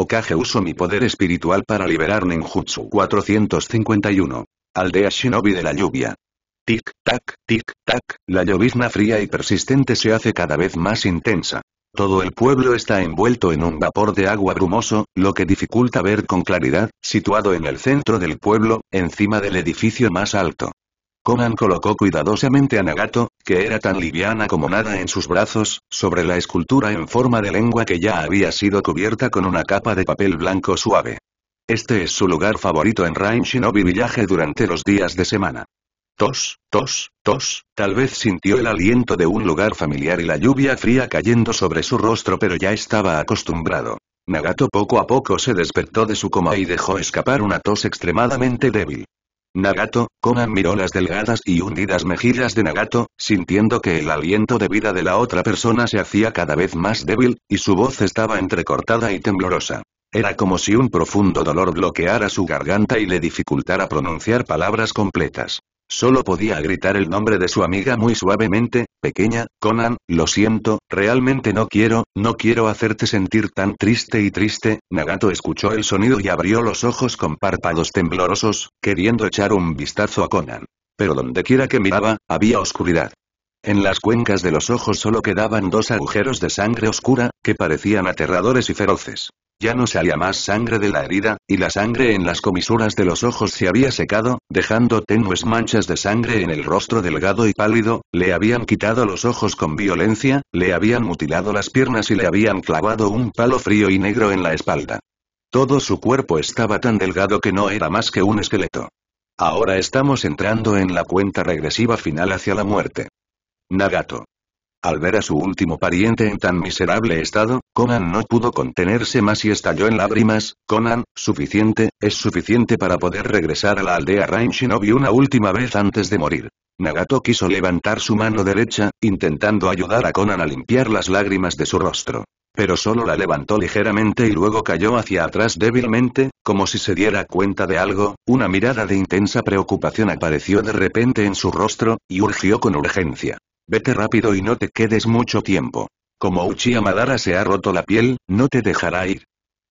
Okage uso mi poder espiritual para liberar ninjutsu 451. Aldea shinobi de la lluvia. Tic, tac, tic, tac, la llovizna fría y persistente se hace cada vez más intensa. Todo el pueblo está envuelto en un vapor de agua brumoso, lo que dificulta ver con claridad, situado en el centro del pueblo, encima del edificio más alto. Conan colocó cuidadosamente a Nagato, que era tan liviana como nada en sus brazos, sobre la escultura en forma de lengua que ya había sido cubierta con una capa de papel blanco suave. Este es su lugar favorito en Rain Shinobi Village durante los días de semana. Tos, tos, tos, tal vez sintió el aliento de un lugar familiar y la lluvia fría cayendo sobre su rostro pero ya estaba acostumbrado. Nagato poco a poco se despertó de su coma y dejó escapar una tos extremadamente débil. Nagato, Konan miró las delgadas y hundidas mejillas de Nagato, sintiendo que el aliento de vida de la otra persona se hacía cada vez más débil, y su voz estaba entrecortada y temblorosa. Era como si un profundo dolor bloqueara su garganta y le dificultara pronunciar palabras completas. Solo podía gritar el nombre de su amiga muy suavemente, Pequeña, Conan, lo siento, realmente no quiero, no quiero hacerte sentir tan triste y triste, Nagato escuchó el sonido y abrió los ojos con párpados temblorosos, queriendo echar un vistazo a Conan. Pero donde quiera que miraba, había oscuridad. En las cuencas de los ojos solo quedaban dos agujeros de sangre oscura, que parecían aterradores y feroces. Ya no salía más sangre de la herida, y la sangre en las comisuras de los ojos se había secado, dejando tenues manchas de sangre en el rostro delgado y pálido, le habían quitado los ojos con violencia, le habían mutilado las piernas y le habían clavado un palo frío y negro en la espalda. Todo su cuerpo estaba tan delgado que no era más que un esqueleto. Ahora estamos entrando en la cuenta regresiva final hacia la muerte. Nagato. Al ver a su último pariente en tan miserable estado, Conan no pudo contenerse más y estalló en lágrimas. Conan, suficiente, es suficiente para poder regresar a la aldea Rain Shinobi una última vez antes de morir. Nagato quiso levantar su mano derecha, intentando ayudar a Conan a limpiar las lágrimas de su rostro. Pero solo la levantó ligeramente y luego cayó hacia atrás débilmente, como si se diera cuenta de algo, una mirada de intensa preocupación apareció de repente en su rostro, y urgió con urgencia. Vete rápido y no te quedes mucho tiempo. Como Uchiha Madara se ha roto la piel, no te dejará ir.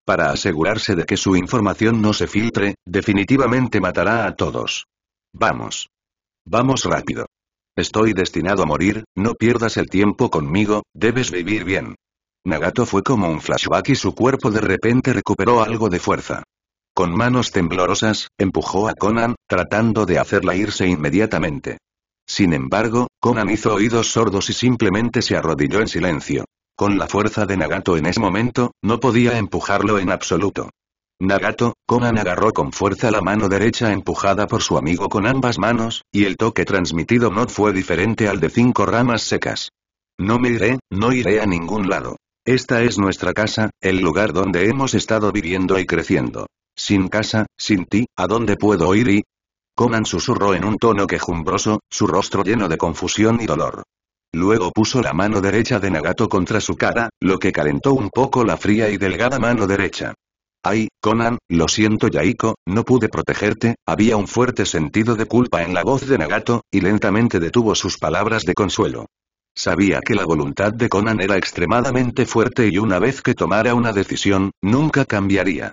Para asegurarse de que su información no se filtre, definitivamente matará a todos. Vamos. Vamos rápido. Estoy destinado a morir, no pierdas el tiempo conmigo, debes vivir bien. Nagato fue como un flashback y su cuerpo de repente recuperó algo de fuerza. Con manos temblorosas, empujó a Conan, tratando de hacerla irse inmediatamente. Sin embargo, Conan hizo oídos sordos y simplemente se arrodilló en silencio. Con la fuerza de Nagato en ese momento, no podía empujarlo en absoluto. Nagato, Conan agarró con fuerza la mano derecha empujada por su amigo con ambas manos, y el toque transmitido no fue diferente al de cinco ramas secas. No me iré, no iré a ningún lado. Esta es nuestra casa, el lugar donde hemos estado viviendo y creciendo. Sin casa, sin ti, ¿a dónde puedo ir y, Conan susurró en un tono quejumbroso, su rostro lleno de confusión y dolor. Luego puso la mano derecha de Nagato contra su cara, lo que calentó un poco la fría y delgada mano derecha. Ay, Conan, lo siento Yaiko, no pude protegerte, había un fuerte sentido de culpa en la voz de Nagato, y lentamente detuvo sus palabras de consuelo. Sabía que la voluntad de Conan era extremadamente fuerte y una vez que tomara una decisión, nunca cambiaría.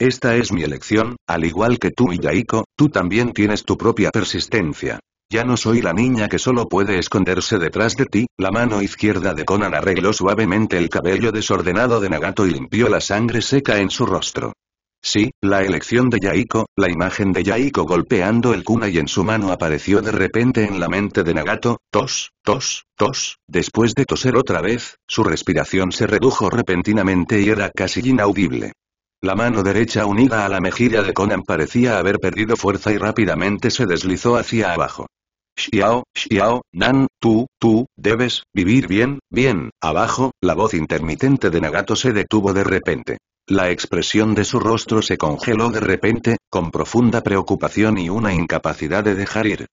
Esta es mi elección, al igual que tú y Yaiko, tú también tienes tu propia persistencia. Ya no soy la niña que solo puede esconderse detrás de ti, la mano izquierda de Conan arregló suavemente el cabello desordenado de Nagato y limpió la sangre seca en su rostro. Sí, la elección de Yaiko, la imagen de Yaiko golpeando el kunai en su mano apareció de repente en la mente de Nagato, tos, tos, tos, después de toser otra vez, su respiración se redujo repentinamente y era casi inaudible. La mano derecha unida a la mejilla de Conan parecía haber perdido fuerza y rápidamente se deslizó hacia abajo. Xiao, Xiao, Nan, tú, tú, debes, vivir bien, bien, abajo, la voz intermitente de Nagato se detuvo de repente. La expresión de su rostro se congeló de repente, con profunda preocupación y una incapacidad de dejar ir.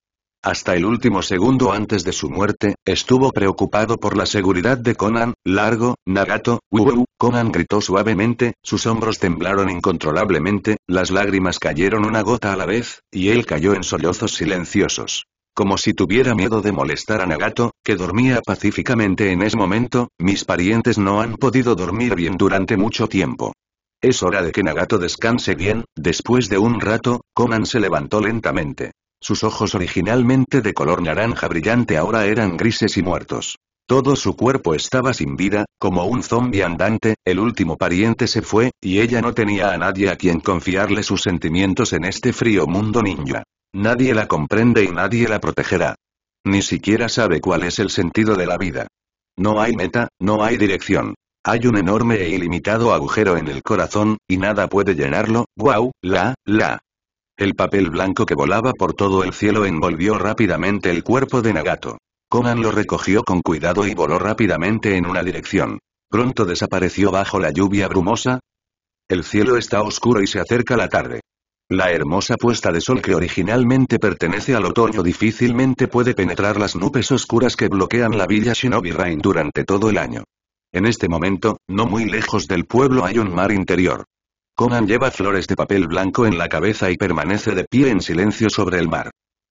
Hasta el último segundo antes de su muerte, estuvo preocupado por la seguridad de Conan, largo, Nagato, wow, Conan gritó suavemente, sus hombros temblaron incontrolablemente, las lágrimas cayeron una gota a la vez, y él cayó en sollozos silenciosos. Como si tuviera miedo de molestar a Nagato, que dormía pacíficamente en ese momento, mis parientes no han podido dormir bien durante mucho tiempo. Es hora de que Nagato descanse bien, después de un rato, Conan se levantó lentamente. Sus ojos originalmente de color naranja brillante ahora eran grises y muertos. Todo su cuerpo estaba sin vida, como un zombi andante, el último pariente se fue, y ella no tenía a nadie a quien confiarle sus sentimientos en este frío mundo ninja. Nadie la comprende y nadie la protegerá. Ni siquiera sabe cuál es el sentido de la vida. No hay meta, no hay dirección. Hay un enorme e ilimitado agujero en el corazón, y nada puede llenarlo, guau, la, la. El papel blanco que volaba por todo el cielo envolvió rápidamente el cuerpo de Nagato. Conan lo recogió con cuidado y voló rápidamente en una dirección. Pronto desapareció bajo la lluvia brumosa. El cielo está oscuro y se acerca la tarde. La hermosa puesta de sol que originalmente pertenece al otoño difícilmente puede penetrar las nubes oscuras que bloquean la villa Shinobi Rain durante todo el año. En este momento, no muy lejos del pueblo hay un mar interior. Conan lleva flores de papel blanco en la cabeza y permanece de pie en silencio sobre el mar.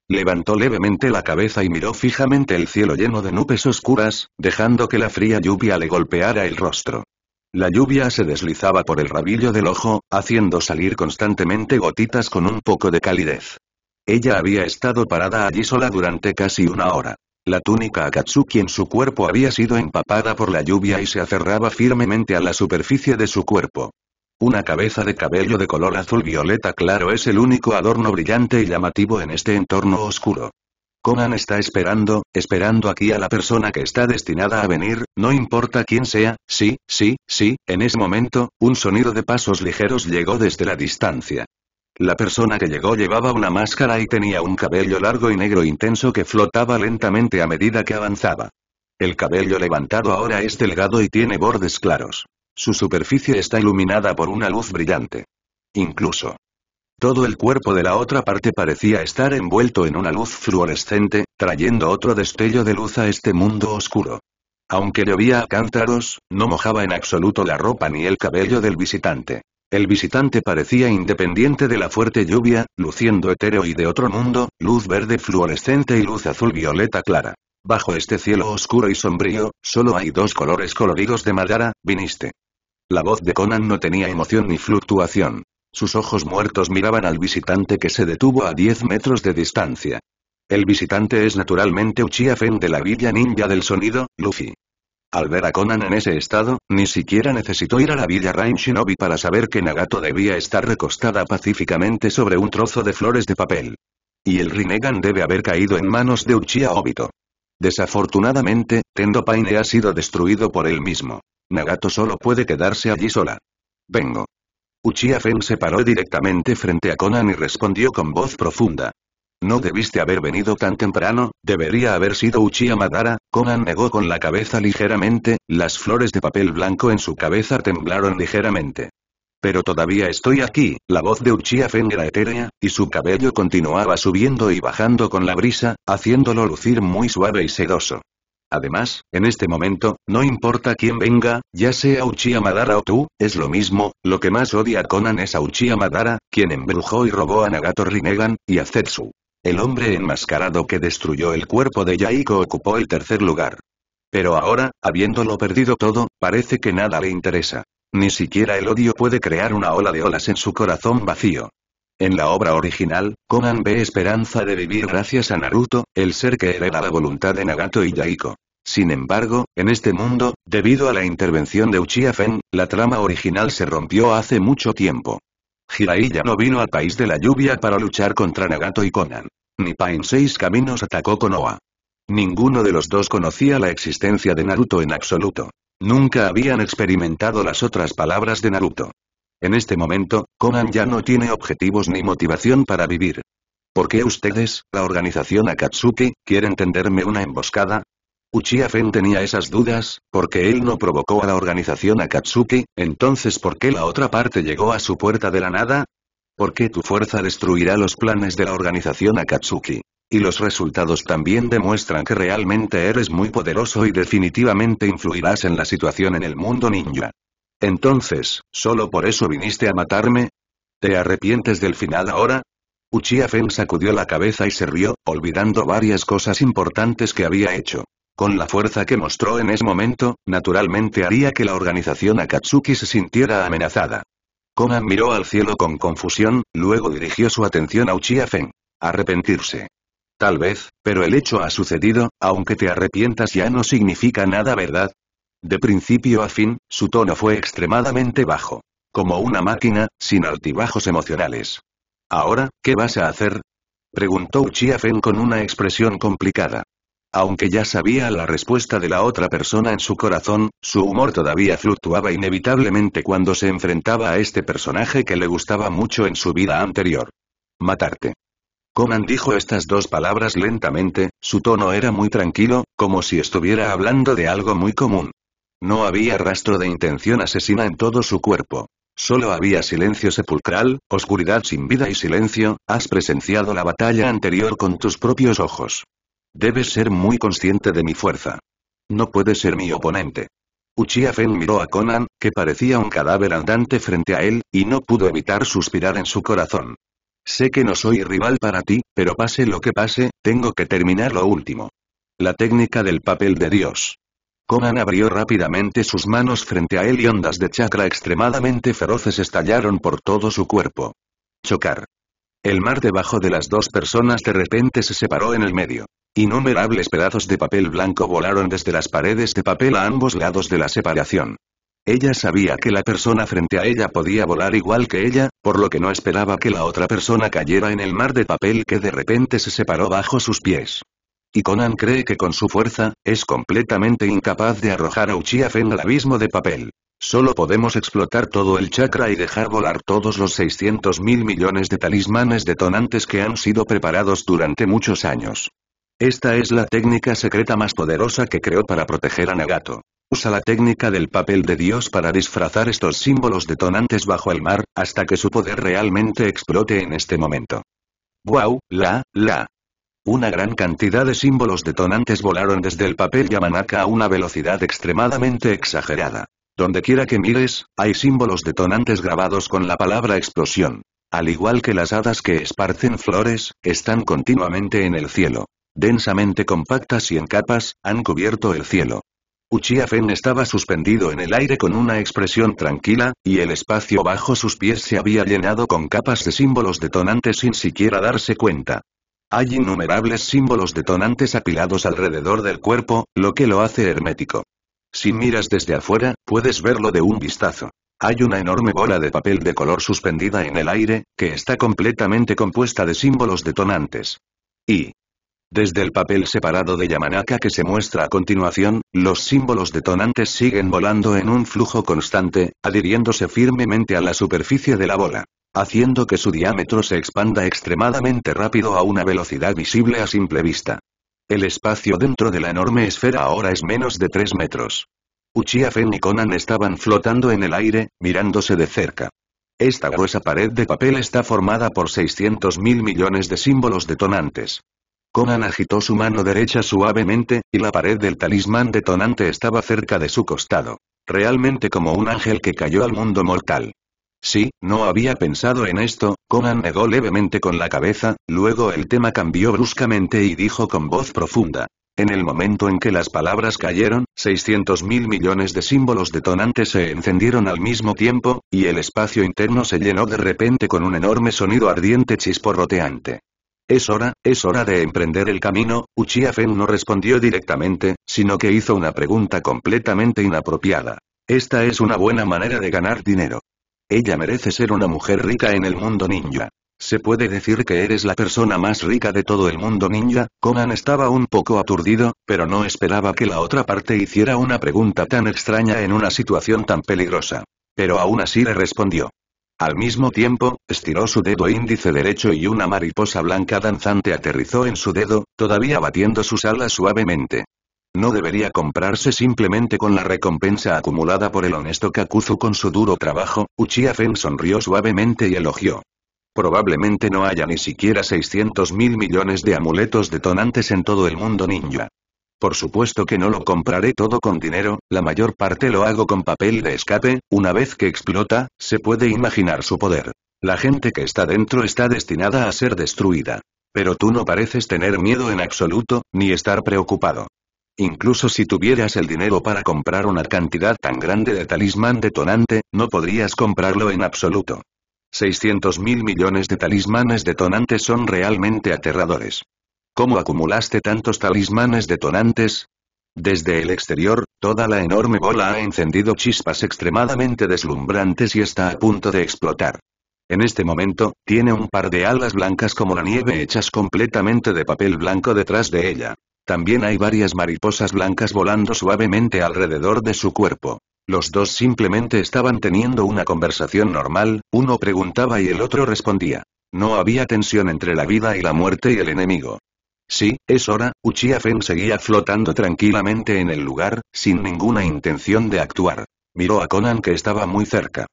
Levantó levemente la cabeza y miró fijamente el cielo lleno de nubes oscuras, dejando que la fría lluvia le golpeara el rostro. La lluvia se deslizaba por el rabillo del ojo, haciendo salir constantemente gotitas con un poco de calidez. Ella había estado parada allí sola durante casi una hora. La túnica Akatsuki en su cuerpo había sido empapada por la lluvia y se aferraba firmemente a la superficie de su cuerpo. Una cabeza de cabello de color azul violeta claro es el único adorno brillante y llamativo en este entorno oscuro. Conan está esperando, esperando aquí a la persona que está destinada a venir, no importa quién sea, sí, sí, sí, en ese momento, un sonido de pasos ligeros llegó desde la distancia. La persona que llegó llevaba una máscara y tenía un cabello largo y negro intenso que flotaba lentamente a medida que avanzaba. El cabello levantado ahora es delgado y tiene bordes claros. Su superficie está iluminada por una luz brillante. Incluso. Todo el cuerpo de la otra parte parecía estar envuelto en una luz fluorescente, trayendo otro destello de luz a este mundo oscuro. Aunque llovía a cántaros, no mojaba en absoluto la ropa ni el cabello del visitante. El visitante parecía independiente de la fuerte lluvia, luciendo etéreo y de otro mundo, luz verde fluorescente y luz azul violeta clara. Bajo este cielo oscuro y sombrío, solo hay dos colores coloridos de madera, viniste. La voz de Conan no tenía emoción ni fluctuación. Sus ojos muertos miraban al visitante que se detuvo a 10 metros de distancia. El visitante es naturalmente Uchiha Fen de la Villa Ninja del Sonido, Luffy. Al ver a Conan en ese estado, ni siquiera necesitó ir a la Villa Rain Shinobi para saber que Nagato debía estar recostada pacíficamente sobre un trozo de flores de papel. Y el Rinnegan debe haber caído en manos de Uchiha Obito. Desafortunadamente, Tendo ha sido destruido por él mismo. Nagato solo puede quedarse allí sola. Vengo. Uchiha Fen se paró directamente frente a Conan y respondió con voz profunda. No debiste haber venido tan temprano, debería haber sido Uchiha Madara, Conan negó con la cabeza ligeramente, las flores de papel blanco en su cabeza temblaron ligeramente. Pero todavía estoy aquí, la voz de Uchiha Fen era etérea, y su cabello continuaba subiendo y bajando con la brisa, haciéndolo lucir muy suave y sedoso. Además, en este momento, no importa quién venga, ya sea Uchiha Madara o tú, es lo mismo, lo que más odia a Conan es a Uchiha Madara, quien embrujó y robó a Nagato Rinnegan, y a Zetsu. El hombre enmascarado que destruyó el cuerpo de Yaiko ocupó el tercer lugar. Pero ahora, habiéndolo perdido todo, parece que nada le interesa. Ni siquiera el odio puede crear una ola de olas en su corazón vacío. En la obra original, Konan ve esperanza de vivir gracias a Naruto, el ser que hereda la voluntad de Nagato y Yaiko. Sin embargo, en este mundo, debido a la intervención de Uchiha Fen, la trama original se rompió hace mucho tiempo. Jiraiya no vino al país de la lluvia para luchar contra Nagato y Conan. ni Pain seis caminos atacó Konoha. Ninguno de los dos conocía la existencia de Naruto en absoluto. Nunca habían experimentado las otras palabras de Naruto. En este momento, Conan ya no tiene objetivos ni motivación para vivir. ¿Por qué ustedes, la organización Akatsuki, quieren tenderme una emboscada? Uchiha Fen tenía esas dudas, porque él no provocó a la organización Akatsuki, entonces ¿por qué la otra parte llegó a su puerta de la nada? ¿Por qué tu fuerza destruirá los planes de la organización Akatsuki? Y los resultados también demuestran que realmente eres muy poderoso y definitivamente influirás en la situación en el mundo ninja. Entonces, ¿solo por eso viniste a matarme? ¿Te arrepientes del final ahora? Uchiha Fen sacudió la cabeza y se rió, olvidando varias cosas importantes que había hecho. Con la fuerza que mostró en ese momento, naturalmente haría que la organización Akatsuki se sintiera amenazada. Konan miró al cielo con confusión, luego dirigió su atención a Uchiha Fen. Arrepentirse. Tal vez, pero el hecho ha sucedido, aunque te arrepientas ya no significa nada, ¿verdad? De principio a fin, su tono fue extremadamente bajo. Como una máquina, sin altibajos emocionales. Ahora, ¿qué vas a hacer? Preguntó Uchiha Fen con una expresión complicada. Aunque ya sabía la respuesta de la otra persona en su corazón, su humor todavía fluctuaba inevitablemente cuando se enfrentaba a este personaje que le gustaba mucho en su vida anterior. Matarte. Conan dijo estas dos palabras lentamente, su tono era muy tranquilo, como si estuviera hablando de algo muy común. No había rastro de intención asesina en todo su cuerpo. Solo había silencio sepulcral, oscuridad sin vida y silencio, has presenciado la batalla anterior con tus propios ojos. Debes ser muy consciente de mi fuerza. No puedes ser mi oponente. Uchiha Fen miró a Conan, que parecía un cadáver andante frente a él, y no pudo evitar suspirar en su corazón. Sé que no soy rival para ti, pero pase lo que pase, tengo que terminar lo último. La técnica del papel de Dios. Conan abrió rápidamente sus manos frente a él y ondas de chakra extremadamente feroces estallaron por todo su cuerpo. Chocar. El mar debajo de las dos personas de repente se separó en el medio. Innumerables pedazos de papel blanco volaron desde las paredes de papel a ambos lados de la separación. Ella sabía que la persona frente a ella podía volar igual que ella, por lo que no esperaba que la otra persona cayera en el mar de papel que de repente se separó bajo sus pies. Y Conan cree que con su fuerza, es completamente incapaz de arrojar a Uchiha Fen al abismo de papel. Solo podemos explotar todo el chakra y dejar volar todos los 600 mil millones de talismanes detonantes que han sido preparados durante muchos años. Esta es la técnica secreta más poderosa que creó para proteger a Nagato. Usa la técnica del papel de Dios para disfrazar estos símbolos detonantes bajo el mar, hasta que su poder realmente explote en este momento. Wow, la, la, una gran cantidad de símbolos detonantes volaron desde el papel Yamanaka a una velocidad extremadamente exagerada. Donde quiera que mires, hay símbolos detonantes grabados con la palabra explosión. Al igual que las hadas que esparcen flores, están continuamente en el cielo. Densamente compactas y en capas, han cubierto el cielo. Uchiha Fen estaba suspendido en el aire con una expresión tranquila, y el espacio bajo sus pies se había llenado con capas de símbolos detonantes sin siquiera darse cuenta. Hay innumerables símbolos detonantes apilados alrededor del cuerpo, lo que lo hace hermético. Si miras desde afuera, puedes verlo de un vistazo. Hay una enorme bola de papel de color suspendida en el aire, que está completamente compuesta de símbolos detonantes. Y, desde el papel separado de Yamanaka que se muestra a continuación, los símbolos detonantes siguen volando en un flujo constante, adhiriéndose firmemente a la superficie de la bola haciendo que su diámetro se expanda extremadamente rápido a una velocidad visible a simple vista. El espacio dentro de la enorme esfera ahora es menos de 3 metros. Uchiha Fen y Conan estaban flotando en el aire, mirándose de cerca. Esta gruesa pared de papel está formada por 600 mil millones de símbolos detonantes. Conan agitó su mano derecha suavemente, y la pared del talismán detonante estaba cerca de su costado. Realmente como un ángel que cayó al mundo mortal. Sí, no había pensado en esto, Conan negó levemente con la cabeza, luego el tema cambió bruscamente y dijo con voz profunda. En el momento en que las palabras cayeron, 600 mil millones de símbolos detonantes se encendieron al mismo tiempo, y el espacio interno se llenó de repente con un enorme sonido ardiente chisporroteante. Es hora, es hora de emprender el camino, Uchiha Fen no respondió directamente, sino que hizo una pregunta completamente inapropiada. Esta es una buena manera de ganar dinero. Ella merece ser una mujer rica en el mundo ninja. ¿Se puede decir que eres la persona más rica de todo el mundo ninja? Conan estaba un poco aturdido, pero no esperaba que la otra parte hiciera una pregunta tan extraña en una situación tan peligrosa. Pero aún así le respondió. Al mismo tiempo, estiró su dedo índice derecho y una mariposa blanca danzante aterrizó en su dedo, todavía batiendo sus alas suavemente. No debería comprarse simplemente con la recompensa acumulada por el honesto Kakuzu con su duro trabajo, Uchiha Fen sonrió suavemente y elogió. Probablemente no haya ni siquiera 600 mil millones de amuletos detonantes en todo el mundo ninja. Por supuesto que no lo compraré todo con dinero, la mayor parte lo hago con papel de escape, una vez que explota, se puede imaginar su poder. La gente que está dentro está destinada a ser destruida. Pero tú no pareces tener miedo en absoluto, ni estar preocupado. Incluso si tuvieras el dinero para comprar una cantidad tan grande de talismán detonante, no podrías comprarlo en absoluto. 600 mil millones de talismanes detonantes son realmente aterradores. ¿Cómo acumulaste tantos talismanes detonantes? Desde el exterior, toda la enorme bola ha encendido chispas extremadamente deslumbrantes y está a punto de explotar. En este momento, tiene un par de alas blancas como la nieve hechas completamente de papel blanco detrás de ella. También hay varias mariposas blancas volando suavemente alrededor de su cuerpo. Los dos simplemente estaban teniendo una conversación normal, uno preguntaba y el otro respondía. No había tensión entre la vida y la muerte y el enemigo. Sí, es hora, Uchiha Fen seguía flotando tranquilamente en el lugar, sin ninguna intención de actuar. Miró a Conan que estaba muy cerca.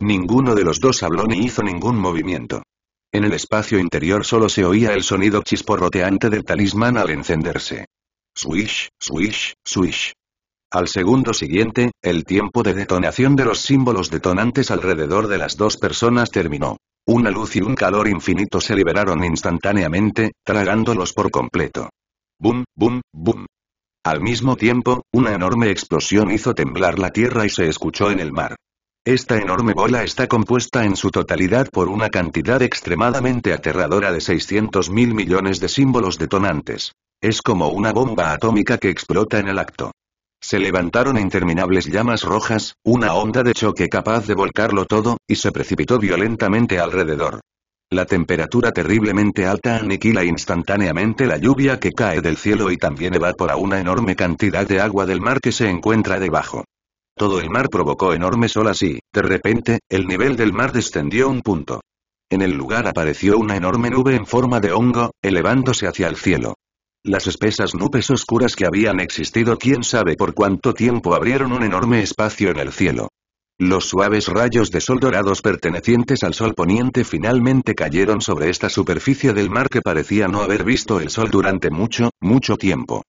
Ninguno de los dos habló ni hizo ningún movimiento. En el espacio interior solo se oía el sonido chisporroteante del talismán al encenderse. Swish, swish, swish. Al segundo siguiente, el tiempo de detonación de los símbolos detonantes alrededor de las dos personas terminó. Una luz y un calor infinito se liberaron instantáneamente, tragándolos por completo. ¡Bum, bum, bum! Al mismo tiempo, una enorme explosión hizo temblar la tierra y se escuchó en el mar. Esta enorme bola está compuesta en su totalidad por una cantidad extremadamente aterradora de 600 mil millones de símbolos detonantes. Es como una bomba atómica que explota en el acto. Se levantaron interminables llamas rojas, una onda de choque capaz de volcarlo todo, y se precipitó violentamente alrededor. La temperatura terriblemente alta aniquila instantáneamente la lluvia que cae del cielo y también evapora una enorme cantidad de agua del mar que se encuentra debajo. Todo el mar provocó enormes olas y, de repente, el nivel del mar descendió un punto. En el lugar apareció una enorme nube en forma de hongo, elevándose hacia el cielo. Las espesas nubes oscuras que habían existido quién sabe por cuánto tiempo abrieron un enorme espacio en el cielo. Los suaves rayos de sol dorados pertenecientes al sol poniente finalmente cayeron sobre esta superficie del mar que parecía no haber visto el sol durante mucho, mucho tiempo.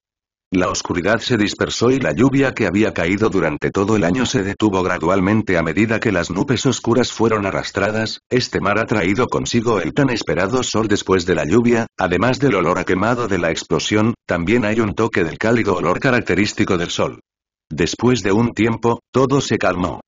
La oscuridad se dispersó y la lluvia que había caído durante todo el año se detuvo gradualmente a medida que las nubes oscuras fueron arrastradas, este mar ha traído consigo el tan esperado sol después de la lluvia, además del olor a quemado de la explosión, también hay un toque del cálido olor característico del sol. Después de un tiempo, todo se calmó.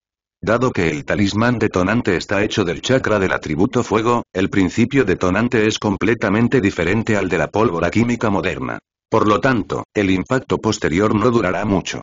Dado que el talismán detonante está hecho del chakra del atributo fuego, el principio detonante es completamente diferente al de la pólvora química moderna. Por lo tanto, el impacto posterior no durará mucho.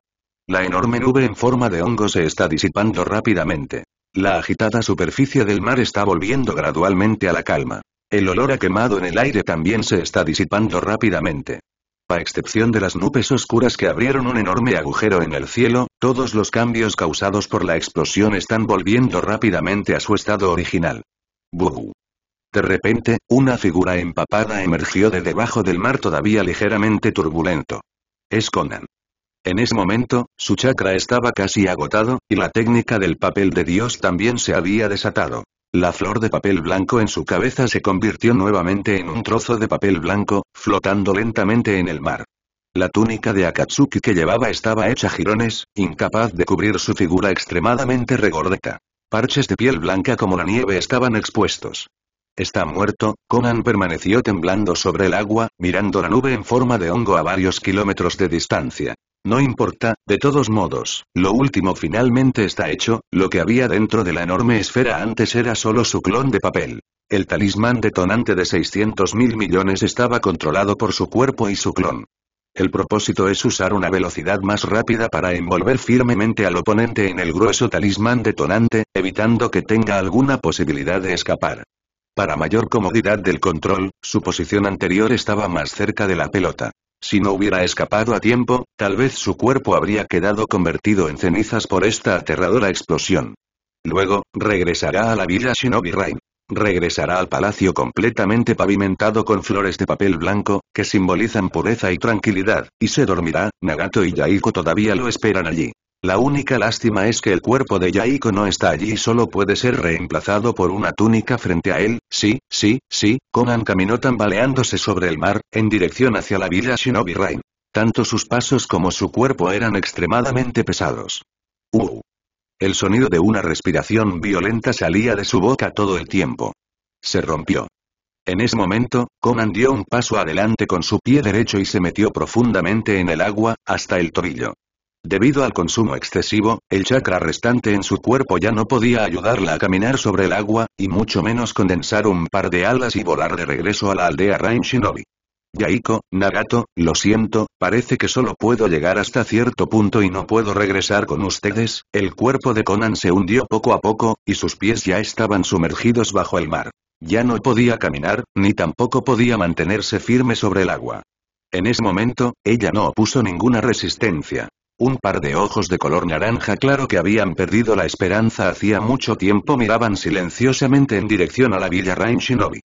La enorme nube en forma de hongo se está disipando rápidamente. La agitada superficie del mar está volviendo gradualmente a la calma. El olor a quemado en el aire también se está disipando rápidamente. A excepción de las nubes oscuras que abrieron un enorme agujero en el cielo, todos los cambios causados por la explosión están volviendo rápidamente a su estado original. De repente, una figura empapada emergió de debajo del mar todavía ligeramente turbulento. Es Conan. En ese momento, su chakra estaba casi agotado, y la técnica del papel de Dios también se había desatado. La flor de papel blanco en su cabeza se convirtió nuevamente en un trozo de papel blanco, flotando lentamente en el mar. La túnica de Akatsuki que llevaba estaba hecha jirones, incapaz de cubrir su figura extremadamente regordeta. Parches de piel blanca como la nieve estaban expuestos. Está muerto, Conan permaneció temblando sobre el agua, mirando la nube en forma de hongo a varios kilómetros de distancia. No importa, de todos modos, lo último finalmente está hecho, lo que había dentro de la enorme esfera antes era solo su clon de papel. El talismán detonante de 600 mil millones estaba controlado por su cuerpo y su clon. El propósito es usar una velocidad más rápida para envolver firmemente al oponente en el grueso talismán detonante, evitando que tenga alguna posibilidad de escapar. Para mayor comodidad del control, su posición anterior estaba más cerca de la pelota. Si no hubiera escapado a tiempo, tal vez su cuerpo habría quedado convertido en cenizas por esta aterradora explosión. Luego, regresará a la villa Shinobi Rain. Regresará al palacio completamente pavimentado con flores de papel blanco, que simbolizan pureza y tranquilidad, y se dormirá, Nagato y Yaiko todavía lo esperan allí. La única lástima es que el cuerpo de Yaiko no está allí y solo puede ser reemplazado por una túnica frente a él, sí, sí, sí, Conan caminó tambaleándose sobre el mar, en dirección hacia la villa Shinobi Rain. Tanto sus pasos como su cuerpo eran extremadamente pesados. Uh. El sonido de una respiración violenta salía de su boca todo el tiempo. Se rompió. En ese momento, Conan dio un paso adelante con su pie derecho y se metió profundamente en el agua, hasta el tobillo. Debido al consumo excesivo, el chakra restante en su cuerpo ya no podía ayudarla a caminar sobre el agua, y mucho menos condensar un par de alas y volar de regreso a la aldea Rain Shinobi. Yaiko, Nagato, lo siento, parece que solo puedo llegar hasta cierto punto y no puedo regresar con ustedes, el cuerpo de Conan se hundió poco a poco, y sus pies ya estaban sumergidos bajo el mar. Ya no podía caminar, ni tampoco podía mantenerse firme sobre el agua. En ese momento, ella no opuso ninguna resistencia. Un par de ojos de color naranja claro que habían perdido la esperanza hacía mucho tiempo miraban silenciosamente en dirección a la Villa Rain Shinobi.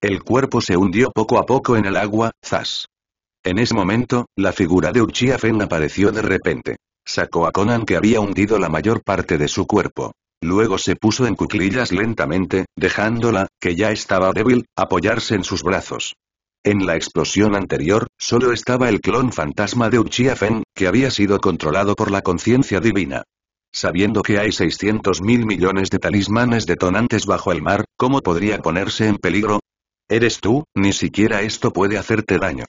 El cuerpo se hundió poco a poco en el agua, zas. En ese momento, la figura de Uchiha Fen apareció de repente. Sacó a Conan que había hundido la mayor parte de su cuerpo. Luego se puso en cuclillas lentamente, dejándola, que ya estaba débil, apoyarse en sus brazos. En la explosión anterior, solo estaba el clon fantasma de Uchiha Fen, que había sido controlado por la conciencia divina. Sabiendo que hay 600 mil millones de talismanes detonantes bajo el mar, ¿cómo podría ponerse en peligro? Eres tú, ni siquiera esto puede hacerte daño.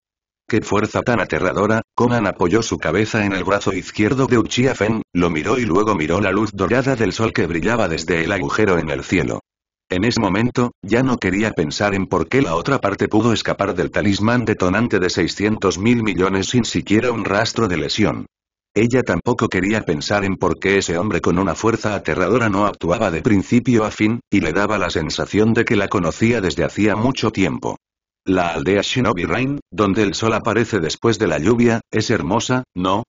¡Qué fuerza tan aterradora! Conan apoyó su cabeza en el brazo izquierdo de Uchiha Fen, lo miró y luego miró la luz dorada del sol que brillaba desde el agujero en el cielo. En ese momento, ya no quería pensar en por qué la otra parte pudo escapar del talismán detonante de 600 mil millones sin siquiera un rastro de lesión. Ella tampoco quería pensar en por qué ese hombre con una fuerza aterradora no actuaba de principio a fin, y le daba la sensación de que la conocía desde hacía mucho tiempo. La aldea Shinobi Rain, donde el sol aparece después de la lluvia, es hermosa, ¿no?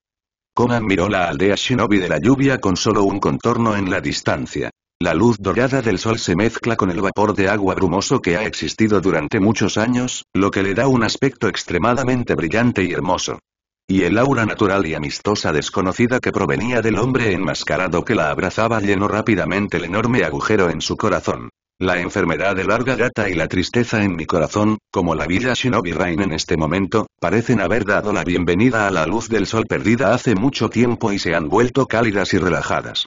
Conan miró la aldea Shinobi de la lluvia con solo un contorno en la distancia. La luz dorada del sol se mezcla con el vapor de agua brumoso que ha existido durante muchos años, lo que le da un aspecto extremadamente brillante y hermoso. Y el aura natural y amistosa desconocida que provenía del hombre enmascarado que la abrazaba llenó rápidamente el enorme agujero en su corazón. La enfermedad de larga data y la tristeza en mi corazón, como la vida Shinobi Rain en este momento, parecen haber dado la bienvenida a la luz del sol perdida hace mucho tiempo y se han vuelto cálidas y relajadas.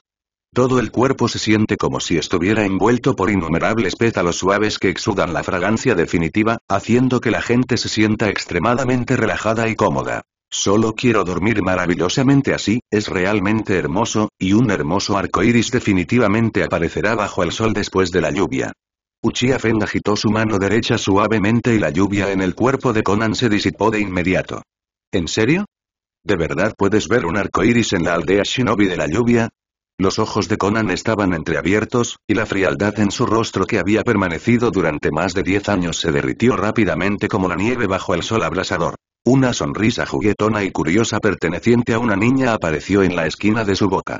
Todo el cuerpo se siente como si estuviera envuelto por innumerables pétalos suaves que exudan la fragancia definitiva, haciendo que la gente se sienta extremadamente relajada y cómoda. Solo quiero dormir maravillosamente así, es realmente hermoso, y un hermoso arco iris definitivamente aparecerá bajo el sol después de la lluvia. Uchiha Fen agitó su mano derecha suavemente y la lluvia en el cuerpo de Conan se disipó de inmediato. ¿En serio? ¿De verdad puedes ver un arco iris en la aldea shinobi de la lluvia? Los ojos de Conan estaban entreabiertos, y la frialdad en su rostro que había permanecido durante más de diez años se derritió rápidamente como la nieve bajo el sol abrasador. Una sonrisa juguetona y curiosa perteneciente a una niña apareció en la esquina de su boca.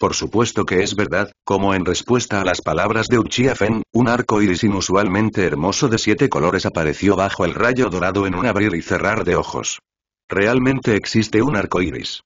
Por supuesto que es verdad, como en respuesta a las palabras de Uchiha Fen, un arco iris inusualmente hermoso de siete colores apareció bajo el rayo dorado en un abrir y cerrar de ojos. Realmente existe un arco iris.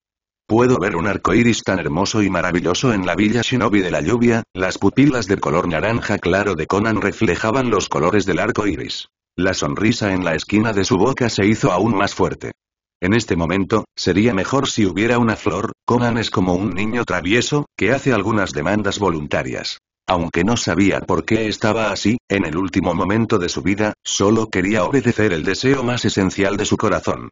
Puedo ver un arco iris tan hermoso y maravilloso en la villa shinobi de la lluvia, las pupilas de color naranja claro de Conan reflejaban los colores del arco iris. La sonrisa en la esquina de su boca se hizo aún más fuerte. En este momento, sería mejor si hubiera una flor, Conan es como un niño travieso, que hace algunas demandas voluntarias. Aunque no sabía por qué estaba así, en el último momento de su vida, solo quería obedecer el deseo más esencial de su corazón.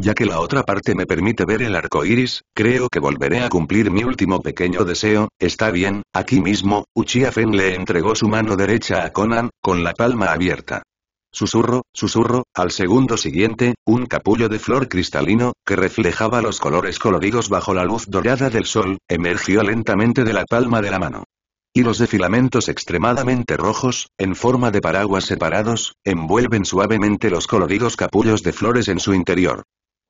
Ya que la otra parte me permite ver el arco iris, creo que volveré a cumplir mi último pequeño deseo, está bien, aquí mismo, Uchiha Fen le entregó su mano derecha a Conan, con la palma abierta. Susurro, susurro, al segundo siguiente, un capullo de flor cristalino, que reflejaba los colores coloridos bajo la luz dorada del sol, emergió lentamente de la palma de la mano. Y los filamentos extremadamente rojos, en forma de paraguas separados, envuelven suavemente los coloridos capullos de flores en su interior.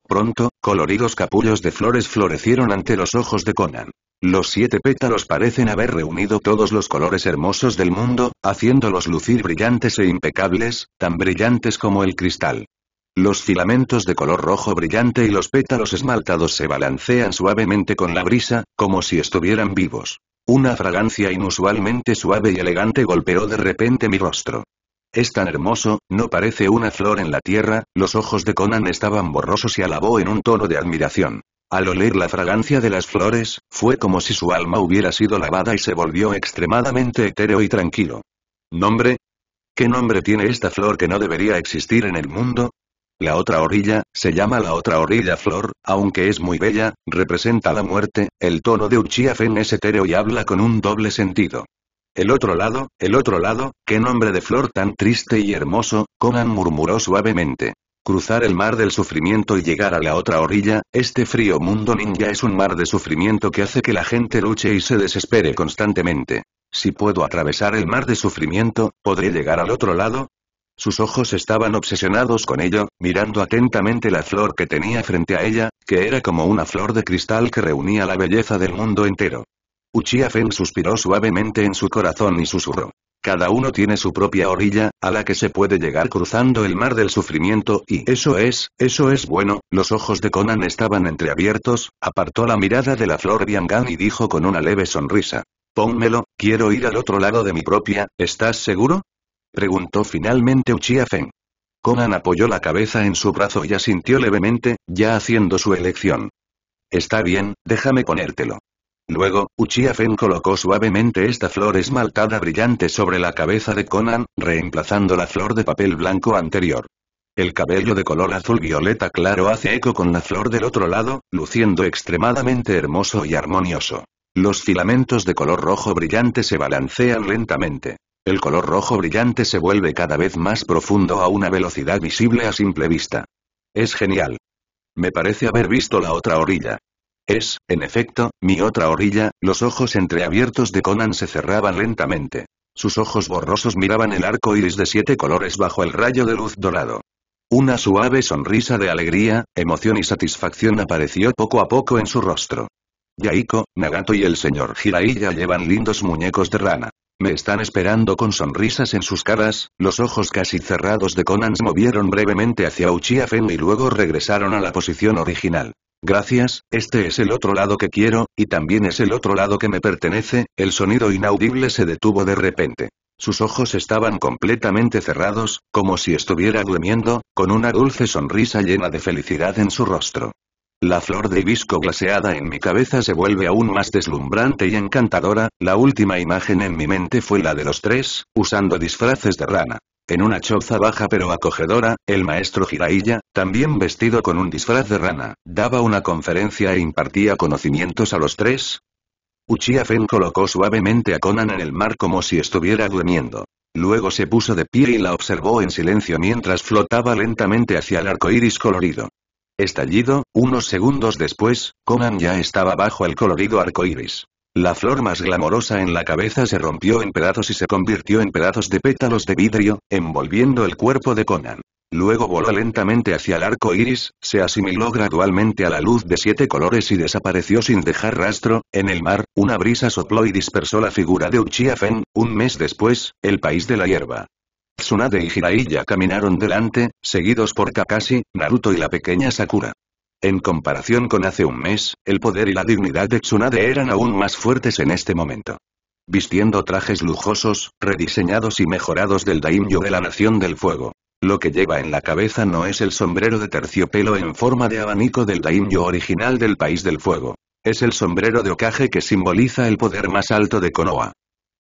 Pronto, coloridos capullos de flores florecieron ante los ojos de Conan. Los siete pétalos parecen haber reunido todos los colores hermosos del mundo, haciéndolos lucir brillantes e impecables, tan brillantes como el cristal. Los filamentos de color rojo brillante y los pétalos esmaltados se balancean suavemente con la brisa, como si estuvieran vivos. Una fragancia inusualmente suave y elegante golpeó de repente mi rostro. Es tan hermoso, no parece una flor en la tierra, los ojos de Conan estaban borrosos y alabó en un tono de admiración. Al oler la fragancia de las flores, fue como si su alma hubiera sido lavada y se volvió extremadamente etéreo y tranquilo. ¿Nombre? ¿Qué nombre tiene esta flor que no debería existir en el mundo? La otra orilla, se llama la otra orilla flor, aunque es muy bella, representa la muerte, el tono de Uchiha es etéreo y habla con un doble sentido. El otro lado, el otro lado, qué nombre de flor tan triste y hermoso, Conan murmuró suavemente. Cruzar el mar del sufrimiento y llegar a la otra orilla, este frío mundo ninja es un mar de sufrimiento que hace que la gente luche y se desespere constantemente. Si puedo atravesar el mar de sufrimiento, ¿podré llegar al otro lado? Sus ojos estaban obsesionados con ello, mirando atentamente la flor que tenía frente a ella, que era como una flor de cristal que reunía la belleza del mundo entero. Uchiha Fen suspiró suavemente en su corazón y susurró. Cada uno tiene su propia orilla, a la que se puede llegar cruzando el mar del sufrimiento, y eso es, eso es bueno, los ojos de Conan estaban entreabiertos, apartó la mirada de la flor Biangan y dijo con una leve sonrisa. Pónmelo, quiero ir al otro lado de mi propia, ¿estás seguro? Preguntó finalmente Uchiha Feng. Conan apoyó la cabeza en su brazo y asintió levemente, ya haciendo su elección. Está bien, déjame ponértelo. Luego, Uchiha Fen colocó suavemente esta flor esmaltada brillante sobre la cabeza de Conan, reemplazando la flor de papel blanco anterior. El cabello de color azul violeta claro hace eco con la flor del otro lado, luciendo extremadamente hermoso y armonioso. Los filamentos de color rojo brillante se balancean lentamente. El color rojo brillante se vuelve cada vez más profundo a una velocidad visible a simple vista. Es genial. Me parece haber visto la otra orilla. Es, en efecto, mi otra orilla, los ojos entreabiertos de Conan se cerraban lentamente. Sus ojos borrosos miraban el arco iris de siete colores bajo el rayo de luz dorado. Una suave sonrisa de alegría, emoción y satisfacción apareció poco a poco en su rostro. Yaiko, Nagato y el señor Jiraiya llevan lindos muñecos de rana. Me están esperando con sonrisas en sus caras, los ojos casi cerrados de Conan se movieron brevemente hacia Uchiha Fen y luego regresaron a la posición original. Gracias, este es el otro lado que quiero, y también es el otro lado que me pertenece, el sonido inaudible se detuvo de repente. Sus ojos estaban completamente cerrados, como si estuviera durmiendo, con una dulce sonrisa llena de felicidad en su rostro. La flor de hibisco glaseada en mi cabeza se vuelve aún más deslumbrante y encantadora, la última imagen en mi mente fue la de los tres, usando disfraces de rana. En una choza baja pero acogedora, el maestro Jiraiya, también vestido con un disfraz de rana, daba una conferencia e impartía conocimientos a los tres. Uchiha Fen colocó suavemente a Conan en el mar como si estuviera durmiendo. Luego se puso de pie y la observó en silencio mientras flotaba lentamente hacia el arco iris colorido. Estallido, unos segundos después, Conan ya estaba bajo el colorido arco la flor más glamorosa en la cabeza se rompió en pedazos y se convirtió en pedazos de pétalos de vidrio, envolviendo el cuerpo de Conan. Luego voló lentamente hacia el arco iris, se asimiló gradualmente a la luz de siete colores y desapareció sin dejar rastro. En el mar, una brisa sopló y dispersó la figura de Uchiha Fen. Un mes después, el país de la hierba. Tsunade y Jiraiya caminaron delante, seguidos por Kakashi, Naruto y la pequeña Sakura. En comparación con hace un mes, el poder y la dignidad de Tsunade eran aún más fuertes en este momento. Vistiendo trajes lujosos, rediseñados y mejorados del Daimyo de la Nación del Fuego. Lo que lleva en la cabeza no es el sombrero de terciopelo en forma de abanico del Daimyo original del País del Fuego. Es el sombrero de ocaje que simboliza el poder más alto de Konoha.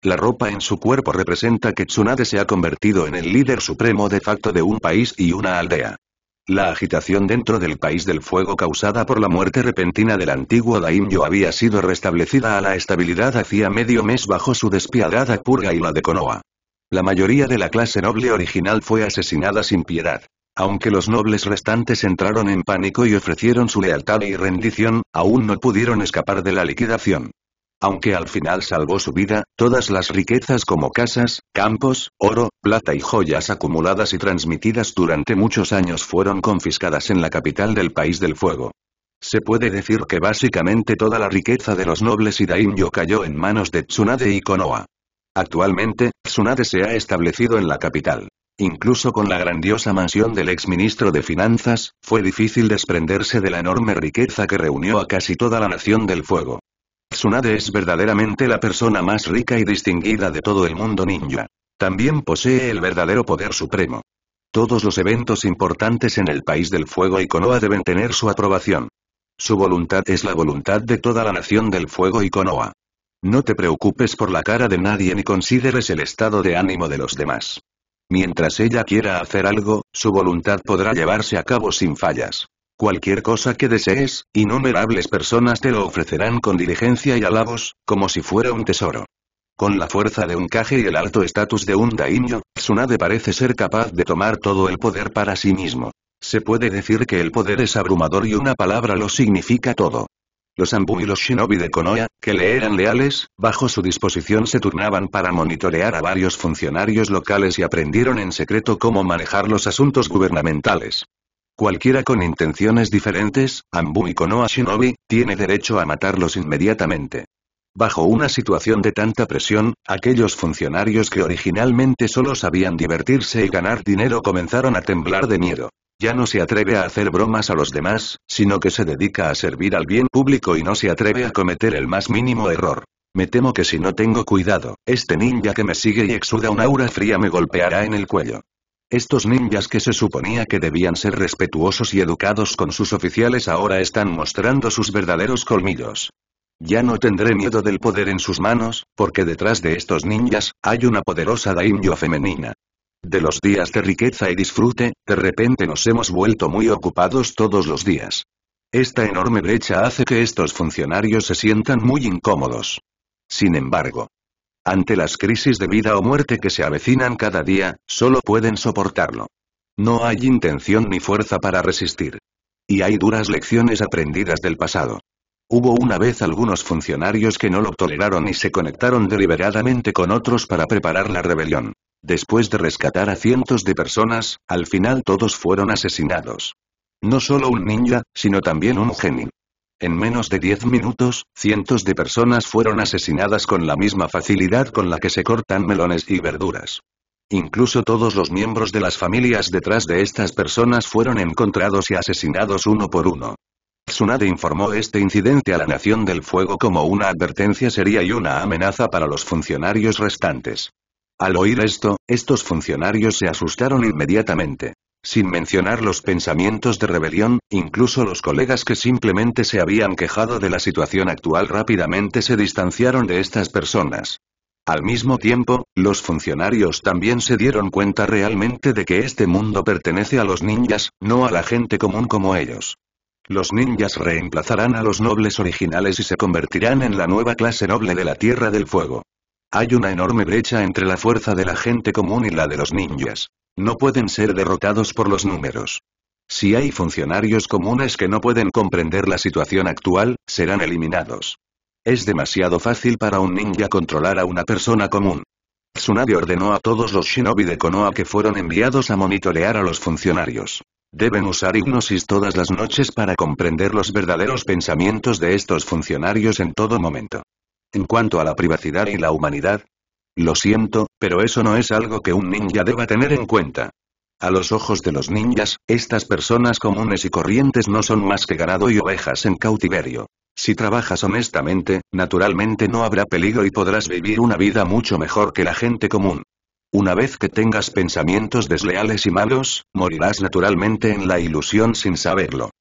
La ropa en su cuerpo representa que Tsunade se ha convertido en el líder supremo de facto de un país y una aldea. La agitación dentro del País del Fuego causada por la muerte repentina del antiguo Daimyo había sido restablecida a la estabilidad hacía medio mes bajo su despiadada purga y la de Konoha. La mayoría de la clase noble original fue asesinada sin piedad. Aunque los nobles restantes entraron en pánico y ofrecieron su lealtad y rendición, aún no pudieron escapar de la liquidación aunque al final salvó su vida, todas las riquezas como casas, campos, oro, plata y joyas acumuladas y transmitidas durante muchos años fueron confiscadas en la capital del País del Fuego. Se puede decir que básicamente toda la riqueza de los nobles y cayó en manos de Tsunade y Konoha. Actualmente, Tsunade se ha establecido en la capital. Incluso con la grandiosa mansión del ex ministro de Finanzas, fue difícil desprenderse de la enorme riqueza que reunió a casi toda la nación del fuego. Tsunade es verdaderamente la persona más rica y distinguida de todo el mundo ninja. También posee el verdadero poder supremo. Todos los eventos importantes en el País del Fuego y Konoha deben tener su aprobación. Su voluntad es la voluntad de toda la nación del Fuego y Konoha. No te preocupes por la cara de nadie ni consideres el estado de ánimo de los demás. Mientras ella quiera hacer algo, su voluntad podrá llevarse a cabo sin fallas cualquier cosa que desees, innumerables personas te lo ofrecerán con diligencia y alabos, como si fuera un tesoro. Con la fuerza de un Kage y el alto estatus de un Daimyo, Tsunade parece ser capaz de tomar todo el poder para sí mismo. Se puede decir que el poder es abrumador y una palabra lo significa todo. Los Ambu y los Shinobi de Konoha, que le eran leales, bajo su disposición se turnaban para monitorear a varios funcionarios locales y aprendieron en secreto cómo manejar los asuntos gubernamentales. Cualquiera con intenciones diferentes, Ambu y Konoha Shinobi, tiene derecho a matarlos inmediatamente. Bajo una situación de tanta presión, aquellos funcionarios que originalmente solo sabían divertirse y ganar dinero comenzaron a temblar de miedo. Ya no se atreve a hacer bromas a los demás, sino que se dedica a servir al bien público y no se atreve a cometer el más mínimo error. Me temo que si no tengo cuidado, este ninja que me sigue y exuda un aura fría me golpeará en el cuello. Estos ninjas que se suponía que debían ser respetuosos y educados con sus oficiales ahora están mostrando sus verdaderos colmillos. Ya no tendré miedo del poder en sus manos, porque detrás de estos ninjas, hay una poderosa daimyo femenina. De los días de riqueza y disfrute, de repente nos hemos vuelto muy ocupados todos los días. Esta enorme brecha hace que estos funcionarios se sientan muy incómodos. Sin embargo, ante las crisis de vida o muerte que se avecinan cada día, solo pueden soportarlo. No hay intención ni fuerza para resistir. Y hay duras lecciones aprendidas del pasado. Hubo una vez algunos funcionarios que no lo toleraron y se conectaron deliberadamente con otros para preparar la rebelión. Después de rescatar a cientos de personas, al final todos fueron asesinados. No solo un ninja, sino también un genio. En menos de 10 minutos, cientos de personas fueron asesinadas con la misma facilidad con la que se cortan melones y verduras. Incluso todos los miembros de las familias detrás de estas personas fueron encontrados y asesinados uno por uno. Tsunade informó este incidente a la Nación del Fuego como una advertencia seria y una amenaza para los funcionarios restantes. Al oír esto, estos funcionarios se asustaron inmediatamente. Sin mencionar los pensamientos de rebelión, incluso los colegas que simplemente se habían quejado de la situación actual rápidamente se distanciaron de estas personas. Al mismo tiempo, los funcionarios también se dieron cuenta realmente de que este mundo pertenece a los ninjas, no a la gente común como ellos. Los ninjas reemplazarán a los nobles originales y se convertirán en la nueva clase noble de la Tierra del Fuego. Hay una enorme brecha entre la fuerza de la gente común y la de los ninjas. No pueden ser derrotados por los números. Si hay funcionarios comunes que no pueden comprender la situación actual, serán eliminados. Es demasiado fácil para un ninja controlar a una persona común. Tsunade ordenó a todos los shinobi de Konoha que fueron enviados a monitorear a los funcionarios. Deben usar hipnosis todas las noches para comprender los verdaderos pensamientos de estos funcionarios en todo momento. En cuanto a la privacidad y la humanidad, lo siento, pero eso no es algo que un ninja deba tener en cuenta. A los ojos de los ninjas, estas personas comunes y corrientes no son más que ganado y ovejas en cautiverio. Si trabajas honestamente, naturalmente no habrá peligro y podrás vivir una vida mucho mejor que la gente común. Una vez que tengas pensamientos desleales y malos, morirás naturalmente en la ilusión sin saberlo.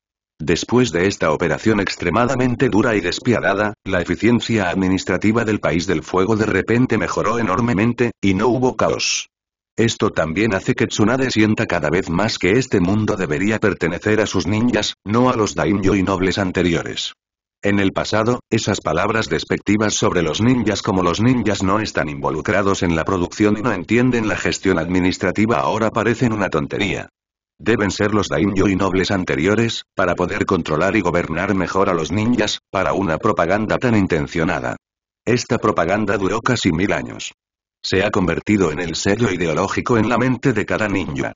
Después de esta operación extremadamente dura y despiadada, la eficiencia administrativa del país del fuego de repente mejoró enormemente, y no hubo caos. Esto también hace que Tsunade sienta cada vez más que este mundo debería pertenecer a sus ninjas, no a los daimyo y nobles anteriores. En el pasado, esas palabras despectivas sobre los ninjas como los ninjas no están involucrados en la producción y no entienden la gestión administrativa ahora parecen una tontería deben ser los daimyo y nobles anteriores, para poder controlar y gobernar mejor a los ninjas, para una propaganda tan intencionada. Esta propaganda duró casi mil años. Se ha convertido en el sello ideológico en la mente de cada ninja.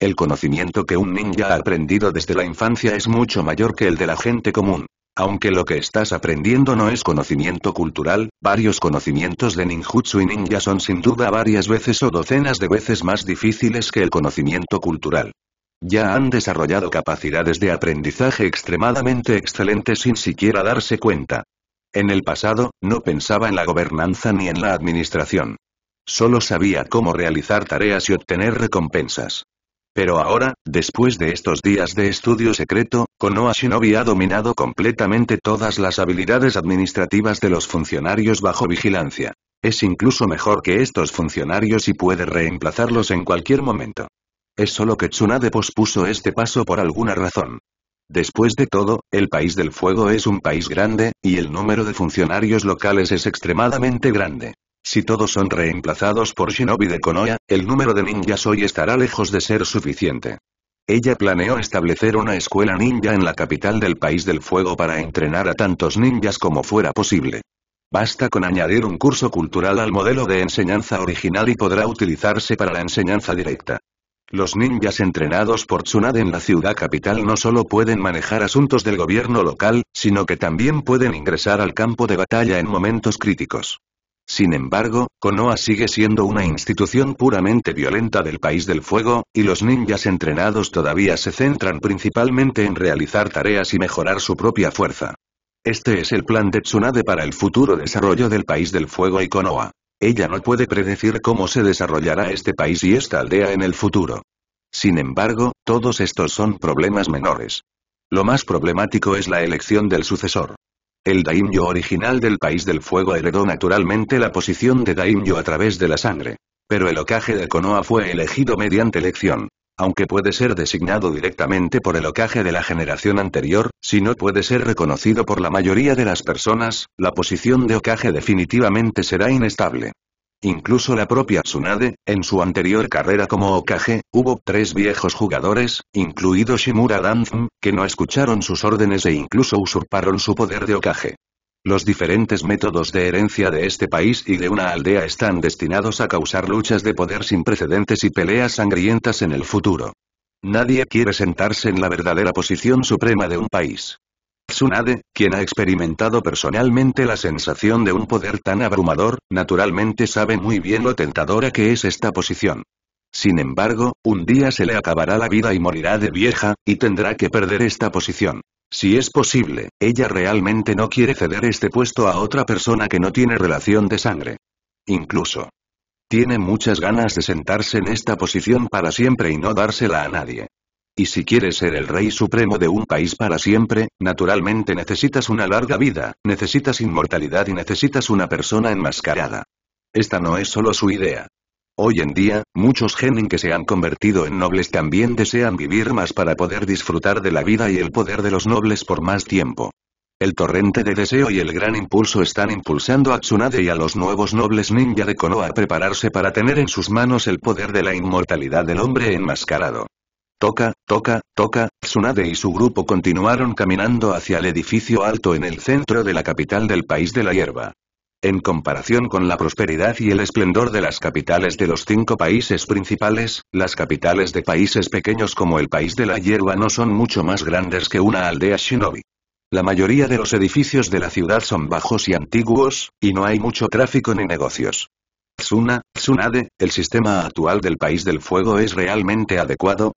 El conocimiento que un ninja ha aprendido desde la infancia es mucho mayor que el de la gente común. Aunque lo que estás aprendiendo no es conocimiento cultural, varios conocimientos de ninjutsu y ninja son sin duda varias veces o docenas de veces más difíciles que el conocimiento cultural. Ya han desarrollado capacidades de aprendizaje extremadamente excelentes sin siquiera darse cuenta. En el pasado, no pensaba en la gobernanza ni en la administración. Solo sabía cómo realizar tareas y obtener recompensas. Pero ahora, después de estos días de estudio secreto, Konoha Shinobi ha dominado completamente todas las habilidades administrativas de los funcionarios bajo vigilancia. Es incluso mejor que estos funcionarios y puede reemplazarlos en cualquier momento. Es solo que Tsunade pospuso este paso por alguna razón. Después de todo, el País del Fuego es un país grande, y el número de funcionarios locales es extremadamente grande. Si todos son reemplazados por shinobi de Konoha, el número de ninjas hoy estará lejos de ser suficiente. Ella planeó establecer una escuela ninja en la capital del País del Fuego para entrenar a tantos ninjas como fuera posible. Basta con añadir un curso cultural al modelo de enseñanza original y podrá utilizarse para la enseñanza directa. Los ninjas entrenados por Tsunade en la ciudad capital no solo pueden manejar asuntos del gobierno local, sino que también pueden ingresar al campo de batalla en momentos críticos. Sin embargo, Konoha sigue siendo una institución puramente violenta del País del Fuego, y los ninjas entrenados todavía se centran principalmente en realizar tareas y mejorar su propia fuerza. Este es el plan de Tsunade para el futuro desarrollo del País del Fuego y Konoha. Ella no puede predecir cómo se desarrollará este país y esta aldea en el futuro. Sin embargo, todos estos son problemas menores. Lo más problemático es la elección del sucesor. El daimyo original del País del Fuego heredó naturalmente la posición de daimyo a través de la sangre. Pero el ocaje de Konoha fue elegido mediante elección aunque puede ser designado directamente por el ocaje de la generación anterior, si no puede ser reconocido por la mayoría de las personas, la posición de Okage definitivamente será inestable. Incluso la propia Tsunade, en su anterior carrera como Okage, hubo tres viejos jugadores, incluido Shimura Danzum, que no escucharon sus órdenes e incluso usurparon su poder de Okage. Los diferentes métodos de herencia de este país y de una aldea están destinados a causar luchas de poder sin precedentes y peleas sangrientas en el futuro. Nadie quiere sentarse en la verdadera posición suprema de un país. Tsunade, quien ha experimentado personalmente la sensación de un poder tan abrumador, naturalmente sabe muy bien lo tentadora que es esta posición. Sin embargo, un día se le acabará la vida y morirá de vieja, y tendrá que perder esta posición. Si es posible, ella realmente no quiere ceder este puesto a otra persona que no tiene relación de sangre. Incluso. Tiene muchas ganas de sentarse en esta posición para siempre y no dársela a nadie. Y si quieres ser el rey supremo de un país para siempre, naturalmente necesitas una larga vida, necesitas inmortalidad y necesitas una persona enmascarada. Esta no es solo su idea. Hoy en día, muchos genin que se han convertido en nobles también desean vivir más para poder disfrutar de la vida y el poder de los nobles por más tiempo. El torrente de deseo y el gran impulso están impulsando a Tsunade y a los nuevos nobles ninja de Konoha a prepararse para tener en sus manos el poder de la inmortalidad del hombre enmascarado. Toca, toca, toca, Tsunade y su grupo continuaron caminando hacia el edificio alto en el centro de la capital del país de la hierba. En comparación con la prosperidad y el esplendor de las capitales de los cinco países principales, las capitales de países pequeños como el país de la hierba no son mucho más grandes que una aldea shinobi. La mayoría de los edificios de la ciudad son bajos y antiguos, y no hay mucho tráfico ni negocios. Tsuna, Tsunade, el sistema actual del país del fuego es realmente adecuado,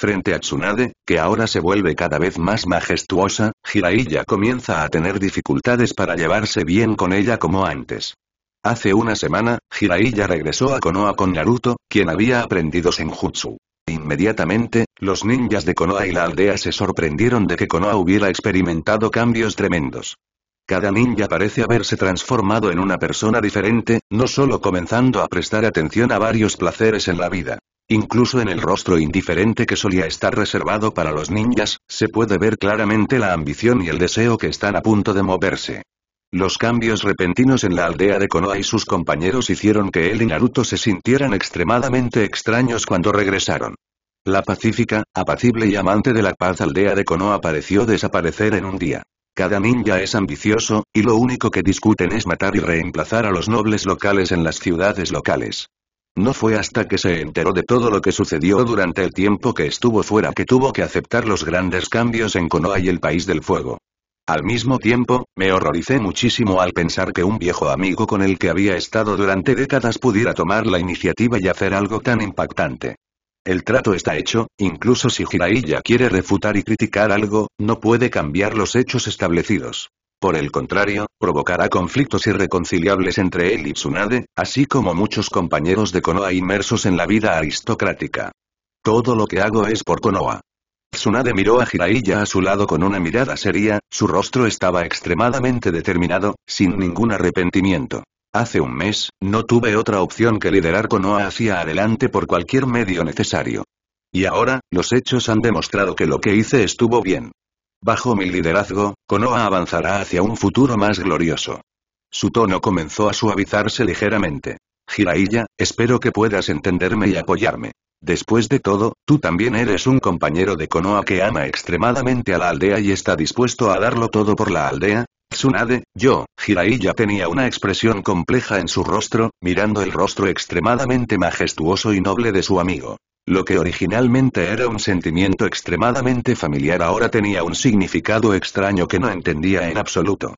Frente a Tsunade, que ahora se vuelve cada vez más majestuosa, Jiraiya comienza a tener dificultades para llevarse bien con ella como antes. Hace una semana, Jiraiya regresó a Konoha con Naruto, quien había aprendido Senjutsu. Inmediatamente, los ninjas de Konoha y la aldea se sorprendieron de que Konoha hubiera experimentado cambios tremendos. Cada ninja parece haberse transformado en una persona diferente, no solo comenzando a prestar atención a varios placeres en la vida. Incluso en el rostro indiferente que solía estar reservado para los ninjas, se puede ver claramente la ambición y el deseo que están a punto de moverse. Los cambios repentinos en la aldea de Konoha y sus compañeros hicieron que él y Naruto se sintieran extremadamente extraños cuando regresaron. La pacífica, apacible y amante de la paz aldea de Konoha pareció desaparecer en un día. Cada ninja es ambicioso, y lo único que discuten es matar y reemplazar a los nobles locales en las ciudades locales. No fue hasta que se enteró de todo lo que sucedió durante el tiempo que estuvo fuera que tuvo que aceptar los grandes cambios en Konoha y el País del Fuego. Al mismo tiempo, me horroricé muchísimo al pensar que un viejo amigo con el que había estado durante décadas pudiera tomar la iniciativa y hacer algo tan impactante. El trato está hecho, incluso si Jiraiya quiere refutar y criticar algo, no puede cambiar los hechos establecidos. Por el contrario, provocará conflictos irreconciliables entre él y Tsunade, así como muchos compañeros de Konoha inmersos en la vida aristocrática. Todo lo que hago es por Konoha. Tsunade miró a Jiraiya a su lado con una mirada seria, su rostro estaba extremadamente determinado, sin ningún arrepentimiento. Hace un mes, no tuve otra opción que liderar Konoha hacia adelante por cualquier medio necesario. Y ahora, los hechos han demostrado que lo que hice estuvo bien. Bajo mi liderazgo, Konoha avanzará hacia un futuro más glorioso. Su tono comenzó a suavizarse ligeramente. Jiraiya, espero que puedas entenderme y apoyarme. Después de todo, tú también eres un compañero de Konoha que ama extremadamente a la aldea y está dispuesto a darlo todo por la aldea. Tsunade, yo, Jiraiya tenía una expresión compleja en su rostro, mirando el rostro extremadamente majestuoso y noble de su amigo. Lo que originalmente era un sentimiento extremadamente familiar ahora tenía un significado extraño que no entendía en absoluto.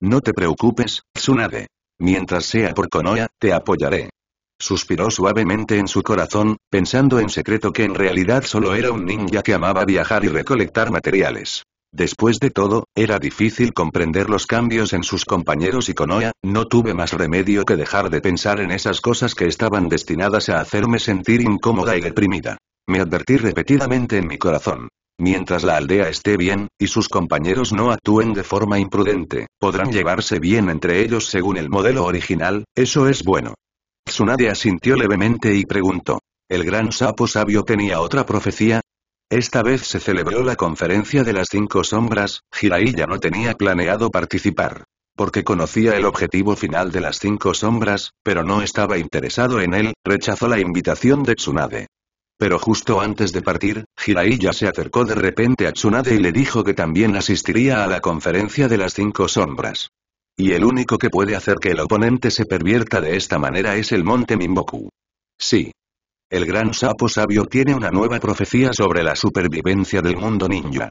No te preocupes, Tsunade. Mientras sea por Konoha, te apoyaré. Suspiró suavemente en su corazón, pensando en secreto que en realidad solo era un ninja que amaba viajar y recolectar materiales. Después de todo, era difícil comprender los cambios en sus compañeros y Konoha, no tuve más remedio que dejar de pensar en esas cosas que estaban destinadas a hacerme sentir incómoda y deprimida. Me advertí repetidamente en mi corazón. Mientras la aldea esté bien, y sus compañeros no actúen de forma imprudente, podrán llevarse bien entre ellos según el modelo original, eso es bueno. Tsunade asintió levemente y preguntó. ¿El gran sapo sabio tenía otra profecía? Esta vez se celebró la conferencia de las cinco sombras, Jiraiya no tenía planeado participar. Porque conocía el objetivo final de las cinco sombras, pero no estaba interesado en él, rechazó la invitación de Tsunade. Pero justo antes de partir, Jiraiya se acercó de repente a Tsunade y le dijo que también asistiría a la conferencia de las cinco sombras. Y el único que puede hacer que el oponente se pervierta de esta manera es el monte Mimboku. Sí, el gran sapo sabio tiene una nueva profecía sobre la supervivencia del mundo ninja.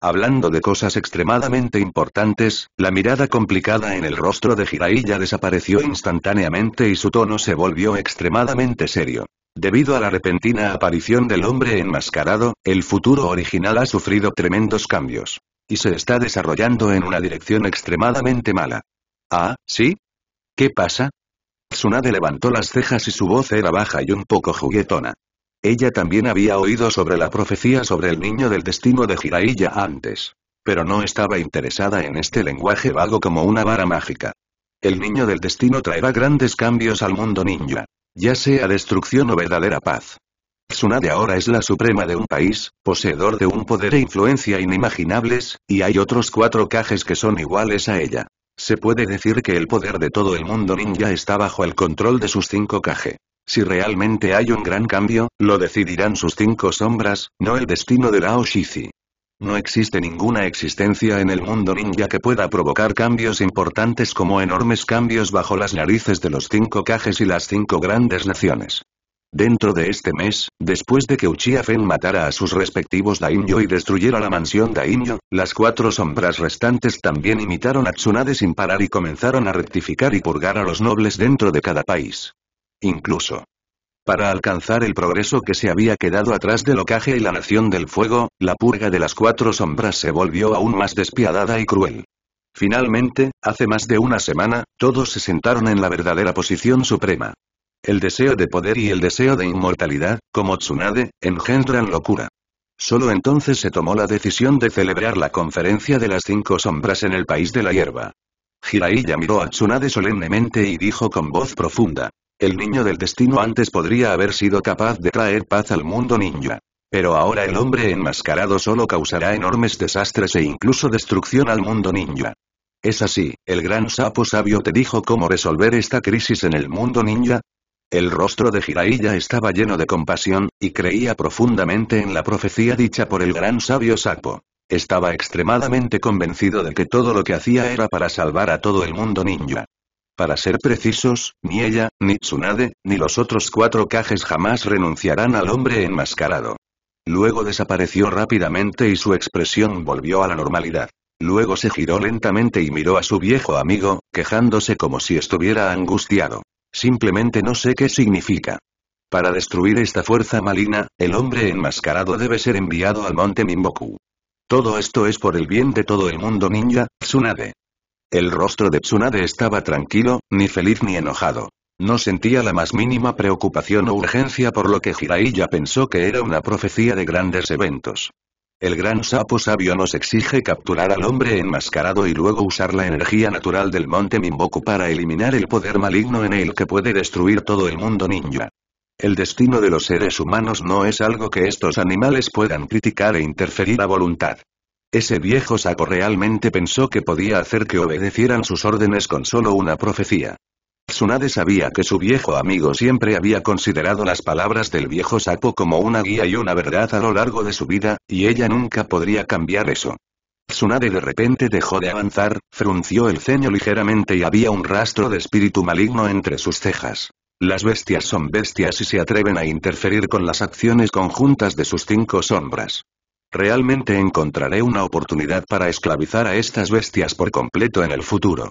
Hablando de cosas extremadamente importantes, la mirada complicada en el rostro de Jiraiya desapareció instantáneamente y su tono se volvió extremadamente serio. Debido a la repentina aparición del hombre enmascarado, el futuro original ha sufrido tremendos cambios. Y se está desarrollando en una dirección extremadamente mala. Ah, ¿sí? ¿Qué pasa? Tsunade levantó las cejas y su voz era baja y un poco juguetona. Ella también había oído sobre la profecía sobre el niño del destino de Jiraiya antes. Pero no estaba interesada en este lenguaje vago como una vara mágica. El niño del destino traerá grandes cambios al mundo ninja. Ya sea destrucción o verdadera paz. Tsunade ahora es la suprema de un país, poseedor de un poder e influencia inimaginables, y hay otros cuatro cajes que son iguales a ella. Se puede decir que el poder de todo el mundo ninja está bajo el control de sus cinco kage. Si realmente hay un gran cambio, lo decidirán sus cinco sombras, no el destino de Lao Shizi. No existe ninguna existencia en el mundo ninja que pueda provocar cambios importantes como enormes cambios bajo las narices de los cinco cajes y las cinco grandes naciones. Dentro de este mes, después de que Uchiha Fen matara a sus respectivos Daimyo y destruyera la mansión Daimyo, las cuatro sombras restantes también imitaron a Tsunade sin parar y comenzaron a rectificar y purgar a los nobles dentro de cada país. Incluso. Para alcanzar el progreso que se había quedado atrás del Okage y la Nación del Fuego, la purga de las cuatro sombras se volvió aún más despiadada y cruel. Finalmente, hace más de una semana, todos se sentaron en la verdadera posición suprema. El deseo de poder y el deseo de inmortalidad, como Tsunade, engendran locura. Solo entonces se tomó la decisión de celebrar la conferencia de las cinco sombras en el país de la hierba. Jiraiya miró a Tsunade solemnemente y dijo con voz profunda. El niño del destino antes podría haber sido capaz de traer paz al mundo ninja. Pero ahora el hombre enmascarado solo causará enormes desastres e incluso destrucción al mundo ninja. Es así, el gran sapo sabio te dijo cómo resolver esta crisis en el mundo ninja, el rostro de Jiraiya estaba lleno de compasión, y creía profundamente en la profecía dicha por el gran sabio Sapo. Estaba extremadamente convencido de que todo lo que hacía era para salvar a todo el mundo ninja. Para ser precisos, ni ella, ni Tsunade, ni los otros cuatro cajes jamás renunciarán al hombre enmascarado. Luego desapareció rápidamente y su expresión volvió a la normalidad. Luego se giró lentamente y miró a su viejo amigo, quejándose como si estuviera angustiado simplemente no sé qué significa. Para destruir esta fuerza maligna, el hombre enmascarado debe ser enviado al monte Mimboku. Todo esto es por el bien de todo el mundo ninja, Tsunade. El rostro de Tsunade estaba tranquilo, ni feliz ni enojado. No sentía la más mínima preocupación o urgencia por lo que Jiraiya pensó que era una profecía de grandes eventos. El gran sapo sabio nos exige capturar al hombre enmascarado y luego usar la energía natural del monte Mimboku para eliminar el poder maligno en él que puede destruir todo el mundo ninja. El destino de los seres humanos no es algo que estos animales puedan criticar e interferir a voluntad. Ese viejo sapo realmente pensó que podía hacer que obedecieran sus órdenes con solo una profecía. Tsunade sabía que su viejo amigo siempre había considerado las palabras del viejo sapo como una guía y una verdad a lo largo de su vida, y ella nunca podría cambiar eso. Tsunade de repente dejó de avanzar, frunció el ceño ligeramente y había un rastro de espíritu maligno entre sus cejas. Las bestias son bestias y se atreven a interferir con las acciones conjuntas de sus cinco sombras. Realmente encontraré una oportunidad para esclavizar a estas bestias por completo en el futuro.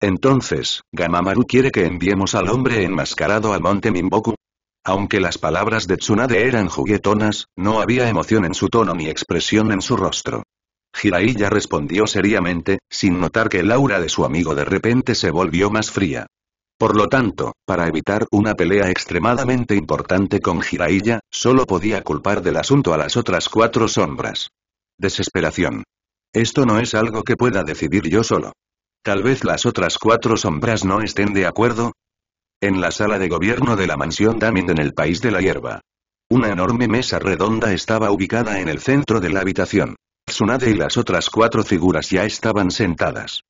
Entonces, Gamamaru quiere que enviemos al hombre enmascarado al monte Mimboku. Aunque las palabras de Tsunade eran juguetonas, no había emoción en su tono ni expresión en su rostro. Jiraiya respondió seriamente, sin notar que el aura de su amigo de repente se volvió más fría. Por lo tanto, para evitar una pelea extremadamente importante con Jiraiya, solo podía culpar del asunto a las otras cuatro sombras. Desesperación. Esto no es algo que pueda decidir yo solo. Tal vez las otras cuatro sombras no estén de acuerdo. En la sala de gobierno de la mansión Damien en el País de la Hierba. Una enorme mesa redonda estaba ubicada en el centro de la habitación. Tsunade y las otras cuatro figuras ya estaban sentadas.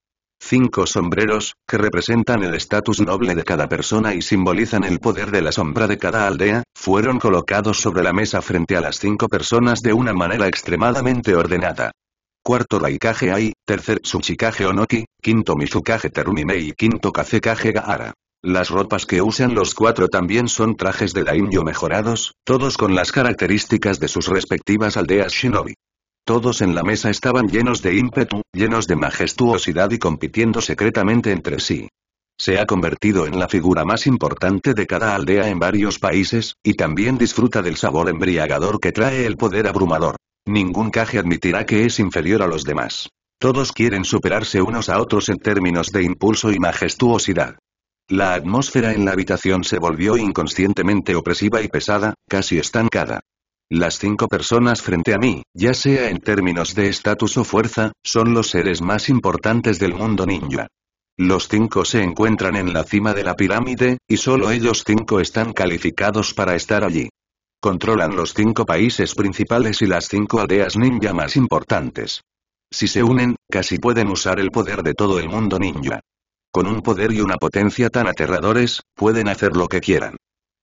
Cinco sombreros, que representan el estatus noble de cada persona y simbolizan el poder de la sombra de cada aldea, fueron colocados sobre la mesa frente a las cinco personas de una manera extremadamente ordenada cuarto Raikage Ai, tercer Tsuchikage Onoki, quinto Mizukage Terumimei y quinto Kazekage Gaara. Las ropas que usan los cuatro también son trajes de daimyo mejorados, todos con las características de sus respectivas aldeas shinobi. Todos en la mesa estaban llenos de ímpetu, llenos de majestuosidad y compitiendo secretamente entre sí. Se ha convertido en la figura más importante de cada aldea en varios países, y también disfruta del sabor embriagador que trae el poder abrumador. Ningún caje admitirá que es inferior a los demás. Todos quieren superarse unos a otros en términos de impulso y majestuosidad. La atmósfera en la habitación se volvió inconscientemente opresiva y pesada, casi estancada. Las cinco personas frente a mí, ya sea en términos de estatus o fuerza, son los seres más importantes del mundo ninja. Los cinco se encuentran en la cima de la pirámide, y solo ellos cinco están calificados para estar allí. Controlan los cinco países principales y las cinco aldeas ninja más importantes. Si se unen, casi pueden usar el poder de todo el mundo ninja. Con un poder y una potencia tan aterradores, pueden hacer lo que quieran.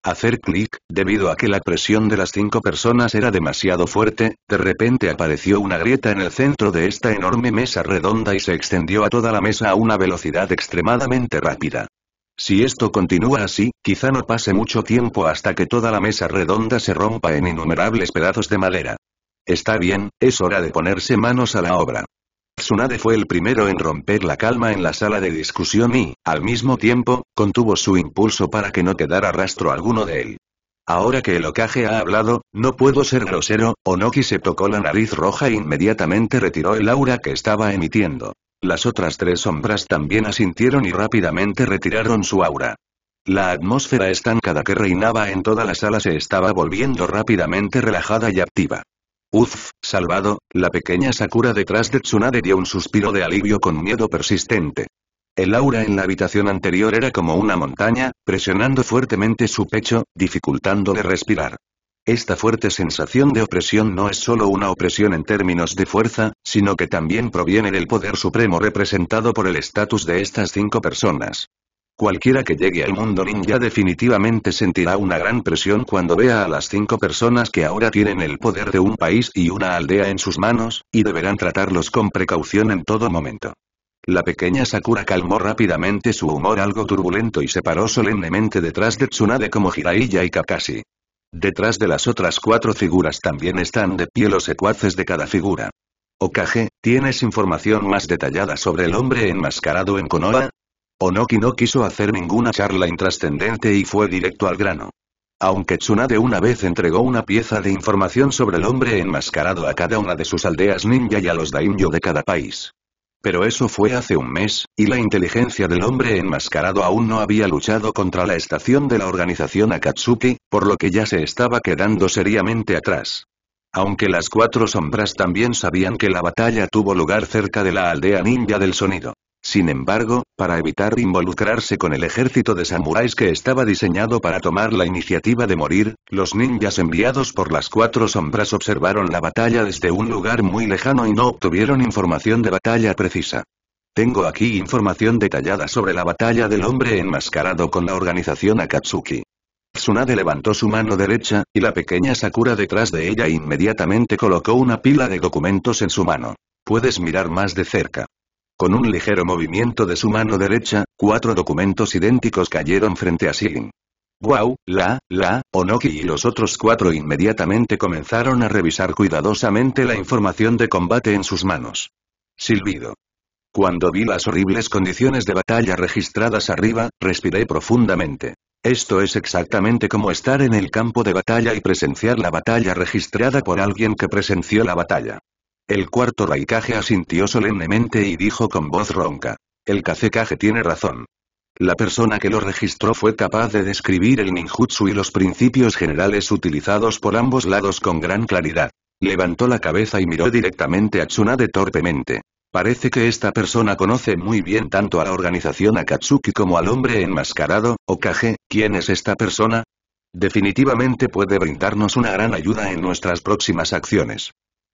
Hacer clic, debido a que la presión de las cinco personas era demasiado fuerte, de repente apareció una grieta en el centro de esta enorme mesa redonda y se extendió a toda la mesa a una velocidad extremadamente rápida. Si esto continúa así, Quizá no pase mucho tiempo hasta que toda la mesa redonda se rompa en innumerables pedazos de madera. Está bien, es hora de ponerse manos a la obra. Tsunade fue el primero en romper la calma en la sala de discusión y, al mismo tiempo, contuvo su impulso para que no quedara rastro alguno de él. Ahora que el ocaje ha hablado, no puedo ser grosero, Onoki se tocó la nariz roja e inmediatamente retiró el aura que estaba emitiendo. Las otras tres sombras también asintieron y rápidamente retiraron su aura. La atmósfera estancada que reinaba en toda la sala se estaba volviendo rápidamente relajada y activa. Uf, salvado, la pequeña Sakura detrás de Tsunade dio un suspiro de alivio con miedo persistente. El aura en la habitación anterior era como una montaña, presionando fuertemente su pecho, dificultándole respirar. Esta fuerte sensación de opresión no es solo una opresión en términos de fuerza, sino que también proviene del poder supremo representado por el estatus de estas cinco personas. Cualquiera que llegue al mundo ninja definitivamente sentirá una gran presión cuando vea a las cinco personas que ahora tienen el poder de un país y una aldea en sus manos, y deberán tratarlos con precaución en todo momento. La pequeña Sakura calmó rápidamente su humor algo turbulento y se paró solemnemente detrás de Tsunade como Hiraiya y Kakashi. Detrás de las otras cuatro figuras también están de pie los secuaces de cada figura. Okage, ¿tienes información más detallada sobre el hombre enmascarado en Konoha? Onoki no quiso hacer ninguna charla intrascendente y fue directo al grano. Aunque Tsunade una vez entregó una pieza de información sobre el hombre enmascarado a cada una de sus aldeas ninja y a los daimyo de cada país. Pero eso fue hace un mes, y la inteligencia del hombre enmascarado aún no había luchado contra la estación de la organización Akatsuki, por lo que ya se estaba quedando seriamente atrás. Aunque las cuatro sombras también sabían que la batalla tuvo lugar cerca de la aldea ninja del sonido. Sin embargo, para evitar involucrarse con el ejército de samuráis que estaba diseñado para tomar la iniciativa de morir, los ninjas enviados por las cuatro sombras observaron la batalla desde un lugar muy lejano y no obtuvieron información de batalla precisa. Tengo aquí información detallada sobre la batalla del hombre enmascarado con la organización Akatsuki. Tsunade levantó su mano derecha, y la pequeña Sakura detrás de ella inmediatamente colocó una pila de documentos en su mano. Puedes mirar más de cerca. Con un ligero movimiento de su mano derecha, cuatro documentos idénticos cayeron frente a Sigin. Wow, la, la, Onoki y los otros cuatro inmediatamente comenzaron a revisar cuidadosamente la información de combate en sus manos. Silbido. Cuando vi las horribles condiciones de batalla registradas arriba, respiré profundamente. Esto es exactamente como estar en el campo de batalla y presenciar la batalla registrada por alguien que presenció la batalla. El cuarto Raikage asintió solemnemente y dijo con voz ronca. El Kazekaje tiene razón. La persona que lo registró fue capaz de describir el ninjutsu y los principios generales utilizados por ambos lados con gran claridad. Levantó la cabeza y miró directamente a Tsunade torpemente. Parece que esta persona conoce muy bien tanto a la organización Akatsuki como al hombre enmascarado, Okage, ¿quién es esta persona? Definitivamente puede brindarnos una gran ayuda en nuestras próximas acciones.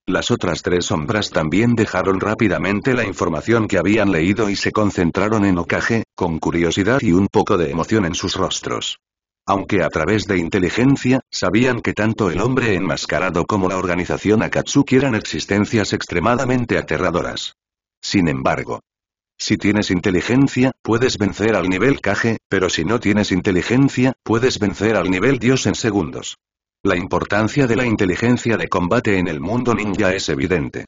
Las otras tres sombras también dejaron rápidamente la información que habían leído y se concentraron en Okage, con curiosidad y un poco de emoción en sus rostros. Aunque a través de inteligencia, sabían que tanto el hombre enmascarado como la organización Akatsuki eran existencias extremadamente aterradoras. Sin embargo, si tienes inteligencia, puedes vencer al nivel Kage, pero si no tienes inteligencia, puedes vencer al nivel Dios en segundos. La importancia de la inteligencia de combate en el mundo ninja es evidente.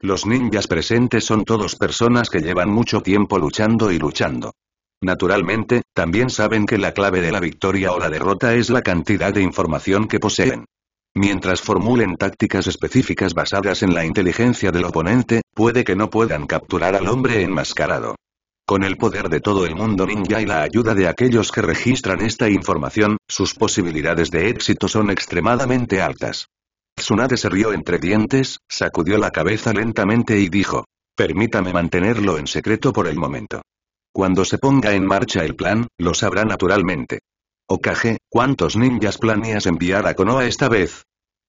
Los ninjas presentes son todos personas que llevan mucho tiempo luchando y luchando. Naturalmente, también saben que la clave de la victoria o la derrota es la cantidad de información que poseen. Mientras formulen tácticas específicas basadas en la inteligencia del oponente, puede que no puedan capturar al hombre enmascarado. Con el poder de todo el mundo ninja y la ayuda de aquellos que registran esta información, sus posibilidades de éxito son extremadamente altas. Tsunade se rió entre dientes, sacudió la cabeza lentamente y dijo. Permítame mantenerlo en secreto por el momento. Cuando se ponga en marcha el plan, lo sabrá naturalmente. Okage, ¿cuántos ninjas planeas enviar a Konoha esta vez?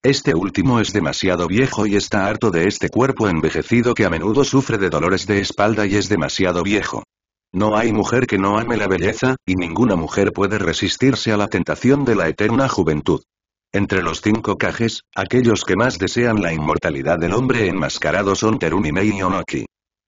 Este último es demasiado viejo y está harto de este cuerpo envejecido que a menudo sufre de dolores de espalda y es demasiado viejo. No hay mujer que no ame la belleza, y ninguna mujer puede resistirse a la tentación de la eterna juventud. Entre los cinco cajes, aquellos que más desean la inmortalidad del hombre enmascarado son Terunimei y Onoki.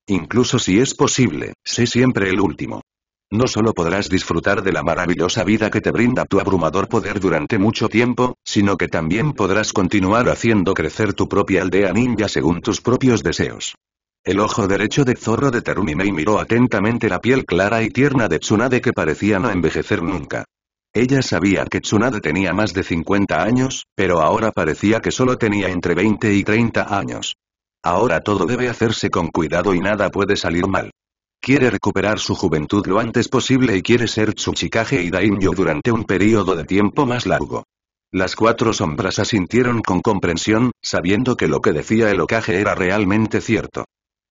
Incluso si es posible, sé siempre el último. No solo podrás disfrutar de la maravillosa vida que te brinda tu abrumador poder durante mucho tiempo, sino que también podrás continuar haciendo crecer tu propia aldea ninja según tus propios deseos. El ojo derecho de Zorro de Terumimei miró atentamente la piel clara y tierna de Tsunade que parecía no envejecer nunca. Ella sabía que Tsunade tenía más de 50 años, pero ahora parecía que solo tenía entre 20 y 30 años. Ahora todo debe hacerse con cuidado y nada puede salir mal. Quiere recuperar su juventud lo antes posible y quiere ser Tsuchikage y Daimyo durante un periodo de tiempo más largo. Las cuatro sombras asintieron con comprensión, sabiendo que lo que decía el Okage era realmente cierto.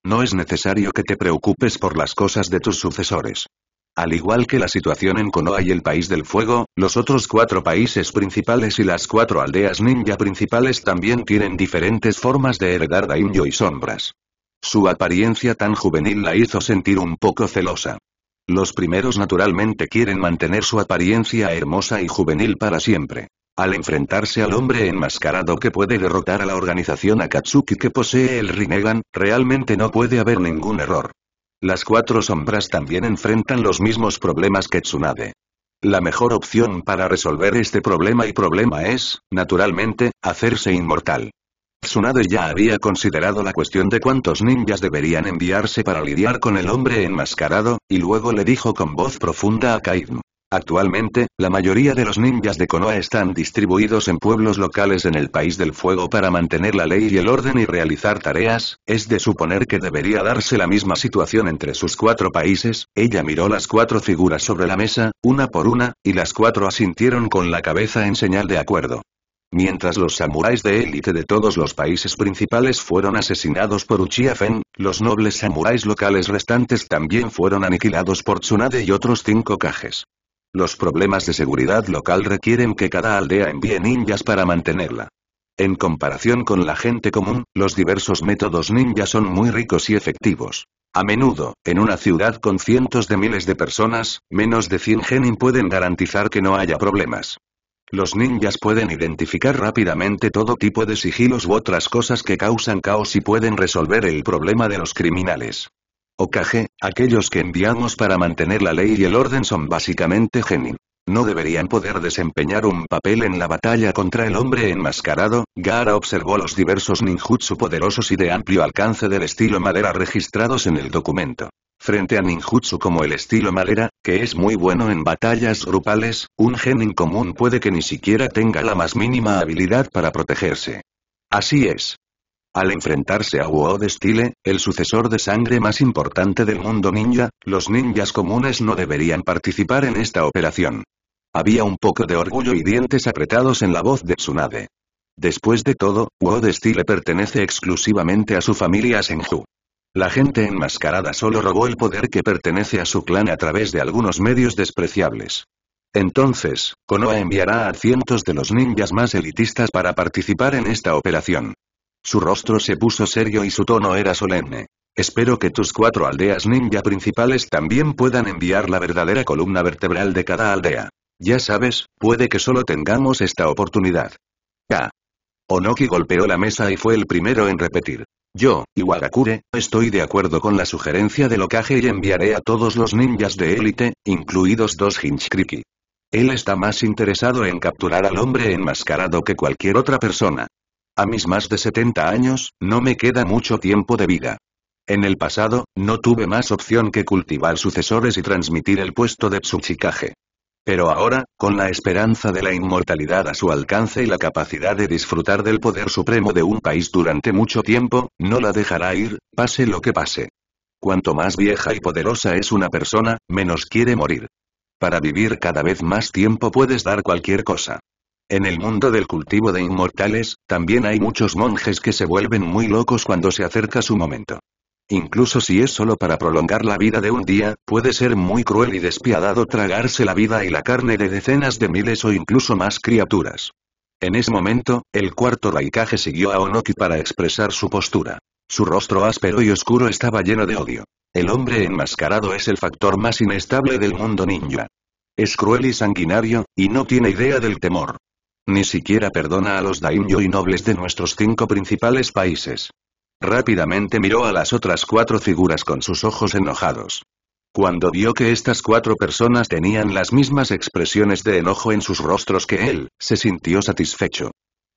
No es necesario que te preocupes por las cosas de tus sucesores. Al igual que la situación en Konoha y el País del Fuego, los otros cuatro países principales y las cuatro aldeas ninja principales también tienen diferentes formas de heredar daimyo y sombras. Su apariencia tan juvenil la hizo sentir un poco celosa. Los primeros naturalmente quieren mantener su apariencia hermosa y juvenil para siempre. Al enfrentarse al hombre enmascarado que puede derrotar a la organización Akatsuki que posee el Rinnegan, realmente no puede haber ningún error. Las cuatro sombras también enfrentan los mismos problemas que Tsunade. La mejor opción para resolver este problema y problema es, naturalmente, hacerse inmortal. Tsunade ya había considerado la cuestión de cuántos ninjas deberían enviarse para lidiar con el hombre enmascarado, y luego le dijo con voz profunda a Kaidm. Actualmente, la mayoría de los ninjas de Konoha están distribuidos en pueblos locales en el País del Fuego para mantener la ley y el orden y realizar tareas, es de suponer que debería darse la misma situación entre sus cuatro países, ella miró las cuatro figuras sobre la mesa, una por una, y las cuatro asintieron con la cabeza en señal de acuerdo. Mientras los samuráis de élite de todos los países principales fueron asesinados por Uchiha Fen, los nobles samuráis locales restantes también fueron aniquilados por Tsunade y otros cinco cajes. Los problemas de seguridad local requieren que cada aldea envíe ninjas para mantenerla. En comparación con la gente común, los diversos métodos ninja son muy ricos y efectivos. A menudo, en una ciudad con cientos de miles de personas, menos de 100 genin pueden garantizar que no haya problemas. Los ninjas pueden identificar rápidamente todo tipo de sigilos u otras cosas que causan caos y pueden resolver el problema de los criminales. Okage, aquellos que enviamos para mantener la ley y el orden son básicamente genin. No deberían poder desempeñar un papel en la batalla contra el hombre enmascarado, Gara observó los diversos ninjutsu poderosos y de amplio alcance del estilo madera registrados en el documento. Frente a ninjutsu como el estilo madera, que es muy bueno en batallas grupales, un genin común puede que ni siquiera tenga la más mínima habilidad para protegerse. Así es. Al enfrentarse a Uo de Stile, el sucesor de sangre más importante del mundo ninja, los ninjas comunes no deberían participar en esta operación. Había un poco de orgullo y dientes apretados en la voz de Tsunade. Después de todo, Wodesti Style pertenece exclusivamente a su familia Senju. La gente enmascarada solo robó el poder que pertenece a su clan a través de algunos medios despreciables. Entonces, Konoha enviará a cientos de los ninjas más elitistas para participar en esta operación. Su rostro se puso serio y su tono era solemne. Espero que tus cuatro aldeas ninja principales también puedan enviar la verdadera columna vertebral de cada aldea. Ya sabes, puede que solo tengamos esta oportunidad. ¡Ah! Onoki golpeó la mesa y fue el primero en repetir. Yo, Iwagakure, estoy de acuerdo con la sugerencia de Lokage y enviaré a todos los ninjas de élite, incluidos dos Hinchkriki. Él está más interesado en capturar al hombre enmascarado que cualquier otra persona. A mis más de 70 años, no me queda mucho tiempo de vida. En el pasado, no tuve más opción que cultivar sucesores y transmitir el puesto de Tsuchikage. Pero ahora, con la esperanza de la inmortalidad a su alcance y la capacidad de disfrutar del poder supremo de un país durante mucho tiempo, no la dejará ir, pase lo que pase. Cuanto más vieja y poderosa es una persona, menos quiere morir. Para vivir cada vez más tiempo puedes dar cualquier cosa. En el mundo del cultivo de inmortales, también hay muchos monjes que se vuelven muy locos cuando se acerca su momento. Incluso si es solo para prolongar la vida de un día, puede ser muy cruel y despiadado tragarse la vida y la carne de decenas de miles o incluso más criaturas. En ese momento, el cuarto Raikage siguió a Onoki para expresar su postura. Su rostro áspero y oscuro estaba lleno de odio. El hombre enmascarado es el factor más inestable del mundo ninja. Es cruel y sanguinario, y no tiene idea del temor. Ni siquiera perdona a los daimyo y nobles de nuestros cinco principales países. Rápidamente miró a las otras cuatro figuras con sus ojos enojados. Cuando vio que estas cuatro personas tenían las mismas expresiones de enojo en sus rostros que él, se sintió satisfecho.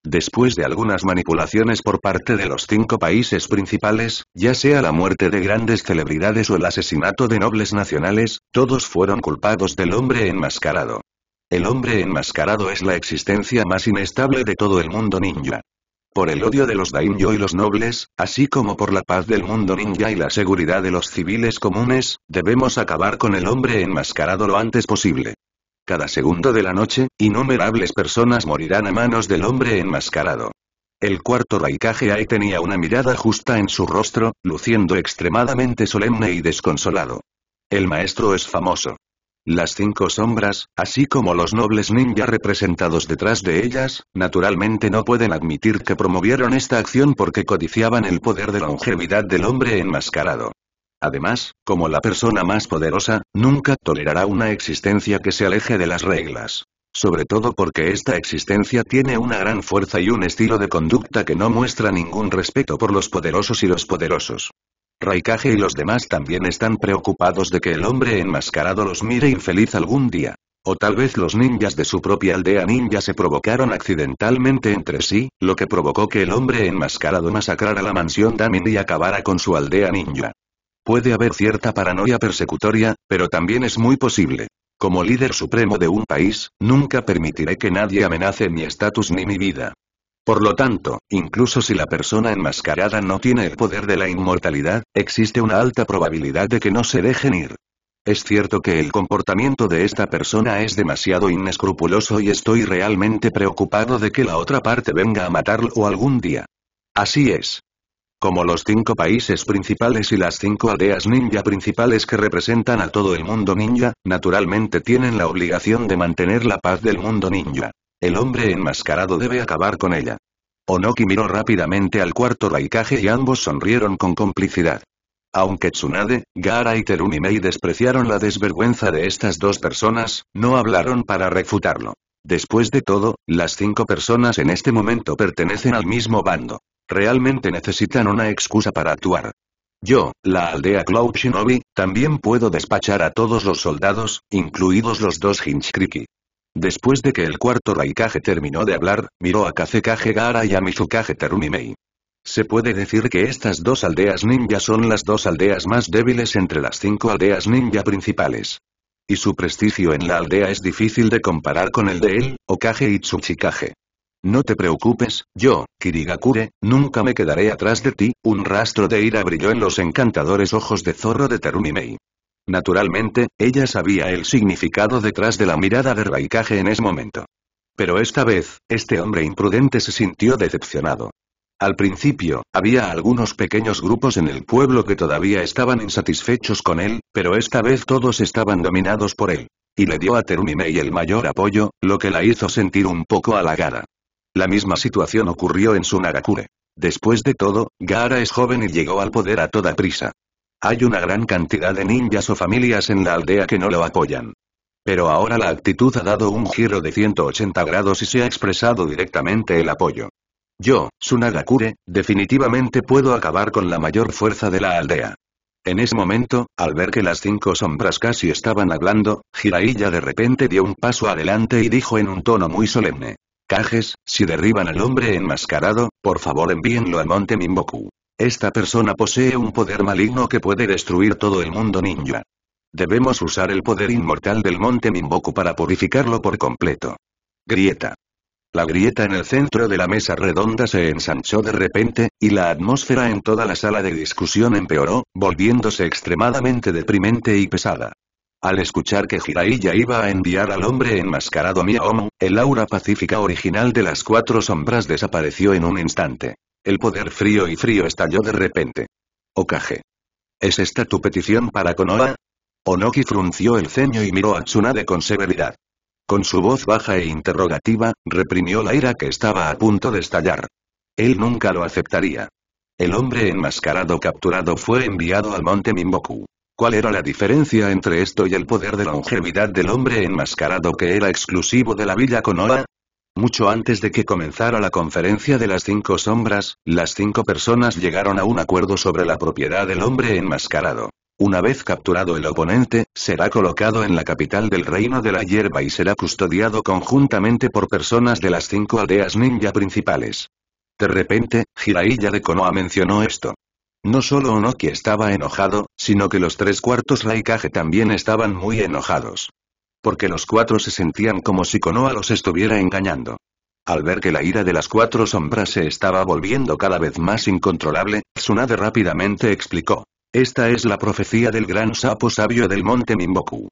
Después de algunas manipulaciones por parte de los cinco países principales, ya sea la muerte de grandes celebridades o el asesinato de nobles nacionales, todos fueron culpados del hombre enmascarado. El hombre enmascarado es la existencia más inestable de todo el mundo ninja por el odio de los daimyo y los nobles, así como por la paz del mundo ninja y la seguridad de los civiles comunes, debemos acabar con el hombre enmascarado lo antes posible. Cada segundo de la noche, innumerables personas morirán a manos del hombre enmascarado. El cuarto Raikage hay tenía una mirada justa en su rostro, luciendo extremadamente solemne y desconsolado. El maestro es famoso. Las cinco sombras, así como los nobles ninja representados detrás de ellas, naturalmente no pueden admitir que promovieron esta acción porque codiciaban el poder de longevidad del hombre enmascarado. Además, como la persona más poderosa, nunca tolerará una existencia que se aleje de las reglas. Sobre todo porque esta existencia tiene una gran fuerza y un estilo de conducta que no muestra ningún respeto por los poderosos y los poderosos. Raikage y los demás también están preocupados de que el hombre enmascarado los mire infeliz algún día. O tal vez los ninjas de su propia aldea ninja se provocaron accidentalmente entre sí, lo que provocó que el hombre enmascarado masacrara la mansión Damin y acabara con su aldea ninja. Puede haber cierta paranoia persecutoria, pero también es muy posible. Como líder supremo de un país, nunca permitiré que nadie amenace mi estatus ni mi vida. Por lo tanto, incluso si la persona enmascarada no tiene el poder de la inmortalidad, existe una alta probabilidad de que no se dejen ir. Es cierto que el comportamiento de esta persona es demasiado inescrupuloso y estoy realmente preocupado de que la otra parte venga a matarlo algún día. Así es. Como los cinco países principales y las cinco aldeas ninja principales que representan a todo el mundo ninja, naturalmente tienen la obligación de mantener la paz del mundo ninja. El hombre enmascarado debe acabar con ella. Onoki miró rápidamente al cuarto Raikage y ambos sonrieron con complicidad. Aunque Tsunade, Gara y Terumimei despreciaron la desvergüenza de estas dos personas, no hablaron para refutarlo. Después de todo, las cinco personas en este momento pertenecen al mismo bando. Realmente necesitan una excusa para actuar. Yo, la aldea Cloud Shinobi, también puedo despachar a todos los soldados, incluidos los dos Hinchkriki. Después de que el cuarto Raikage terminó de hablar, miró a Kazekage Gara y a Mizukage Terumimei. Se puede decir que estas dos aldeas ninja son las dos aldeas más débiles entre las cinco aldeas ninja principales. Y su prestigio en la aldea es difícil de comparar con el de él, Okage y No te preocupes, yo, Kirigakure, nunca me quedaré atrás de ti, un rastro de ira brilló en los encantadores ojos de zorro de Terumimei. Naturalmente, ella sabía el significado detrás de la mirada de Raikage en ese momento. Pero esta vez, este hombre imprudente se sintió decepcionado. Al principio, había algunos pequeños grupos en el pueblo que todavía estaban insatisfechos con él, pero esta vez todos estaban dominados por él. Y le dio a Terumimei el mayor apoyo, lo que la hizo sentir un poco halagada. La misma situación ocurrió en su Después de todo, Gaara es joven y llegó al poder a toda prisa. Hay una gran cantidad de ninjas o familias en la aldea que no lo apoyan. Pero ahora la actitud ha dado un giro de 180 grados y se ha expresado directamente el apoyo. Yo, Sunagakure, definitivamente puedo acabar con la mayor fuerza de la aldea. En ese momento, al ver que las cinco sombras casi estaban hablando, Jiraiya de repente dio un paso adelante y dijo en un tono muy solemne. Cajes, si derriban al hombre enmascarado, por favor envíenlo a Monte Mimboku. Esta persona posee un poder maligno que puede destruir todo el mundo ninja. Debemos usar el poder inmortal del monte mimboku para purificarlo por completo. Grieta. La grieta en el centro de la mesa redonda se ensanchó de repente, y la atmósfera en toda la sala de discusión empeoró, volviéndose extremadamente deprimente y pesada. Al escuchar que Jiraiya iba a enviar al hombre enmascarado a Miaomu, el aura pacífica original de las cuatro sombras desapareció en un instante. El poder frío y frío estalló de repente. Okage. ¿Es esta tu petición para Konoha? Onoki frunció el ceño y miró a Tsunade con severidad. Con su voz baja e interrogativa, reprimió la ira que estaba a punto de estallar. Él nunca lo aceptaría. El hombre enmascarado capturado fue enviado al monte Mimboku. ¿Cuál era la diferencia entre esto y el poder de longevidad del hombre enmascarado que era exclusivo de la villa Konoha? Mucho antes de que comenzara la conferencia de las cinco sombras, las cinco personas llegaron a un acuerdo sobre la propiedad del hombre enmascarado. Una vez capturado el oponente, será colocado en la capital del reino de la hierba y será custodiado conjuntamente por personas de las cinco aldeas ninja principales. De repente, Jiraiya de Konoha mencionó esto. No solo Onoki estaba enojado, sino que los tres cuartos Raikage también estaban muy enojados. Porque los cuatro se sentían como si Konoha los estuviera engañando. Al ver que la ira de las cuatro sombras se estaba volviendo cada vez más incontrolable, Tsunade rápidamente explicó. Esta es la profecía del gran sapo sabio del monte Mimboku.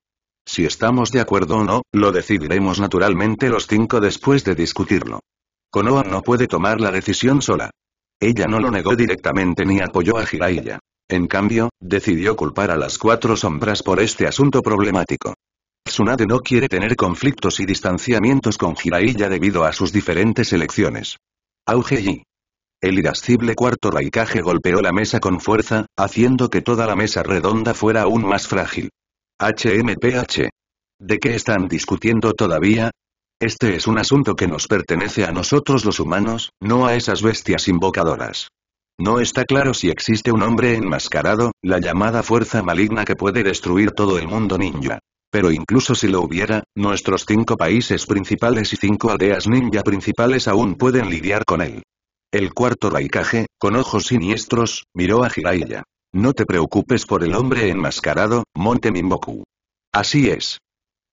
Si estamos de acuerdo o no, lo decidiremos naturalmente los cinco después de discutirlo. Konoha no puede tomar la decisión sola. Ella no lo negó directamente ni apoyó a Jiraiya. En cambio, decidió culpar a las cuatro sombras por este asunto problemático. Tsunade no quiere tener conflictos y distanciamientos con Jiraiya debido a sus diferentes elecciones. Auge El irascible cuarto Raikage golpeó la mesa con fuerza, haciendo que toda la mesa redonda fuera aún más frágil. HMPH. ¿De qué están discutiendo todavía? Este es un asunto que nos pertenece a nosotros los humanos, no a esas bestias invocadoras. No está claro si existe un hombre enmascarado, la llamada fuerza maligna que puede destruir todo el mundo ninja. Pero incluso si lo hubiera, nuestros cinco países principales y cinco aldeas ninja principales aún pueden lidiar con él. El cuarto Raikage, con ojos siniestros, miró a Jiraiya. No te preocupes por el hombre enmascarado, Monte Mimboku. Así es.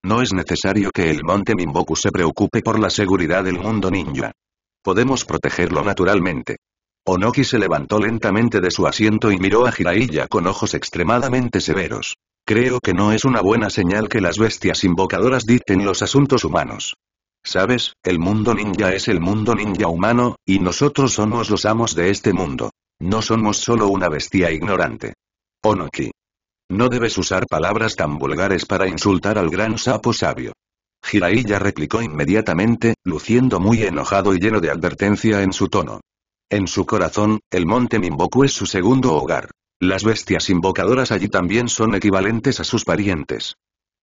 No es necesario que el Monte Mimboku se preocupe por la seguridad del mundo ninja. Podemos protegerlo naturalmente. Onoki se levantó lentamente de su asiento y miró a Jiraiya con ojos extremadamente severos. Creo que no es una buena señal que las bestias invocadoras dicten los asuntos humanos. Sabes, el mundo ninja es el mundo ninja humano, y nosotros somos los amos de este mundo. No somos solo una bestia ignorante. Onoki. No debes usar palabras tan vulgares para insultar al gran sapo sabio. Jiraiya replicó inmediatamente, luciendo muy enojado y lleno de advertencia en su tono. En su corazón, el monte Mimboku es su segundo hogar. Las bestias invocadoras allí también son equivalentes a sus parientes.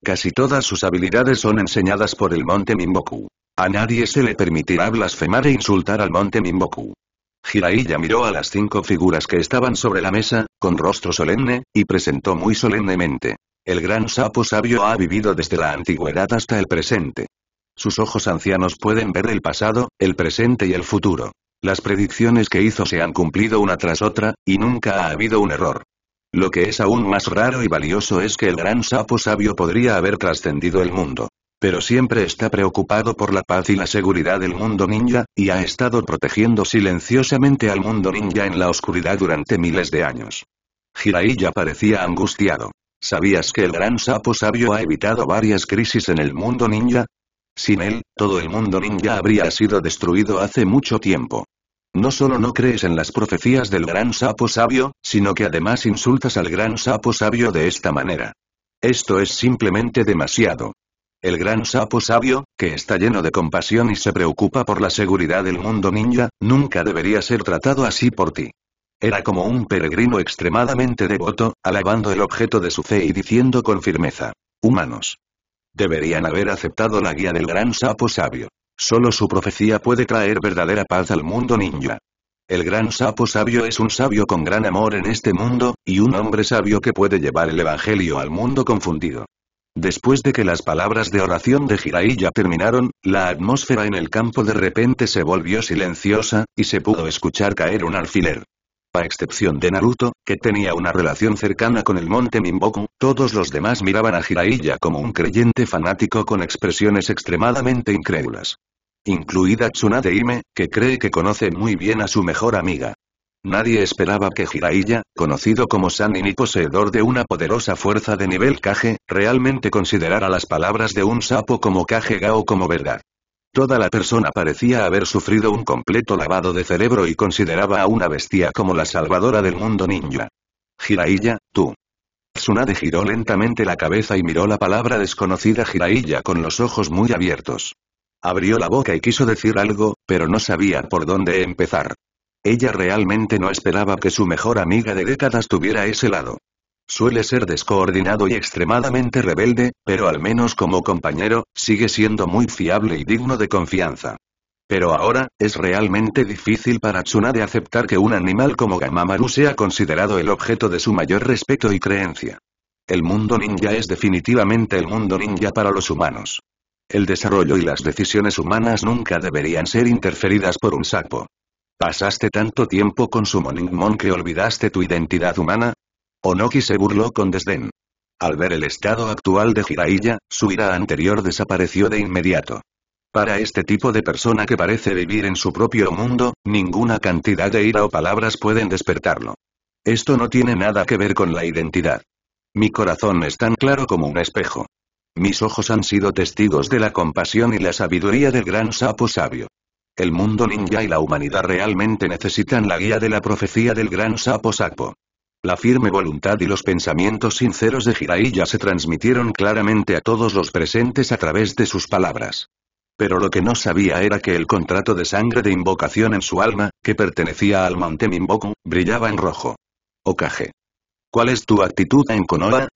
Casi todas sus habilidades son enseñadas por el monte Mimboku. A nadie se le permitirá blasfemar e insultar al monte Mimboku. Jiraiya miró a las cinco figuras que estaban sobre la mesa, con rostro solemne, y presentó muy solemnemente. El gran sapo sabio ha vivido desde la antigüedad hasta el presente. Sus ojos ancianos pueden ver el pasado, el presente y el futuro. Las predicciones que hizo se han cumplido una tras otra, y nunca ha habido un error. Lo que es aún más raro y valioso es que el gran sapo sabio podría haber trascendido el mundo. Pero siempre está preocupado por la paz y la seguridad del mundo ninja, y ha estado protegiendo silenciosamente al mundo ninja en la oscuridad durante miles de años. Jiraiya parecía angustiado. ¿Sabías que el gran sapo sabio ha evitado varias crisis en el mundo ninja? Sin él, todo el mundo ninja habría sido destruido hace mucho tiempo. No solo no crees en las profecías del gran sapo sabio, sino que además insultas al gran sapo sabio de esta manera. Esto es simplemente demasiado. El gran sapo sabio, que está lleno de compasión y se preocupa por la seguridad del mundo ninja, nunca debería ser tratado así por ti. Era como un peregrino extremadamente devoto, alabando el objeto de su fe y diciendo con firmeza, humanos, Deberían haber aceptado la guía del gran sapo sabio. Solo su profecía puede traer verdadera paz al mundo ninja. El gran sapo sabio es un sabio con gran amor en este mundo, y un hombre sabio que puede llevar el evangelio al mundo confundido. Después de que las palabras de oración de Jiraiya terminaron, la atmósfera en el campo de repente se volvió silenciosa, y se pudo escuchar caer un alfiler. A excepción de Naruto, que tenía una relación cercana con el monte Mimboku, todos los demás miraban a Jiraiya como un creyente fanático con expresiones extremadamente incrédulas. Incluida Tsunade que cree que conoce muy bien a su mejor amiga. Nadie esperaba que Jiraiya, conocido como Sanin y poseedor de una poderosa fuerza de nivel Kage, realmente considerara las palabras de un sapo como Kage Gao como verdad. Toda la persona parecía haber sufrido un completo lavado de cerebro y consideraba a una bestia como la salvadora del mundo ninja. Jiraiya, tú. Tsunade giró lentamente la cabeza y miró la palabra desconocida Jirailla con los ojos muy abiertos. Abrió la boca y quiso decir algo, pero no sabía por dónde empezar. Ella realmente no esperaba que su mejor amiga de décadas tuviera ese lado. Suele ser descoordinado y extremadamente rebelde, pero al menos como compañero, sigue siendo muy fiable y digno de confianza. Pero ahora, es realmente difícil para Tsunade aceptar que un animal como Gamamaru sea considerado el objeto de su mayor respeto y creencia. El mundo ninja es definitivamente el mundo ninja para los humanos. El desarrollo y las decisiones humanas nunca deberían ser interferidas por un sapo. Pasaste tanto tiempo con su que olvidaste tu identidad humana, Onoki se burló con desdén. Al ver el estado actual de Jiraiya, su ira anterior desapareció de inmediato. Para este tipo de persona que parece vivir en su propio mundo, ninguna cantidad de ira o palabras pueden despertarlo. Esto no tiene nada que ver con la identidad. Mi corazón es tan claro como un espejo. Mis ojos han sido testigos de la compasión y la sabiduría del gran sapo sabio. El mundo ninja y la humanidad realmente necesitan la guía de la profecía del gran sapo sapo. La firme voluntad y los pensamientos sinceros de Jiraiya se transmitieron claramente a todos los presentes a través de sus palabras. Pero lo que no sabía era que el contrato de sangre de invocación en su alma, que pertenecía al Monte Minboku, brillaba en rojo. Okage. ¿Cuál es tu actitud en Konoha?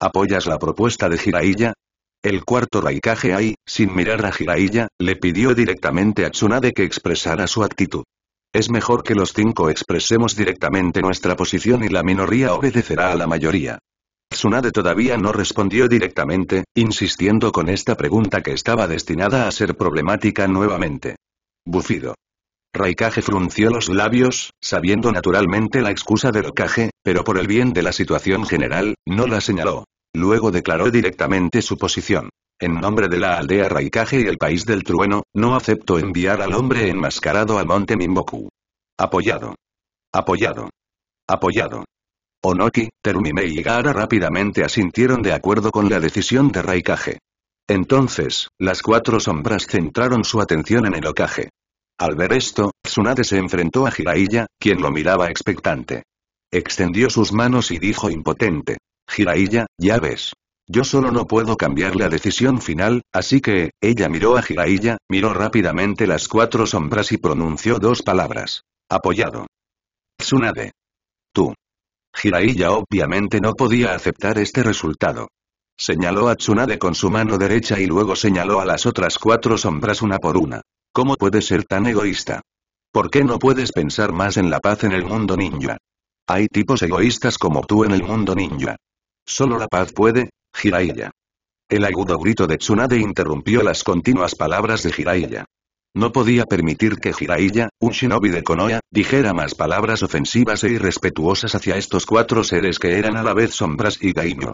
¿Apoyas la propuesta de Jiraiya? El cuarto Raikage ahí, sin mirar a Jiraiya, le pidió directamente a Tsunade que expresara su actitud. Es mejor que los cinco expresemos directamente nuestra posición y la minoría obedecerá a la mayoría. Tsunade todavía no respondió directamente, insistiendo con esta pregunta que estaba destinada a ser problemática nuevamente. Bufido. Raikage frunció los labios, sabiendo naturalmente la excusa de Rokage, pero por el bien de la situación general, no la señaló. Luego declaró directamente su posición en nombre de la aldea Raikage y el país del trueno, no acepto enviar al hombre enmascarado al Monte Mimboku. Apoyado. Apoyado. Apoyado. Onoki, Terumime y Gaara rápidamente asintieron de acuerdo con la decisión de Raikage. Entonces, las cuatro sombras centraron su atención en el Okage. Al ver esto, Tsunade se enfrentó a Jiraiya, quien lo miraba expectante. Extendió sus manos y dijo impotente. Jiraiya, ya ves. Yo solo no puedo cambiar la decisión final, así que, ella miró a Jiraiya, miró rápidamente las cuatro sombras y pronunció dos palabras. Apoyado. Tsunade. Tú. Jiraiya obviamente no podía aceptar este resultado. Señaló a Tsunade con su mano derecha y luego señaló a las otras cuatro sombras una por una. ¿Cómo puedes ser tan egoísta? ¿Por qué no puedes pensar más en la paz en el mundo ninja? Hay tipos egoístas como tú en el mundo ninja. Solo la paz puede, Jiraiya. El agudo grito de Tsunade interrumpió las continuas palabras de Jiraiya. No podía permitir que Jiraiya, un shinobi de Konoha, dijera más palabras ofensivas e irrespetuosas hacia estos cuatro seres que eran a la vez sombras y daimyo.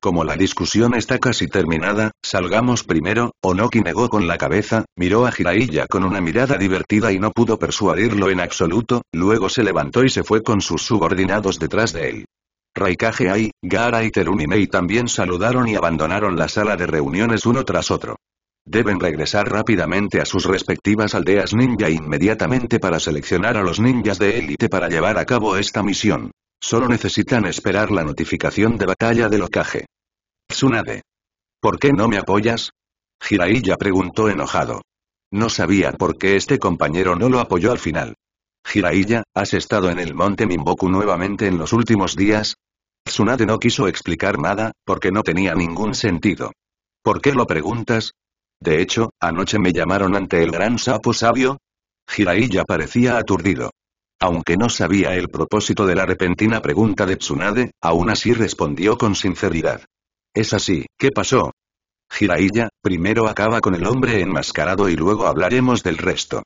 Como la discusión está casi terminada, salgamos primero, Onoki negó con la cabeza, miró a Jiraiya con una mirada divertida y no pudo persuadirlo en absoluto, luego se levantó y se fue con sus subordinados detrás de él. Raikage Ai, Gara y Terunimei también saludaron y abandonaron la sala de reuniones uno tras otro. Deben regresar rápidamente a sus respectivas aldeas ninja inmediatamente para seleccionar a los ninjas de élite para llevar a cabo esta misión. Solo necesitan esperar la notificación de batalla del Okage. Tsunade. ¿Por qué no me apoyas? Jiraiya preguntó enojado. No sabía por qué este compañero no lo apoyó al final. Jiraiya, ¿has estado en el monte Mimboku nuevamente en los últimos días? Tsunade no quiso explicar nada, porque no tenía ningún sentido. ¿Por qué lo preguntas? De hecho, anoche me llamaron ante el gran sapo sabio. Jiraiya parecía aturdido. Aunque no sabía el propósito de la repentina pregunta de Tsunade, aún así respondió con sinceridad. Es así, ¿qué pasó? Jiraiya, primero acaba con el hombre enmascarado y luego hablaremos del resto.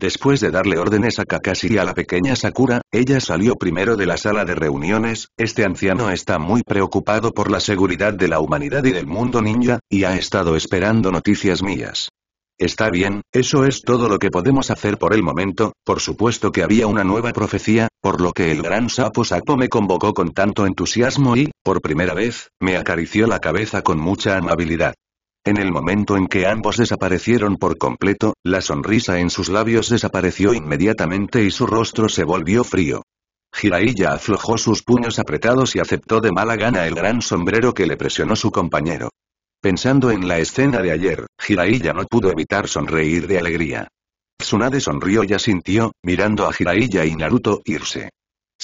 Después de darle órdenes a Kakashi y a la pequeña Sakura, ella salió primero de la sala de reuniones, este anciano está muy preocupado por la seguridad de la humanidad y del mundo ninja, y ha estado esperando noticias mías. Está bien, eso es todo lo que podemos hacer por el momento, por supuesto que había una nueva profecía, por lo que el gran sapo sapo me convocó con tanto entusiasmo y, por primera vez, me acarició la cabeza con mucha amabilidad. En el momento en que ambos desaparecieron por completo, la sonrisa en sus labios desapareció inmediatamente y su rostro se volvió frío. Jiraiya aflojó sus puños apretados y aceptó de mala gana el gran sombrero que le presionó su compañero. Pensando en la escena de ayer, Jiraiya no pudo evitar sonreír de alegría. Tsunade sonrió y asintió, mirando a Jiraiya y Naruto irse.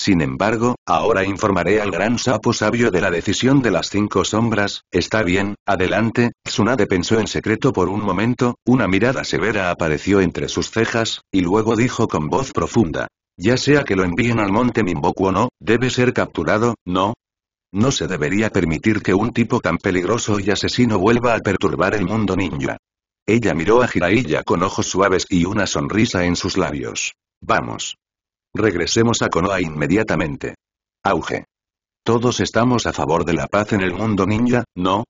Sin embargo, ahora informaré al gran sapo sabio de la decisión de las cinco sombras, está bien, adelante, Tsunade pensó en secreto por un momento, una mirada severa apareció entre sus cejas, y luego dijo con voz profunda. Ya sea que lo envíen al monte Mimboku o no, debe ser capturado, ¿no? No se debería permitir que un tipo tan peligroso y asesino vuelva a perturbar el mundo ninja. Ella miró a Jiraiya con ojos suaves y una sonrisa en sus labios. Vamos. Regresemos a Konoha inmediatamente. Auge. Todos estamos a favor de la paz en el mundo ninja, ¿no?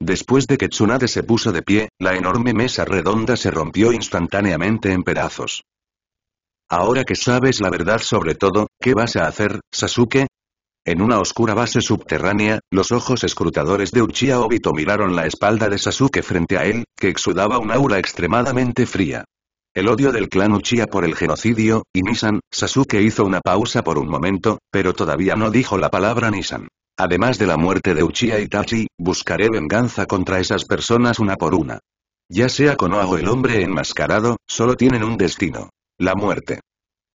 Después de que Tsunade se puso de pie, la enorme mesa redonda se rompió instantáneamente en pedazos. Ahora que sabes la verdad sobre todo, ¿qué vas a hacer, Sasuke? En una oscura base subterránea, los ojos escrutadores de Uchiha Obito miraron la espalda de Sasuke frente a él, que exudaba un aura extremadamente fría. El odio del clan Uchiha por el genocidio, y Nisan, Sasuke hizo una pausa por un momento, pero todavía no dijo la palabra Nisan. Además de la muerte de Uchiha Tachi, buscaré venganza contra esas personas una por una. Ya sea Konoha o el hombre enmascarado, solo tienen un destino. La muerte.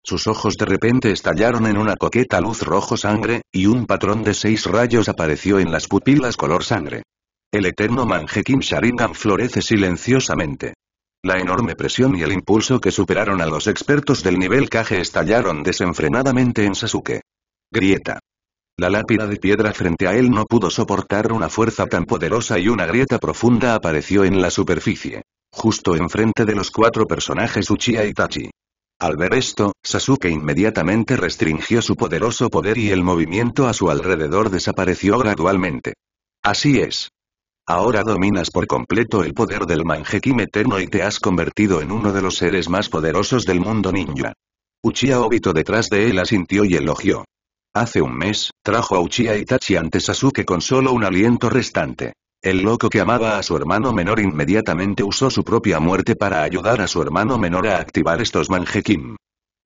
Sus ojos de repente estallaron en una coqueta luz rojo sangre, y un patrón de seis rayos apareció en las pupilas color sangre. El eterno Kim Sharingan florece silenciosamente. La enorme presión y el impulso que superaron a los expertos del nivel Kage estallaron desenfrenadamente en Sasuke. Grieta. La lápida de piedra frente a él no pudo soportar una fuerza tan poderosa y una grieta profunda apareció en la superficie. Justo enfrente de los cuatro personajes Uchiha y Tachi. Al ver esto, Sasuke inmediatamente restringió su poderoso poder y el movimiento a su alrededor desapareció gradualmente. Así es. Ahora dominas por completo el poder del Manjekim Eterno y te has convertido en uno de los seres más poderosos del mundo ninja. Uchiha Obito detrás de él asintió y elogió. Hace un mes, trajo a Uchiha Itachi ante Sasuke con solo un aliento restante. El loco que amaba a su hermano menor inmediatamente usó su propia muerte para ayudar a su hermano menor a activar estos Manjekim.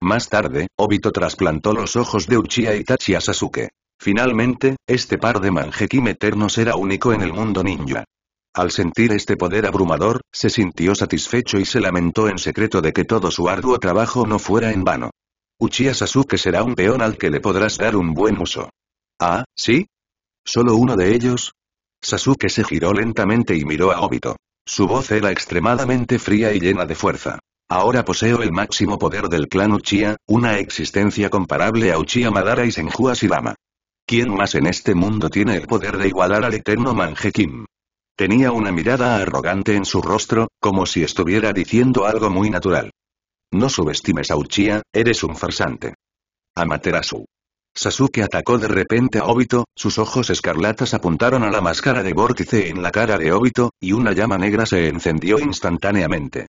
Más tarde, Obito trasplantó los ojos de Uchiha Itachi a Sasuke. Finalmente, este par de manjequim eternos era único en el mundo ninja. Al sentir este poder abrumador, se sintió satisfecho y se lamentó en secreto de que todo su arduo trabajo no fuera en vano. Uchiha Sasuke será un peón al que le podrás dar un buen uso. ¿Ah, sí? ¿Solo uno de ellos? Sasuke se giró lentamente y miró a Obito. Su voz era extremadamente fría y llena de fuerza. Ahora poseo el máximo poder del clan Uchiha, una existencia comparable a Uchiha Madara y Senju Asidama. ¿Quién más en este mundo tiene el poder de igualar al eterno Kim? Tenía una mirada arrogante en su rostro, como si estuviera diciendo algo muy natural. No subestimes a Uchiha, eres un farsante. Amaterasu. Sasuke atacó de repente a Obito, sus ojos escarlatas apuntaron a la máscara de vórtice en la cara de Obito, y una llama negra se encendió instantáneamente.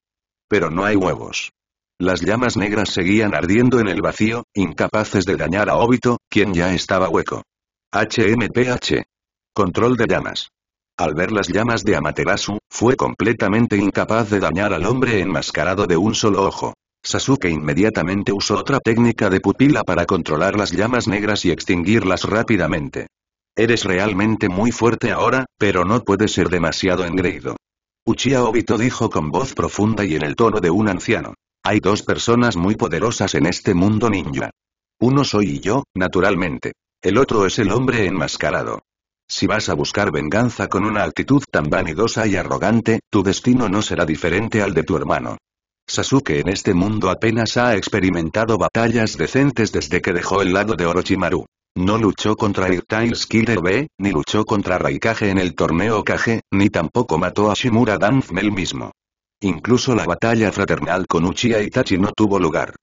Pero no hay huevos. Las llamas negras seguían ardiendo en el vacío, incapaces de dañar a Obito, quien ya estaba hueco. HMPH. Control de llamas. Al ver las llamas de Amaterasu, fue completamente incapaz de dañar al hombre enmascarado de un solo ojo. Sasuke inmediatamente usó otra técnica de pupila para controlar las llamas negras y extinguirlas rápidamente. Eres realmente muy fuerte ahora, pero no puedes ser demasiado engreído. Uchiha Obito dijo con voz profunda y en el tono de un anciano. Hay dos personas muy poderosas en este mundo ninja. Uno soy yo, naturalmente. El otro es el hombre enmascarado. Si vas a buscar venganza con una actitud tan vanidosa y arrogante, tu destino no será diferente al de tu hermano. Sasuke en este mundo apenas ha experimentado batallas decentes desde que dejó el lado de Orochimaru. No luchó contra itachi Killer B, ni luchó contra Raikage en el torneo Kage, ni tampoco mató a Shimura Danfmel mismo. Incluso la batalla fraternal con Uchiha Itachi no tuvo lugar.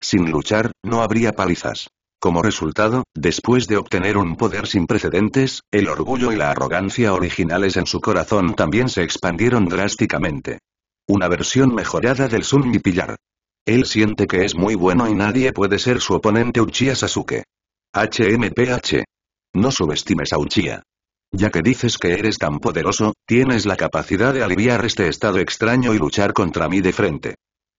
Sin luchar, no habría palizas. Como resultado, después de obtener un poder sin precedentes, el orgullo y la arrogancia originales en su corazón también se expandieron drásticamente. Una versión mejorada del Sunni Pillar. Él siente que es muy bueno y nadie puede ser su oponente Uchiha Sasuke. HMPH. No subestimes a Uchiha. Ya que dices que eres tan poderoso, tienes la capacidad de aliviar este estado extraño y luchar contra mí de frente.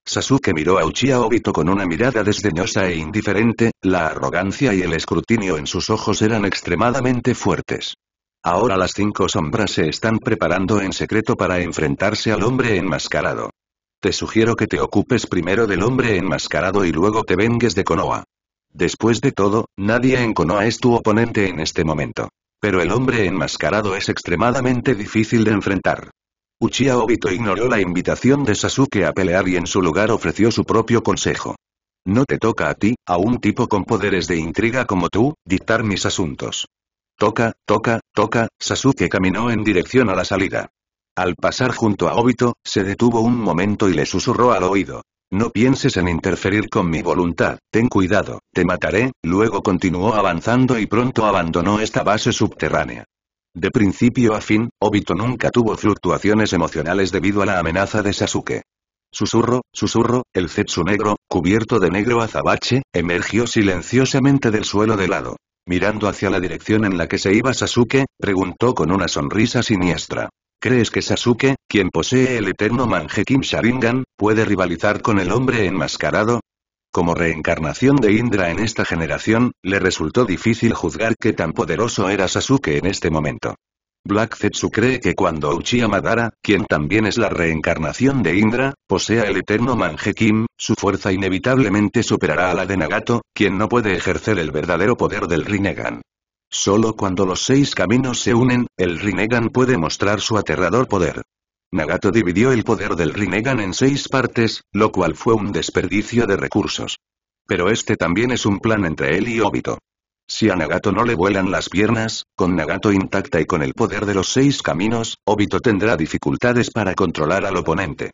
Sasuke miró a Uchiha Obito con una mirada desdeñosa e indiferente, la arrogancia y el escrutinio en sus ojos eran extremadamente fuertes. Ahora las cinco sombras se están preparando en secreto para enfrentarse al hombre enmascarado. Te sugiero que te ocupes primero del hombre enmascarado y luego te vengues de Konoha. Después de todo, nadie en Konoha es tu oponente en este momento. Pero el hombre enmascarado es extremadamente difícil de enfrentar. Uchiha Obito ignoró la invitación de Sasuke a pelear y en su lugar ofreció su propio consejo. No te toca a ti, a un tipo con poderes de intriga como tú, dictar mis asuntos. Toca, toca, toca, Sasuke caminó en dirección a la salida. Al pasar junto a Obito, se detuvo un momento y le susurró al oído. No pienses en interferir con mi voluntad, ten cuidado, te mataré, luego continuó avanzando y pronto abandonó esta base subterránea. De principio a fin, Obito nunca tuvo fluctuaciones emocionales debido a la amenaza de Sasuke. Susurro, susurro, el Zetsu negro, cubierto de negro azabache, emergió silenciosamente del suelo de lado. Mirando hacia la dirección en la que se iba Sasuke, preguntó con una sonrisa siniestra. ¿Crees que Sasuke, quien posee el eterno Kim Sharingan, puede rivalizar con el hombre enmascarado? Como reencarnación de Indra en esta generación, le resultó difícil juzgar qué tan poderoso era Sasuke en este momento. Black Zetsu cree que cuando Uchiha Madara, quien también es la reencarnación de Indra, posea el eterno Kim, su fuerza inevitablemente superará a la de Nagato, quien no puede ejercer el verdadero poder del Rinnegan. Solo cuando los seis caminos se unen, el Rinnegan puede mostrar su aterrador poder. Nagato dividió el poder del Rinnegan en seis partes, lo cual fue un desperdicio de recursos. Pero este también es un plan entre él y Obito. Si a Nagato no le vuelan las piernas, con Nagato intacta y con el poder de los seis caminos, Obito tendrá dificultades para controlar al oponente.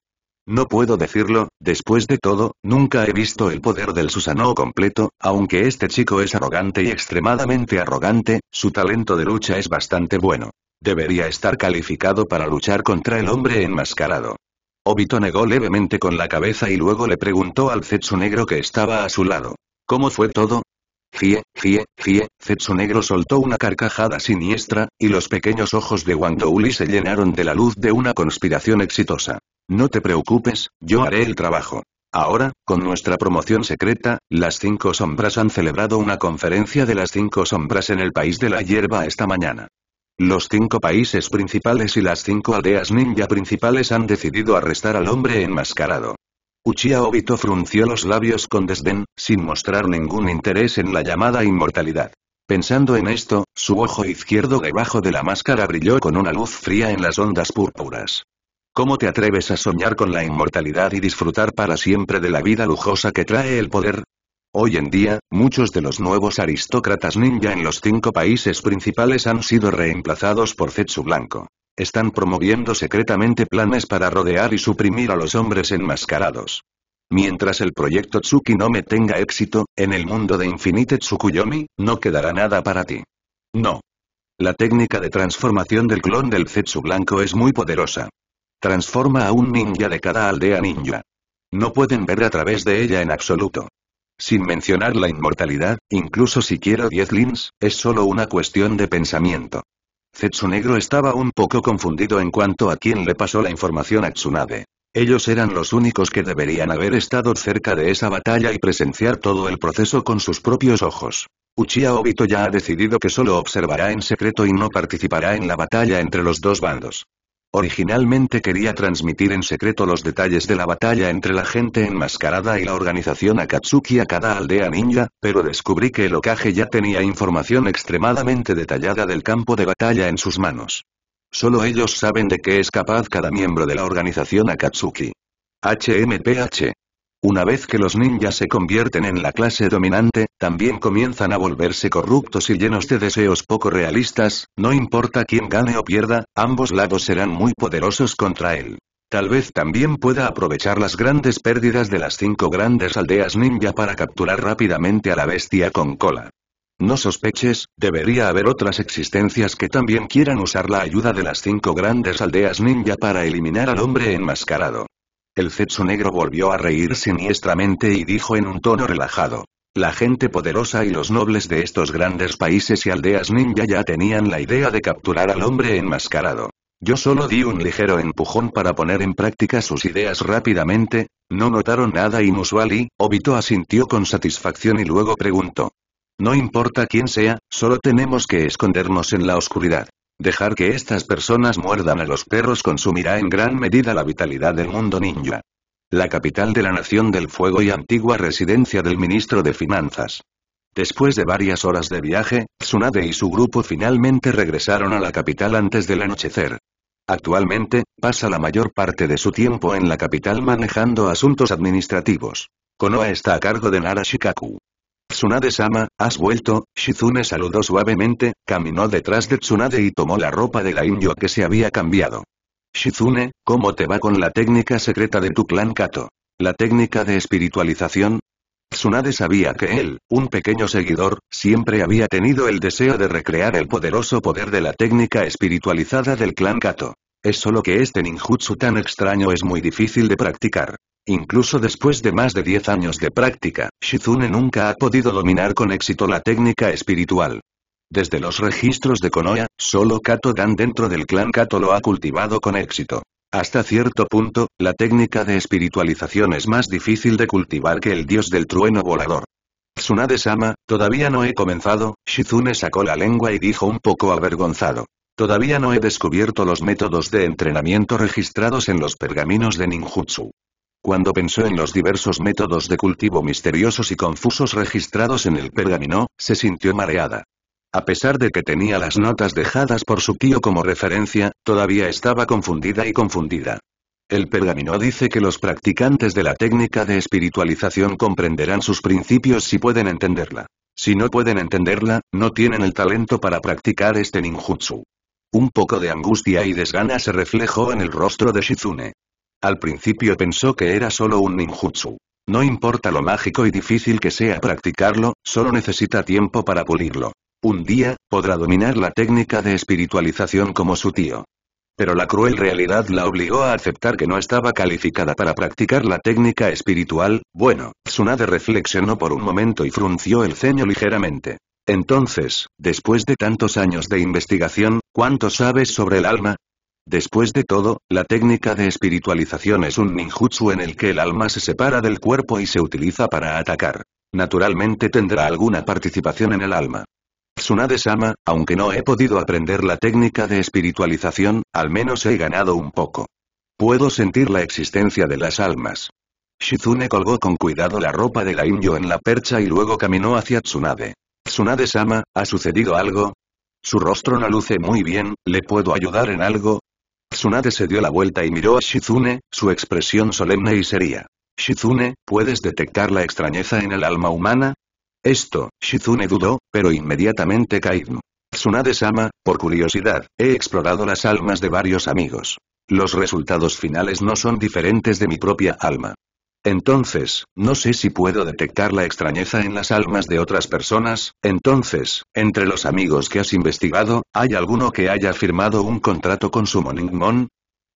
No puedo decirlo, después de todo, nunca he visto el poder del Susanoo completo, aunque este chico es arrogante y extremadamente arrogante, su talento de lucha es bastante bueno. Debería estar calificado para luchar contra el hombre enmascarado. Obito negó levemente con la cabeza y luego le preguntó al Zetsu negro que estaba a su lado. ¿Cómo fue todo? Fie, fie, fie, Zetsu negro soltó una carcajada siniestra, y los pequeños ojos de Wandouli se llenaron de la luz de una conspiración exitosa. No te preocupes, yo haré el trabajo. Ahora, con nuestra promoción secreta, las cinco sombras han celebrado una conferencia de las cinco sombras en el país de la hierba esta mañana. Los cinco países principales y las cinco aldeas ninja principales han decidido arrestar al hombre enmascarado. Uchiha Obito frunció los labios con desdén, sin mostrar ningún interés en la llamada inmortalidad. Pensando en esto, su ojo izquierdo debajo de la máscara brilló con una luz fría en las ondas púrpuras. ¿Cómo te atreves a soñar con la inmortalidad y disfrutar para siempre de la vida lujosa que trae el poder? Hoy en día, muchos de los nuevos aristócratas ninja en los cinco países principales han sido reemplazados por Zetsu Blanco. Están promoviendo secretamente planes para rodear y suprimir a los hombres enmascarados. Mientras el proyecto Tsuki no me tenga éxito, en el mundo de Infinite Tsukuyomi, no quedará nada para ti. No. La técnica de transformación del clon del Zetsu blanco es muy poderosa. Transforma a un ninja de cada aldea ninja. No pueden ver a través de ella en absoluto. Sin mencionar la inmortalidad, incluso si quiero 10 lins, es solo una cuestión de pensamiento. Zetsu Negro estaba un poco confundido en cuanto a quién le pasó la información a Tsunade. Ellos eran los únicos que deberían haber estado cerca de esa batalla y presenciar todo el proceso con sus propios ojos. Uchiha Obito ya ha decidido que solo observará en secreto y no participará en la batalla entre los dos bandos. Originalmente quería transmitir en secreto los detalles de la batalla entre la gente enmascarada y la organización Akatsuki a cada aldea ninja, pero descubrí que el Okage ya tenía información extremadamente detallada del campo de batalla en sus manos. Solo ellos saben de qué es capaz cada miembro de la organización Akatsuki. HMPH. Una vez que los ninjas se convierten en la clase dominante, también comienzan a volverse corruptos y llenos de deseos poco realistas, no importa quién gane o pierda, ambos lados serán muy poderosos contra él. Tal vez también pueda aprovechar las grandes pérdidas de las cinco grandes aldeas ninja para capturar rápidamente a la bestia con cola. No sospeches, debería haber otras existencias que también quieran usar la ayuda de las cinco grandes aldeas ninja para eliminar al hombre enmascarado. El Zetsu negro volvió a reír siniestramente y dijo en un tono relajado. La gente poderosa y los nobles de estos grandes países y aldeas ninja ya tenían la idea de capturar al hombre enmascarado. Yo solo di un ligero empujón para poner en práctica sus ideas rápidamente, no notaron nada inusual y, Obito asintió con satisfacción y luego preguntó. No importa quién sea, solo tenemos que escondernos en la oscuridad. Dejar que estas personas muerdan a los perros consumirá en gran medida la vitalidad del mundo ninja. La capital de la Nación del Fuego y antigua residencia del ministro de Finanzas. Después de varias horas de viaje, Tsunade y su grupo finalmente regresaron a la capital antes del anochecer. Actualmente, pasa la mayor parte de su tiempo en la capital manejando asuntos administrativos. Konoha está a cargo de Nara Shikaku. Tsunade-sama, has vuelto, Shizune saludó suavemente, caminó detrás de Tsunade y tomó la ropa de la inyo que se había cambiado. Shizune, ¿cómo te va con la técnica secreta de tu clan Kato? ¿La técnica de espiritualización? Tsunade sabía que él, un pequeño seguidor, siempre había tenido el deseo de recrear el poderoso poder de la técnica espiritualizada del clan Kato. Es solo que este ninjutsu tan extraño es muy difícil de practicar. Incluso después de más de 10 años de práctica, Shizune nunca ha podido dominar con éxito la técnica espiritual. Desde los registros de Konoya, solo Kato Dan dentro del clan Kato lo ha cultivado con éxito. Hasta cierto punto, la técnica de espiritualización es más difícil de cultivar que el dios del trueno volador. Tsunade-sama, todavía no he comenzado, Shizune sacó la lengua y dijo un poco avergonzado. Todavía no he descubierto los métodos de entrenamiento registrados en los pergaminos de ninjutsu. Cuando pensó en los diversos métodos de cultivo misteriosos y confusos registrados en el pergamino, se sintió mareada. A pesar de que tenía las notas dejadas por su tío como referencia, todavía estaba confundida y confundida. El pergamino dice que los practicantes de la técnica de espiritualización comprenderán sus principios si pueden entenderla. Si no pueden entenderla, no tienen el talento para practicar este ninjutsu. Un poco de angustia y desgana se reflejó en el rostro de Shizune. Al principio pensó que era solo un ninjutsu. No importa lo mágico y difícil que sea practicarlo, solo necesita tiempo para pulirlo. Un día, podrá dominar la técnica de espiritualización como su tío. Pero la cruel realidad la obligó a aceptar que no estaba calificada para practicar la técnica espiritual, bueno, Tsunade reflexionó por un momento y frunció el ceño ligeramente. Entonces, después de tantos años de investigación, ¿cuánto sabes sobre el alma? Después de todo, la técnica de espiritualización es un ninjutsu en el que el alma se separa del cuerpo y se utiliza para atacar. Naturalmente tendrá alguna participación en el alma. Tsunade-sama, aunque no he podido aprender la técnica de espiritualización, al menos he ganado un poco. Puedo sentir la existencia de las almas. Shizune colgó con cuidado la ropa de la inyo en la percha y luego caminó hacia Tsunade. Tsunade-sama, ¿ha sucedido algo? Su rostro no luce muy bien, ¿le puedo ayudar en algo? Tsunade se dio la vuelta y miró a Shizune, su expresión solemne y seria. Shizune, ¿puedes detectar la extrañeza en el alma humana? Esto, Shizune dudó, pero inmediatamente caído. Tsunade-sama, por curiosidad, he explorado las almas de varios amigos. Los resultados finales no son diferentes de mi propia alma. Entonces, no sé si puedo detectar la extrañeza en las almas de otras personas, entonces, entre los amigos que has investigado, ¿hay alguno que haya firmado un contrato con su Moningmon?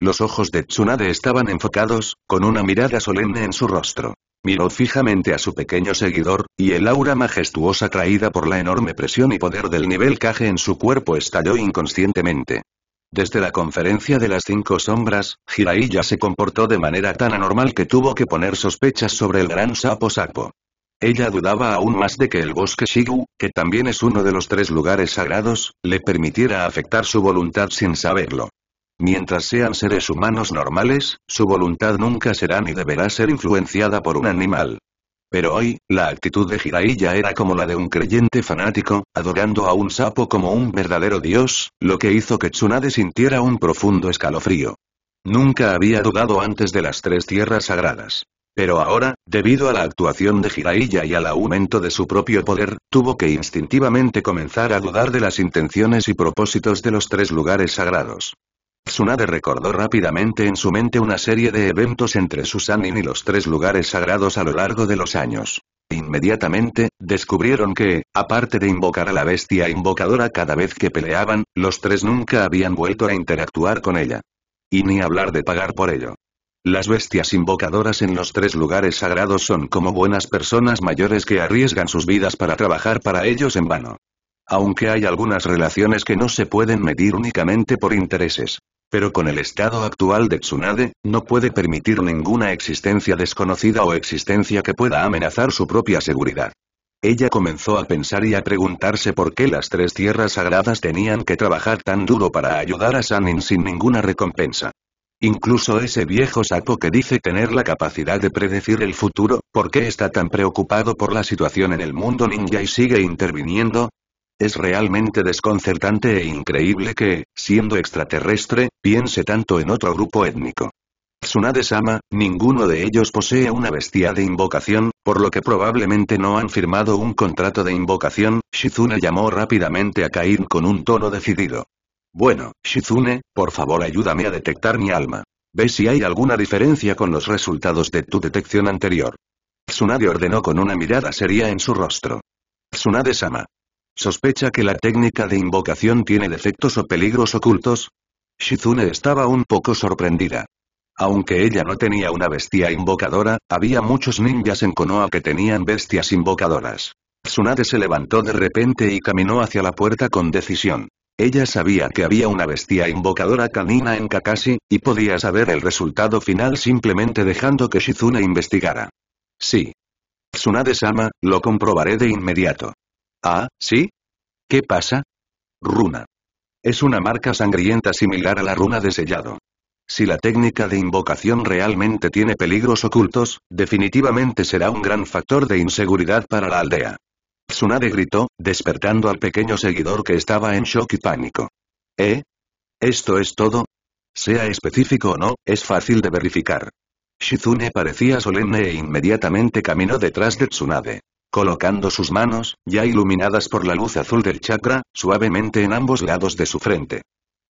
Los ojos de Tsunade estaban enfocados, con una mirada solemne en su rostro. Miró fijamente a su pequeño seguidor, y el aura majestuosa traída por la enorme presión y poder del nivel Kage en su cuerpo estalló inconscientemente. Desde la conferencia de las cinco sombras, Jiraiya se comportó de manera tan anormal que tuvo que poner sospechas sobre el gran sapo sapo. Ella dudaba aún más de que el bosque Shigu, que también es uno de los tres lugares sagrados, le permitiera afectar su voluntad sin saberlo. Mientras sean seres humanos normales, su voluntad nunca será ni deberá ser influenciada por un animal. Pero hoy, la actitud de Jiraiya era como la de un creyente fanático, adorando a un sapo como un verdadero dios, lo que hizo que Tsunade sintiera un profundo escalofrío. Nunca había dudado antes de las tres tierras sagradas. Pero ahora, debido a la actuación de Jiraiya y al aumento de su propio poder, tuvo que instintivamente comenzar a dudar de las intenciones y propósitos de los tres lugares sagrados. Tsunade recordó rápidamente en su mente una serie de eventos entre Susanin y los tres lugares sagrados a lo largo de los años. Inmediatamente, descubrieron que, aparte de invocar a la bestia invocadora cada vez que peleaban, los tres nunca habían vuelto a interactuar con ella. Y ni hablar de pagar por ello. Las bestias invocadoras en los tres lugares sagrados son como buenas personas mayores que arriesgan sus vidas para trabajar para ellos en vano. Aunque hay algunas relaciones que no se pueden medir únicamente por intereses. Pero con el estado actual de Tsunade, no puede permitir ninguna existencia desconocida o existencia que pueda amenazar su propia seguridad. Ella comenzó a pensar y a preguntarse por qué las tres tierras sagradas tenían que trabajar tan duro para ayudar a Sanin sin ninguna recompensa. Incluso ese viejo sapo que dice tener la capacidad de predecir el futuro, ¿por qué está tan preocupado por la situación en el mundo ninja y sigue interviniendo? Es realmente desconcertante e increíble que, siendo extraterrestre, piense tanto en otro grupo étnico. Tsunade-sama, ninguno de ellos posee una bestia de invocación, por lo que probablemente no han firmado un contrato de invocación, Shizune llamó rápidamente a Kain con un tono decidido. Bueno, Shizune, por favor ayúdame a detectar mi alma. Ve si hay alguna diferencia con los resultados de tu detección anterior. Tsunade ordenó con una mirada seria en su rostro. Tsunade-sama. ¿Sospecha que la técnica de invocación tiene defectos o peligros ocultos? Shizune estaba un poco sorprendida. Aunque ella no tenía una bestia invocadora, había muchos ninjas en Konoha que tenían bestias invocadoras. Tsunade se levantó de repente y caminó hacia la puerta con decisión. Ella sabía que había una bestia invocadora canina en Kakashi, y podía saber el resultado final simplemente dejando que Shizune investigara. Sí. Tsunade-sama, lo comprobaré de inmediato. Ah, ¿sí? ¿Qué pasa? Runa. Es una marca sangrienta similar a la runa de sellado. Si la técnica de invocación realmente tiene peligros ocultos, definitivamente será un gran factor de inseguridad para la aldea. Tsunade gritó, despertando al pequeño seguidor que estaba en shock y pánico. ¿Eh? ¿Esto es todo? Sea específico o no, es fácil de verificar. Shizune parecía solemne e inmediatamente caminó detrás de Tsunade colocando sus manos, ya iluminadas por la luz azul del chakra, suavemente en ambos lados de su frente.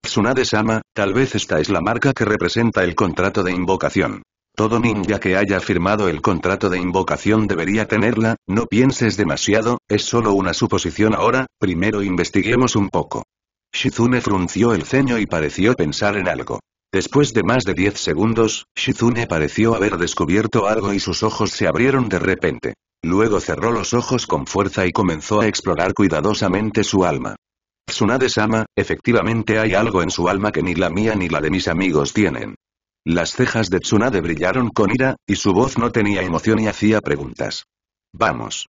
Tsunade-sama, tal vez esta es la marca que representa el contrato de invocación. Todo ninja que haya firmado el contrato de invocación debería tenerla, no pienses demasiado, es solo una suposición ahora, primero investiguemos un poco. Shizune frunció el ceño y pareció pensar en algo. Después de más de diez segundos, Shizune pareció haber descubierto algo y sus ojos se abrieron de repente. Luego cerró los ojos con fuerza y comenzó a explorar cuidadosamente su alma. Tsunade-sama, efectivamente hay algo en su alma que ni la mía ni la de mis amigos tienen. Las cejas de Tsunade brillaron con ira, y su voz no tenía emoción y hacía preguntas. Vamos.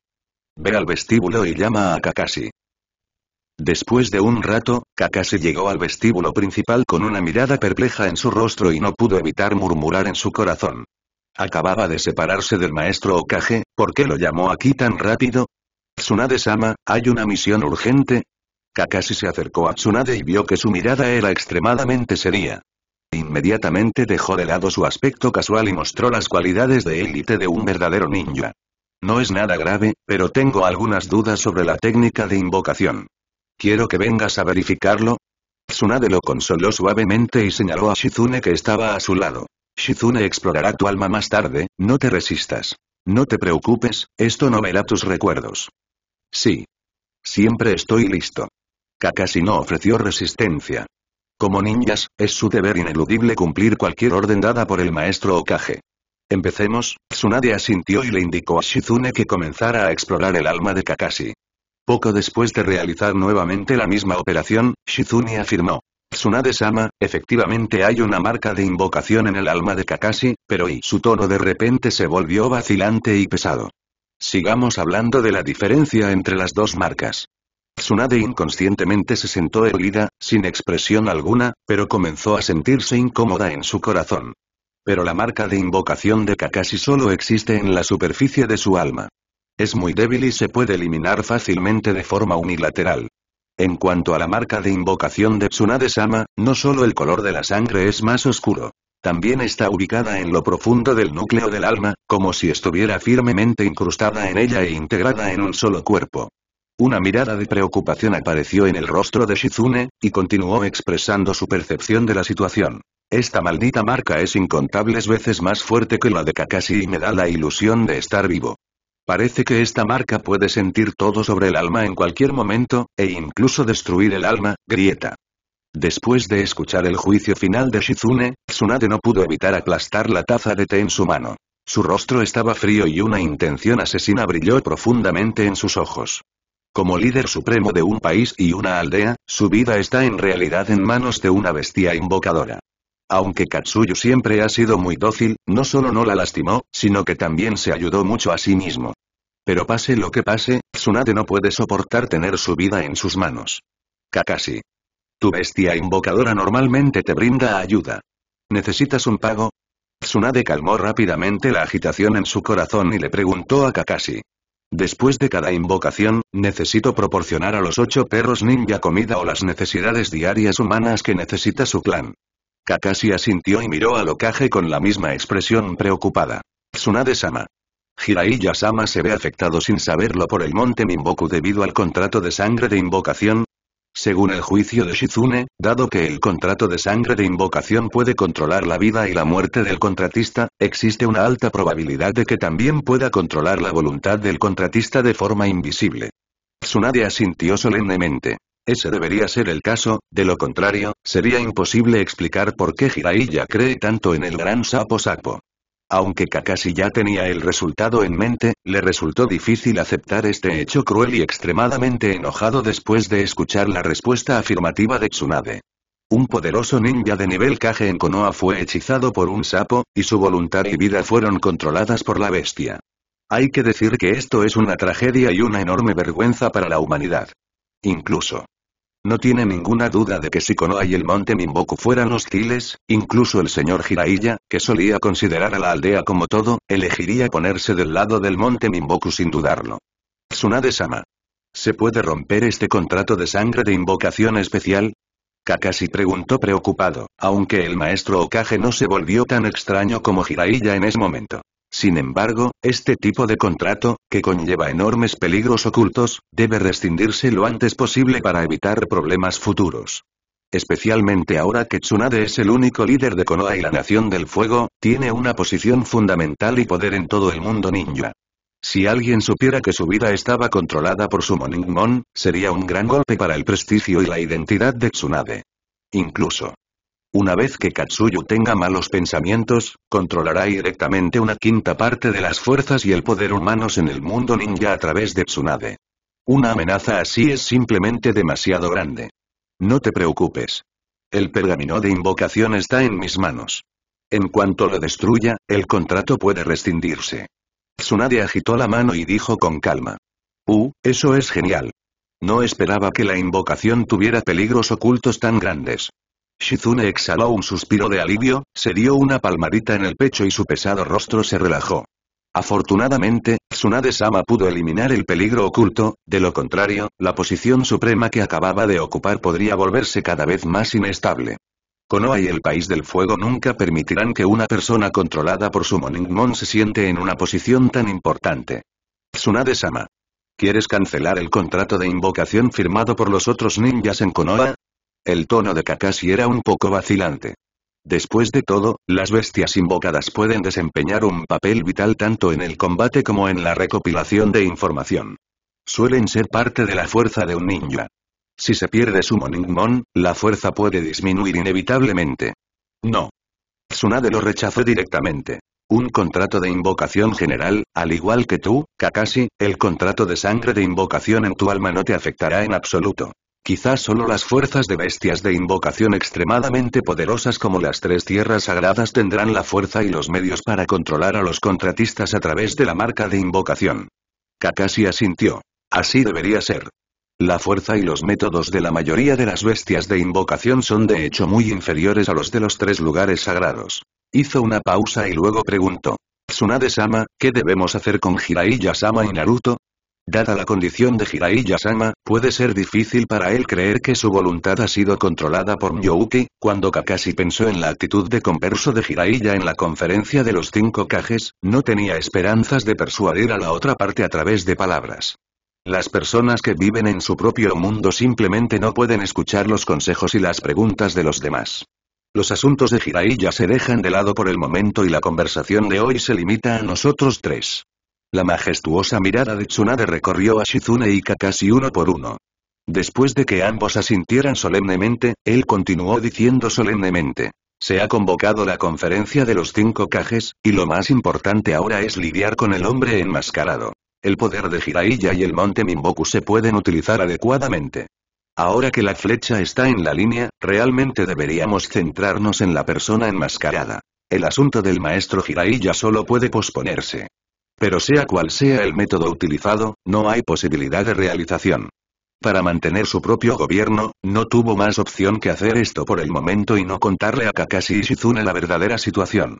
Ve al vestíbulo y llama a Kakashi. Después de un rato, Kakashi llegó al vestíbulo principal con una mirada perpleja en su rostro y no pudo evitar murmurar en su corazón. Acababa de separarse del maestro Okage, ¿por qué lo llamó aquí tan rápido? Tsunade-sama, ¿hay una misión urgente? Kakashi se acercó a Tsunade y vio que su mirada era extremadamente seria. Inmediatamente dejó de lado su aspecto casual y mostró las cualidades de élite de un verdadero ninja. No es nada grave, pero tengo algunas dudas sobre la técnica de invocación. Quiero que vengas a verificarlo. Tsunade lo consoló suavemente y señaló a Shizune que estaba a su lado. Shizune explorará tu alma más tarde, no te resistas. No te preocupes, esto no verá tus recuerdos. Sí. Siempre estoy listo. Kakashi no ofreció resistencia. Como ninjas, es su deber ineludible cumplir cualquier orden dada por el maestro Okage. Empecemos, Tsunade asintió y le indicó a Shizune que comenzara a explorar el alma de Kakashi. Poco después de realizar nuevamente la misma operación, Shizune afirmó. Tsunade-sama, efectivamente hay una marca de invocación en el alma de Kakashi, pero y su tono de repente se volvió vacilante y pesado. Sigamos hablando de la diferencia entre las dos marcas. Tsunade inconscientemente se sentó erguida, sin expresión alguna, pero comenzó a sentirse incómoda en su corazón. Pero la marca de invocación de Kakashi solo existe en la superficie de su alma. Es muy débil y se puede eliminar fácilmente de forma unilateral. En cuanto a la marca de invocación de Tsunade-sama, no solo el color de la sangre es más oscuro. También está ubicada en lo profundo del núcleo del alma, como si estuviera firmemente incrustada en ella e integrada en un solo cuerpo. Una mirada de preocupación apareció en el rostro de Shizune, y continuó expresando su percepción de la situación. Esta maldita marca es incontables veces más fuerte que la de Kakashi y me da la ilusión de estar vivo. Parece que esta marca puede sentir todo sobre el alma en cualquier momento, e incluso destruir el alma, grieta. Después de escuchar el juicio final de Shizune, Tsunade no pudo evitar aplastar la taza de té en su mano. Su rostro estaba frío y una intención asesina brilló profundamente en sus ojos. Como líder supremo de un país y una aldea, su vida está en realidad en manos de una bestia invocadora. Aunque Katsuyu siempre ha sido muy dócil, no solo no la lastimó, sino que también se ayudó mucho a sí mismo. Pero pase lo que pase, Tsunade no puede soportar tener su vida en sus manos. Kakashi. Tu bestia invocadora normalmente te brinda ayuda. ¿Necesitas un pago? Tsunade calmó rápidamente la agitación en su corazón y le preguntó a Kakashi. Después de cada invocación, necesito proporcionar a los ocho perros ninja comida o las necesidades diarias humanas que necesita su clan. Kakashi asintió y miró a Lokage con la misma expresión preocupada. Tsunade-sama. Hiraiya-sama se ve afectado sin saberlo por el monte Mimboku debido al contrato de sangre de invocación. Según el juicio de Shizune, dado que el contrato de sangre de invocación puede controlar la vida y la muerte del contratista, existe una alta probabilidad de que también pueda controlar la voluntad del contratista de forma invisible. Tsunade asintió solemnemente. Ese debería ser el caso, de lo contrario, sería imposible explicar por qué Jiraiya cree tanto en el gran sapo sapo. Aunque Kakashi ya tenía el resultado en mente, le resultó difícil aceptar este hecho cruel y extremadamente enojado después de escuchar la respuesta afirmativa de Tsunade. Un poderoso ninja de nivel Kage en Konoha fue hechizado por un sapo, y su voluntad y vida fueron controladas por la bestia. Hay que decir que esto es una tragedia y una enorme vergüenza para la humanidad. Incluso, no tiene ninguna duda de que si Konoha y el monte Mimboku fueran hostiles, incluso el señor Jiraiya, que solía considerar a la aldea como todo, elegiría ponerse del lado del monte Mimboku sin dudarlo. Tsunade-sama. ¿Se puede romper este contrato de sangre de invocación especial? Kakashi preguntó preocupado, aunque el maestro Okage no se volvió tan extraño como Jiraiya en ese momento. Sin embargo, este tipo de contrato, que conlleva enormes peligros ocultos, debe rescindirse lo antes posible para evitar problemas futuros. Especialmente ahora que Tsunade es el único líder de Konoha y la Nación del Fuego, tiene una posición fundamental y poder en todo el mundo ninja. Si alguien supiera que su vida estaba controlada por su Moningmon, sería un gran golpe para el prestigio y la identidad de Tsunade. Incluso, una vez que Katsuyu tenga malos pensamientos, controlará directamente una quinta parte de las fuerzas y el poder humanos en el mundo ninja a través de Tsunade. Una amenaza así es simplemente demasiado grande. No te preocupes. El pergamino de invocación está en mis manos. En cuanto lo destruya, el contrato puede rescindirse. Tsunade agitó la mano y dijo con calma. Uh, eso es genial. No esperaba que la invocación tuviera peligros ocultos tan grandes. Shizune exhaló un suspiro de alivio, se dio una palmadita en el pecho y su pesado rostro se relajó. Afortunadamente, Tsunade-sama pudo eliminar el peligro oculto, de lo contrario, la posición suprema que acababa de ocupar podría volverse cada vez más inestable. Konoha y el País del Fuego nunca permitirán que una persona controlada por su Moningmon se siente en una posición tan importante. Tsunade-sama. ¿Quieres cancelar el contrato de invocación firmado por los otros ninjas en Konoha? El tono de Kakashi era un poco vacilante. Después de todo, las bestias invocadas pueden desempeñar un papel vital tanto en el combate como en la recopilación de información. Suelen ser parte de la fuerza de un ninja. Si se pierde su Moningmon, la fuerza puede disminuir inevitablemente. No. Tsunade lo rechazó directamente. Un contrato de invocación general, al igual que tú, Kakashi, el contrato de sangre de invocación en tu alma no te afectará en absoluto. Quizás solo las fuerzas de bestias de invocación extremadamente poderosas como las tres tierras sagradas tendrán la fuerza y los medios para controlar a los contratistas a través de la marca de invocación. Kakashi asintió. Así debería ser. La fuerza y los métodos de la mayoría de las bestias de invocación son de hecho muy inferiores a los de los tres lugares sagrados. Hizo una pausa y luego preguntó. Tsunade-sama, ¿qué debemos hacer con Jiraiya-sama y Naruto? Dada la condición de Jiraiya-sama, puede ser difícil para él creer que su voluntad ha sido controlada por Myouki, cuando Kakashi pensó en la actitud de converso de Jiraiya en la conferencia de los cinco cajes, no tenía esperanzas de persuadir a la otra parte a través de palabras. Las personas que viven en su propio mundo simplemente no pueden escuchar los consejos y las preguntas de los demás. Los asuntos de Jiraiya se dejan de lado por el momento y la conversación de hoy se limita a nosotros tres. La majestuosa mirada de Tsunade recorrió a Shizune y Kakashi uno por uno. Después de que ambos asintieran solemnemente, él continuó diciendo solemnemente. Se ha convocado la conferencia de los cinco cajes, y lo más importante ahora es lidiar con el hombre enmascarado. El poder de Jiraiya y el monte Mimboku se pueden utilizar adecuadamente. Ahora que la flecha está en la línea, realmente deberíamos centrarnos en la persona enmascarada. El asunto del maestro Jiraiya solo puede posponerse. Pero sea cual sea el método utilizado, no hay posibilidad de realización. Para mantener su propio gobierno, no tuvo más opción que hacer esto por el momento y no contarle a Kakashi y Shizune la verdadera situación.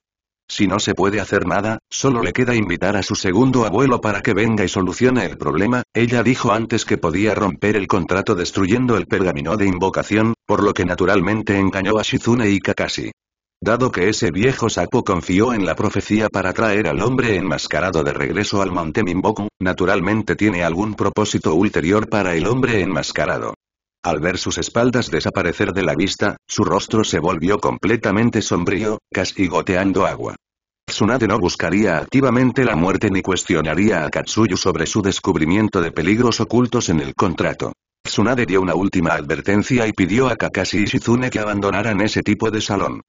Si no se puede hacer nada, solo le queda invitar a su segundo abuelo para que venga y solucione el problema, ella dijo antes que podía romper el contrato destruyendo el pergamino de invocación, por lo que naturalmente engañó a Shizune y Kakashi. Dado que ese viejo sapo confió en la profecía para traer al hombre enmascarado de regreso al monte Mimboku, naturalmente tiene algún propósito ulterior para el hombre enmascarado. Al ver sus espaldas desaparecer de la vista, su rostro se volvió completamente sombrío, casi goteando agua. Tsunade no buscaría activamente la muerte ni cuestionaría a Katsuyu sobre su descubrimiento de peligros ocultos en el contrato. Tsunade dio una última advertencia y pidió a Kakashi y Shizune que abandonaran ese tipo de salón.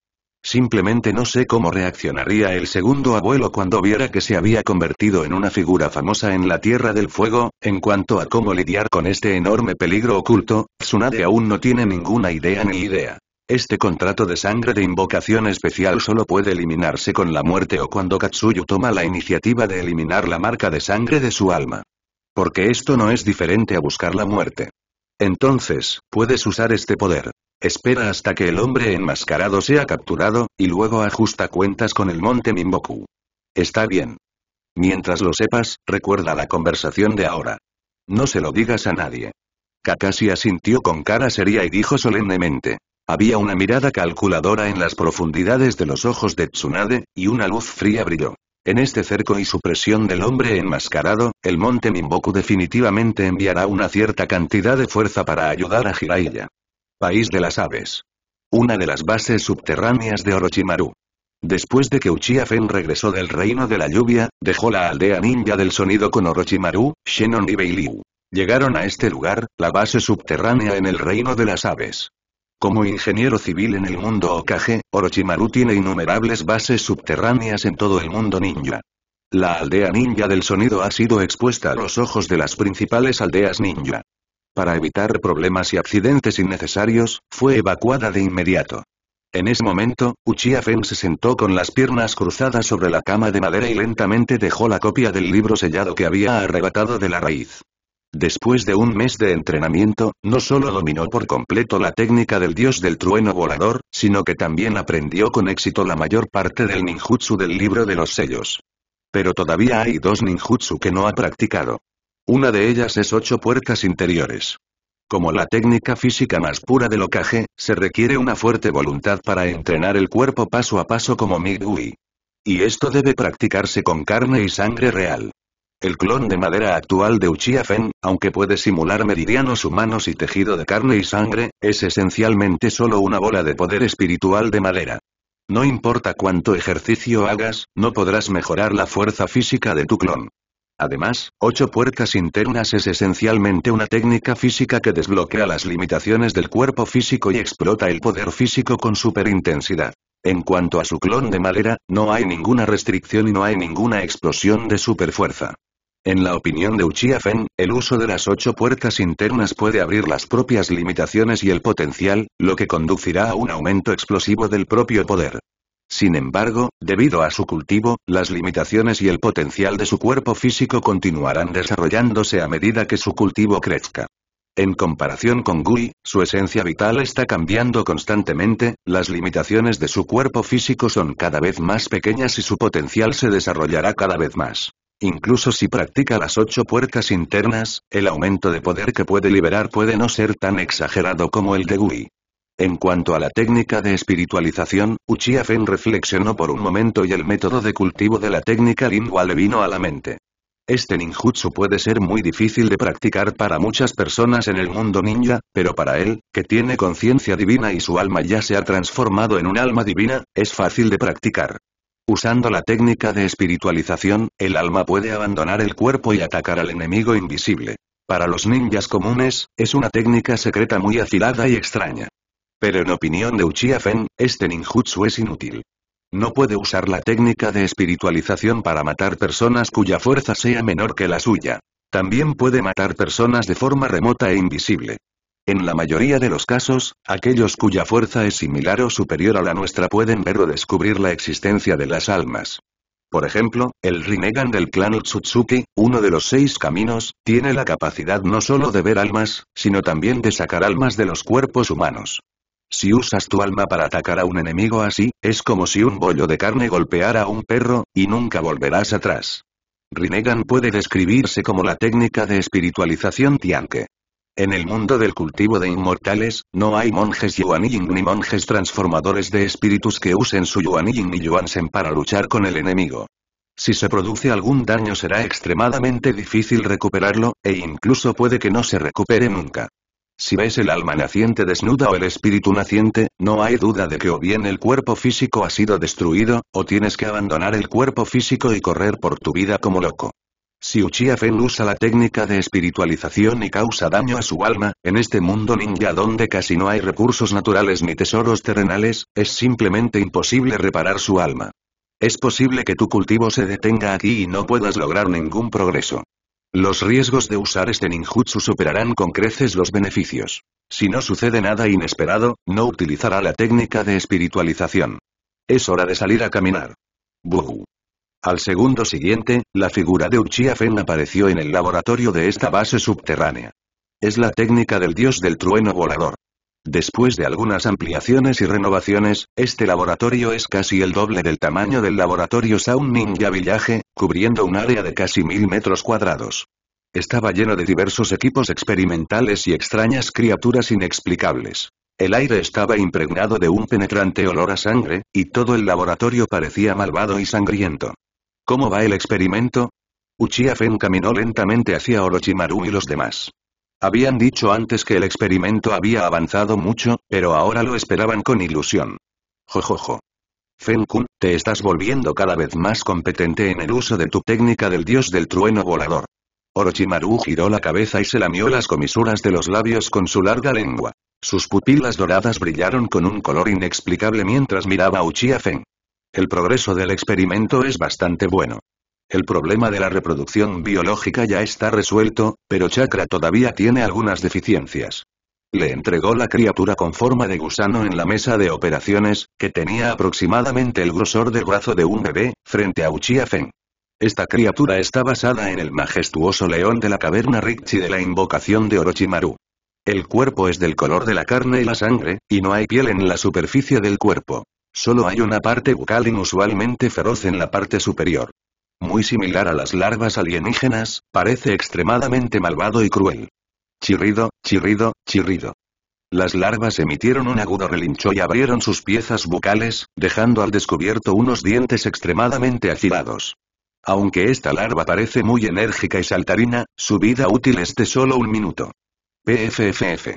Simplemente no sé cómo reaccionaría el segundo abuelo cuando viera que se había convertido en una figura famosa en la Tierra del Fuego, en cuanto a cómo lidiar con este enorme peligro oculto, Tsunade aún no tiene ninguna idea ni idea. Este contrato de sangre de invocación especial solo puede eliminarse con la muerte o cuando Katsuyu toma la iniciativa de eliminar la marca de sangre de su alma. Porque esto no es diferente a buscar la muerte. Entonces, puedes usar este poder. Espera hasta que el hombre enmascarado sea capturado, y luego ajusta cuentas con el monte Mimboku. Está bien. Mientras lo sepas, recuerda la conversación de ahora. No se lo digas a nadie. Kakashi asintió con cara seria y dijo solemnemente. Había una mirada calculadora en las profundidades de los ojos de Tsunade, y una luz fría brilló. En este cerco y su presión del hombre enmascarado, el monte Mimboku definitivamente enviará una cierta cantidad de fuerza para ayudar a Jiraiya. País de las Aves. Una de las bases subterráneas de Orochimaru. Después de que Uchiha Fen regresó del reino de la lluvia, dejó la aldea ninja del sonido con Orochimaru, Shenon y Beiliu. Llegaron a este lugar, la base subterránea en el reino de las aves. Como ingeniero civil en el mundo Okage, Orochimaru tiene innumerables bases subterráneas en todo el mundo ninja. La aldea ninja del sonido ha sido expuesta a los ojos de las principales aldeas ninja. Para evitar problemas y accidentes innecesarios, fue evacuada de inmediato. En ese momento, Uchiha Feng se sentó con las piernas cruzadas sobre la cama de madera y lentamente dejó la copia del libro sellado que había arrebatado de la raíz. Después de un mes de entrenamiento, no solo dominó por completo la técnica del dios del trueno volador, sino que también aprendió con éxito la mayor parte del ninjutsu del libro de los sellos. Pero todavía hay dos ninjutsu que no ha practicado. Una de ellas es ocho puercas interiores. Como la técnica física más pura de ocaje, se requiere una fuerte voluntad para entrenar el cuerpo paso a paso como Midui. Y esto debe practicarse con carne y sangre real. El clon de madera actual de Uchiha Fen, aunque puede simular meridianos humanos y tejido de carne y sangre, es esencialmente solo una bola de poder espiritual de madera. No importa cuánto ejercicio hagas, no podrás mejorar la fuerza física de tu clon. Además, ocho puertas internas es esencialmente una técnica física que desbloquea las limitaciones del cuerpo físico y explota el poder físico con superintensidad. En cuanto a su clon de madera, no hay ninguna restricción y no hay ninguna explosión de superfuerza. En la opinión de Uchiha Fen, el uso de las ocho puertas internas puede abrir las propias limitaciones y el potencial, lo que conducirá a un aumento explosivo del propio poder. Sin embargo, debido a su cultivo, las limitaciones y el potencial de su cuerpo físico continuarán desarrollándose a medida que su cultivo crezca. En comparación con Gui, su esencia vital está cambiando constantemente, las limitaciones de su cuerpo físico son cada vez más pequeñas y su potencial se desarrollará cada vez más. Incluso si practica las ocho puertas internas, el aumento de poder que puede liberar puede no ser tan exagerado como el de Gui. En cuanto a la técnica de espiritualización, Uchiha Fen reflexionó por un momento y el método de cultivo de la técnica lingua le vino a la mente. Este ninjutsu puede ser muy difícil de practicar para muchas personas en el mundo ninja, pero para él, que tiene conciencia divina y su alma ya se ha transformado en un alma divina, es fácil de practicar. Usando la técnica de espiritualización, el alma puede abandonar el cuerpo y atacar al enemigo invisible. Para los ninjas comunes, es una técnica secreta muy afilada y extraña. Pero en opinión de Uchiha Fen, este ninjutsu es inútil. No puede usar la técnica de espiritualización para matar personas cuya fuerza sea menor que la suya. También puede matar personas de forma remota e invisible. En la mayoría de los casos, aquellos cuya fuerza es similar o superior a la nuestra pueden ver o descubrir la existencia de las almas. Por ejemplo, el Rinnegan del clan tsutsuki uno de los seis caminos, tiene la capacidad no solo de ver almas, sino también de sacar almas de los cuerpos humanos. Si usas tu alma para atacar a un enemigo así, es como si un bollo de carne golpeara a un perro, y nunca volverás atrás. Rinnegan puede describirse como la técnica de espiritualización Tianke. En el mundo del cultivo de inmortales, no hay monjes Yuanying ni monjes transformadores de espíritus que usen su Yuanying y Yuansen para luchar con el enemigo. Si se produce algún daño será extremadamente difícil recuperarlo, e incluso puede que no se recupere nunca. Si ves el alma naciente desnuda o el espíritu naciente, no hay duda de que o bien el cuerpo físico ha sido destruido, o tienes que abandonar el cuerpo físico y correr por tu vida como loco. Si Uchiha Fen usa la técnica de espiritualización y causa daño a su alma, en este mundo ninja donde casi no hay recursos naturales ni tesoros terrenales, es simplemente imposible reparar su alma. Es posible que tu cultivo se detenga aquí y no puedas lograr ningún progreso. Los riesgos de usar este ninjutsu superarán con creces los beneficios. Si no sucede nada inesperado, no utilizará la técnica de espiritualización. Es hora de salir a caminar. Buu. Al segundo siguiente, la figura de Uchiha Fen apareció en el laboratorio de esta base subterránea. Es la técnica del dios del trueno volador. Después de algunas ampliaciones y renovaciones, este laboratorio es casi el doble del tamaño del laboratorio Sound Ninja Village, cubriendo un área de casi mil metros cuadrados. Estaba lleno de diversos equipos experimentales y extrañas criaturas inexplicables. El aire estaba impregnado de un penetrante olor a sangre, y todo el laboratorio parecía malvado y sangriento. ¿Cómo va el experimento? Uchiha Fen caminó lentamente hacia Orochimaru y los demás. Habían dicho antes que el experimento había avanzado mucho, pero ahora lo esperaban con ilusión. Jojojo. «Feng Kun, te estás volviendo cada vez más competente en el uso de tu técnica del dios del trueno volador. Orochimaru giró la cabeza y se lamió las comisuras de los labios con su larga lengua. Sus pupilas doradas brillaron con un color inexplicable mientras miraba a Uchiha Feng. El progreso del experimento es bastante bueno. El problema de la reproducción biológica ya está resuelto, pero Chakra todavía tiene algunas deficiencias. Le entregó la criatura con forma de gusano en la mesa de operaciones, que tenía aproximadamente el grosor del brazo de un bebé, frente a Uchiha Fen. Esta criatura está basada en el majestuoso león de la caverna Ricci de la invocación de Orochimaru. El cuerpo es del color de la carne y la sangre, y no hay piel en la superficie del cuerpo. Solo hay una parte bucal inusualmente feroz en la parte superior. Muy similar a las larvas alienígenas, parece extremadamente malvado y cruel. Chirrido, chirrido, chirrido. Las larvas emitieron un agudo relincho y abrieron sus piezas bucales, dejando al descubierto unos dientes extremadamente afilados. Aunque esta larva parece muy enérgica y saltarina, su vida útil es de solo un minuto. PFFF.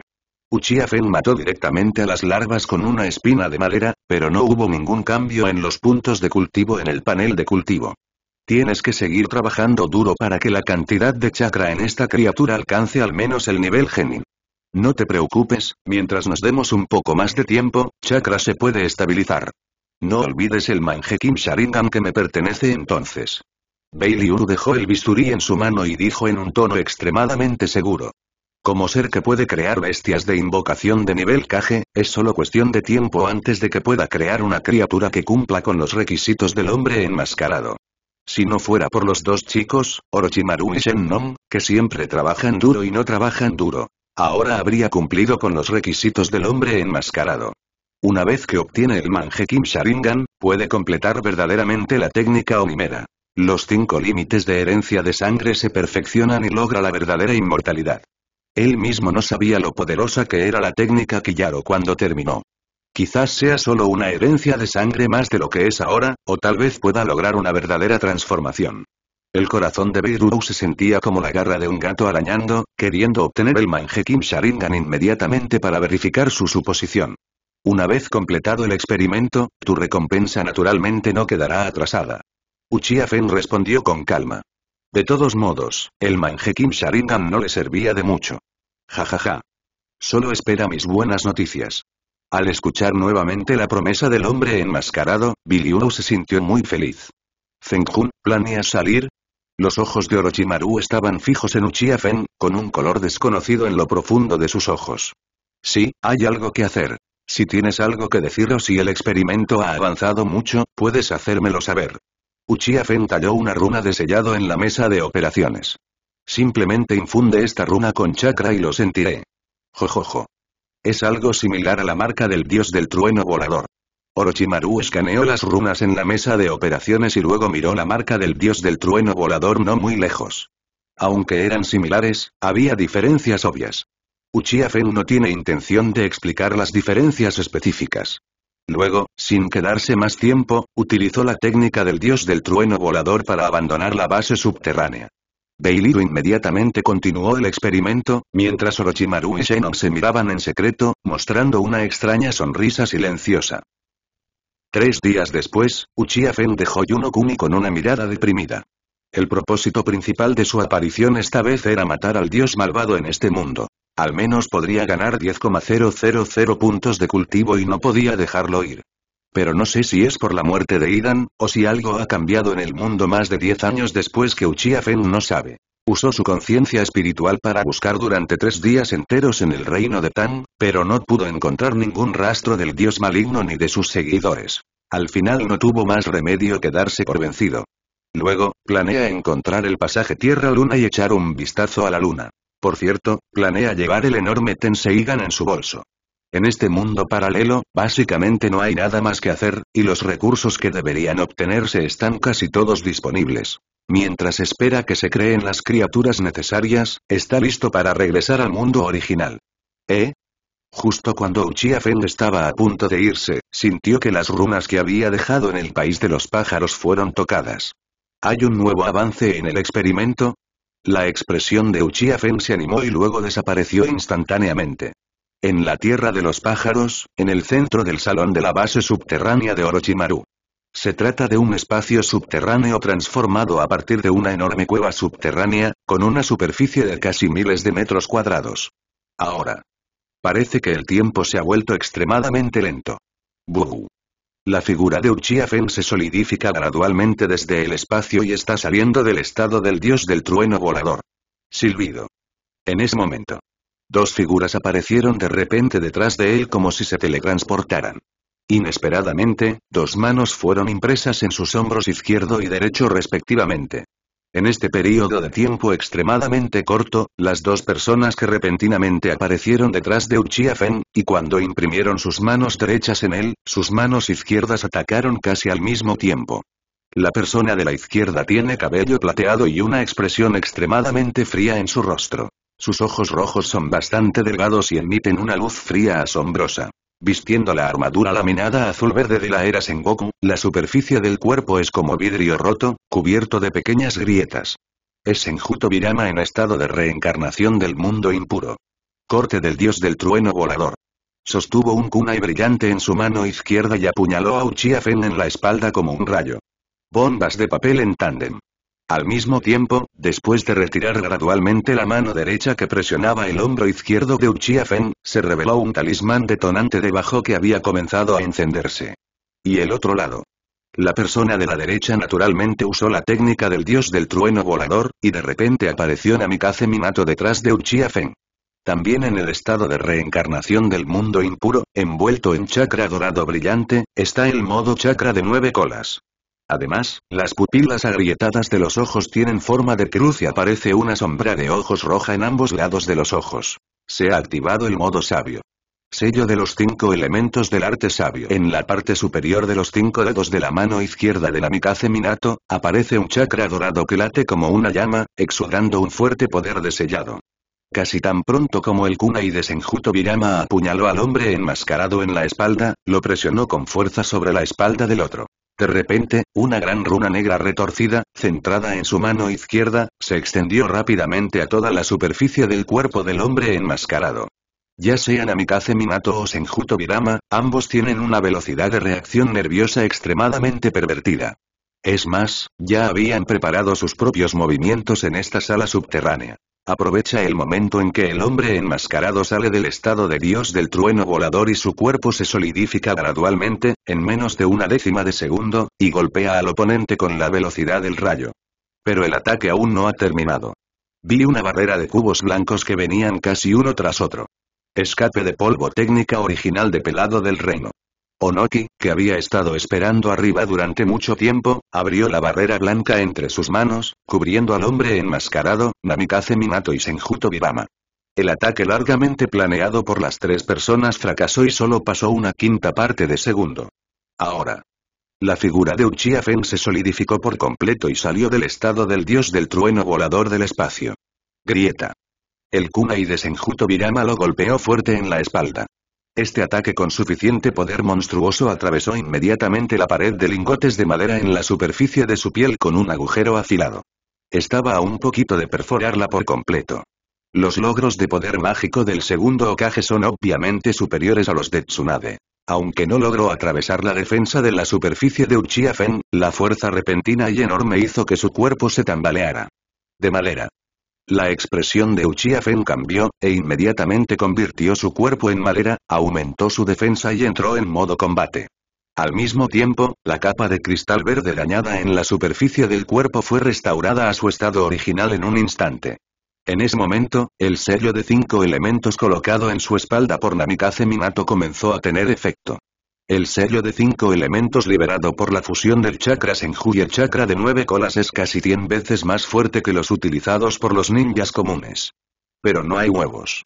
Uchiha mató directamente a las larvas con una espina de madera, pero no hubo ningún cambio en los puntos de cultivo en el panel de cultivo. Tienes que seguir trabajando duro para que la cantidad de chakra en esta criatura alcance al menos el nivel genin. No te preocupes, mientras nos demos un poco más de tiempo, chakra se puede estabilizar. No olvides el Kim Sharingan que me pertenece entonces. Bailey Uru dejó el bisturí en su mano y dijo en un tono extremadamente seguro. Como ser que puede crear bestias de invocación de nivel Kage, es solo cuestión de tiempo antes de que pueda crear una criatura que cumpla con los requisitos del hombre enmascarado. Si no fuera por los dos chicos, Orochimaru y Nong, que siempre trabajan duro y no trabajan duro. Ahora habría cumplido con los requisitos del hombre enmascarado. Una vez que obtiene el Kim Sharingan, puede completar verdaderamente la técnica Onimera. Los cinco límites de herencia de sangre se perfeccionan y logra la verdadera inmortalidad. Él mismo no sabía lo poderosa que era la técnica Kiyaro cuando terminó. Quizás sea solo una herencia de sangre más de lo que es ahora, o tal vez pueda lograr una verdadera transformación. El corazón de Beidou se sentía como la garra de un gato arañando, queriendo obtener el Manjekim Sharingan inmediatamente para verificar su suposición. Una vez completado el experimento, tu recompensa naturalmente no quedará atrasada. Uchiha Fen respondió con calma. De todos modos, el Manjekim Sharingan no le servía de mucho. Jajaja. ja ja. Solo espera mis buenas noticias. Al escuchar nuevamente la promesa del hombre enmascarado, Biliu se sintió muy feliz. Jun, ¿planeas salir? Los ojos de Orochimaru estaban fijos en Uchiha Fen, con un color desconocido en lo profundo de sus ojos. Sí, hay algo que hacer. Si tienes algo que decir o si el experimento ha avanzado mucho, puedes hacérmelo saber. Uchiha Fen talló una runa de sellado en la mesa de operaciones. Simplemente infunde esta runa con chakra y lo sentiré. Jojojo. Es algo similar a la marca del dios del trueno volador. Orochimaru escaneó las runas en la mesa de operaciones y luego miró la marca del dios del trueno volador no muy lejos. Aunque eran similares, había diferencias obvias. Uchiha Fen no tiene intención de explicar las diferencias específicas. Luego, sin quedarse más tiempo, utilizó la técnica del dios del trueno volador para abandonar la base subterránea. Beiliru inmediatamente continuó el experimento, mientras Orochimaru y Shenon se miraban en secreto, mostrando una extraña sonrisa silenciosa. Tres días después, Uchiha Fen dejó Yuno con una mirada deprimida. El propósito principal de su aparición esta vez era matar al dios malvado en este mundo. Al menos podría ganar 10,000 puntos de cultivo y no podía dejarlo ir. Pero no sé si es por la muerte de Idan, o si algo ha cambiado en el mundo más de 10 años después que Uchiha Fen no sabe. Usó su conciencia espiritual para buscar durante tres días enteros en el reino de Tan, pero no pudo encontrar ningún rastro del dios maligno ni de sus seguidores. Al final no tuvo más remedio que darse por vencido. Luego, planea encontrar el pasaje Tierra-Luna y echar un vistazo a la Luna. Por cierto, planea llevar el enorme Tenseigan en su bolso. En este mundo paralelo, básicamente no hay nada más que hacer, y los recursos que deberían obtenerse están casi todos disponibles. Mientras espera que se creen las criaturas necesarias, está listo para regresar al mundo original. ¿Eh? Justo cuando Uchiha Feng estaba a punto de irse, sintió que las runas que había dejado en el país de los pájaros fueron tocadas. ¿Hay un nuevo avance en el experimento? La expresión de Uchiha Fen se animó y luego desapareció instantáneamente. En la Tierra de los Pájaros, en el centro del salón de la base subterránea de Orochimaru. Se trata de un espacio subterráneo transformado a partir de una enorme cueva subterránea, con una superficie de casi miles de metros cuadrados. Ahora. Parece que el tiempo se ha vuelto extremadamente lento. Buu. La figura de Uchiha Fen se solidifica gradualmente desde el espacio y está saliendo del estado del dios del trueno volador. Silbido. En ese momento. Dos figuras aparecieron de repente detrás de él como si se teletransportaran. Inesperadamente, dos manos fueron impresas en sus hombros izquierdo y derecho respectivamente. En este período de tiempo extremadamente corto, las dos personas que repentinamente aparecieron detrás de Uchiha Fen, y cuando imprimieron sus manos derechas en él, sus manos izquierdas atacaron casi al mismo tiempo. La persona de la izquierda tiene cabello plateado y una expresión extremadamente fría en su rostro. Sus ojos rojos son bastante delgados y emiten una luz fría asombrosa. Vistiendo la armadura laminada azul-verde de la era Sengoku, la superficie del cuerpo es como vidrio roto, cubierto de pequeñas grietas. Es Senjuto Virama en estado de reencarnación del mundo impuro. Corte del dios del trueno volador. Sostuvo un kunai brillante en su mano izquierda y apuñaló a Uchiha Fen en la espalda como un rayo. Bombas de papel en tándem. Al mismo tiempo, después de retirar gradualmente la mano derecha que presionaba el hombro izquierdo de Uchiha Fen, se reveló un talismán detonante debajo que había comenzado a encenderse. Y el otro lado. La persona de la derecha naturalmente usó la técnica del dios del trueno volador, y de repente apareció Namikaze Minato detrás de Uchiha Fen. También en el estado de reencarnación del mundo impuro, envuelto en chakra dorado brillante, está el modo chakra de nueve colas. Además, las pupilas agrietadas de los ojos tienen forma de cruz y aparece una sombra de ojos roja en ambos lados de los ojos. Se ha activado el modo sabio. Sello de los cinco elementos del arte sabio. En la parte superior de los cinco dedos de la mano izquierda de la Mikase Minato, aparece un chakra dorado que late como una llama, exudando un fuerte poder de sellado. Casi tan pronto como el kunai y desenjuto virama apuñaló al hombre enmascarado en la espalda, lo presionó con fuerza sobre la espalda del otro. De repente, una gran runa negra retorcida, centrada en su mano izquierda, se extendió rápidamente a toda la superficie del cuerpo del hombre enmascarado. Ya sean Amikaze Minato o Senjuto Birama, ambos tienen una velocidad de reacción nerviosa extremadamente pervertida. Es más, ya habían preparado sus propios movimientos en esta sala subterránea. Aprovecha el momento en que el hombre enmascarado sale del estado de dios del trueno volador y su cuerpo se solidifica gradualmente, en menos de una décima de segundo, y golpea al oponente con la velocidad del rayo. Pero el ataque aún no ha terminado. Vi una barrera de cubos blancos que venían casi uno tras otro. Escape de polvo técnica original de pelado del reino. Onoki, que había estado esperando arriba durante mucho tiempo, abrió la barrera blanca entre sus manos, cubriendo al hombre enmascarado, Namikaze Minato y Senjuto Birama. El ataque largamente planeado por las tres personas fracasó y solo pasó una quinta parte de segundo. Ahora. La figura de Uchiha Fen se solidificó por completo y salió del estado del dios del trueno volador del espacio. Grieta. El kunai de Senjuto Birama lo golpeó fuerte en la espalda. Este ataque con suficiente poder monstruoso atravesó inmediatamente la pared de lingotes de madera en la superficie de su piel con un agujero afilado. Estaba a un poquito de perforarla por completo. Los logros de poder mágico del segundo ocaje son obviamente superiores a los de Tsunade. Aunque no logró atravesar la defensa de la superficie de Uchiha Fen, la fuerza repentina y enorme hizo que su cuerpo se tambaleara. De madera. La expresión de Uchiha Fen cambió, e inmediatamente convirtió su cuerpo en madera, aumentó su defensa y entró en modo combate. Al mismo tiempo, la capa de cristal verde dañada en la superficie del cuerpo fue restaurada a su estado original en un instante. En ese momento, el sello de cinco elementos colocado en su espalda por Namikaze Minato comenzó a tener efecto. El sello de cinco elementos liberado por la fusión del chakra Senju y el chakra de nueve colas es casi 100 veces más fuerte que los utilizados por los ninjas comunes. Pero no hay huevos.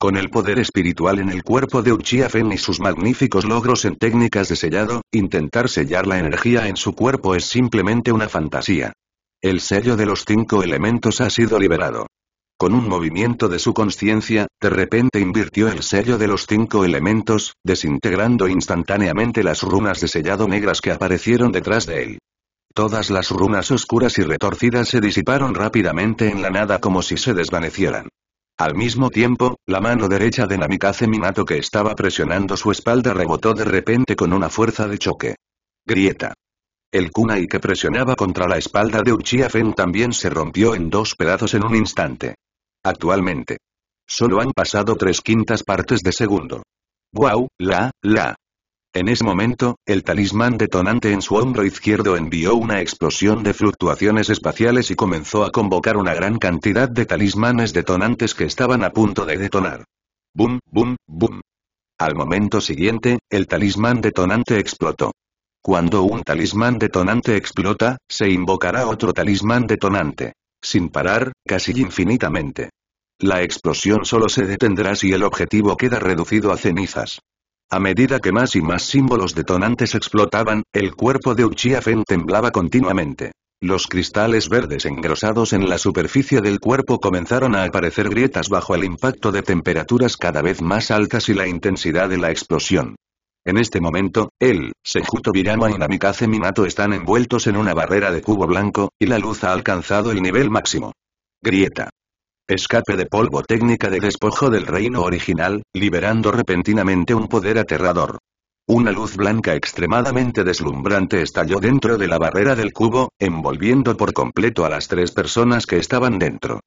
Con el poder espiritual en el cuerpo de Uchiha Fen y sus magníficos logros en técnicas de sellado, intentar sellar la energía en su cuerpo es simplemente una fantasía. El sello de los cinco elementos ha sido liberado. Con un movimiento de su conciencia, de repente invirtió el sello de los cinco elementos, desintegrando instantáneamente las runas de sellado negras que aparecieron detrás de él. Todas las runas oscuras y retorcidas se disiparon rápidamente en la nada como si se desvanecieran. Al mismo tiempo, la mano derecha de Namikaze Minato que estaba presionando su espalda rebotó de repente con una fuerza de choque. Grieta. El kunai que presionaba contra la espalda de Uchiha Fen también se rompió en dos pedazos en un instante. Actualmente. Solo han pasado tres quintas partes de segundo. ¡Wow! ¡La! ¡La! En ese momento, el talismán detonante en su hombro izquierdo envió una explosión de fluctuaciones espaciales y comenzó a convocar una gran cantidad de talismanes detonantes que estaban a punto de detonar. ¡Bum, bum, bum! Al momento siguiente, el talismán detonante explotó. Cuando un talismán detonante explota, se invocará otro talismán detonante sin parar, casi infinitamente. La explosión solo se detendrá si el objetivo queda reducido a cenizas. A medida que más y más símbolos detonantes explotaban, el cuerpo de Uchiha Fen temblaba continuamente. Los cristales verdes engrosados en la superficie del cuerpo comenzaron a aparecer grietas bajo el impacto de temperaturas cada vez más altas y la intensidad de la explosión. En este momento, él, Sejuto Virama y Namikaze Minato están envueltos en una barrera de cubo blanco, y la luz ha alcanzado el nivel máximo. Grieta. Escape de polvo técnica de despojo del reino original, liberando repentinamente un poder aterrador. Una luz blanca extremadamente deslumbrante estalló dentro de la barrera del cubo, envolviendo por completo a las tres personas que estaban dentro.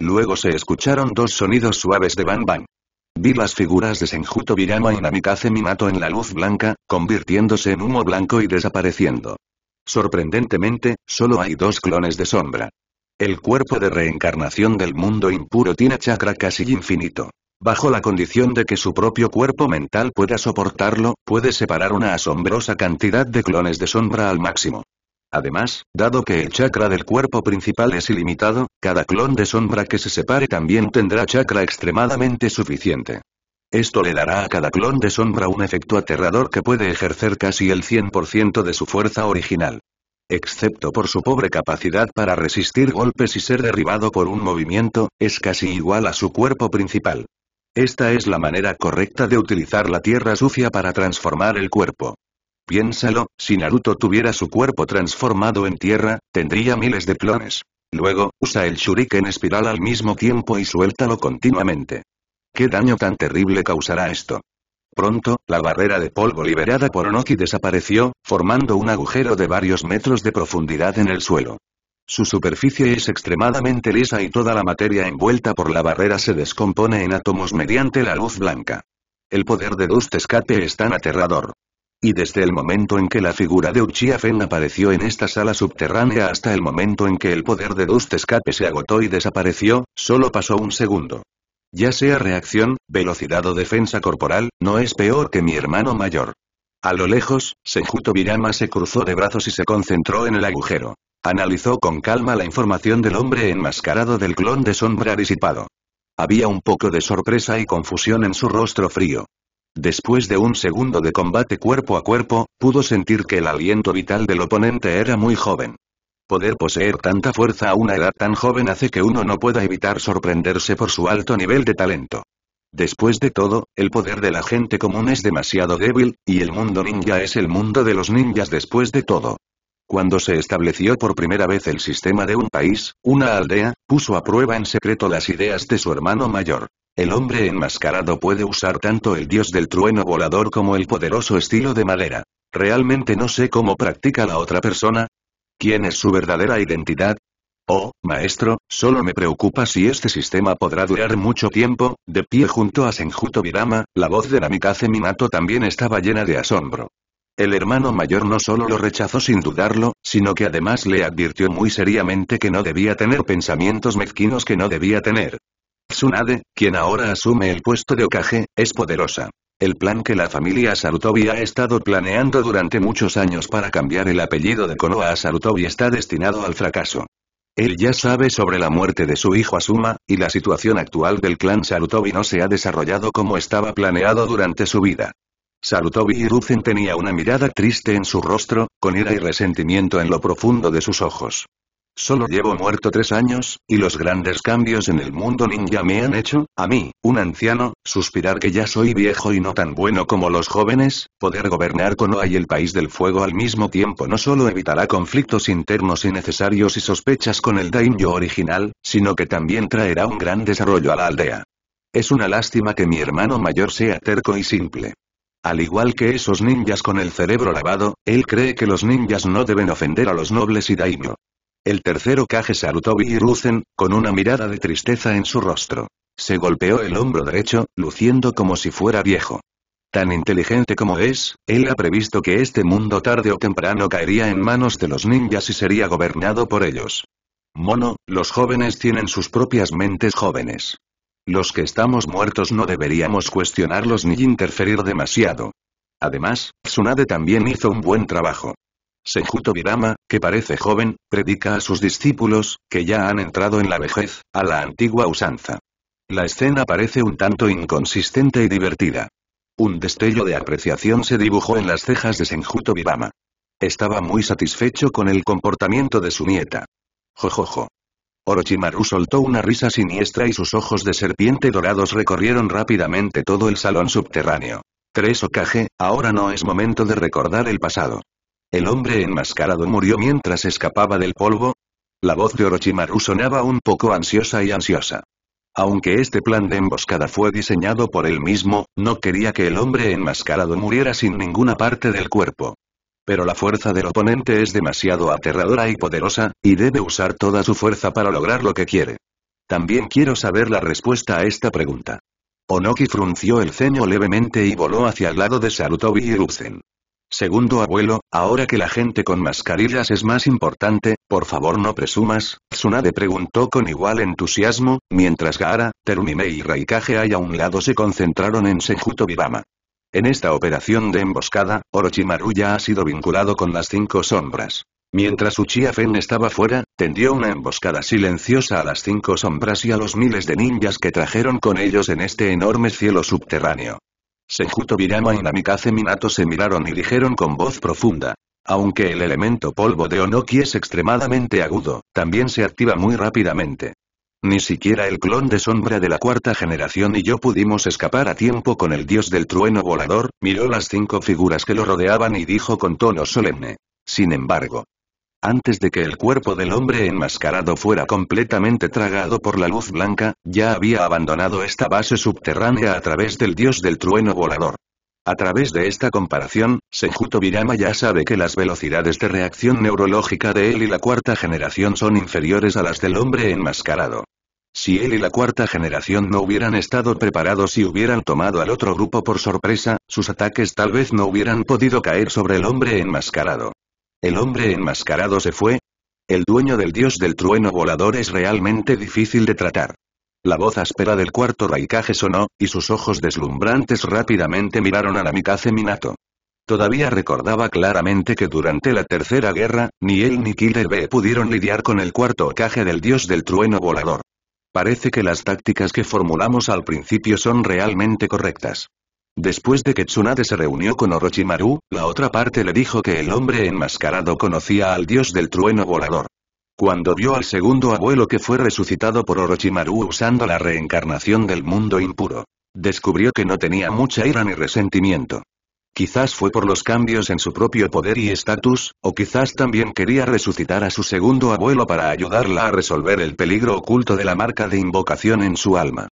Luego se escucharon dos sonidos suaves de bang bang. Vi las figuras de Senjuto Birama y Namikaze Minato en la luz blanca, convirtiéndose en humo blanco y desapareciendo. Sorprendentemente, solo hay dos clones de sombra. El cuerpo de reencarnación del mundo impuro tiene chakra casi infinito. Bajo la condición de que su propio cuerpo mental pueda soportarlo, puede separar una asombrosa cantidad de clones de sombra al máximo. Además, dado que el chakra del cuerpo principal es ilimitado, cada clon de sombra que se separe también tendrá chakra extremadamente suficiente. Esto le dará a cada clon de sombra un efecto aterrador que puede ejercer casi el 100% de su fuerza original. Excepto por su pobre capacidad para resistir golpes y ser derribado por un movimiento, es casi igual a su cuerpo principal. Esta es la manera correcta de utilizar la tierra sucia para transformar el cuerpo. Piénsalo, si Naruto tuviera su cuerpo transformado en tierra, tendría miles de clones. Luego, usa el shuriken espiral al mismo tiempo y suéltalo continuamente. ¿Qué daño tan terrible causará esto? Pronto, la barrera de polvo liberada por Onoki desapareció, formando un agujero de varios metros de profundidad en el suelo. Su superficie es extremadamente lisa y toda la materia envuelta por la barrera se descompone en átomos mediante la luz blanca. El poder de Dust Escape es tan aterrador. Y desde el momento en que la figura de Uchiha Fen apareció en esta sala subterránea hasta el momento en que el poder de Dust Escape se agotó y desapareció, solo pasó un segundo. Ya sea reacción, velocidad o defensa corporal, no es peor que mi hermano mayor. A lo lejos, Senjuto Virama se cruzó de brazos y se concentró en el agujero. Analizó con calma la información del hombre enmascarado del clon de sombra disipado. Había un poco de sorpresa y confusión en su rostro frío. Después de un segundo de combate cuerpo a cuerpo, pudo sentir que el aliento vital del oponente era muy joven. Poder poseer tanta fuerza a una edad tan joven hace que uno no pueda evitar sorprenderse por su alto nivel de talento. Después de todo, el poder de la gente común es demasiado débil, y el mundo ninja es el mundo de los ninjas después de todo. Cuando se estableció por primera vez el sistema de un país, una aldea, puso a prueba en secreto las ideas de su hermano mayor. El hombre enmascarado puede usar tanto el dios del trueno volador como el poderoso estilo de madera. Realmente no sé cómo practica la otra persona. ¿Quién es su verdadera identidad? Oh, maestro, solo me preocupa si este sistema podrá durar mucho tiempo. De pie junto a Senjuto Virama, la voz de Namikaze Minato también estaba llena de asombro. El hermano mayor no solo lo rechazó sin dudarlo, sino que además le advirtió muy seriamente que no debía tener pensamientos mezquinos que no debía tener. Tsunade, quien ahora asume el puesto de Okage, es poderosa. El plan que la familia Sarutobi ha estado planeando durante muchos años para cambiar el apellido de Konoha a Sarutobi está destinado al fracaso. Él ya sabe sobre la muerte de su hijo Asuma, y la situación actual del clan Sarutobi no se ha desarrollado como estaba planeado durante su vida. Sarutobi Hiruzen tenía una mirada triste en su rostro, con ira y resentimiento en lo profundo de sus ojos. Solo llevo muerto tres años, y los grandes cambios en el mundo ninja me han hecho, a mí, un anciano, suspirar que ya soy viejo y no tan bueno como los jóvenes, poder gobernar con Oa y el país del fuego al mismo tiempo no solo evitará conflictos internos innecesarios y sospechas con el daimyo original, sino que también traerá un gran desarrollo a la aldea. Es una lástima que mi hermano mayor sea terco y simple. Al igual que esos ninjas con el cerebro lavado, él cree que los ninjas no deben ofender a los nobles y daimyo. El tercero Kage saludó Biruzen, con una mirada de tristeza en su rostro. Se golpeó el hombro derecho, luciendo como si fuera viejo. Tan inteligente como es, él ha previsto que este mundo tarde o temprano caería en manos de los ninjas y sería gobernado por ellos. Mono, los jóvenes tienen sus propias mentes jóvenes. Los que estamos muertos no deberíamos cuestionarlos ni interferir demasiado. Además, Tsunade también hizo un buen trabajo. Senjuto Birama, que parece joven, predica a sus discípulos, que ya han entrado en la vejez, a la antigua usanza. La escena parece un tanto inconsistente y divertida. Un destello de apreciación se dibujó en las cejas de Senjuto Birama. Estaba muy satisfecho con el comportamiento de su nieta. Jojojo. Orochimaru soltó una risa siniestra y sus ojos de serpiente dorados recorrieron rápidamente todo el salón subterráneo. Tres Okage, ahora no es momento de recordar el pasado. ¿El hombre enmascarado murió mientras escapaba del polvo? La voz de Orochimaru sonaba un poco ansiosa y ansiosa. Aunque este plan de emboscada fue diseñado por él mismo, no quería que el hombre enmascarado muriera sin ninguna parte del cuerpo. Pero la fuerza del oponente es demasiado aterradora y poderosa, y debe usar toda su fuerza para lograr lo que quiere. También quiero saber la respuesta a esta pregunta. Onoki frunció el ceño levemente y voló hacia el lado de Sarutobi y Segundo abuelo, ahora que la gente con mascarillas es más importante, por favor no presumas, Tsunade preguntó con igual entusiasmo, mientras Gaara, Terumime y Raikage a un lado se concentraron en Senjuto Bibama. En esta operación de emboscada, Orochimaru ya ha sido vinculado con las cinco sombras. Mientras Uchiha Fen estaba fuera, tendió una emboscada silenciosa a las cinco sombras y a los miles de ninjas que trajeron con ellos en este enorme cielo subterráneo. Senjuto Birama y Namikaze Minato se miraron y dijeron con voz profunda. Aunque el elemento polvo de Onoki es extremadamente agudo, también se activa muy rápidamente. Ni siquiera el clon de sombra de la cuarta generación y yo pudimos escapar a tiempo con el dios del trueno volador, miró las cinco figuras que lo rodeaban y dijo con tono solemne. Sin embargo, antes de que el cuerpo del hombre enmascarado fuera completamente tragado por la luz blanca, ya había abandonado esta base subterránea a través del dios del trueno volador. A través de esta comparación, Sejuto Virama ya sabe que las velocidades de reacción neurológica de él y la cuarta generación son inferiores a las del hombre enmascarado. Si él y la cuarta generación no hubieran estado preparados y hubieran tomado al otro grupo por sorpresa, sus ataques tal vez no hubieran podido caer sobre el hombre enmascarado. ¿El hombre enmascarado se fue? El dueño del dios del trueno volador es realmente difícil de tratar. La voz áspera del cuarto raicaje sonó, y sus ojos deslumbrantes rápidamente miraron a la Minato. Todavía recordaba claramente que durante la Tercera Guerra, ni él ni B pudieron lidiar con el cuarto caje del dios del trueno volador. Parece que las tácticas que formulamos al principio son realmente correctas. Después de que Tsunade se reunió con Orochimaru, la otra parte le dijo que el hombre enmascarado conocía al dios del trueno volador. Cuando vio al segundo abuelo que fue resucitado por Orochimaru usando la reencarnación del mundo impuro, descubrió que no tenía mucha ira ni resentimiento. Quizás fue por los cambios en su propio poder y estatus, o quizás también quería resucitar a su segundo abuelo para ayudarla a resolver el peligro oculto de la marca de invocación en su alma.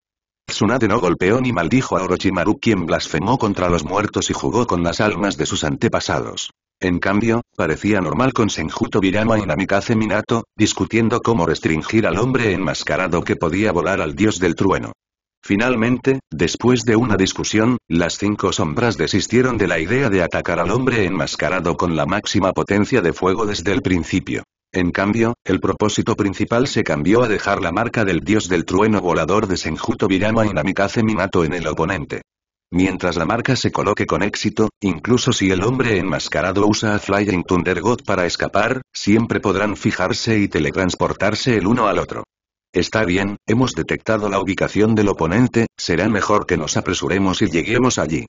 Tsunade no golpeó ni maldijo a Orochimaru quien blasfemó contra los muertos y jugó con las almas de sus antepasados. En cambio, parecía normal con Senjuto Birama y Namikaze Minato, discutiendo cómo restringir al hombre enmascarado que podía volar al dios del trueno. Finalmente, después de una discusión, las cinco sombras desistieron de la idea de atacar al hombre enmascarado con la máxima potencia de fuego desde el principio. En cambio, el propósito principal se cambió a dejar la marca del dios del trueno volador de Senjuto Virama y Namikaze Minato en el oponente. Mientras la marca se coloque con éxito, incluso si el hombre enmascarado usa a Flying Thunder God para escapar, siempre podrán fijarse y teletransportarse el uno al otro. Está bien, hemos detectado la ubicación del oponente, será mejor que nos apresuremos y lleguemos allí.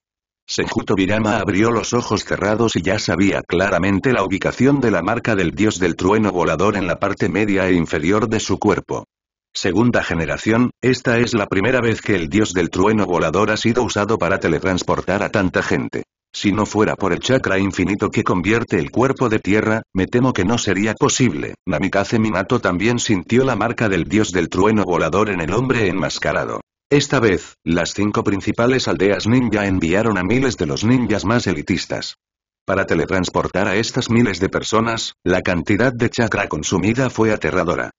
Senjuto Virama abrió los ojos cerrados y ya sabía claramente la ubicación de la marca del dios del trueno volador en la parte media e inferior de su cuerpo. Segunda generación, esta es la primera vez que el dios del trueno volador ha sido usado para teletransportar a tanta gente. Si no fuera por el chakra infinito que convierte el cuerpo de tierra, me temo que no sería posible. Namikaze Minato también sintió la marca del dios del trueno volador en el hombre enmascarado. Esta vez, las cinco principales aldeas ninja enviaron a miles de los ninjas más elitistas. Para teletransportar a estas miles de personas, la cantidad de chakra consumida fue aterradora.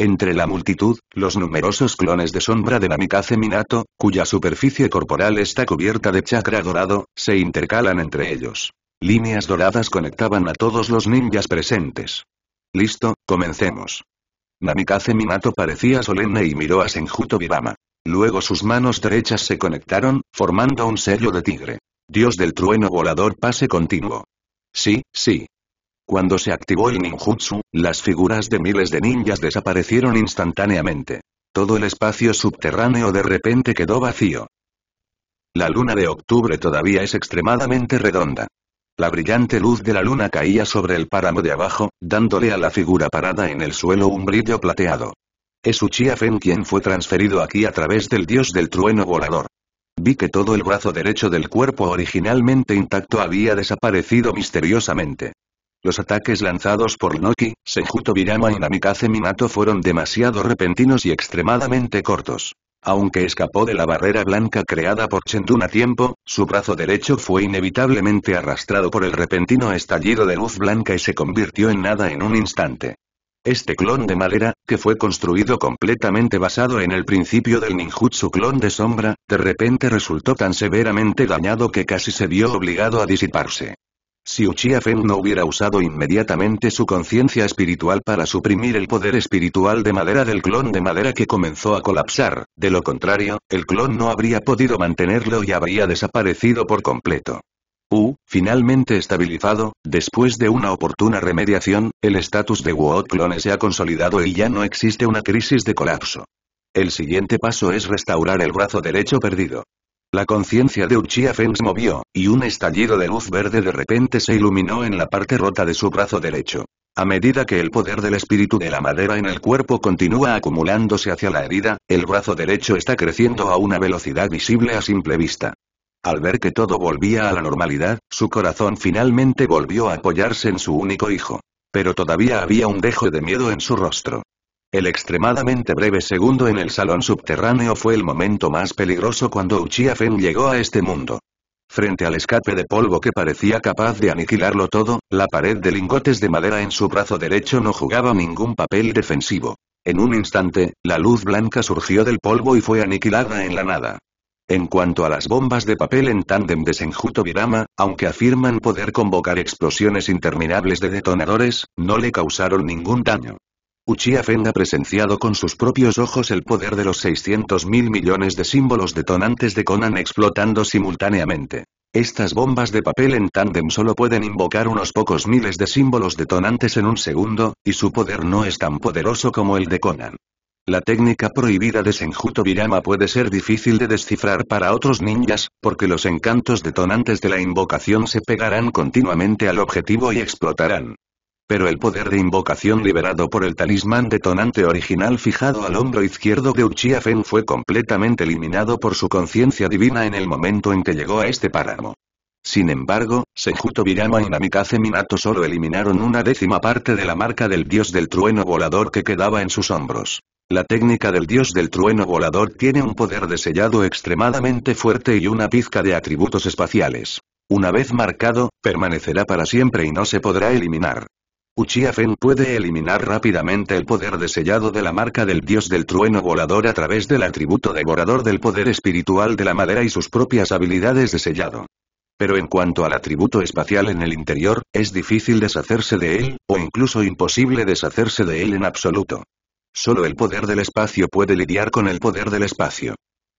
Entre la multitud, los numerosos clones de sombra de Namikaze Minato, cuya superficie corporal está cubierta de chakra dorado, se intercalan entre ellos. Líneas doradas conectaban a todos los ninjas presentes. Listo, comencemos. Namikaze Minato parecía solemne y miró a Senjuto Bibama. Luego sus manos derechas se conectaron, formando un sello de tigre. Dios del trueno volador pase continuo. Sí, sí, cuando se activó el ninjutsu, las figuras de miles de ninjas desaparecieron instantáneamente. Todo el espacio subterráneo de repente quedó vacío. La luna de octubre todavía es extremadamente redonda. La brillante luz de la luna caía sobre el páramo de abajo, dándole a la figura parada en el suelo un brillo plateado. Es Uchiha Fen quien fue transferido aquí a través del dios del trueno volador. Vi que todo el brazo derecho del cuerpo originalmente intacto había desaparecido misteriosamente. Los ataques lanzados por Noki, Senjuto Birama y Namikaze Minato fueron demasiado repentinos y extremadamente cortos. Aunque escapó de la barrera blanca creada por Chendun a tiempo, su brazo derecho fue inevitablemente arrastrado por el repentino estallido de luz blanca y se convirtió en nada en un instante. Este clon de madera, que fue construido completamente basado en el principio del ninjutsu clon de sombra, de repente resultó tan severamente dañado que casi se vio obligado a disiparse. Si Uchiha Fen no hubiera usado inmediatamente su conciencia espiritual para suprimir el poder espiritual de madera del clon de madera que comenzó a colapsar, de lo contrario, el clon no habría podido mantenerlo y habría desaparecido por completo. U, finalmente estabilizado, después de una oportuna remediación, el estatus de Wuot clones se ha consolidado y ya no existe una crisis de colapso. El siguiente paso es restaurar el brazo derecho perdido. La conciencia de Uchiha Fens movió, y un estallido de luz verde de repente se iluminó en la parte rota de su brazo derecho. A medida que el poder del espíritu de la madera en el cuerpo continúa acumulándose hacia la herida, el brazo derecho está creciendo a una velocidad visible a simple vista. Al ver que todo volvía a la normalidad, su corazón finalmente volvió a apoyarse en su único hijo. Pero todavía había un dejo de miedo en su rostro. El extremadamente breve segundo en el salón subterráneo fue el momento más peligroso cuando Uchiha Fen llegó a este mundo. Frente al escape de polvo que parecía capaz de aniquilarlo todo, la pared de lingotes de madera en su brazo derecho no jugaba ningún papel defensivo. En un instante, la luz blanca surgió del polvo y fue aniquilada en la nada. En cuanto a las bombas de papel en tándem de Senjuto Virama, aunque afirman poder convocar explosiones interminables de detonadores, no le causaron ningún daño. Uchiha Fen ha presenciado con sus propios ojos el poder de los 600.000 mil millones de símbolos detonantes de Conan explotando simultáneamente. Estas bombas de papel en tándem solo pueden invocar unos pocos miles de símbolos detonantes en un segundo, y su poder no es tan poderoso como el de Conan. La técnica prohibida de Senjuto puede ser difícil de descifrar para otros ninjas, porque los encantos detonantes de la invocación se pegarán continuamente al objetivo y explotarán. Pero el poder de invocación liberado por el talismán detonante original fijado al hombro izquierdo de Uchiha Fen fue completamente eliminado por su conciencia divina en el momento en que llegó a este páramo. Sin embargo, Senjuto Birama y Namikaze Minato solo eliminaron una décima parte de la marca del dios del trueno volador que quedaba en sus hombros. La técnica del dios del trueno volador tiene un poder de sellado extremadamente fuerte y una pizca de atributos espaciales. Una vez marcado, permanecerá para siempre y no se podrá eliminar. Uchiha Fen puede eliminar rápidamente el poder de sellado de la marca del dios del trueno volador a través del atributo devorador del poder espiritual de la madera y sus propias habilidades de sellado. Pero en cuanto al atributo espacial en el interior, es difícil deshacerse de él, o incluso imposible deshacerse de él en absoluto. Solo el poder del espacio puede lidiar con el poder del espacio.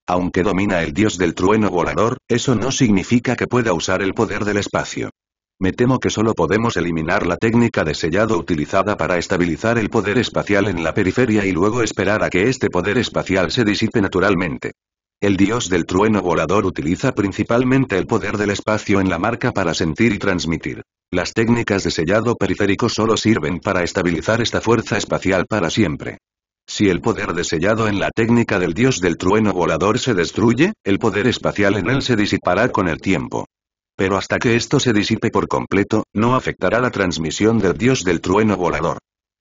Aunque domina el dios del trueno volador, eso no significa que pueda usar el poder del espacio. Me temo que solo podemos eliminar la técnica de sellado utilizada para estabilizar el poder espacial en la periferia y luego esperar a que este poder espacial se disipe naturalmente. El dios del trueno volador utiliza principalmente el poder del espacio en la marca para sentir y transmitir. Las técnicas de sellado periférico solo sirven para estabilizar esta fuerza espacial para siempre. Si el poder de sellado en la técnica del dios del trueno volador se destruye, el poder espacial en él se disipará con el tiempo. Pero hasta que esto se disipe por completo, no afectará la transmisión del dios del trueno volador.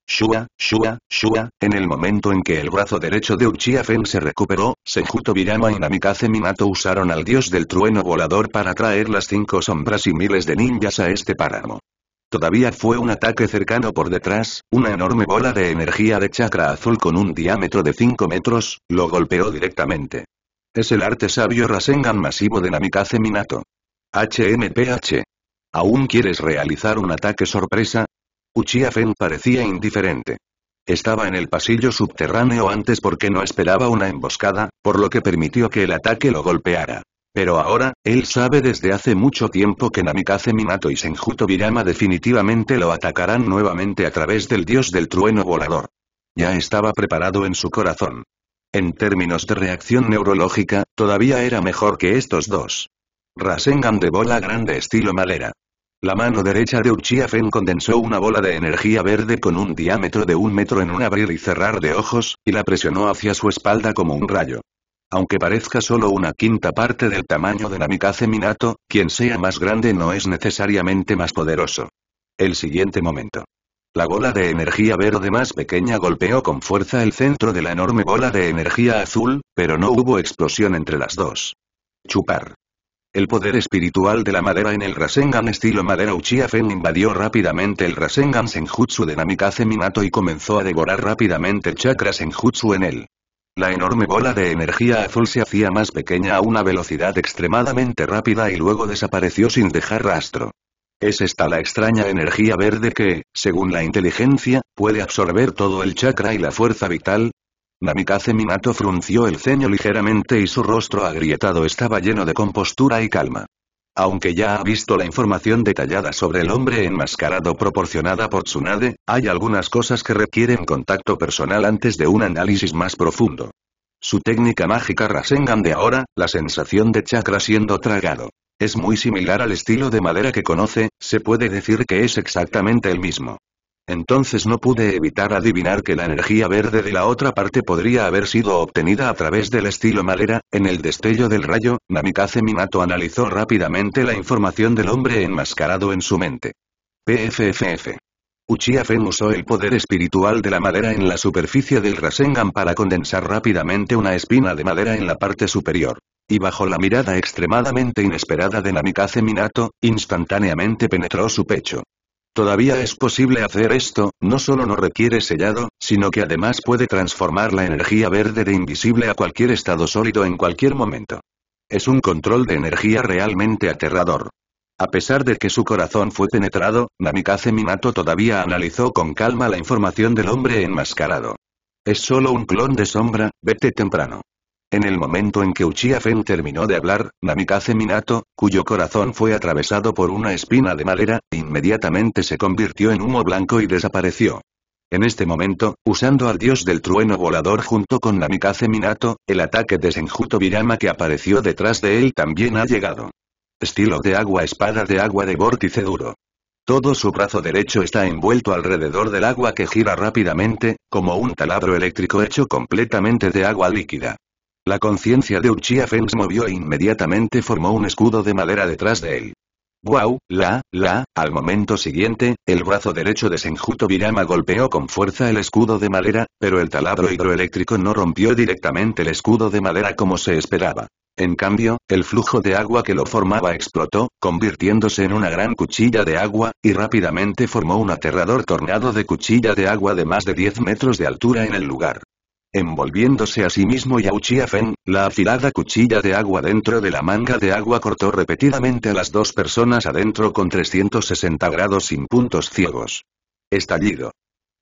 Shua, Shua, Shua, en el momento en que el brazo derecho de Uchiha Fen se recuperó, Senjuto Birama y Namikaze Minato usaron al dios del trueno volador para traer las cinco sombras y miles de ninjas a este páramo. Todavía fue un ataque cercano por detrás, una enorme bola de energía de chakra azul con un diámetro de 5 metros, lo golpeó directamente. Es el arte sabio Rasengan masivo de Namikaze Minato. HMPH. ¿Aún quieres realizar un ataque sorpresa? Uchiha Fen parecía indiferente. Estaba en el pasillo subterráneo antes porque no esperaba una emboscada, por lo que permitió que el ataque lo golpeara. Pero ahora, él sabe desde hace mucho tiempo que Namikaze Minato y Senjuto Virama definitivamente lo atacarán nuevamente a través del dios del trueno volador. Ya estaba preparado en su corazón. En términos de reacción neurológica, todavía era mejor que estos dos. Rasengan de bola grande estilo madera. La mano derecha de Uchiha Fen condensó una bola de energía verde con un diámetro de un metro en un abrir y cerrar de ojos, y la presionó hacia su espalda como un rayo. Aunque parezca solo una quinta parte del tamaño de la Minato, quien sea más grande no es necesariamente más poderoso. El siguiente momento. La bola de energía verde más pequeña golpeó con fuerza el centro de la enorme bola de energía azul, pero no hubo explosión entre las dos. Chupar. El poder espiritual de la madera en el Rasengan estilo madera Uchiha Fen invadió rápidamente el Rasengan Senjutsu de Namikaze Minato y comenzó a devorar rápidamente chakra Senjutsu en él. La enorme bola de energía azul se hacía más pequeña a una velocidad extremadamente rápida y luego desapareció sin dejar rastro. Es esta la extraña energía verde que, según la inteligencia, puede absorber todo el chakra y la fuerza vital, Namikaze Minato frunció el ceño ligeramente y su rostro agrietado estaba lleno de compostura y calma. Aunque ya ha visto la información detallada sobre el hombre enmascarado proporcionada por Tsunade, hay algunas cosas que requieren contacto personal antes de un análisis más profundo. Su técnica mágica Rasengan de ahora, la sensación de chakra siendo tragado. Es muy similar al estilo de madera que conoce, se puede decir que es exactamente el mismo. Entonces no pude evitar adivinar que la energía verde de la otra parte podría haber sido obtenida a través del estilo madera, en el destello del rayo, Namikaze Minato analizó rápidamente la información del hombre enmascarado en su mente. PFFF. Uchiha Fen usó el poder espiritual de la madera en la superficie del Rasengan para condensar rápidamente una espina de madera en la parte superior. Y bajo la mirada extremadamente inesperada de Namikaze Minato, instantáneamente penetró su pecho. Todavía es posible hacer esto, no solo no requiere sellado, sino que además puede transformar la energía verde de invisible a cualquier estado sólido en cualquier momento. Es un control de energía realmente aterrador. A pesar de que su corazón fue penetrado, Namikaze Minato todavía analizó con calma la información del hombre enmascarado. Es solo un clon de sombra, vete temprano. En el momento en que Uchiha Fen terminó de hablar, Namikaze Minato, cuyo corazón fue atravesado por una espina de madera, inmediatamente se convirtió en humo blanco y desapareció. En este momento, usando al dios del trueno volador junto con Namikaze Minato, el ataque de Senjuto Birama que apareció detrás de él también ha llegado. Estilo de agua espada de agua de vórtice duro. Todo su brazo derecho está envuelto alrededor del agua que gira rápidamente, como un taladro eléctrico hecho completamente de agua líquida. La conciencia de Uchiha Fens se movió e inmediatamente formó un escudo de madera detrás de él. Guau, la, la, al momento siguiente, el brazo derecho de Senjuto Virama golpeó con fuerza el escudo de madera, pero el taladro hidroeléctrico no rompió directamente el escudo de madera como se esperaba. En cambio, el flujo de agua que lo formaba explotó, convirtiéndose en una gran cuchilla de agua, y rápidamente formó un aterrador tornado de cuchilla de agua de más de 10 metros de altura en el lugar. Envolviéndose a sí mismo y uchiha Fen, la afilada cuchilla de agua dentro de la manga de agua cortó repetidamente a las dos personas adentro con 360 grados sin puntos ciegos. Estallido.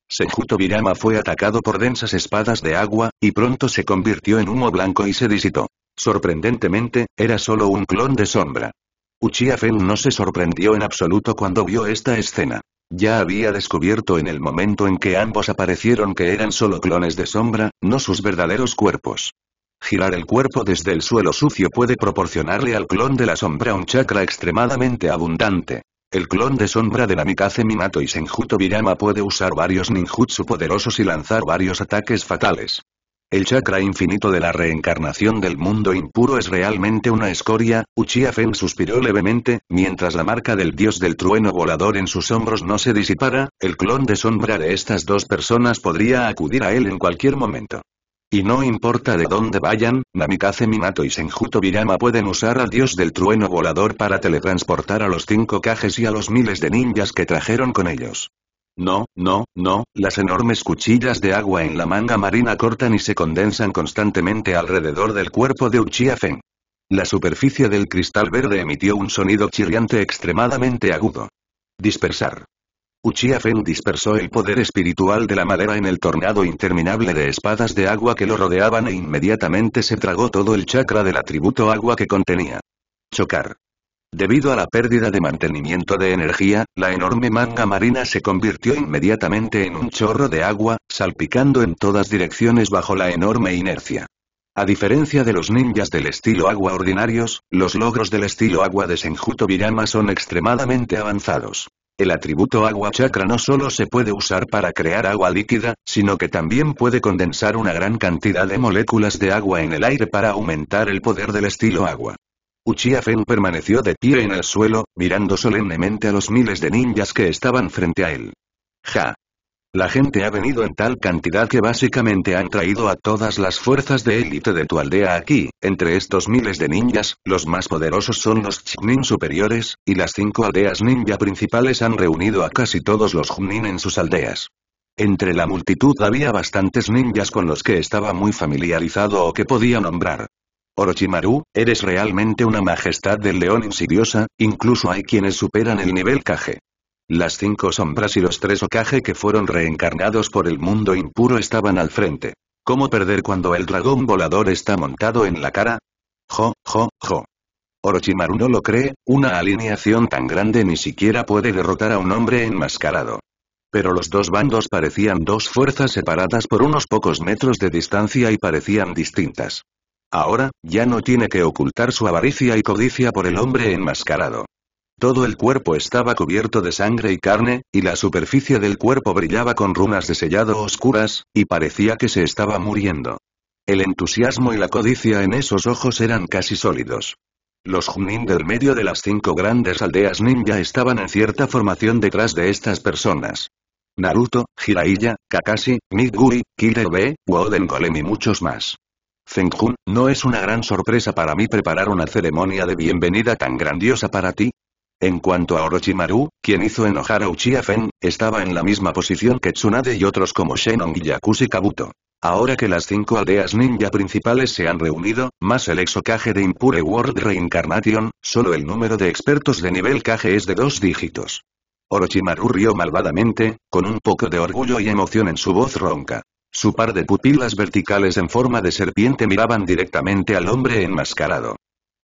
Sejuto Virama fue atacado por densas espadas de agua, y pronto se convirtió en humo blanco y se disitó. Sorprendentemente, era solo un clon de sombra. Uchiha Fen no se sorprendió en absoluto cuando vio esta escena. Ya había descubierto en el momento en que ambos aparecieron que eran solo clones de sombra, no sus verdaderos cuerpos. Girar el cuerpo desde el suelo sucio puede proporcionarle al clon de la sombra un chakra extremadamente abundante. El clon de sombra de Namikaze Minato y Senjuto Birama puede usar varios ninjutsu poderosos y lanzar varios ataques fatales. El chakra infinito de la reencarnación del mundo impuro es realmente una escoria, Uchiha Fen suspiró levemente, mientras la marca del dios del trueno volador en sus hombros no se disipara, el clon de sombra de estas dos personas podría acudir a él en cualquier momento. Y no importa de dónde vayan, Namikaze Minato y Senjuto Birama pueden usar al dios del trueno volador para teletransportar a los cinco cajes y a los miles de ninjas que trajeron con ellos. No, no, no, las enormes cuchillas de agua en la manga marina cortan y se condensan constantemente alrededor del cuerpo de Uchiha Feng. La superficie del cristal verde emitió un sonido chirriante extremadamente agudo. Dispersar. Uchiha Feng dispersó el poder espiritual de la madera en el tornado interminable de espadas de agua que lo rodeaban e inmediatamente se tragó todo el chakra del atributo agua que contenía. Chocar. Debido a la pérdida de mantenimiento de energía, la enorme manga marina se convirtió inmediatamente en un chorro de agua, salpicando en todas direcciones bajo la enorme inercia. A diferencia de los ninjas del estilo agua ordinarios, los logros del estilo agua de Senjuto Virama son extremadamente avanzados. El atributo agua chakra no solo se puede usar para crear agua líquida, sino que también puede condensar una gran cantidad de moléculas de agua en el aire para aumentar el poder del estilo agua. Uchiha Fen permaneció de pie en el suelo, mirando solemnemente a los miles de ninjas que estaban frente a él. ¡Ja! La gente ha venido en tal cantidad que básicamente han traído a todas las fuerzas de élite de tu aldea aquí, entre estos miles de ninjas, los más poderosos son los Chunin superiores, y las cinco aldeas ninja principales han reunido a casi todos los ch'nin en sus aldeas. Entre la multitud había bastantes ninjas con los que estaba muy familiarizado o que podía nombrar. Orochimaru, eres realmente una majestad del león insidiosa, incluso hay quienes superan el nivel Kage. Las cinco sombras y los tres Okage que fueron reencarnados por el mundo impuro estaban al frente. ¿Cómo perder cuando el dragón volador está montado en la cara? Jo, jo, jo. Orochimaru no lo cree, una alineación tan grande ni siquiera puede derrotar a un hombre enmascarado. Pero los dos bandos parecían dos fuerzas separadas por unos pocos metros de distancia y parecían distintas. Ahora, ya no tiene que ocultar su avaricia y codicia por el hombre enmascarado. Todo el cuerpo estaba cubierto de sangre y carne, y la superficie del cuerpo brillaba con runas de sellado oscuras, y parecía que se estaba muriendo. El entusiasmo y la codicia en esos ojos eran casi sólidos. Los Junin del medio de las cinco grandes aldeas ninja estaban en cierta formación detrás de estas personas. Naruto, Jiraiya, Kakashi, Miguri, Kirebe, Woden Golem y muchos más. Feng ¿no es una gran sorpresa para mí preparar una ceremonia de bienvenida tan grandiosa para ti? En cuanto a Orochimaru, quien hizo enojar a Uchiha Fen, estaba en la misma posición que Tsunade y otros como Shenong y Yakushi Kabuto. Ahora que las cinco aldeas ninja principales se han reunido, más el exocaje de Impure World Reincarnation, solo el número de expertos de nivel Kage es de dos dígitos. Orochimaru rió malvadamente, con un poco de orgullo y emoción en su voz ronca. Su par de pupilas verticales en forma de serpiente miraban directamente al hombre enmascarado.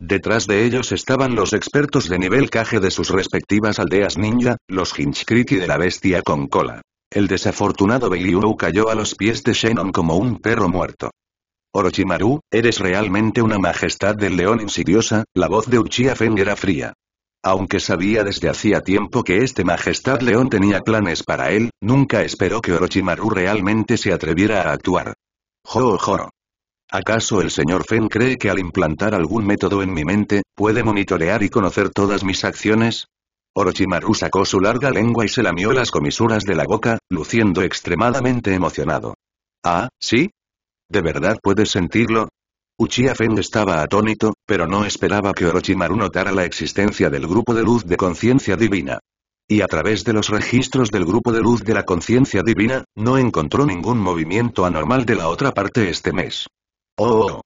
Detrás de ellos estaban los expertos de nivel caje de sus respectivas aldeas ninja, los y de la bestia con cola. El desafortunado Beiliu cayó a los pies de Shannon como un perro muerto. Orochimaru, eres realmente una majestad del león insidiosa, la voz de Uchiha Feng era fría. Aunque sabía desde hacía tiempo que este Majestad León tenía planes para él, nunca esperó que Orochimaru realmente se atreviera a actuar. jo! ¿Acaso el señor Fen cree que al implantar algún método en mi mente, puede monitorear y conocer todas mis acciones? Orochimaru sacó su larga lengua y se lamió las comisuras de la boca, luciendo extremadamente emocionado. Ah, ¿sí? ¿De verdad puedes sentirlo? Uchiha Fen estaba atónito, pero no esperaba que Orochimaru notara la existencia del grupo de luz de conciencia divina. Y a través de los registros del grupo de luz de la conciencia divina, no encontró ningún movimiento anormal de la otra parte este mes. Oh, oh, oh.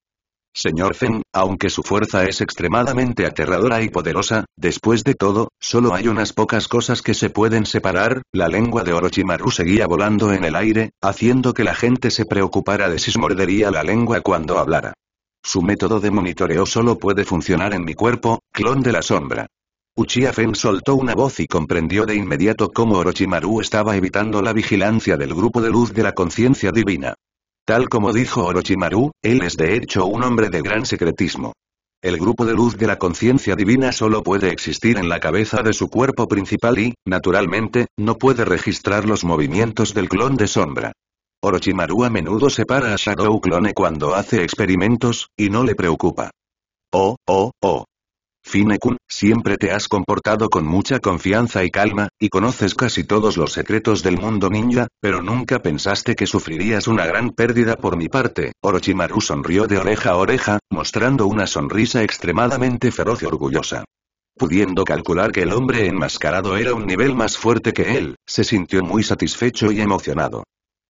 Señor Zen, aunque su fuerza es extremadamente aterradora y poderosa, después de todo, solo hay unas pocas cosas que se pueden separar, la lengua de Orochimaru seguía volando en el aire, haciendo que la gente se preocupara de si mordería la lengua cuando hablara. Su método de monitoreo solo puede funcionar en mi cuerpo, clon de la sombra. Uchiha Fen soltó una voz y comprendió de inmediato cómo Orochimaru estaba evitando la vigilancia del grupo de luz de la conciencia divina. Tal como dijo Orochimaru, él es de hecho un hombre de gran secretismo. El grupo de luz de la conciencia divina solo puede existir en la cabeza de su cuerpo principal y, naturalmente, no puede registrar los movimientos del clon de sombra. Orochimaru a menudo separa a Shadow Clone cuando hace experimentos, y no le preocupa. Oh, oh, oh. Finekun, siempre te has comportado con mucha confianza y calma, y conoces casi todos los secretos del mundo ninja, pero nunca pensaste que sufrirías una gran pérdida por mi parte. Orochimaru sonrió de oreja a oreja, mostrando una sonrisa extremadamente feroz y orgullosa. Pudiendo calcular que el hombre enmascarado era un nivel más fuerte que él, se sintió muy satisfecho y emocionado.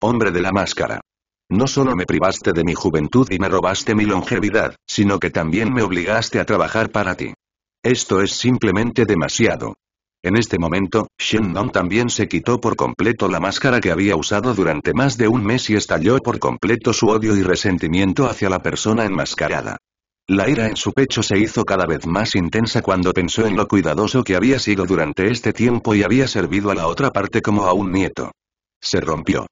Hombre de la máscara. No solo me privaste de mi juventud y me robaste mi longevidad, sino que también me obligaste a trabajar para ti. Esto es simplemente demasiado. En este momento, Shen Nong también se quitó por completo la máscara que había usado durante más de un mes y estalló por completo su odio y resentimiento hacia la persona enmascarada. La ira en su pecho se hizo cada vez más intensa cuando pensó en lo cuidadoso que había sido durante este tiempo y había servido a la otra parte como a un nieto. Se rompió.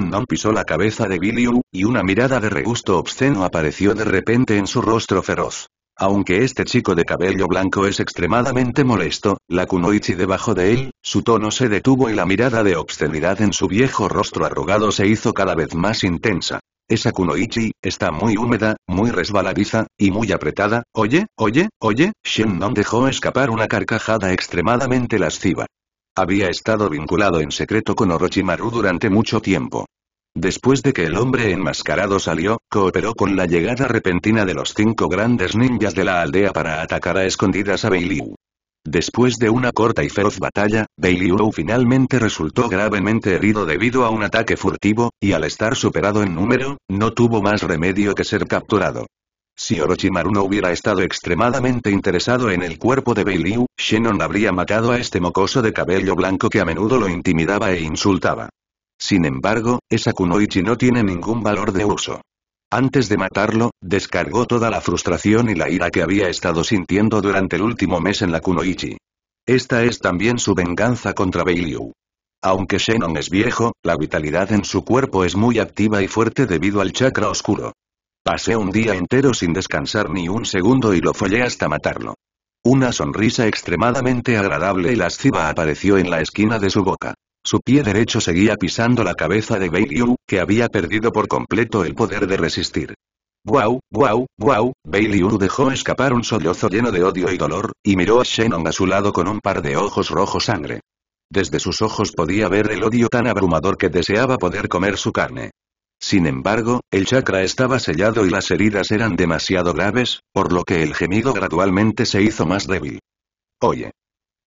Non pisó la cabeza de Biliu, y una mirada de regusto obsceno apareció de repente en su rostro feroz. Aunque este chico de cabello blanco es extremadamente molesto, la kunoichi debajo de él, su tono se detuvo y la mirada de obscenidad en su viejo rostro arrugado se hizo cada vez más intensa. Esa kunoichi, está muy húmeda, muy resbaladiza, y muy apretada, oye, oye, oye, Non dejó escapar una carcajada extremadamente lasciva. Había estado vinculado en secreto con Orochimaru durante mucho tiempo. Después de que el hombre enmascarado salió, cooperó con la llegada repentina de los cinco grandes ninjas de la aldea para atacar a escondidas a Beiliu. Después de una corta y feroz batalla, Beiliu finalmente resultó gravemente herido debido a un ataque furtivo, y al estar superado en número, no tuvo más remedio que ser capturado. Si Orochimaru no hubiera estado extremadamente interesado en el cuerpo de Beiliu, Shenon habría matado a este mocoso de cabello blanco que a menudo lo intimidaba e insultaba. Sin embargo, esa kunoichi no tiene ningún valor de uso. Antes de matarlo, descargó toda la frustración y la ira que había estado sintiendo durante el último mes en la kunoichi. Esta es también su venganza contra Beiliu. Aunque Shenon es viejo, la vitalidad en su cuerpo es muy activa y fuerte debido al chakra oscuro. Pasé un día entero sin descansar ni un segundo y lo follé hasta matarlo. Una sonrisa extremadamente agradable y lasciva apareció en la esquina de su boca. Su pie derecho seguía pisando la cabeza de Bailey, que había perdido por completo el poder de resistir. ¡Guau, guau, guau! Bailey dejó escapar un sollozo lleno de odio y dolor, y miró a Shenong a su lado con un par de ojos rojo sangre. Desde sus ojos podía ver el odio tan abrumador que deseaba poder comer su carne. Sin embargo, el chakra estaba sellado y las heridas eran demasiado graves, por lo que el gemido gradualmente se hizo más débil. Oye.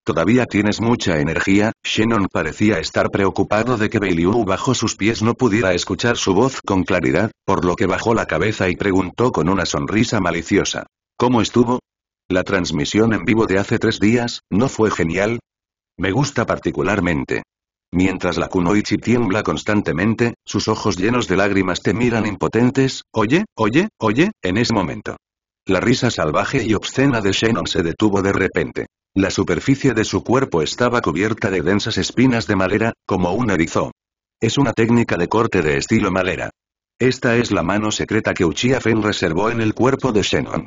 Todavía tienes mucha energía, Shannon parecía estar preocupado de que Beiliu bajo sus pies no pudiera escuchar su voz con claridad, por lo que bajó la cabeza y preguntó con una sonrisa maliciosa. ¿Cómo estuvo? La transmisión en vivo de hace tres días, ¿no fue genial? Me gusta particularmente. Mientras la kunoichi tiembla constantemente, sus ojos llenos de lágrimas te miran impotentes, oye, oye, oye, en ese momento. La risa salvaje y obscena de Shannon se detuvo de repente. La superficie de su cuerpo estaba cubierta de densas espinas de madera, como un erizo. Es una técnica de corte de estilo madera. Esta es la mano secreta que Uchiha Fen reservó en el cuerpo de Shannon.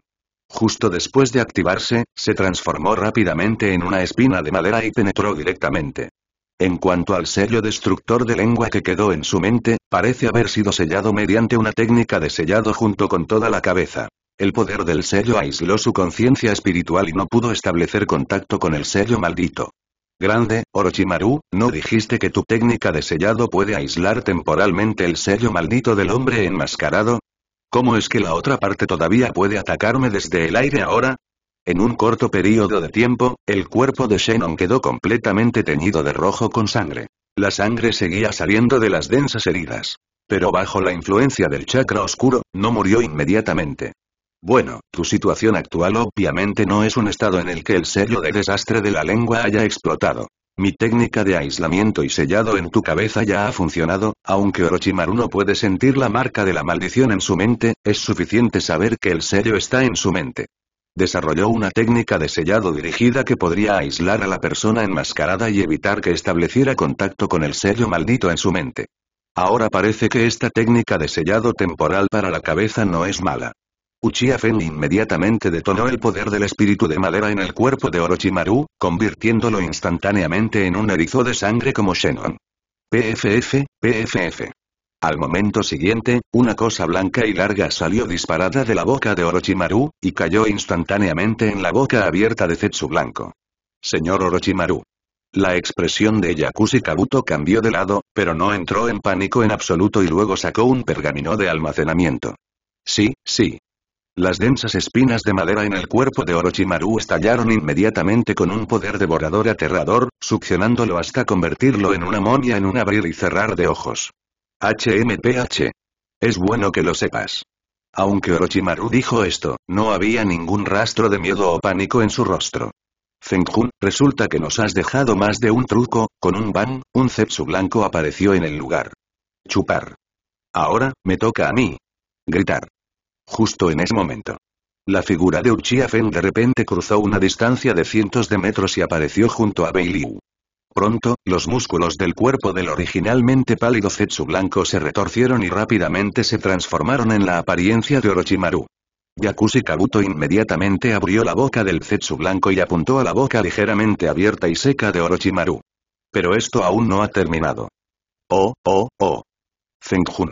Justo después de activarse, se transformó rápidamente en una espina de madera y penetró directamente. En cuanto al sello destructor de lengua que quedó en su mente, parece haber sido sellado mediante una técnica de sellado junto con toda la cabeza. El poder del sello aisló su conciencia espiritual y no pudo establecer contacto con el sello maldito. Grande, Orochimaru, ¿no dijiste que tu técnica de sellado puede aislar temporalmente el sello maldito del hombre enmascarado? ¿Cómo es que la otra parte todavía puede atacarme desde el aire ahora? En un corto periodo de tiempo, el cuerpo de Shannon quedó completamente teñido de rojo con sangre. La sangre seguía saliendo de las densas heridas. Pero bajo la influencia del chakra oscuro, no murió inmediatamente. Bueno, tu situación actual obviamente no es un estado en el que el sello de desastre de la lengua haya explotado. Mi técnica de aislamiento y sellado en tu cabeza ya ha funcionado, aunque Orochimaru no puede sentir la marca de la maldición en su mente, es suficiente saber que el sello está en su mente. Desarrolló una técnica de sellado dirigida que podría aislar a la persona enmascarada y evitar que estableciera contacto con el sello maldito en su mente. Ahora parece que esta técnica de sellado temporal para la cabeza no es mala. Uchiha Fen inmediatamente detonó el poder del espíritu de madera en el cuerpo de Orochimaru, convirtiéndolo instantáneamente en un erizo de sangre como Shenon. PFF, PFF. Al momento siguiente, una cosa blanca y larga salió disparada de la boca de Orochimaru, y cayó instantáneamente en la boca abierta de Zetsu Blanco. Señor Orochimaru. La expresión de Yakushi Kabuto cambió de lado, pero no entró en pánico en absoluto y luego sacó un pergamino de almacenamiento. Sí, sí. Las densas espinas de madera en el cuerpo de Orochimaru estallaron inmediatamente con un poder devorador aterrador, succionándolo hasta convertirlo en una momia en un abrir y cerrar de ojos. HMPH. Es bueno que lo sepas. Aunque Orochimaru dijo esto, no había ningún rastro de miedo o pánico en su rostro. Zenjun, resulta que nos has dejado más de un truco, con un ban, un cepsu blanco apareció en el lugar. Chupar. Ahora, me toca a mí. Gritar. Justo en ese momento. La figura de Uchiha Fen de repente cruzó una distancia de cientos de metros y apareció junto a Beiliu. Pronto, los músculos del cuerpo del originalmente pálido Zetsu blanco se retorcieron y rápidamente se transformaron en la apariencia de Orochimaru. Yakushi Kabuto inmediatamente abrió la boca del Zetsu blanco y apuntó a la boca ligeramente abierta y seca de Orochimaru. Pero esto aún no ha terminado. Oh, oh, oh. Zenjun.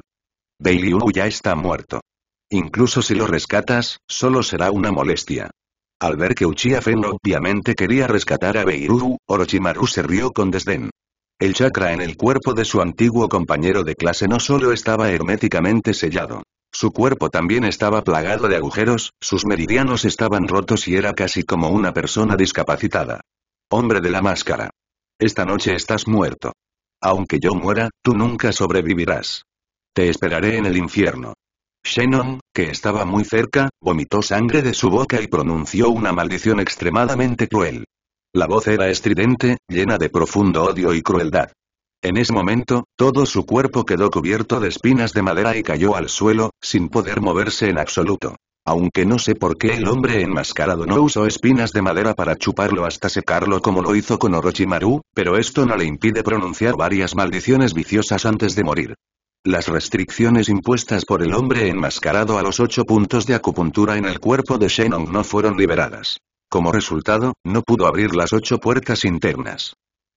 Beiliu ya está muerto. Incluso si lo rescatas, solo será una molestia. Al ver que Uchiha Fen obviamente quería rescatar a Beiru, Orochimaru se rió con desdén. El chakra en el cuerpo de su antiguo compañero de clase no solo estaba herméticamente sellado. Su cuerpo también estaba plagado de agujeros, sus meridianos estaban rotos y era casi como una persona discapacitada. Hombre de la máscara. Esta noche estás muerto. Aunque yo muera, tú nunca sobrevivirás. Te esperaré en el infierno. Shannon, que estaba muy cerca, vomitó sangre de su boca y pronunció una maldición extremadamente cruel. La voz era estridente, llena de profundo odio y crueldad. En ese momento, todo su cuerpo quedó cubierto de espinas de madera y cayó al suelo, sin poder moverse en absoluto. Aunque no sé por qué el hombre enmascarado no usó espinas de madera para chuparlo hasta secarlo como lo hizo con Orochimaru, pero esto no le impide pronunciar varias maldiciones viciosas antes de morir. Las restricciones impuestas por el hombre enmascarado a los ocho puntos de acupuntura en el cuerpo de Shenong no fueron liberadas. Como resultado, no pudo abrir las ocho puertas internas.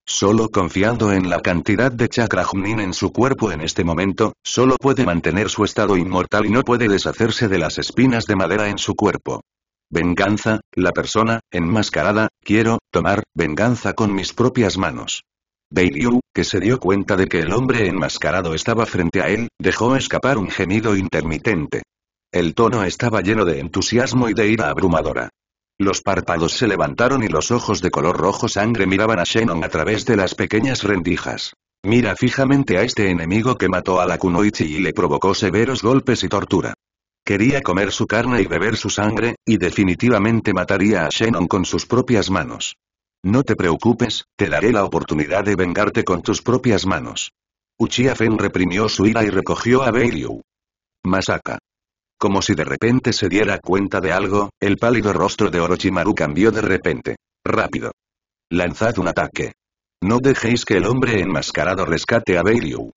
Solo confiando en la cantidad de chakra Junin en su cuerpo en este momento, solo puede mantener su estado inmortal y no puede deshacerse de las espinas de madera en su cuerpo. Venganza, la persona, enmascarada, quiero, tomar, venganza con mis propias manos que se dio cuenta de que el hombre enmascarado estaba frente a él, dejó escapar un gemido intermitente. El tono estaba lleno de entusiasmo y de ira abrumadora. Los párpados se levantaron y los ojos de color rojo sangre miraban a Shenon a través de las pequeñas rendijas. Mira fijamente a este enemigo que mató a la Kunoichi y le provocó severos golpes y tortura. Quería comer su carne y beber su sangre, y definitivamente mataría a Shenon con sus propias manos. No te preocupes, te daré la oportunidad de vengarte con tus propias manos. Uchiha Fen reprimió su ira y recogió a Beiryu. Masaka. Como si de repente se diera cuenta de algo, el pálido rostro de Orochimaru cambió de repente. Rápido. Lanzad un ataque. No dejéis que el hombre enmascarado rescate a Beiryu.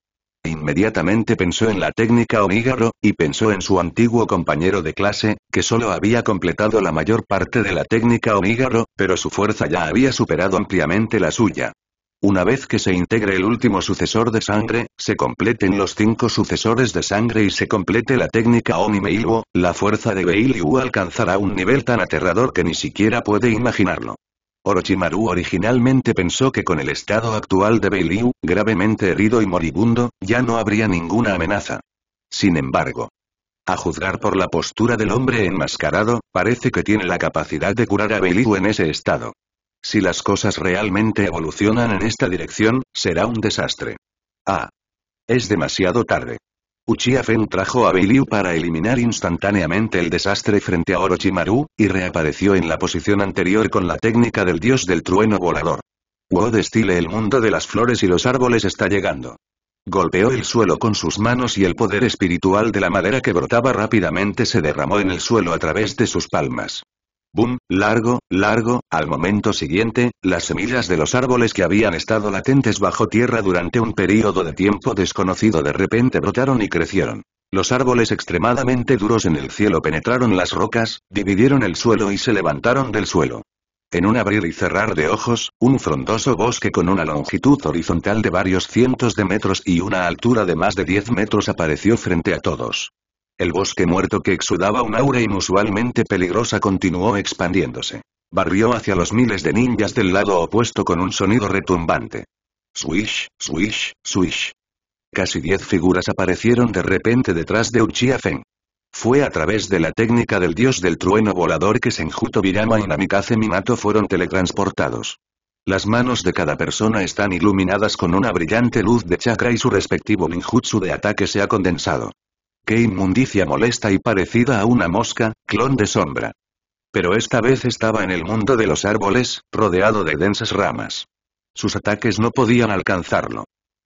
Inmediatamente pensó en la técnica Omígaro, y pensó en su antiguo compañero de clase, que solo había completado la mayor parte de la técnica Omígaro, pero su fuerza ya había superado ampliamente la suya. Una vez que se integre el último sucesor de sangre, se completen los cinco sucesores de sangre y se complete la técnica Onime la fuerza de Beiliu alcanzará un nivel tan aterrador que ni siquiera puede imaginarlo. Orochimaru originalmente pensó que con el estado actual de Beiliu, gravemente herido y moribundo, ya no habría ninguna amenaza. Sin embargo, a juzgar por la postura del hombre enmascarado, parece que tiene la capacidad de curar a Beiliu en ese estado. Si las cosas realmente evolucionan en esta dirección, será un desastre. Ah. Es demasiado tarde. Uchiha Fen trajo a Biliu para eliminar instantáneamente el desastre frente a Orochimaru, y reapareció en la posición anterior con la técnica del dios del trueno volador. Wo destile el mundo de las flores y los árboles está llegando. Golpeó el suelo con sus manos y el poder espiritual de la madera que brotaba rápidamente se derramó en el suelo a través de sus palmas. Boom, largo, largo, al momento siguiente, las semillas de los árboles que habían estado latentes bajo tierra durante un período de tiempo desconocido de repente brotaron y crecieron. Los árboles extremadamente duros en el cielo penetraron las rocas, dividieron el suelo y se levantaron del suelo. En un abrir y cerrar de ojos, un frondoso bosque con una longitud horizontal de varios cientos de metros y una altura de más de diez metros apareció frente a todos. El bosque muerto que exudaba un aura inusualmente peligrosa continuó expandiéndose. Barrió hacia los miles de ninjas del lado opuesto con un sonido retumbante. Swish, swish, swish. Casi diez figuras aparecieron de repente detrás de Uchiha Feng. Fue a través de la técnica del dios del trueno volador que Senjuto Virama y Namikaze Minato fueron teletransportados. Las manos de cada persona están iluminadas con una brillante luz de chakra y su respectivo ninjutsu de ataque se ha condensado. Qué inmundicia molesta y parecida a una mosca, clon de sombra. Pero esta vez estaba en el mundo de los árboles, rodeado de densas ramas. Sus ataques no podían alcanzarlo.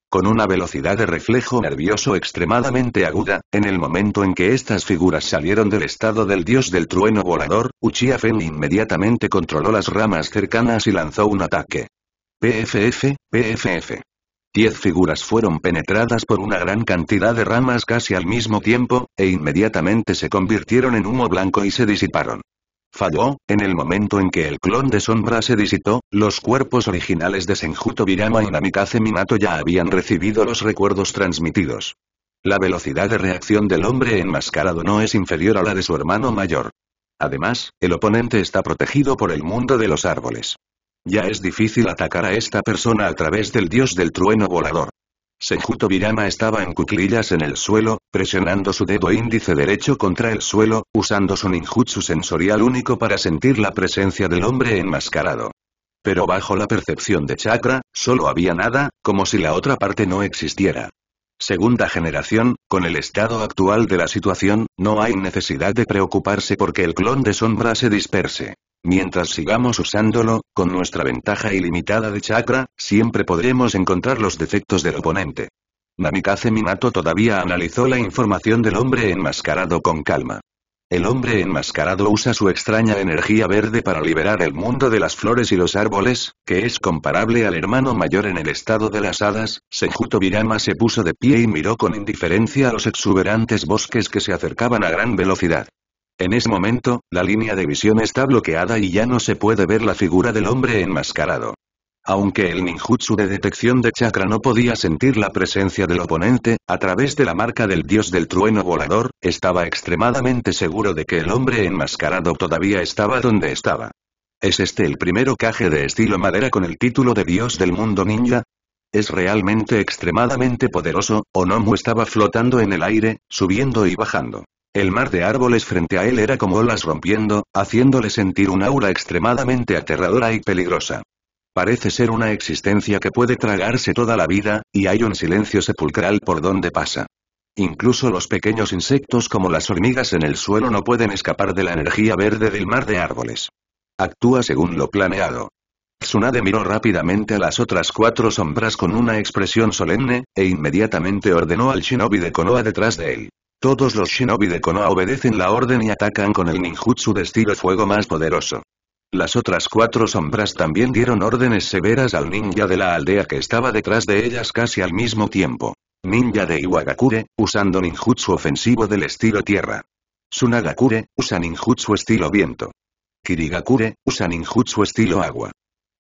Con una velocidad de reflejo nervioso extremadamente aguda, en el momento en que estas figuras salieron del estado del dios del trueno volador, Uchiha inmediatamente controló las ramas cercanas y lanzó un ataque. PFF, PFF. Diez figuras fueron penetradas por una gran cantidad de ramas casi al mismo tiempo, e inmediatamente se convirtieron en humo blanco y se disiparon. Falló, en el momento en que el clon de sombra se disitó, los cuerpos originales de Senjuto Virama y Namikaze Minato ya habían recibido los recuerdos transmitidos. La velocidad de reacción del hombre enmascarado no es inferior a la de su hermano mayor. Además, el oponente está protegido por el mundo de los árboles. Ya es difícil atacar a esta persona a través del dios del trueno volador. Senjutsu Virama estaba en cuclillas en el suelo, presionando su dedo índice derecho contra el suelo, usando su ninjutsu sensorial único para sentir la presencia del hombre enmascarado. Pero bajo la percepción de chakra, solo había nada, como si la otra parte no existiera. Segunda generación, con el estado actual de la situación, no hay necesidad de preocuparse porque el clon de sombra se disperse. Mientras sigamos usándolo, con nuestra ventaja ilimitada de chakra, siempre podremos encontrar los defectos del oponente. Namikaze Minato todavía analizó la información del hombre enmascarado con calma. El hombre enmascarado usa su extraña energía verde para liberar el mundo de las flores y los árboles, que es comparable al hermano mayor en el estado de las hadas, Senjuto Birama se puso de pie y miró con indiferencia a los exuberantes bosques que se acercaban a gran velocidad. En ese momento, la línea de visión está bloqueada y ya no se puede ver la figura del hombre enmascarado. Aunque el ninjutsu de detección de chakra no podía sentir la presencia del oponente, a través de la marca del dios del trueno volador, estaba extremadamente seguro de que el hombre enmascarado todavía estaba donde estaba. ¿Es este el primer caje de estilo madera con el título de dios del mundo ninja? Es realmente extremadamente poderoso, Onomu estaba flotando en el aire, subiendo y bajando. El mar de árboles frente a él era como olas rompiendo, haciéndole sentir un aura extremadamente aterradora y peligrosa. Parece ser una existencia que puede tragarse toda la vida, y hay un silencio sepulcral por donde pasa. Incluso los pequeños insectos como las hormigas en el suelo no pueden escapar de la energía verde del mar de árboles. Actúa según lo planeado. Tsunade miró rápidamente a las otras cuatro sombras con una expresión solemne, e inmediatamente ordenó al shinobi de Konoha detrás de él. Todos los shinobi de Konoha obedecen la orden y atacan con el ninjutsu de estilo fuego más poderoso. Las otras cuatro sombras también dieron órdenes severas al ninja de la aldea que estaba detrás de ellas casi al mismo tiempo. Ninja de Iwagakure, usando ninjutsu ofensivo del estilo tierra. Sunagakure usa ninjutsu estilo viento. Kirigakure, usa ninjutsu estilo agua.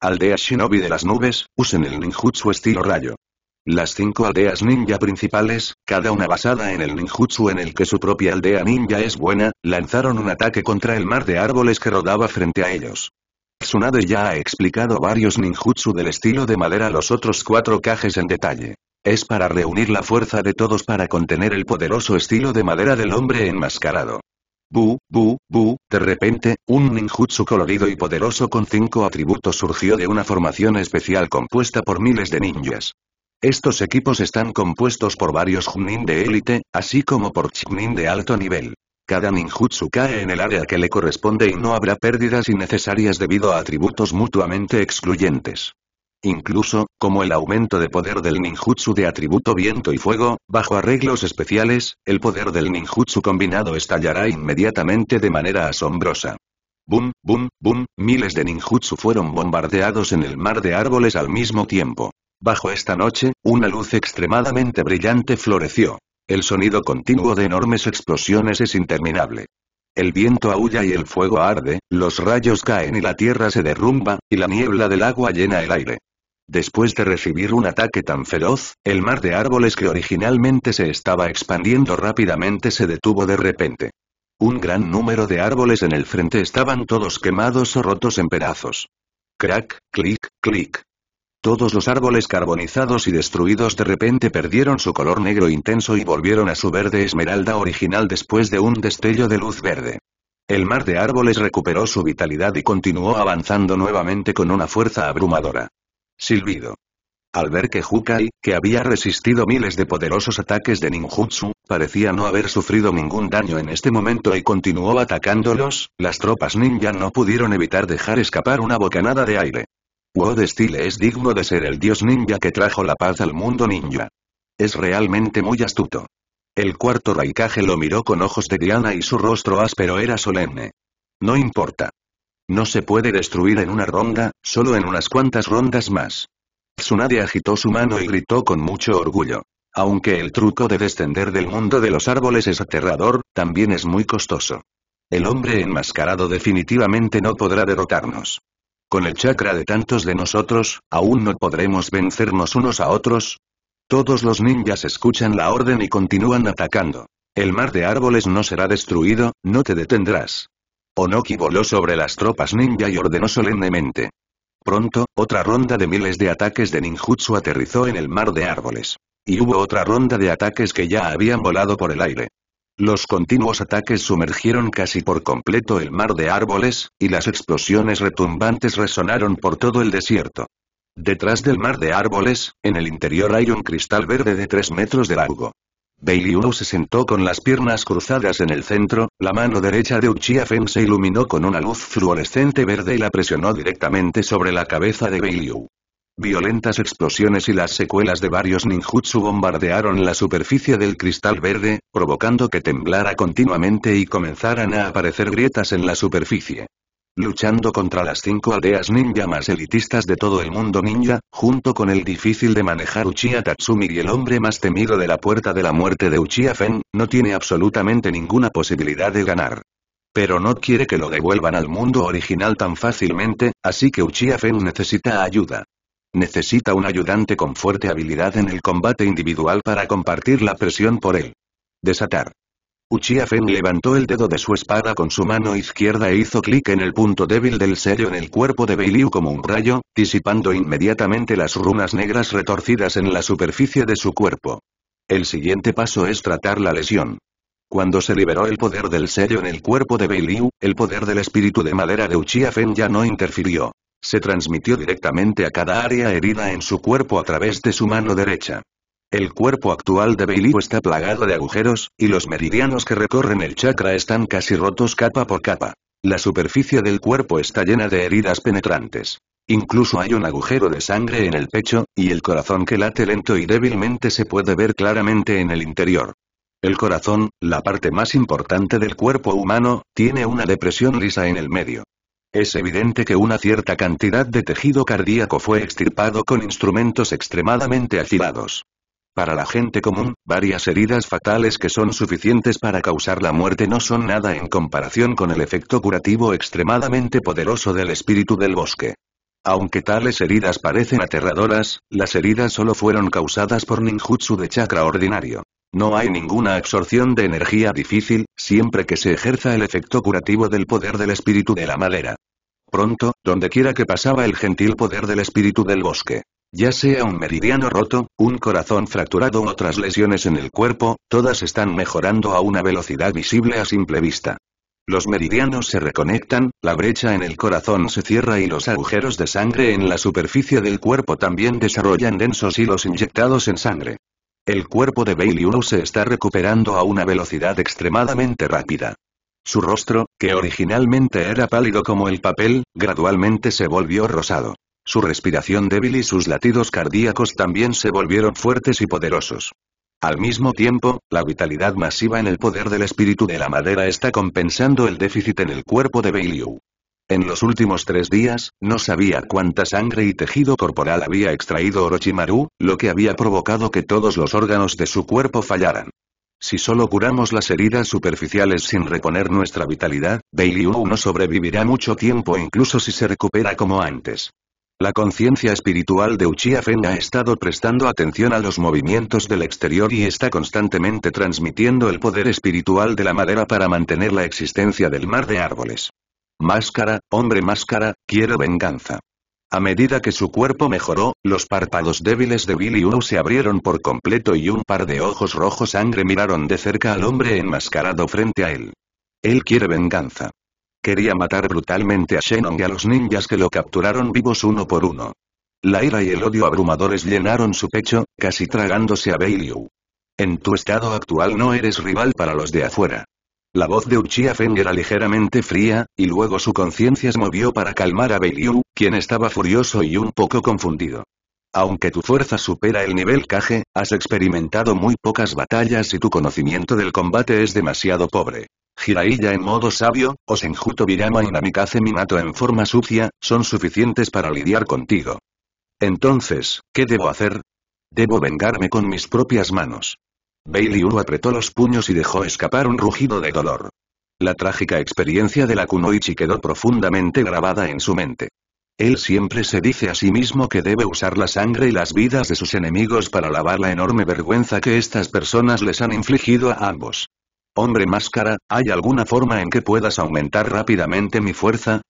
Aldea shinobi de las nubes, usen el ninjutsu estilo rayo. Las cinco aldeas ninja principales, cada una basada en el ninjutsu en el que su propia aldea ninja es buena, lanzaron un ataque contra el mar de árboles que rodaba frente a ellos. Tsunade ya ha explicado varios ninjutsu del estilo de madera a los otros cuatro cajes en detalle. Es para reunir la fuerza de todos para contener el poderoso estilo de madera del hombre enmascarado. Bu, bu, bu, de repente, un ninjutsu colorido y poderoso con cinco atributos surgió de una formación especial compuesta por miles de ninjas. Estos equipos están compuestos por varios Junin de élite, así como por Chunin de alto nivel. Cada ninjutsu cae en el área que le corresponde y no habrá pérdidas innecesarias debido a atributos mutuamente excluyentes. Incluso, como el aumento de poder del ninjutsu de atributo viento y fuego, bajo arreglos especiales, el poder del ninjutsu combinado estallará inmediatamente de manera asombrosa. Boom, boom, boom, miles de ninjutsu fueron bombardeados en el mar de árboles al mismo tiempo. Bajo esta noche, una luz extremadamente brillante floreció. El sonido continuo de enormes explosiones es interminable. El viento aúlla y el fuego arde, los rayos caen y la tierra se derrumba, y la niebla del agua llena el aire. Después de recibir un ataque tan feroz, el mar de árboles que originalmente se estaba expandiendo rápidamente se detuvo de repente. Un gran número de árboles en el frente estaban todos quemados o rotos en pedazos. Crack, clic, clic. Todos los árboles carbonizados y destruidos de repente perdieron su color negro intenso y volvieron a su verde esmeralda original después de un destello de luz verde. El mar de árboles recuperó su vitalidad y continuó avanzando nuevamente con una fuerza abrumadora. Silbido. Al ver que Hukai, que había resistido miles de poderosos ataques de ninjutsu, parecía no haber sufrido ningún daño en este momento y continuó atacándolos, las tropas ninja no pudieron evitar dejar escapar una bocanada de aire. Wood Steele es digno de ser el dios ninja que trajo la paz al mundo ninja. Es realmente muy astuto. El cuarto Raikage lo miró con ojos de Diana y su rostro áspero era solemne. No importa. No se puede destruir en una ronda, solo en unas cuantas rondas más. Tsunade agitó su mano y gritó con mucho orgullo. Aunque el truco de descender del mundo de los árboles es aterrador, también es muy costoso. El hombre enmascarado definitivamente no podrá derrotarnos. Con el chakra de tantos de nosotros, aún no podremos vencernos unos a otros. Todos los ninjas escuchan la orden y continúan atacando. El mar de árboles no será destruido, no te detendrás. Onoki voló sobre las tropas ninja y ordenó solemnemente. Pronto, otra ronda de miles de ataques de ninjutsu aterrizó en el mar de árboles. Y hubo otra ronda de ataques que ya habían volado por el aire. Los continuos ataques sumergieron casi por completo el mar de árboles, y las explosiones retumbantes resonaron por todo el desierto. Detrás del mar de árboles, en el interior hay un cristal verde de 3 metros de largo. Beiliu se sentó con las piernas cruzadas en el centro, la mano derecha de Uchiha Fen se iluminó con una luz fluorescente verde y la presionó directamente sobre la cabeza de Beiliu. Violentas explosiones y las secuelas de varios ninjutsu bombardearon la superficie del cristal verde, provocando que temblara continuamente y comenzaran a aparecer grietas en la superficie. Luchando contra las cinco aldeas ninja más elitistas de todo el mundo ninja, junto con el difícil de manejar Uchiha Tatsumi y el hombre más temido de la Puerta de la Muerte de Uchiha Fen, no tiene absolutamente ninguna posibilidad de ganar pero no quiere que lo devuelvan al mundo original tan fácilmente, así que Uchiha Fen necesita ayuda. Necesita un ayudante con fuerte habilidad en el combate individual para compartir la presión por él. Desatar. Uchiha Fen levantó el dedo de su espada con su mano izquierda e hizo clic en el punto débil del sello en el cuerpo de Beiliu como un rayo, disipando inmediatamente las runas negras retorcidas en la superficie de su cuerpo. El siguiente paso es tratar la lesión. Cuando se liberó el poder del sello en el cuerpo de Beiliu, el poder del espíritu de madera de Uchiha Fen ya no interfirió. Se transmitió directamente a cada área herida en su cuerpo a través de su mano derecha. El cuerpo actual de Bailiff está plagado de agujeros, y los meridianos que recorren el chakra están casi rotos capa por capa. La superficie del cuerpo está llena de heridas penetrantes. Incluso hay un agujero de sangre en el pecho, y el corazón que late lento y débilmente se puede ver claramente en el interior. El corazón, la parte más importante del cuerpo humano, tiene una depresión lisa en el medio. Es evidente que una cierta cantidad de tejido cardíaco fue extirpado con instrumentos extremadamente afilados. Para la gente común, varias heridas fatales que son suficientes para causar la muerte no son nada en comparación con el efecto curativo extremadamente poderoso del espíritu del bosque. Aunque tales heridas parecen aterradoras, las heridas solo fueron causadas por ninjutsu de chakra ordinario. No hay ninguna absorción de energía difícil, siempre que se ejerza el efecto curativo del poder del espíritu de la madera. Pronto, dondequiera que pasaba el gentil poder del espíritu del bosque. Ya sea un meridiano roto, un corazón fracturado u otras lesiones en el cuerpo, todas están mejorando a una velocidad visible a simple vista. Los meridianos se reconectan, la brecha en el corazón se cierra y los agujeros de sangre en la superficie del cuerpo también desarrollan densos hilos inyectados en sangre. El cuerpo de uno se está recuperando a una velocidad extremadamente rápida. Su rostro, que originalmente era pálido como el papel, gradualmente se volvió rosado. Su respiración débil y sus latidos cardíacos también se volvieron fuertes y poderosos. Al mismo tiempo, la vitalidad masiva en el poder del espíritu de la madera está compensando el déficit en el cuerpo de Baileyu. En los últimos tres días, no sabía cuánta sangre y tejido corporal había extraído Orochimaru, lo que había provocado que todos los órganos de su cuerpo fallaran. Si solo curamos las heridas superficiales sin reponer nuestra vitalidad, Beiliu no sobrevivirá mucho tiempo incluso si se recupera como antes. La conciencia espiritual de Uchiha Fen ha estado prestando atención a los movimientos del exterior y está constantemente transmitiendo el poder espiritual de la madera para mantener la existencia del mar de árboles. Máscara, hombre máscara, quiero venganza. A medida que su cuerpo mejoró, los párpados débiles de Billy Wu se abrieron por completo y un par de ojos rojos sangre miraron de cerca al hombre enmascarado frente a él. Él quiere venganza. Quería matar brutalmente a Shenong y a los ninjas que lo capturaron vivos uno por uno. La ira y el odio abrumadores llenaron su pecho, casi tragándose a Biliu. En tu estado actual no eres rival para los de afuera. La voz de Uchiha Feng era ligeramente fría, y luego su conciencia se movió para calmar a Beiliu, quien estaba furioso y un poco confundido. Aunque tu fuerza supera el nivel Kage, has experimentado muy pocas batallas y tu conocimiento del combate es demasiado pobre. Jiraiya en modo sabio, o Senjuto Virama y Namikaze Minato en forma sucia, son suficientes para lidiar contigo. Entonces, ¿qué debo hacer? Debo vengarme con mis propias manos. Bailey Uru apretó los puños y dejó escapar un rugido de dolor. La trágica experiencia de la Kunoichi quedó profundamente grabada en su mente. Él siempre se dice a sí mismo que debe usar la sangre y las vidas de sus enemigos para lavar la enorme vergüenza que estas personas les han infligido a ambos. Hombre máscara, ¿hay alguna forma en que puedas aumentar rápidamente mi fuerza?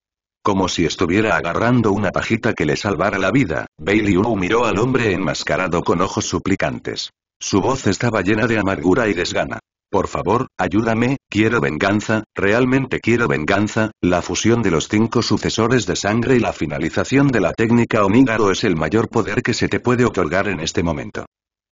Como si estuviera agarrando una pajita que le salvara la vida, Bailey Uru miró al hombre enmascarado con ojos suplicantes. Su voz estaba llena de amargura y desgana. Por favor, ayúdame, quiero venganza, realmente quiero venganza, la fusión de los cinco sucesores de sangre y la finalización de la técnica Onigaro es el mayor poder que se te puede otorgar en este momento.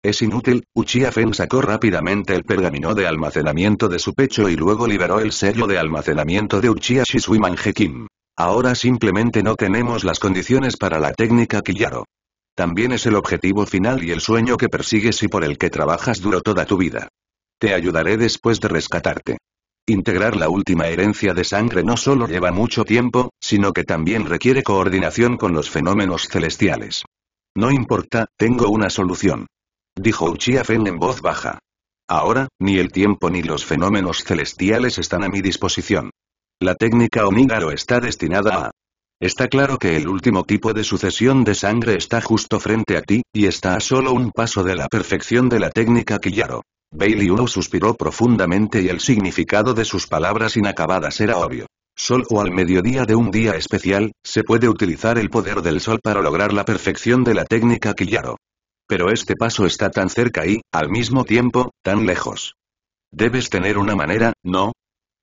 Es inútil, Uchiha Fen sacó rápidamente el pergamino de almacenamiento de su pecho y luego liberó el sello de almacenamiento de Uchiha Shisui Kim. Ahora simplemente no tenemos las condiciones para la técnica Kiyaro. También es el objetivo final y el sueño que persigues y por el que trabajas duro toda tu vida. Te ayudaré después de rescatarte. Integrar la última herencia de sangre no solo lleva mucho tiempo, sino que también requiere coordinación con los fenómenos celestiales. No importa, tengo una solución. Dijo Uchiha Fen en voz baja. Ahora, ni el tiempo ni los fenómenos celestiales están a mi disposición. La técnica Omígaro está destinada a Está claro que el último tipo de sucesión de sangre está justo frente a ti, y está a solo un paso de la perfección de la técnica Killaro. Bailey Uno suspiró profundamente y el significado de sus palabras inacabadas era obvio. Sol o al mediodía de un día especial, se puede utilizar el poder del sol para lograr la perfección de la técnica Killaro. Pero este paso está tan cerca y, al mismo tiempo, tan lejos. Debes tener una manera, ¿no?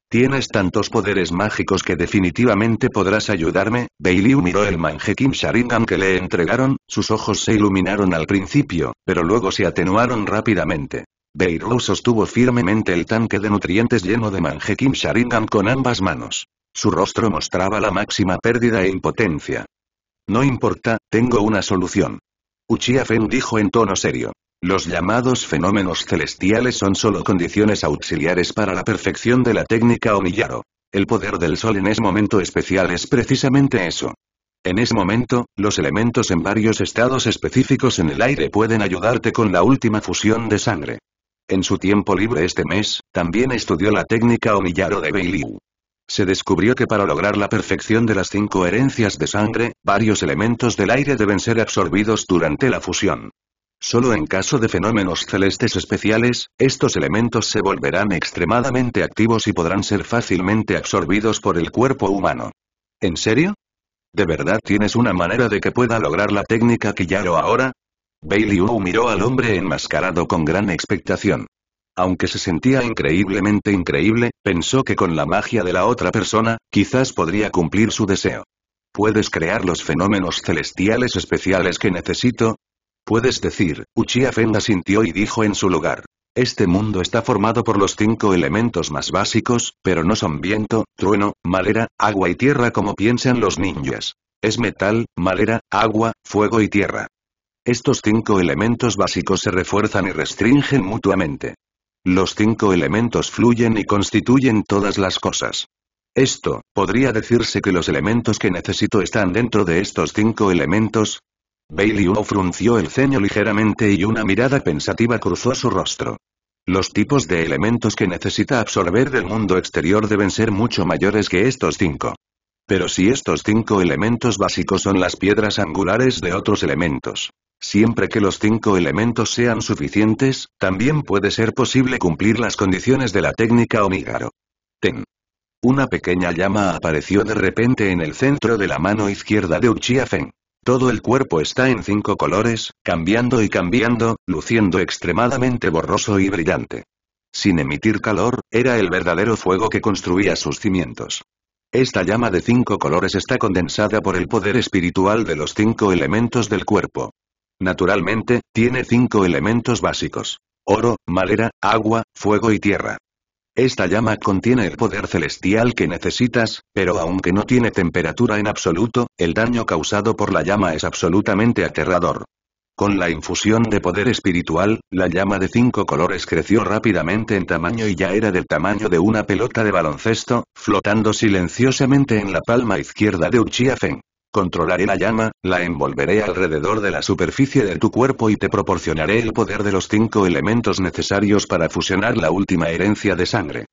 Tienes tantos poderes mágicos que definitivamente podrás ayudarme, Beiliu miró el Kim Sharingan que le entregaron, sus ojos se iluminaron al principio, pero luego se atenuaron rápidamente. Beiru sostuvo firmemente el tanque de nutrientes lleno de Manjekim Sharingan con ambas manos. Su rostro mostraba la máxima pérdida e impotencia. No importa, tengo una solución. Uchiha Fen dijo en tono serio. Los llamados fenómenos celestiales son solo condiciones auxiliares para la perfección de la técnica Omillaro. El poder del sol en ese momento especial es precisamente eso. En ese momento, los elementos en varios estados específicos en el aire pueden ayudarte con la última fusión de sangre. En su tiempo libre este mes, también estudió la técnica Omillaro de Beiliu. Se descubrió que para lograr la perfección de las cinco herencias de sangre, varios elementos del aire deben ser absorbidos durante la fusión. Solo en caso de fenómenos celestes especiales, estos elementos se volverán extremadamente activos y podrán ser fácilmente absorbidos por el cuerpo humano. ¿En serio? ¿De verdad tienes una manera de que pueda lograr la técnica que quiero ahora? Bailey Wu miró al hombre enmascarado con gran expectación. Aunque se sentía increíblemente increíble, pensó que con la magia de la otra persona, quizás podría cumplir su deseo. ¿Puedes crear los fenómenos celestiales especiales que necesito? Puedes decir, Uchiha Fen sintió y dijo en su lugar. Este mundo está formado por los cinco elementos más básicos, pero no son viento, trueno, madera, agua y tierra como piensan los ninjas. Es metal, madera, agua, fuego y tierra. Estos cinco elementos básicos se refuerzan y restringen mutuamente. Los cinco elementos fluyen y constituyen todas las cosas. Esto, podría decirse que los elementos que necesito están dentro de estos cinco elementos, Bailey frunció el ceño ligeramente y una mirada pensativa cruzó su rostro. Los tipos de elementos que necesita absorber del mundo exterior deben ser mucho mayores que estos cinco. Pero si estos cinco elementos básicos son las piedras angulares de otros elementos, siempre que los cinco elementos sean suficientes, también puede ser posible cumplir las condiciones de la técnica omígaro. Ten. Una pequeña llama apareció de repente en el centro de la mano izquierda de Uchiha Feng. Todo el cuerpo está en cinco colores, cambiando y cambiando, luciendo extremadamente borroso y brillante. Sin emitir calor, era el verdadero fuego que construía sus cimientos. Esta llama de cinco colores está condensada por el poder espiritual de los cinco elementos del cuerpo. Naturalmente, tiene cinco elementos básicos. Oro, madera, agua, fuego y tierra. Esta llama contiene el poder celestial que necesitas, pero aunque no tiene temperatura en absoluto, el daño causado por la llama es absolutamente aterrador. Con la infusión de poder espiritual, la llama de cinco colores creció rápidamente en tamaño y ya era del tamaño de una pelota de baloncesto, flotando silenciosamente en la palma izquierda de Uchiha Feng. Controlaré la llama, la envolveré alrededor de la superficie de tu cuerpo y te proporcionaré el poder de los cinco elementos necesarios para fusionar la última herencia de sangre.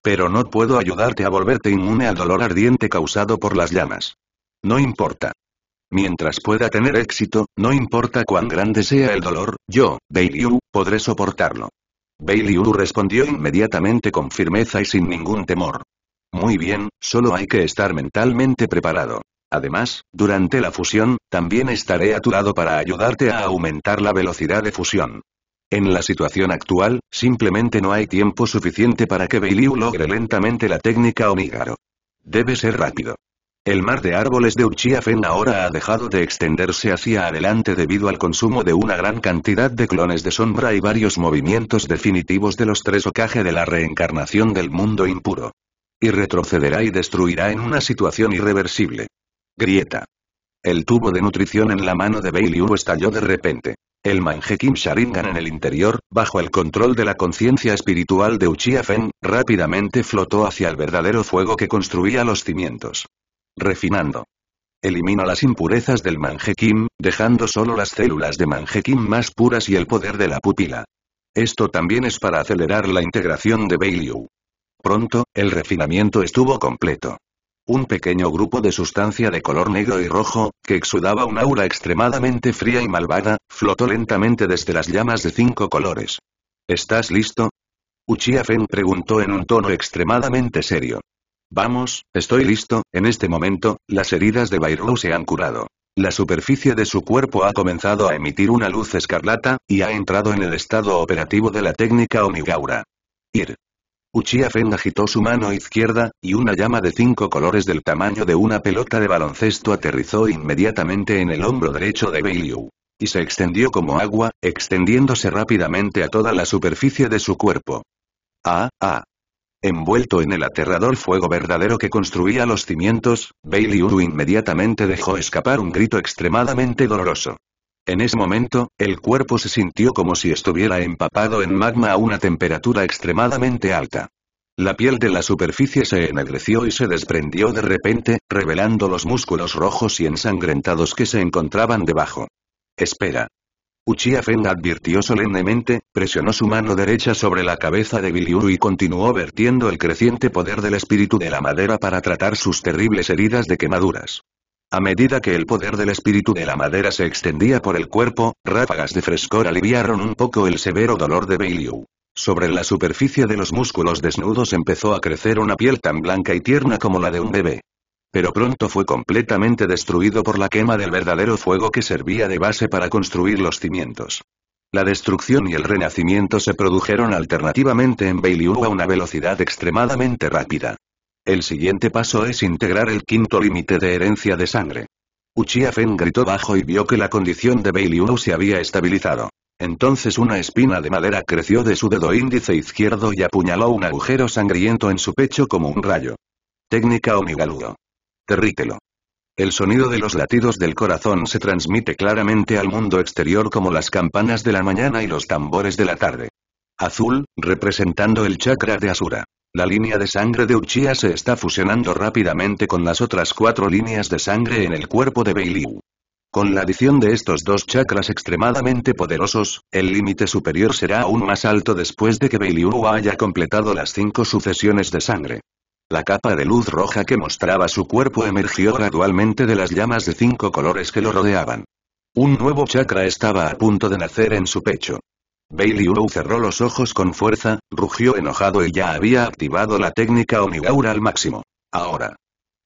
Pero no puedo ayudarte a volverte inmune al dolor ardiente causado por las llamas. No importa. Mientras pueda tener éxito, no importa cuán grande sea el dolor, yo, Bailiu, podré soportarlo. Bailiu respondió inmediatamente con firmeza y sin ningún temor. Muy bien, solo hay que estar mentalmente preparado. Además, durante la fusión, también estaré a tu lado para ayudarte a aumentar la velocidad de fusión. En la situación actual, simplemente no hay tiempo suficiente para que Beiliu logre lentamente la técnica Omígaro. Debe ser rápido. El mar de árboles de Uchiafen ahora ha dejado de extenderse hacia adelante debido al consumo de una gran cantidad de clones de sombra y varios movimientos definitivos de los tres Okage de la reencarnación del mundo impuro. Y retrocederá y destruirá en una situación irreversible. Grieta. El tubo de nutrición en la mano de Bailey estalló de repente. El Manjekim Sharingan en el interior, bajo el control de la conciencia espiritual de Uchiha Feng, rápidamente flotó hacia el verdadero fuego que construía los cimientos. Refinando. Elimina las impurezas del Manjekim, dejando solo las células de Manjekim más puras y el poder de la pupila. Esto también es para acelerar la integración de Bailiu. Pronto, el refinamiento estuvo completo. Un pequeño grupo de sustancia de color negro y rojo, que exudaba un aura extremadamente fría y malvada, flotó lentamente desde las llamas de cinco colores. ¿Estás listo? Uchiha Fen preguntó en un tono extremadamente serio. Vamos, estoy listo, en este momento, las heridas de Bairou se han curado. La superficie de su cuerpo ha comenzado a emitir una luz escarlata, y ha entrado en el estado operativo de la técnica Onigaura. Ir. Uchiha Fen agitó su mano izquierda, y una llama de cinco colores del tamaño de una pelota de baloncesto aterrizó inmediatamente en el hombro derecho de Beiliu. Y se extendió como agua, extendiéndose rápidamente a toda la superficie de su cuerpo. Ah, ah. Envuelto en el aterrador fuego verdadero que construía los cimientos, Baileyu inmediatamente dejó escapar un grito extremadamente doloroso. En ese momento, el cuerpo se sintió como si estuviera empapado en magma a una temperatura extremadamente alta. La piel de la superficie se ennegreció y se desprendió de repente, revelando los músculos rojos y ensangrentados que se encontraban debajo. Espera. Uchiha Feng advirtió solemnemente, presionó su mano derecha sobre la cabeza de Biliuru y continuó vertiendo el creciente poder del espíritu de la madera para tratar sus terribles heridas de quemaduras. A medida que el poder del espíritu de la madera se extendía por el cuerpo, ráfagas de frescor aliviaron un poco el severo dolor de Beiliu. Sobre la superficie de los músculos desnudos empezó a crecer una piel tan blanca y tierna como la de un bebé. Pero pronto fue completamente destruido por la quema del verdadero fuego que servía de base para construir los cimientos. La destrucción y el renacimiento se produjeron alternativamente en Beiliu a una velocidad extremadamente rápida. El siguiente paso es integrar el quinto límite de herencia de sangre. Uchiha Fen gritó bajo y vio que la condición de Bei Liu se había estabilizado. Entonces una espina de madera creció de su dedo índice izquierdo y apuñaló un agujero sangriento en su pecho como un rayo. Técnica Omigaludo. Terrítelo. El sonido de los latidos del corazón se transmite claramente al mundo exterior como las campanas de la mañana y los tambores de la tarde. Azul, representando el chakra de Asura. La línea de sangre de Uchiha se está fusionando rápidamente con las otras cuatro líneas de sangre en el cuerpo de Beiliu. Con la adición de estos dos chakras extremadamente poderosos, el límite superior será aún más alto después de que Beiliu haya completado las cinco sucesiones de sangre. La capa de luz roja que mostraba su cuerpo emergió gradualmente de las llamas de cinco colores que lo rodeaban. Un nuevo chakra estaba a punto de nacer en su pecho. Bailiu cerró los ojos con fuerza, rugió enojado y ya había activado la técnica Onigaura al máximo. Ahora.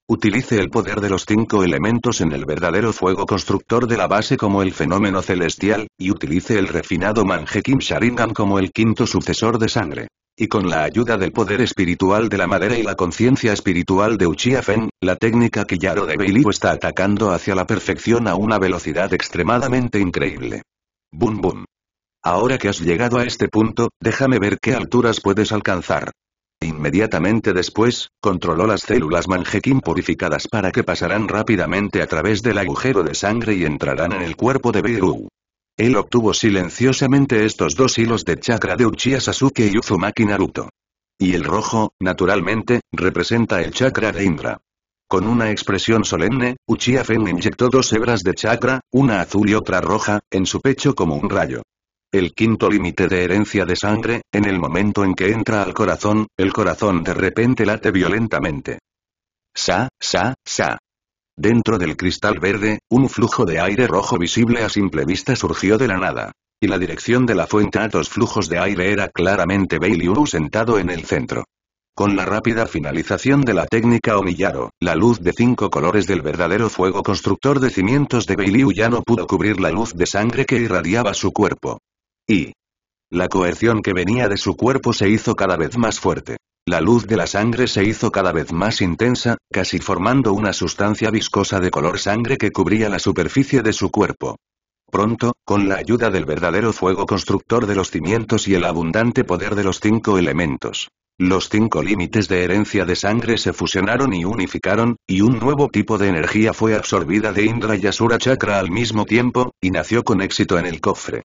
Utilice el poder de los cinco elementos en el verdadero fuego constructor de la base como el fenómeno celestial, y utilice el refinado Kim Sharingan como el quinto sucesor de sangre. Y con la ayuda del poder espiritual de la madera y la conciencia espiritual de Uchiha Fen, la técnica Kiyaro de Bailiu está atacando hacia la perfección a una velocidad extremadamente increíble. Boom boom. Ahora que has llegado a este punto, déjame ver qué alturas puedes alcanzar. Inmediatamente después, controló las células manjequín purificadas para que pasarán rápidamente a través del agujero de sangre y entrarán en el cuerpo de Viru. Él obtuvo silenciosamente estos dos hilos de chakra de Uchiha Sasuke y Uzumaki Naruto. Y el rojo, naturalmente, representa el chakra de Indra. Con una expresión solemne, Uchiha Fen inyectó dos hebras de chakra, una azul y otra roja, en su pecho como un rayo. El quinto límite de herencia de sangre, en el momento en que entra al corazón, el corazón de repente late violentamente. Sa, sa, sa. Dentro del cristal verde, un flujo de aire rojo visible a simple vista surgió de la nada. Y la dirección de la fuente a dos flujos de aire era claramente Beiliu sentado en el centro. Con la rápida finalización de la técnica Omillaro, la luz de cinco colores del verdadero fuego constructor de cimientos de Beiliu ya no pudo cubrir la luz de sangre que irradiaba su cuerpo. Y. La coerción que venía de su cuerpo se hizo cada vez más fuerte. La luz de la sangre se hizo cada vez más intensa, casi formando una sustancia viscosa de color sangre que cubría la superficie de su cuerpo. Pronto, con la ayuda del verdadero fuego constructor de los cimientos y el abundante poder de los cinco elementos, los cinco límites de herencia de sangre se fusionaron y unificaron, y un nuevo tipo de energía fue absorbida de Indra y Asura Chakra al mismo tiempo, y nació con éxito en el cofre.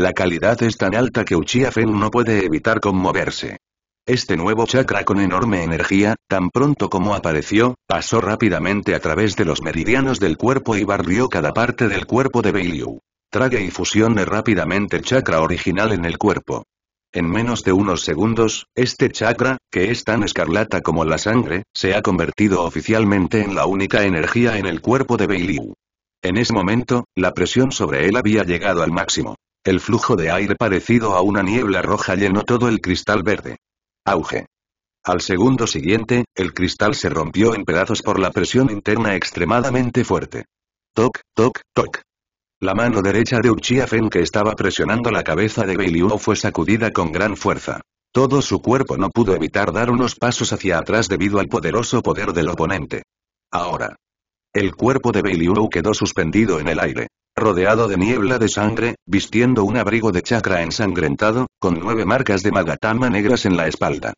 La calidad es tan alta que Uchiha Fen no puede evitar conmoverse. Este nuevo chakra con enorme energía, tan pronto como apareció, pasó rápidamente a través de los meridianos del cuerpo y barrió cada parte del cuerpo de Beiliu. Trague y fusione rápidamente el chakra original en el cuerpo. En menos de unos segundos, este chakra, que es tan escarlata como la sangre, se ha convertido oficialmente en la única energía en el cuerpo de Beiliu. En ese momento, la presión sobre él había llegado al máximo. El flujo de aire parecido a una niebla roja llenó todo el cristal verde. Auge. Al segundo siguiente, el cristal se rompió en pedazos por la presión interna extremadamente fuerte. Toc, toc, toc. La mano derecha de Uchiha Fen que estaba presionando la cabeza de Beiliu fue sacudida con gran fuerza. Todo su cuerpo no pudo evitar dar unos pasos hacia atrás debido al poderoso poder del oponente. Ahora. El cuerpo de Beiliu quedó suspendido en el aire rodeado de niebla de sangre, vistiendo un abrigo de chakra ensangrentado, con nueve marcas de magatama negras en la espalda.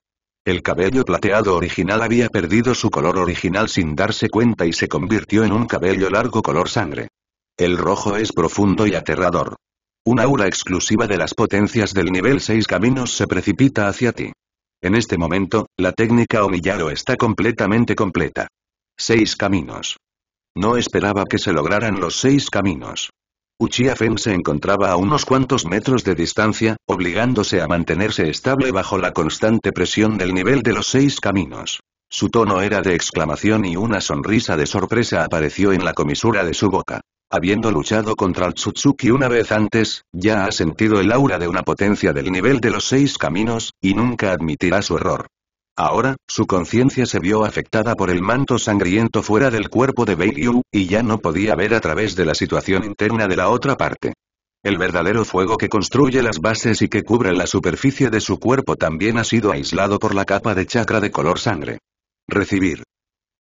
El cabello plateado original había perdido su color original sin darse cuenta y se convirtió en un cabello largo color sangre. El rojo es profundo y aterrador. Un aura exclusiva de las potencias del nivel 6 caminos se precipita hacia ti. En este momento, la técnica Omillaro está completamente completa. 6 caminos. No esperaba que se lograran los seis caminos. Uchiha Fen se encontraba a unos cuantos metros de distancia, obligándose a mantenerse estable bajo la constante presión del nivel de los seis caminos. Su tono era de exclamación y una sonrisa de sorpresa apareció en la comisura de su boca. Habiendo luchado contra el Tsutsuki una vez antes, ya ha sentido el aura de una potencia del nivel de los seis caminos, y nunca admitirá su error. Ahora, su conciencia se vio afectada por el manto sangriento fuera del cuerpo de Liu, y ya no podía ver a través de la situación interna de la otra parte. El verdadero fuego que construye las bases y que cubre la superficie de su cuerpo también ha sido aislado por la capa de chakra de color sangre. Recibir.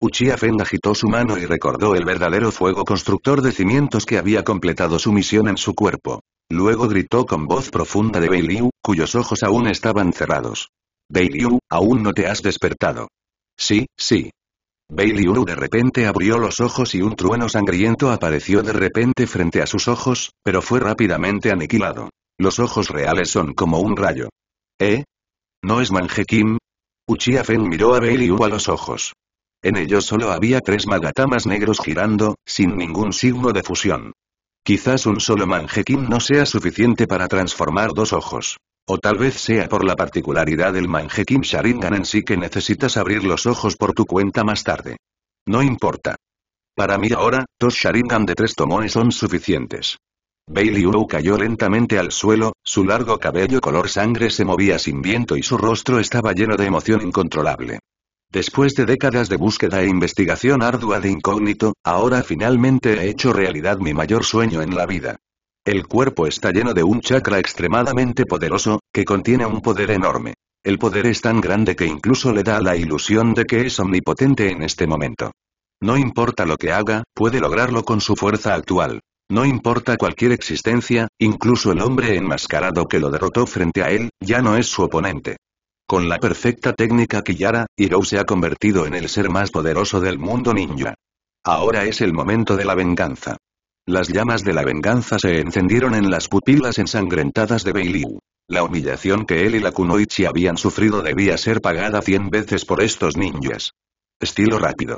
Uchiha Feng agitó su mano y recordó el verdadero fuego constructor de cimientos que había completado su misión en su cuerpo. Luego gritó con voz profunda de Liu, cuyos ojos aún estaban cerrados. Bailiu, aún no te has despertado. Sí, sí. Bailiu de repente abrió los ojos y un trueno sangriento apareció de repente frente a sus ojos, pero fue rápidamente aniquilado. Los ojos reales son como un rayo. ¿Eh? ¿No es Manjekim? Uchiha Fen miró a Bailiu a los ojos. En ellos solo había tres magatamas negros girando, sin ningún signo de fusión. Quizás un solo Manjekim no sea suficiente para transformar dos ojos. O tal vez sea por la particularidad del manjekim Sharingan en sí que necesitas abrir los ojos por tu cuenta más tarde. No importa. Para mí ahora, dos Sharingan de tres tomones son suficientes. Bailey Wu cayó lentamente al suelo, su largo cabello color sangre se movía sin viento y su rostro estaba lleno de emoción incontrolable. Después de décadas de búsqueda e investigación ardua de incógnito, ahora finalmente he hecho realidad mi mayor sueño en la vida. El cuerpo está lleno de un chakra extremadamente poderoso, que contiene un poder enorme. El poder es tan grande que incluso le da la ilusión de que es omnipotente en este momento. No importa lo que haga, puede lograrlo con su fuerza actual. No importa cualquier existencia, incluso el hombre enmascarado que lo derrotó frente a él, ya no es su oponente. Con la perfecta técnica Kiyara, Hirou se ha convertido en el ser más poderoso del mundo ninja. Ahora es el momento de la venganza. Las llamas de la venganza se encendieron en las pupilas ensangrentadas de Beiliu. La humillación que él y la Kunoichi habían sufrido debía ser pagada cien veces por estos ninjas. Estilo rápido.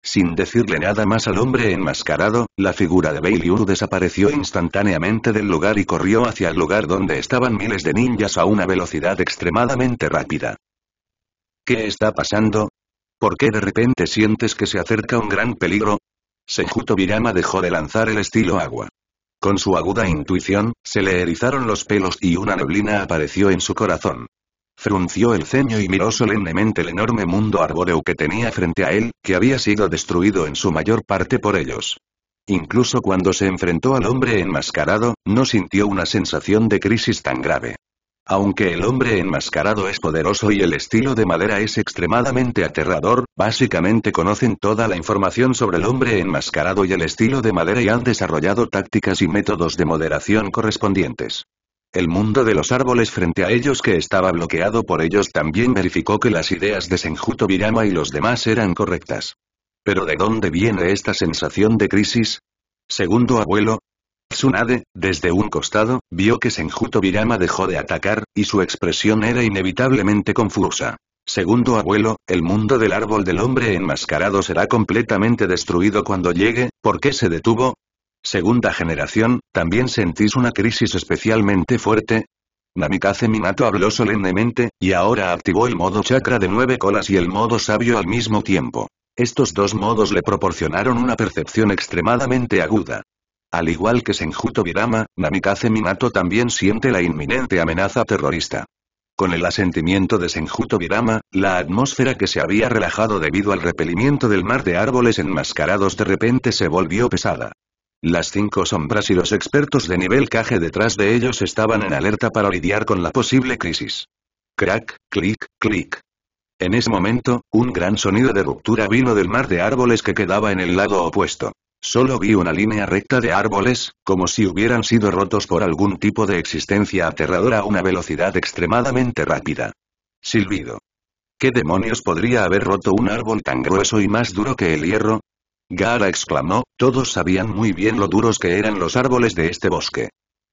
Sin decirle nada más al hombre enmascarado, la figura de Beiliu desapareció instantáneamente del lugar y corrió hacia el lugar donde estaban miles de ninjas a una velocidad extremadamente rápida. ¿Qué está pasando? ¿Por qué de repente sientes que se acerca un gran peligro? Sejuto Birama dejó de lanzar el estilo agua. Con su aguda intuición, se le erizaron los pelos y una neblina apareció en su corazón. Frunció el ceño y miró solemnemente el enorme mundo arbóreo que tenía frente a él, que había sido destruido en su mayor parte por ellos. Incluso cuando se enfrentó al hombre enmascarado, no sintió una sensación de crisis tan grave. Aunque el hombre enmascarado es poderoso y el estilo de madera es extremadamente aterrador, básicamente conocen toda la información sobre el hombre enmascarado y el estilo de madera y han desarrollado tácticas y métodos de moderación correspondientes. El mundo de los árboles frente a ellos que estaba bloqueado por ellos también verificó que las ideas de Senjuto Birama y los demás eran correctas. Pero ¿de dónde viene esta sensación de crisis? Segundo abuelo, Tsunade, desde un costado, vio que Senjuto Birama dejó de atacar, y su expresión era inevitablemente confusa. Segundo abuelo, el mundo del árbol del hombre enmascarado será completamente destruido cuando llegue, ¿por qué se detuvo? Segunda generación, ¿también sentís una crisis especialmente fuerte? Namikaze Minato habló solemnemente, y ahora activó el modo chakra de nueve colas y el modo sabio al mismo tiempo. Estos dos modos le proporcionaron una percepción extremadamente aguda. Al igual que Senjuto Birama, Namikaze Minato también siente la inminente amenaza terrorista. Con el asentimiento de Senjuto Birama, la atmósfera que se había relajado debido al repelimiento del mar de árboles enmascarados de repente se volvió pesada. Las cinco sombras y los expertos de nivel caje detrás de ellos estaban en alerta para lidiar con la posible crisis. Crack, clic, clic. En ese momento, un gran sonido de ruptura vino del mar de árboles que quedaba en el lado opuesto. Solo vi una línea recta de árboles, como si hubieran sido rotos por algún tipo de existencia aterradora a una velocidad extremadamente rápida. Silbido. ¿Qué demonios podría haber roto un árbol tan grueso y más duro que el hierro? Gara exclamó, todos sabían muy bien lo duros que eran los árboles de este bosque.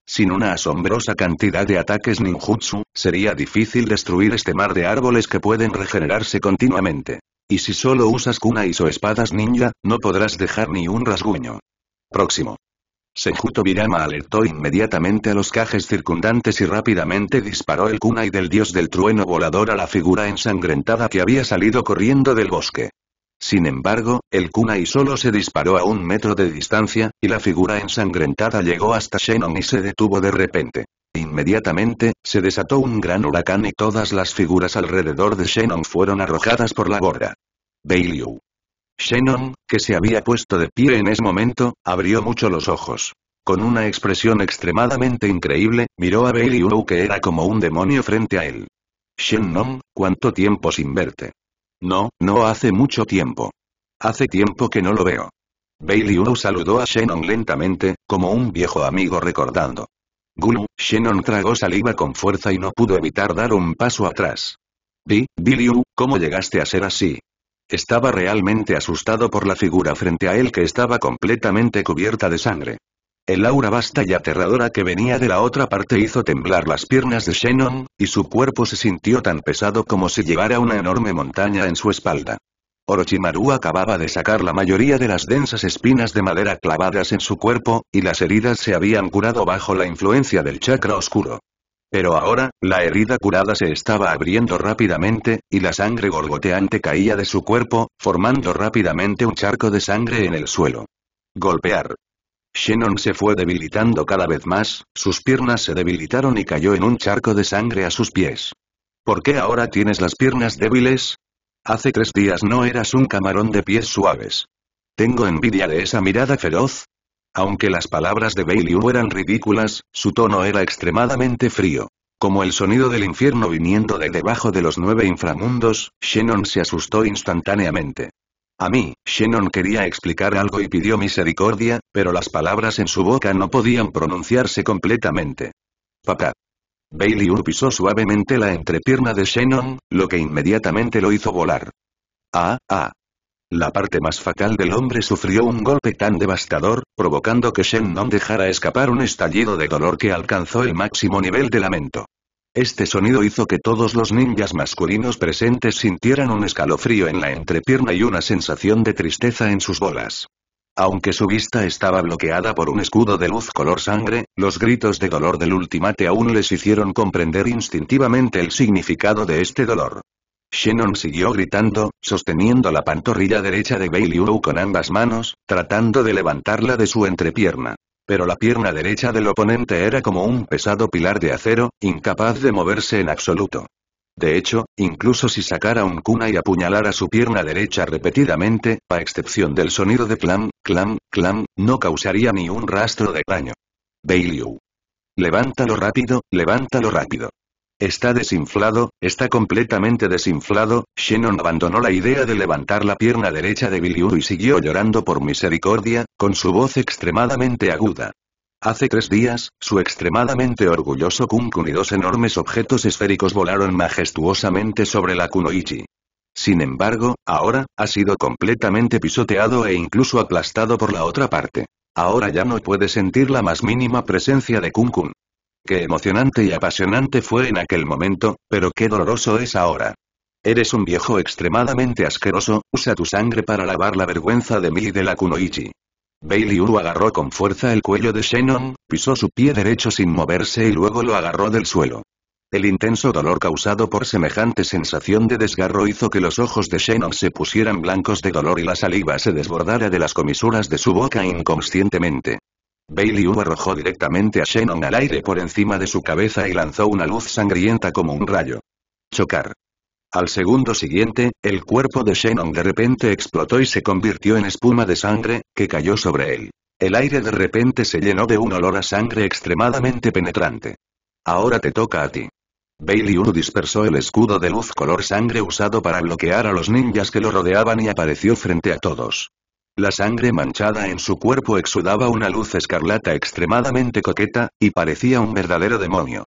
Sin una asombrosa cantidad de ataques ninjutsu, sería difícil destruir este mar de árboles que pueden regenerarse continuamente. Y si solo usas kunais o espadas ninja, no podrás dejar ni un rasguño. Próximo. Senjuto Virama alertó inmediatamente a los cajes circundantes y rápidamente disparó el kunai del dios del trueno volador a la figura ensangrentada que había salido corriendo del bosque. Sin embargo, el kunai solo se disparó a un metro de distancia, y la figura ensangrentada llegó hasta Shenon y se detuvo de repente. Inmediatamente, se desató un gran huracán y todas las figuras alrededor de Shannon fueron arrojadas por la borda. Bailiu. Shannon, que se había puesto de pie en ese momento, abrió mucho los ojos. Con una expresión extremadamente increíble, miró a Bailiu que era como un demonio frente a él. Shannon, ¿cuánto tiempo sin verte? No, no hace mucho tiempo. Hace tiempo que no lo veo. Bailiu saludó a Shannon lentamente, como un viejo amigo recordando. Gulu, Shannon tragó saliva con fuerza y no pudo evitar dar un paso atrás. Vi, Biliu, ¿cómo llegaste a ser así? Estaba realmente asustado por la figura frente a él que estaba completamente cubierta de sangre. El aura vasta y aterradora que venía de la otra parte hizo temblar las piernas de Shannon, y su cuerpo se sintió tan pesado como si llevara una enorme montaña en su espalda. Orochimaru acababa de sacar la mayoría de las densas espinas de madera clavadas en su cuerpo, y las heridas se habían curado bajo la influencia del chakra oscuro. Pero ahora, la herida curada se estaba abriendo rápidamente, y la sangre gorgoteante caía de su cuerpo, formando rápidamente un charco de sangre en el suelo. Golpear. Shenon se fue debilitando cada vez más, sus piernas se debilitaron y cayó en un charco de sangre a sus pies. ¿Por qué ahora tienes las piernas débiles? Hace tres días no eras un camarón de pies suaves. Tengo envidia de esa mirada feroz. Aunque las palabras de Bailey eran ridículas, su tono era extremadamente frío. Como el sonido del infierno viniendo de debajo de los nueve inframundos, Shannon se asustó instantáneamente. A mí, Shannon quería explicar algo y pidió misericordia, pero las palabras en su boca no podían pronunciarse completamente. Papá. Bailey pisó suavemente la entrepierna de Shannon, lo que inmediatamente lo hizo volar. Ah, ah. La parte más fatal del hombre sufrió un golpe tan devastador, provocando que Shenon dejara escapar un estallido de dolor que alcanzó el máximo nivel de lamento. Este sonido hizo que todos los ninjas masculinos presentes sintieran un escalofrío en la entrepierna y una sensación de tristeza en sus bolas. Aunque su vista estaba bloqueada por un escudo de luz color sangre, los gritos de dolor del ultimate aún les hicieron comprender instintivamente el significado de este dolor. Shannon siguió gritando, sosteniendo la pantorrilla derecha de Bailey Wu con ambas manos, tratando de levantarla de su entrepierna. Pero la pierna derecha del oponente era como un pesado pilar de acero, incapaz de moverse en absoluto. De hecho, incluso si sacara un cuna y apuñalara su pierna derecha repetidamente, a excepción del sonido de clam, clam, clam, no causaría ni un rastro de daño. Bailiu. Levántalo rápido, levántalo rápido. Está desinflado, está completamente desinflado, Shannon abandonó la idea de levantar la pierna derecha de Bailiu y siguió llorando por misericordia, con su voz extremadamente aguda. Hace tres días, su extremadamente orgulloso Kunkun y dos enormes objetos esféricos volaron majestuosamente sobre la Kunoichi. Sin embargo, ahora, ha sido completamente pisoteado e incluso aplastado por la otra parte. Ahora ya no puede sentir la más mínima presencia de Kunkun. Qué emocionante y apasionante fue en aquel momento, pero qué doloroso es ahora. Eres un viejo extremadamente asqueroso, usa tu sangre para lavar la vergüenza de mí y de la Kunoichi. Bailey U agarró con fuerza el cuello de Shannon, pisó su pie derecho sin moverse y luego lo agarró del suelo. El intenso dolor causado por semejante sensación de desgarro hizo que los ojos de Shannon se pusieran blancos de dolor y la saliva se desbordara de las comisuras de su boca inconscientemente. Bailey U arrojó directamente a Shannon al aire por encima de su cabeza y lanzó una luz sangrienta como un rayo. Chocar. Al segundo siguiente, el cuerpo de Shannon de repente explotó y se convirtió en espuma de sangre, que cayó sobre él. El aire de repente se llenó de un olor a sangre extremadamente penetrante. Ahora te toca a ti. Bailey Uru dispersó el escudo de luz color sangre usado para bloquear a los ninjas que lo rodeaban y apareció frente a todos. La sangre manchada en su cuerpo exudaba una luz escarlata extremadamente coqueta, y parecía un verdadero demonio.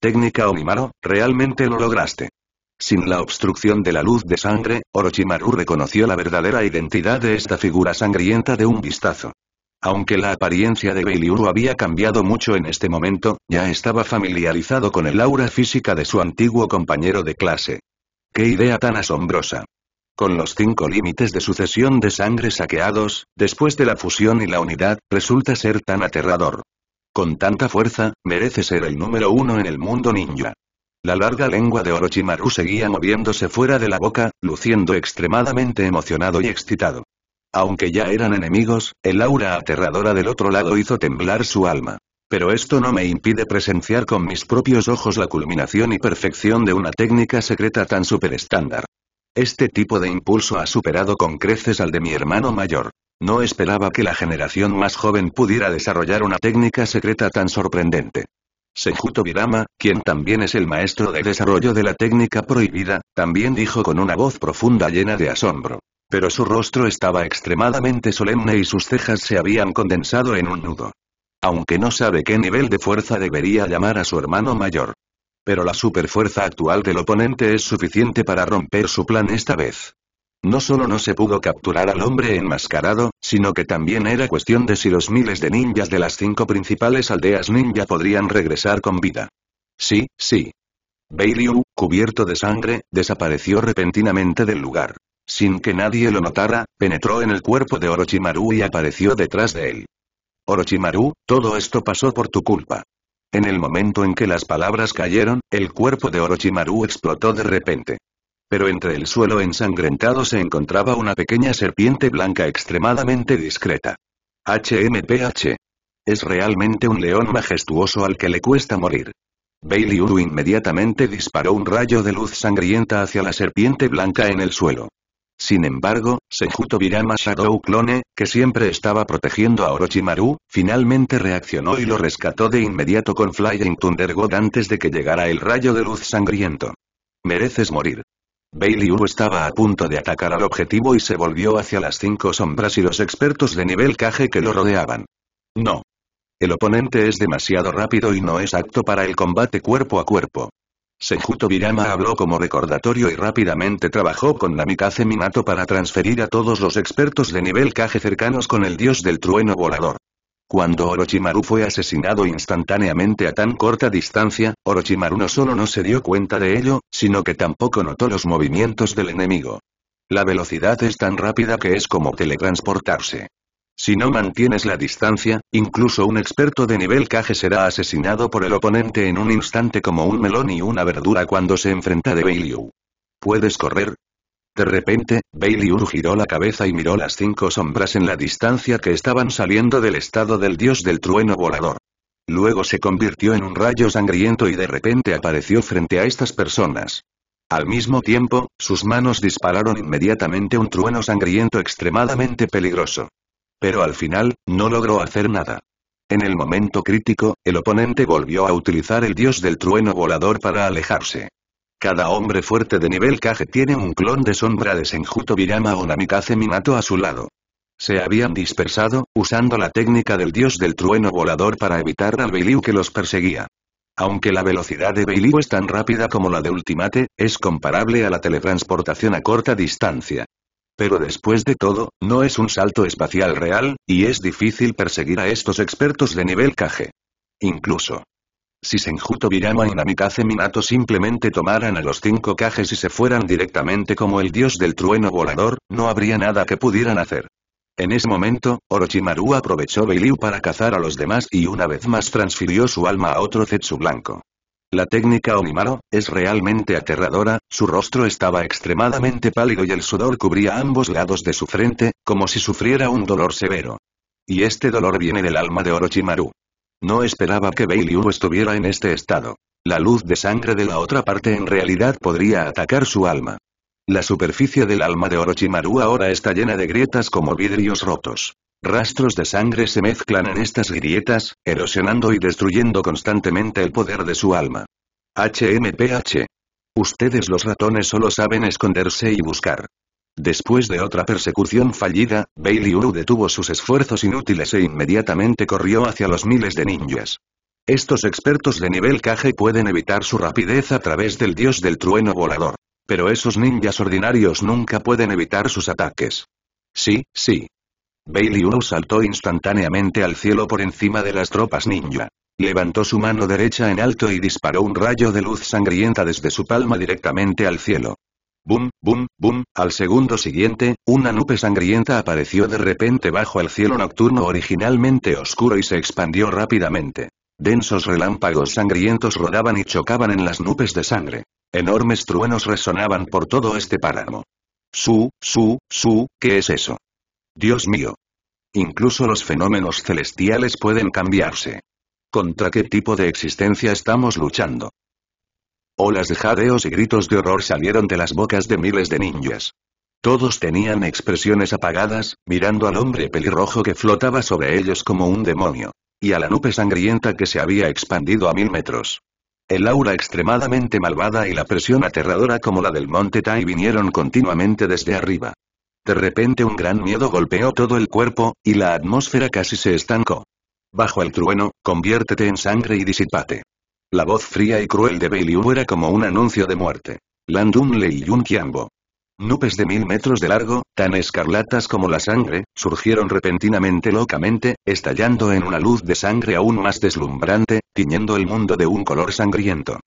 Técnica Onimaro, realmente lo lograste. Sin la obstrucción de la luz de sangre, Orochimaru reconoció la verdadera identidad de esta figura sangrienta de un vistazo. Aunque la apariencia de Beiliuru había cambiado mucho en este momento, ya estaba familiarizado con el aura física de su antiguo compañero de clase. ¡Qué idea tan asombrosa! Con los cinco límites de sucesión de sangre saqueados, después de la fusión y la unidad, resulta ser tan aterrador. Con tanta fuerza, merece ser el número uno en el mundo ninja. La larga lengua de Orochimaru seguía moviéndose fuera de la boca, luciendo extremadamente emocionado y excitado. Aunque ya eran enemigos, el aura aterradora del otro lado hizo temblar su alma. Pero esto no me impide presenciar con mis propios ojos la culminación y perfección de una técnica secreta tan superestándar. Este tipo de impulso ha superado con creces al de mi hermano mayor. No esperaba que la generación más joven pudiera desarrollar una técnica secreta tan sorprendente. Sejuto Virama, quien también es el maestro de desarrollo de la técnica prohibida, también dijo con una voz profunda llena de asombro. Pero su rostro estaba extremadamente solemne y sus cejas se habían condensado en un nudo. Aunque no sabe qué nivel de fuerza debería llamar a su hermano mayor. Pero la superfuerza actual del oponente es suficiente para romper su plan esta vez. No solo no se pudo capturar al hombre enmascarado, sino que también era cuestión de si los miles de ninjas de las cinco principales aldeas ninja podrían regresar con vida. Sí, sí. Beiryu, cubierto de sangre, desapareció repentinamente del lugar. Sin que nadie lo notara, penetró en el cuerpo de Orochimaru y apareció detrás de él. Orochimaru, todo esto pasó por tu culpa. En el momento en que las palabras cayeron, el cuerpo de Orochimaru explotó de repente. Pero entre el suelo ensangrentado se encontraba una pequeña serpiente blanca extremadamente discreta. HMPH. Es realmente un león majestuoso al que le cuesta morir. Bailey inmediatamente disparó un rayo de luz sangrienta hacia la serpiente blanca en el suelo. Sin embargo, Senjuto Virama Shadow Clone, que siempre estaba protegiendo a Orochimaru, finalmente reaccionó y lo rescató de inmediato con Flying Thunder God antes de que llegara el rayo de luz sangriento. Mereces morir. U estaba a punto de atacar al objetivo y se volvió hacia las cinco sombras y los expertos de nivel Kage que lo rodeaban. No. El oponente es demasiado rápido y no es apto para el combate cuerpo a cuerpo. Senjuto Virama habló como recordatorio y rápidamente trabajó con la Minato para transferir a todos los expertos de nivel Kage cercanos con el dios del trueno volador. Cuando Orochimaru fue asesinado instantáneamente a tan corta distancia, Orochimaru no solo no se dio cuenta de ello, sino que tampoco notó los movimientos del enemigo. La velocidad es tan rápida que es como teletransportarse. Si no mantienes la distancia, incluso un experto de nivel Kage será asesinado por el oponente en un instante como un melón y una verdura cuando se enfrenta de Beiyu. Puedes correr, de repente, Bailey giró la cabeza y miró las cinco sombras en la distancia que estaban saliendo del estado del dios del trueno volador. Luego se convirtió en un rayo sangriento y de repente apareció frente a estas personas. Al mismo tiempo, sus manos dispararon inmediatamente un trueno sangriento extremadamente peligroso. Pero al final, no logró hacer nada. En el momento crítico, el oponente volvió a utilizar el dios del trueno volador para alejarse. Cada hombre fuerte de nivel Kage tiene un clon de sombra de Senjuto Birama o Namikaze Minato a su lado. Se habían dispersado, usando la técnica del dios del trueno volador para evitar al Beiliu que los perseguía. Aunque la velocidad de Beiliu es tan rápida como la de Ultimate, es comparable a la teletransportación a corta distancia. Pero después de todo, no es un salto espacial real, y es difícil perseguir a estos expertos de nivel Kage. Incluso, si Senjuto Virama y Namikaze Minato simplemente tomaran a los cinco cajes y se fueran directamente como el dios del trueno volador, no habría nada que pudieran hacer. En ese momento, Orochimaru aprovechó Beiliu para cazar a los demás y una vez más transfirió su alma a otro Zetsu blanco. La técnica Onimaro, es realmente aterradora, su rostro estaba extremadamente pálido y el sudor cubría ambos lados de su frente, como si sufriera un dolor severo. Y este dolor viene del alma de Orochimaru. No esperaba que Bei estuviera en este estado. La luz de sangre de la otra parte en realidad podría atacar su alma. La superficie del alma de Orochimaru ahora está llena de grietas como vidrios rotos. Rastros de sangre se mezclan en estas grietas, erosionando y destruyendo constantemente el poder de su alma. HMPH. Ustedes los ratones solo saben esconderse y buscar. Después de otra persecución fallida, Bailey Uru detuvo sus esfuerzos inútiles e inmediatamente corrió hacia los miles de ninjas. Estos expertos de nivel Kage pueden evitar su rapidez a través del dios del trueno volador. Pero esos ninjas ordinarios nunca pueden evitar sus ataques. Sí, sí. Bailey saltó instantáneamente al cielo por encima de las tropas ninja. Levantó su mano derecha en alto y disparó un rayo de luz sangrienta desde su palma directamente al cielo. Bum, bum, bum, al segundo siguiente, una nube sangrienta apareció de repente bajo el cielo nocturno originalmente oscuro y se expandió rápidamente. Densos relámpagos sangrientos rodaban y chocaban en las nubes de sangre. Enormes truenos resonaban por todo este páramo. Su, su, su, ¿qué es eso? Dios mío. Incluso los fenómenos celestiales pueden cambiarse. ¿Contra qué tipo de existencia estamos luchando? Olas de jadeos y gritos de horror salieron de las bocas de miles de ninjas Todos tenían expresiones apagadas, mirando al hombre pelirrojo que flotaba sobre ellos como un demonio. Y a la nube sangrienta que se había expandido a mil metros. El aura extremadamente malvada y la presión aterradora como la del monte Tai vinieron continuamente desde arriba. De repente un gran miedo golpeó todo el cuerpo, y la atmósfera casi se estancó. Bajo el trueno, conviértete en sangre y disipate. La voz fría y cruel de Beiliu era como un anuncio de muerte. y Yun Kiambo. Nubes de mil metros de largo, tan escarlatas como la sangre, surgieron repentinamente locamente, estallando en una luz de sangre aún más deslumbrante, tiñendo el mundo de un color sangriento.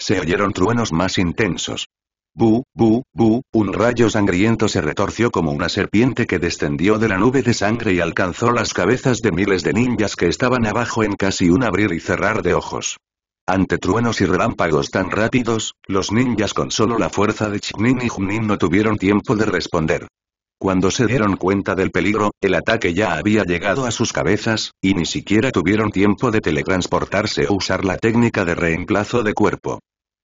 Se oyeron truenos más intensos. Bu, bu, bu, un rayo sangriento se retorció como una serpiente que descendió de la nube de sangre y alcanzó las cabezas de miles de ninjas que estaban abajo en casi un abrir y cerrar de ojos. Ante truenos y relámpagos tan rápidos, los ninjas con solo la fuerza de chunin y Junin no tuvieron tiempo de responder. Cuando se dieron cuenta del peligro, el ataque ya había llegado a sus cabezas, y ni siquiera tuvieron tiempo de teletransportarse o usar la técnica de reemplazo de cuerpo.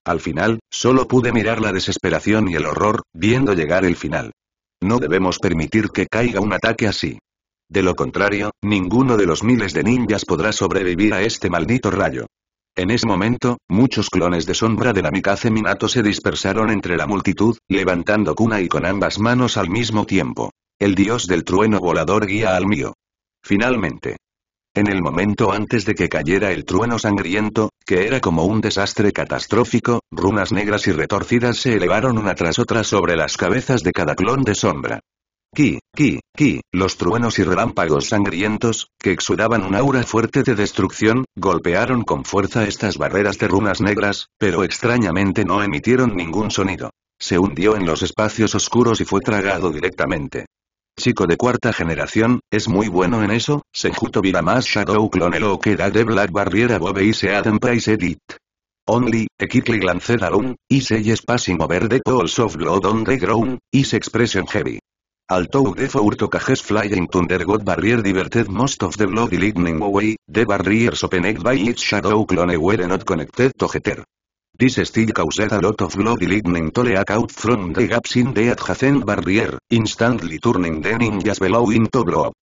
Al final, solo pude mirar la desesperación y el horror, viendo llegar el final. No debemos permitir que caiga un ataque así. De lo contrario, ninguno de los miles de ninjas podrá sobrevivir a este maldito rayo. En ese momento, muchos clones de sombra de la Mikase Minato se dispersaron entre la multitud, levantando cuna y con ambas manos al mismo tiempo. El dios del trueno volador guía al mío. Finalmente. En el momento antes de que cayera el trueno sangriento, que era como un desastre catastrófico, runas negras y retorcidas se elevaron una tras otra sobre las cabezas de cada clon de sombra. Ki, ki, ki, los truenos y relámpagos sangrientos, que exudaban un aura fuerte de destrucción, golpearon con fuerza estas barreras de runas negras, pero extrañamente no emitieron ningún sonido. Se hundió en los espacios oscuros y fue tragado directamente. Chico de cuarta generación, es muy bueno en eso, se Senjuto más Shadow Clone lo que da de Black a Bobe y y Price Edit. Only, Ekikli Glanced Alone, is Space Verde pulse of Blood on the Ground, se Expression Heavy. Although the fourth cages flying thunder barrier diverted most of the bloody lightning away, the barriers opened by its shadow clone were not connected to heter. This still caused a lot of bloody lightning to leak out from the gaps in the adjacent barrier, instantly turning the ninjas below into blob.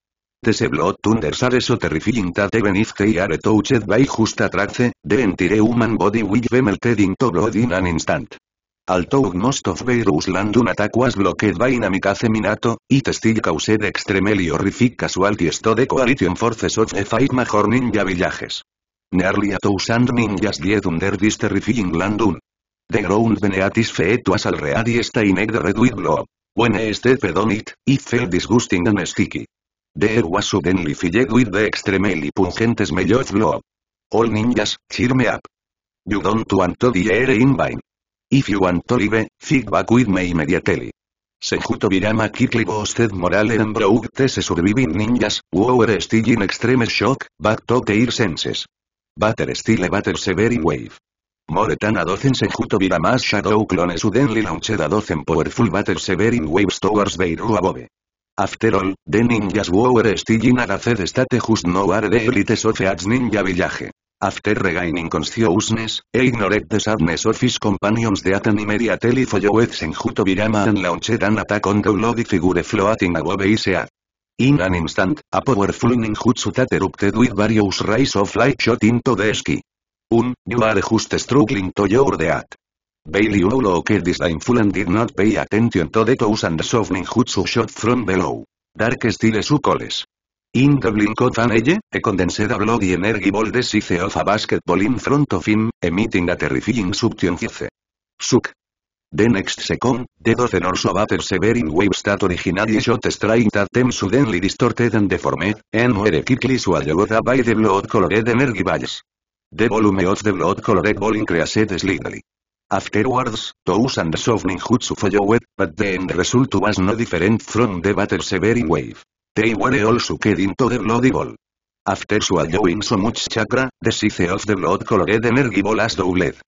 These blood tunders are so terrifying that even if they are touched by just a trace, the entire human body will be melted into blood in an instant. Although most of land landun attack was blocked by Namikaze Minato, it still caused extremely horrific casualties to the coalition forces of the five major ninja villages. Nearly a thousand ninjas died under this terrifying landun. The ground beneath his feet was already stained red with blood. When he stepped on it, it felt disgusting and sticky. The air was suddenly filled with the extremely pungent smell of blood. All ninjas, cheer me up. You don't want to die in vain. If you want to live, think back with me immediately. Sejuto Virama quickly boasted morale and broke se surviving ninjas, wower were still in extreme shock, back to their senses. Batter still a severing wave. More than a dozen Sejuto Virama's shadow clone suddenly launched a dozen powerful battle severing waves towards Beiru above. After all, the ninjas who were still in state just no are the elites of Ninja Village. After regaining consciousness, he ignored the sadness of his companions that and immediately followed viyama Virama and launched an attack on the bloody figure floating above his head. In an instant, a powerful ninjutsu that erupted with various rays of light shot into the ski. Un, you are just struggling to your death. Bailey looked disdainful and did not pay attention to the the soft ninjutsu shot from below. Dark steel coles. In the Blinkot and Elle, a condensed blood and energy ball the of a basketball in front of him, emitting a terrifying subtence. Suck. The next second, the dozen or so batter severing waves that originally shot straight at them suddenly distorted and deformed, and were quickly swallowed up by the blood-colored energy balls. The volume of the blood-colored ball increased slightly. Afterwards, those and softening hoods followed, but the end result was no different from the batter severing wave. They were also getting to the bloody Ball. After swallowing so much chakra, the size of the blood colored energy ball as doubled.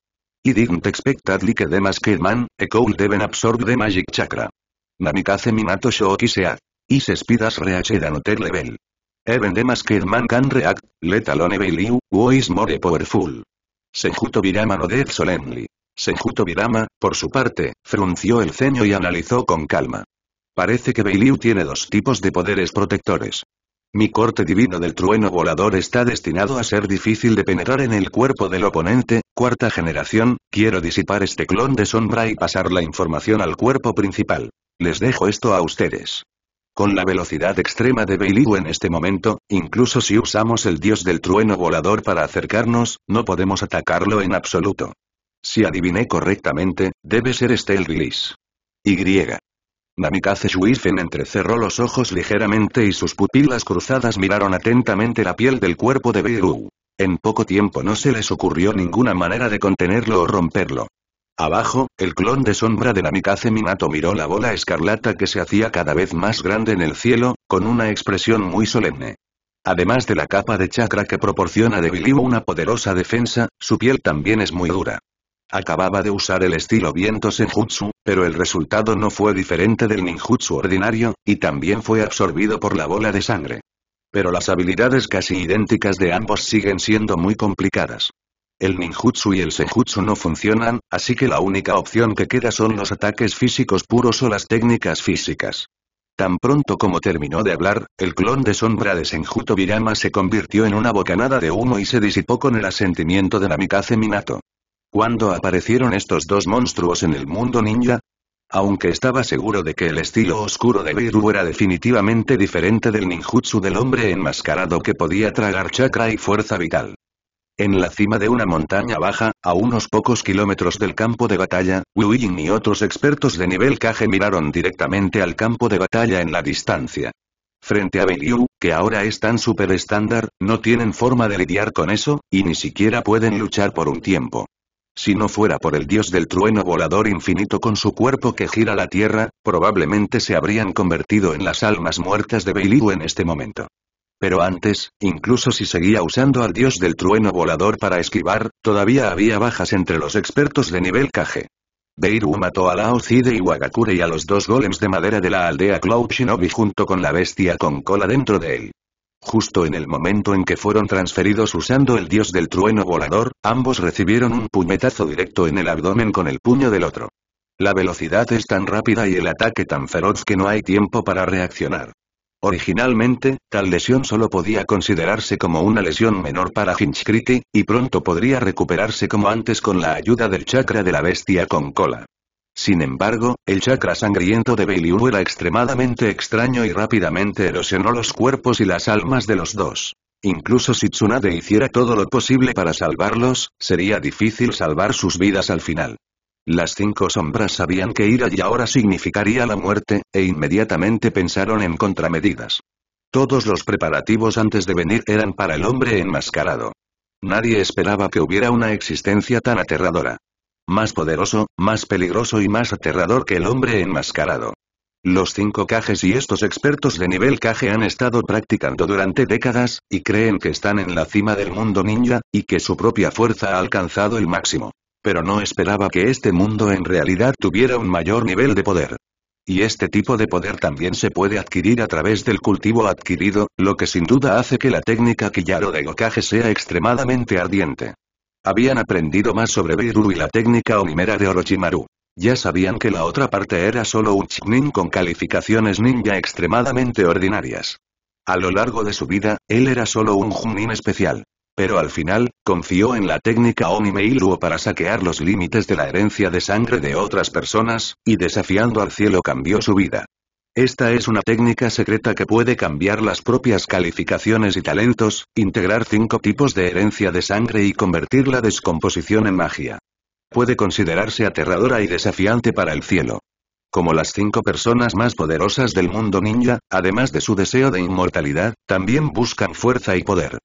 He didn't expect that like the masked man, a e cold deben absorb the magic chakra. Namikaze Minato Shoki Sea. His speed reached another level. Even the masked man can react, let alone Baileyu, who is more powerful. Senjuto no dead solemnly. Senjuto virama, por su parte, frunció el ceño y analizó con calma. Parece que Beiliu tiene dos tipos de poderes protectores. Mi corte divino del trueno volador está destinado a ser difícil de penetrar en el cuerpo del oponente, cuarta generación, quiero disipar este clon de sombra y pasar la información al cuerpo principal. Les dejo esto a ustedes. Con la velocidad extrema de Beiliu en este momento, incluso si usamos el dios del trueno volador para acercarnos, no podemos atacarlo en absoluto. Si adiviné correctamente, debe ser este release. Y. Namikaze Shuifen entrecerró los ojos ligeramente y sus pupilas cruzadas miraron atentamente la piel del cuerpo de Viru. En poco tiempo no se les ocurrió ninguna manera de contenerlo o romperlo. Abajo, el clon de sombra de Namikaze Minato miró la bola escarlata que se hacía cada vez más grande en el cielo, con una expresión muy solemne. Además de la capa de chakra que proporciona de Biliu una poderosa defensa, su piel también es muy dura. Acababa de usar el estilo viento senjutsu, pero el resultado no fue diferente del ninjutsu ordinario, y también fue absorbido por la bola de sangre. Pero las habilidades casi idénticas de ambos siguen siendo muy complicadas. El ninjutsu y el senjutsu no funcionan, así que la única opción que queda son los ataques físicos puros o las técnicas físicas. Tan pronto como terminó de hablar, el clon de sombra de Senjuto Virama se convirtió en una bocanada de humo y se disipó con el asentimiento de la Minato. ¿Cuándo aparecieron estos dos monstruos en el mundo ninja? Aunque estaba seguro de que el estilo oscuro de Beiru era definitivamente diferente del ninjutsu del hombre enmascarado que podía tragar chakra y fuerza vital. En la cima de una montaña baja, a unos pocos kilómetros del campo de batalla, Wu y otros expertos de nivel Kage miraron directamente al campo de batalla en la distancia. Frente a Beiru, que ahora es tan estándar, no tienen forma de lidiar con eso, y ni siquiera pueden luchar por un tiempo. Si no fuera por el dios del trueno volador infinito con su cuerpo que gira la tierra, probablemente se habrían convertido en las almas muertas de Beiru en este momento. Pero antes, incluso si seguía usando al dios del trueno volador para esquivar, todavía había bajas entre los expertos de nivel Kage. Beiru mató a Lao Cide y Wagakure y a los dos golems de madera de la aldea Cloud Shinobi junto con la bestia con cola dentro de él. Justo en el momento en que fueron transferidos usando el dios del trueno volador, ambos recibieron un puñetazo directo en el abdomen con el puño del otro. La velocidad es tan rápida y el ataque tan feroz que no hay tiempo para reaccionar. Originalmente, tal lesión solo podía considerarse como una lesión menor para Hinchcriti y pronto podría recuperarse como antes con la ayuda del chakra de la bestia con cola. Sin embargo, el chakra sangriento de Beiliu era extremadamente extraño y rápidamente erosionó los cuerpos y las almas de los dos. Incluso si Tsunade hiciera todo lo posible para salvarlos, sería difícil salvar sus vidas al final. Las cinco sombras sabían que ir allí ahora significaría la muerte, e inmediatamente pensaron en contramedidas. Todos los preparativos antes de venir eran para el hombre enmascarado. Nadie esperaba que hubiera una existencia tan aterradora más poderoso, más peligroso y más aterrador que el hombre enmascarado. Los cinco cajes y estos expertos de nivel caje han estado practicando durante décadas, y creen que están en la cima del mundo ninja, y que su propia fuerza ha alcanzado el máximo. Pero no esperaba que este mundo en realidad tuviera un mayor nivel de poder. Y este tipo de poder también se puede adquirir a través del cultivo adquirido, lo que sin duda hace que la técnica Kiyaro de Gokage sea extremadamente ardiente. Habían aprendido más sobre Viru y la técnica onimera de Orochimaru. Ya sabían que la otra parte era solo un Chunin con calificaciones ninja extremadamente ordinarias. A lo largo de su vida, él era solo un Junin especial. Pero al final, confió en la técnica Onime para saquear los límites de la herencia de sangre de otras personas, y desafiando al cielo cambió su vida. Esta es una técnica secreta que puede cambiar las propias calificaciones y talentos, integrar cinco tipos de herencia de sangre y convertir la descomposición en magia. Puede considerarse aterradora y desafiante para el cielo. Como las cinco personas más poderosas del mundo ninja, además de su deseo de inmortalidad, también buscan fuerza y poder.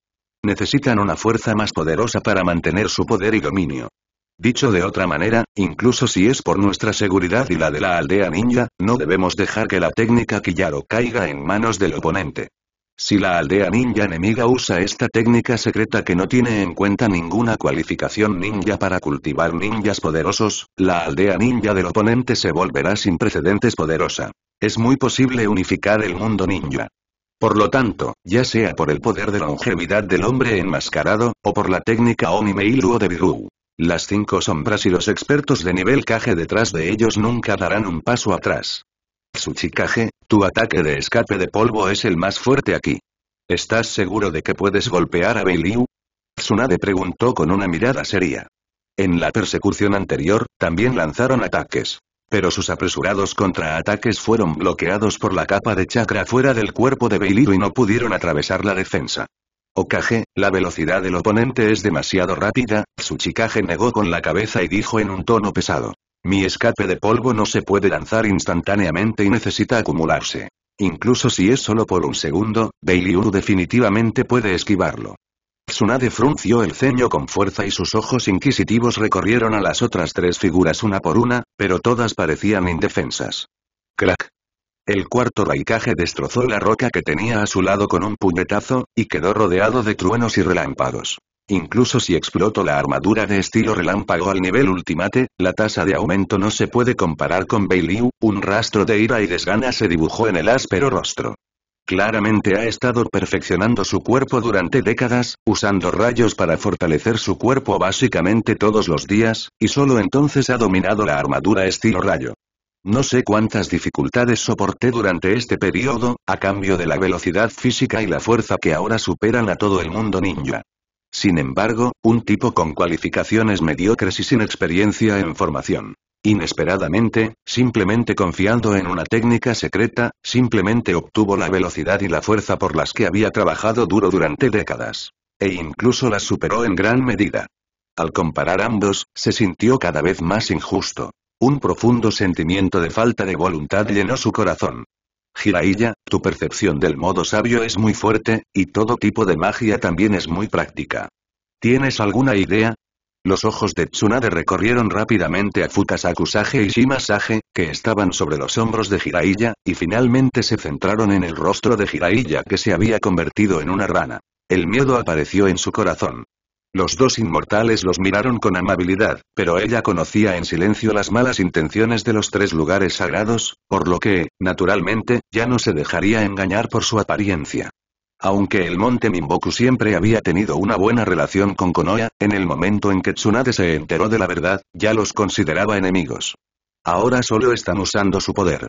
Necesitan una fuerza más poderosa para mantener su poder y dominio. Dicho de otra manera, incluso si es por nuestra seguridad y la de la aldea ninja, no debemos dejar que la técnica Killaro caiga en manos del oponente. Si la aldea ninja enemiga usa esta técnica secreta que no tiene en cuenta ninguna cualificación ninja para cultivar ninjas poderosos, la aldea ninja del oponente se volverá sin precedentes poderosa. Es muy posible unificar el mundo ninja. Por lo tanto, ya sea por el poder de longevidad del hombre enmascarado, o por la técnica Meilu de Biru, las cinco sombras y los expertos de nivel Kage detrás de ellos nunca darán un paso atrás. Tsuchikage, tu ataque de escape de polvo es el más fuerte aquí. ¿Estás seguro de que puedes golpear a Beiliu? Tsunade preguntó con una mirada seria. En la persecución anterior, también lanzaron ataques. Pero sus apresurados contraataques fueron bloqueados por la capa de chakra fuera del cuerpo de Beiliu y no pudieron atravesar la defensa. Okage, la velocidad del oponente es demasiado rápida, Tsuchikage negó con la cabeza y dijo en un tono pesado. Mi escape de polvo no se puede lanzar instantáneamente y necesita acumularse. Incluso si es solo por un segundo, Beiliuru definitivamente puede esquivarlo. Tsunade frunció el ceño con fuerza y sus ojos inquisitivos recorrieron a las otras tres figuras una por una, pero todas parecían indefensas. Crack. El cuarto raicaje destrozó la roca que tenía a su lado con un puñetazo, y quedó rodeado de truenos y relámpagos. Incluso si explotó la armadura de estilo relámpago al nivel ultimate, la tasa de aumento no se puede comparar con Bailiu, un rastro de ira y desgana se dibujó en el áspero rostro. Claramente ha estado perfeccionando su cuerpo durante décadas, usando rayos para fortalecer su cuerpo básicamente todos los días, y solo entonces ha dominado la armadura estilo rayo. No sé cuántas dificultades soporté durante este periodo, a cambio de la velocidad física y la fuerza que ahora superan a todo el mundo ninja. Sin embargo, un tipo con cualificaciones mediocres y sin experiencia en formación. Inesperadamente, simplemente confiando en una técnica secreta, simplemente obtuvo la velocidad y la fuerza por las que había trabajado duro durante décadas. E incluso las superó en gran medida. Al comparar ambos, se sintió cada vez más injusto. Un profundo sentimiento de falta de voluntad llenó su corazón. Jiraiya, tu percepción del modo sabio es muy fuerte, y todo tipo de magia también es muy práctica. ¿Tienes alguna idea? Los ojos de Tsunade recorrieron rápidamente a Fukasaku Sage y Shima Sage, que estaban sobre los hombros de Jiraiya, y finalmente se centraron en el rostro de Jiraiya que se había convertido en una rana. El miedo apareció en su corazón. Los dos inmortales los miraron con amabilidad, pero ella conocía en silencio las malas intenciones de los tres lugares sagrados, por lo que, naturalmente, ya no se dejaría engañar por su apariencia. Aunque el monte Mimboku siempre había tenido una buena relación con Konoha, en el momento en que Tsunade se enteró de la verdad, ya los consideraba enemigos. Ahora solo están usando su poder.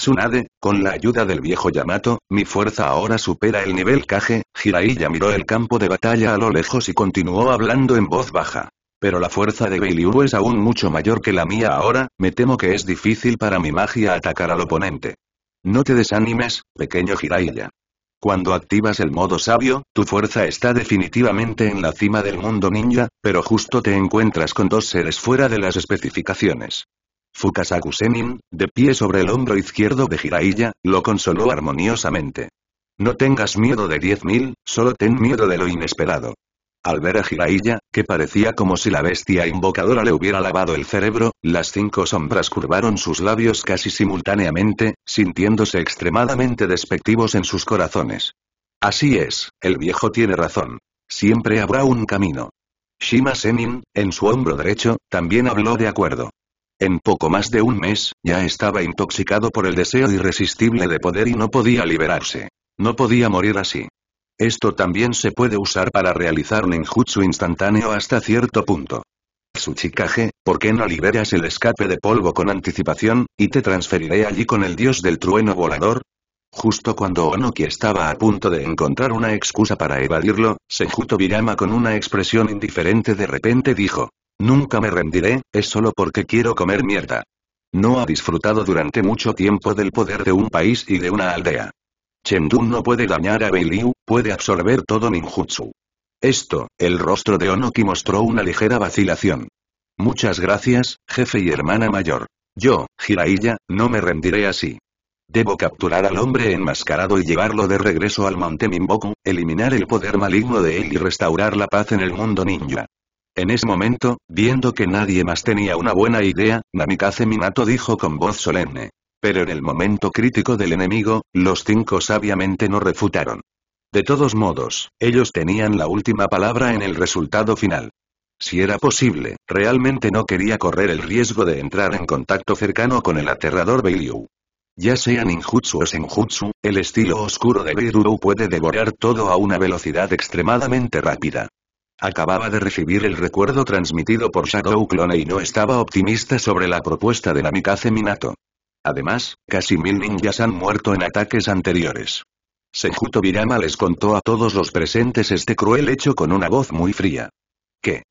Tsunade, con la ayuda del viejo Yamato, mi fuerza ahora supera el nivel Kage, Jiraiya miró el campo de batalla a lo lejos y continuó hablando en voz baja. Pero la fuerza de Beiliu es aún mucho mayor que la mía ahora, me temo que es difícil para mi magia atacar al oponente. No te desanimes, pequeño Jiraiya. Cuando activas el modo sabio, tu fuerza está definitivamente en la cima del mundo ninja, pero justo te encuentras con dos seres fuera de las especificaciones. Fukasaku Senin, de pie sobre el hombro izquierdo de Jiraiya, lo consoló armoniosamente. No tengas miedo de diez mil, solo ten miedo de lo inesperado. Al ver a Jiraiya, que parecía como si la bestia invocadora le hubiera lavado el cerebro, las cinco sombras curvaron sus labios casi simultáneamente, sintiéndose extremadamente despectivos en sus corazones. Así es, el viejo tiene razón. Siempre habrá un camino. Shima en su hombro derecho, también habló de acuerdo. En poco más de un mes, ya estaba intoxicado por el deseo irresistible de poder y no podía liberarse. No podía morir así. Esto también se puede usar para realizar un ninjutsu instantáneo hasta cierto punto. Tsuchikage, ¿por qué no liberas el escape de polvo con anticipación, y te transferiré allí con el dios del trueno volador? Justo cuando Onoki estaba a punto de encontrar una excusa para evadirlo, Senjuto Virama con una expresión indiferente de repente dijo. Nunca me rendiré, es solo porque quiero comer mierda. No ha disfrutado durante mucho tiempo del poder de un país y de una aldea. Chendun no puede dañar a Liu, puede absorber todo ninjutsu. Esto, el rostro de Onoki mostró una ligera vacilación. Muchas gracias, jefe y hermana mayor. Yo, Jiraiya, no me rendiré así. Debo capturar al hombre enmascarado y llevarlo de regreso al monte Minboku, eliminar el poder maligno de él y restaurar la paz en el mundo ninja. En ese momento, viendo que nadie más tenía una buena idea, Namikaze Minato dijo con voz solemne. Pero en el momento crítico del enemigo, los cinco sabiamente no refutaron. De todos modos, ellos tenían la última palabra en el resultado final. Si era posible, realmente no quería correr el riesgo de entrar en contacto cercano con el aterrador Beiryu. Ya sea ninjutsu o senjutsu, el estilo oscuro de Beidou puede devorar todo a una velocidad extremadamente rápida. Acababa de recibir el recuerdo transmitido por Shadow Clone y no estaba optimista sobre la propuesta de Namikaze Minato. Además, casi mil ninjas han muerto en ataques anteriores. Senjuto Virama les contó a todos los presentes este cruel hecho con una voz muy fría. ¿Qué?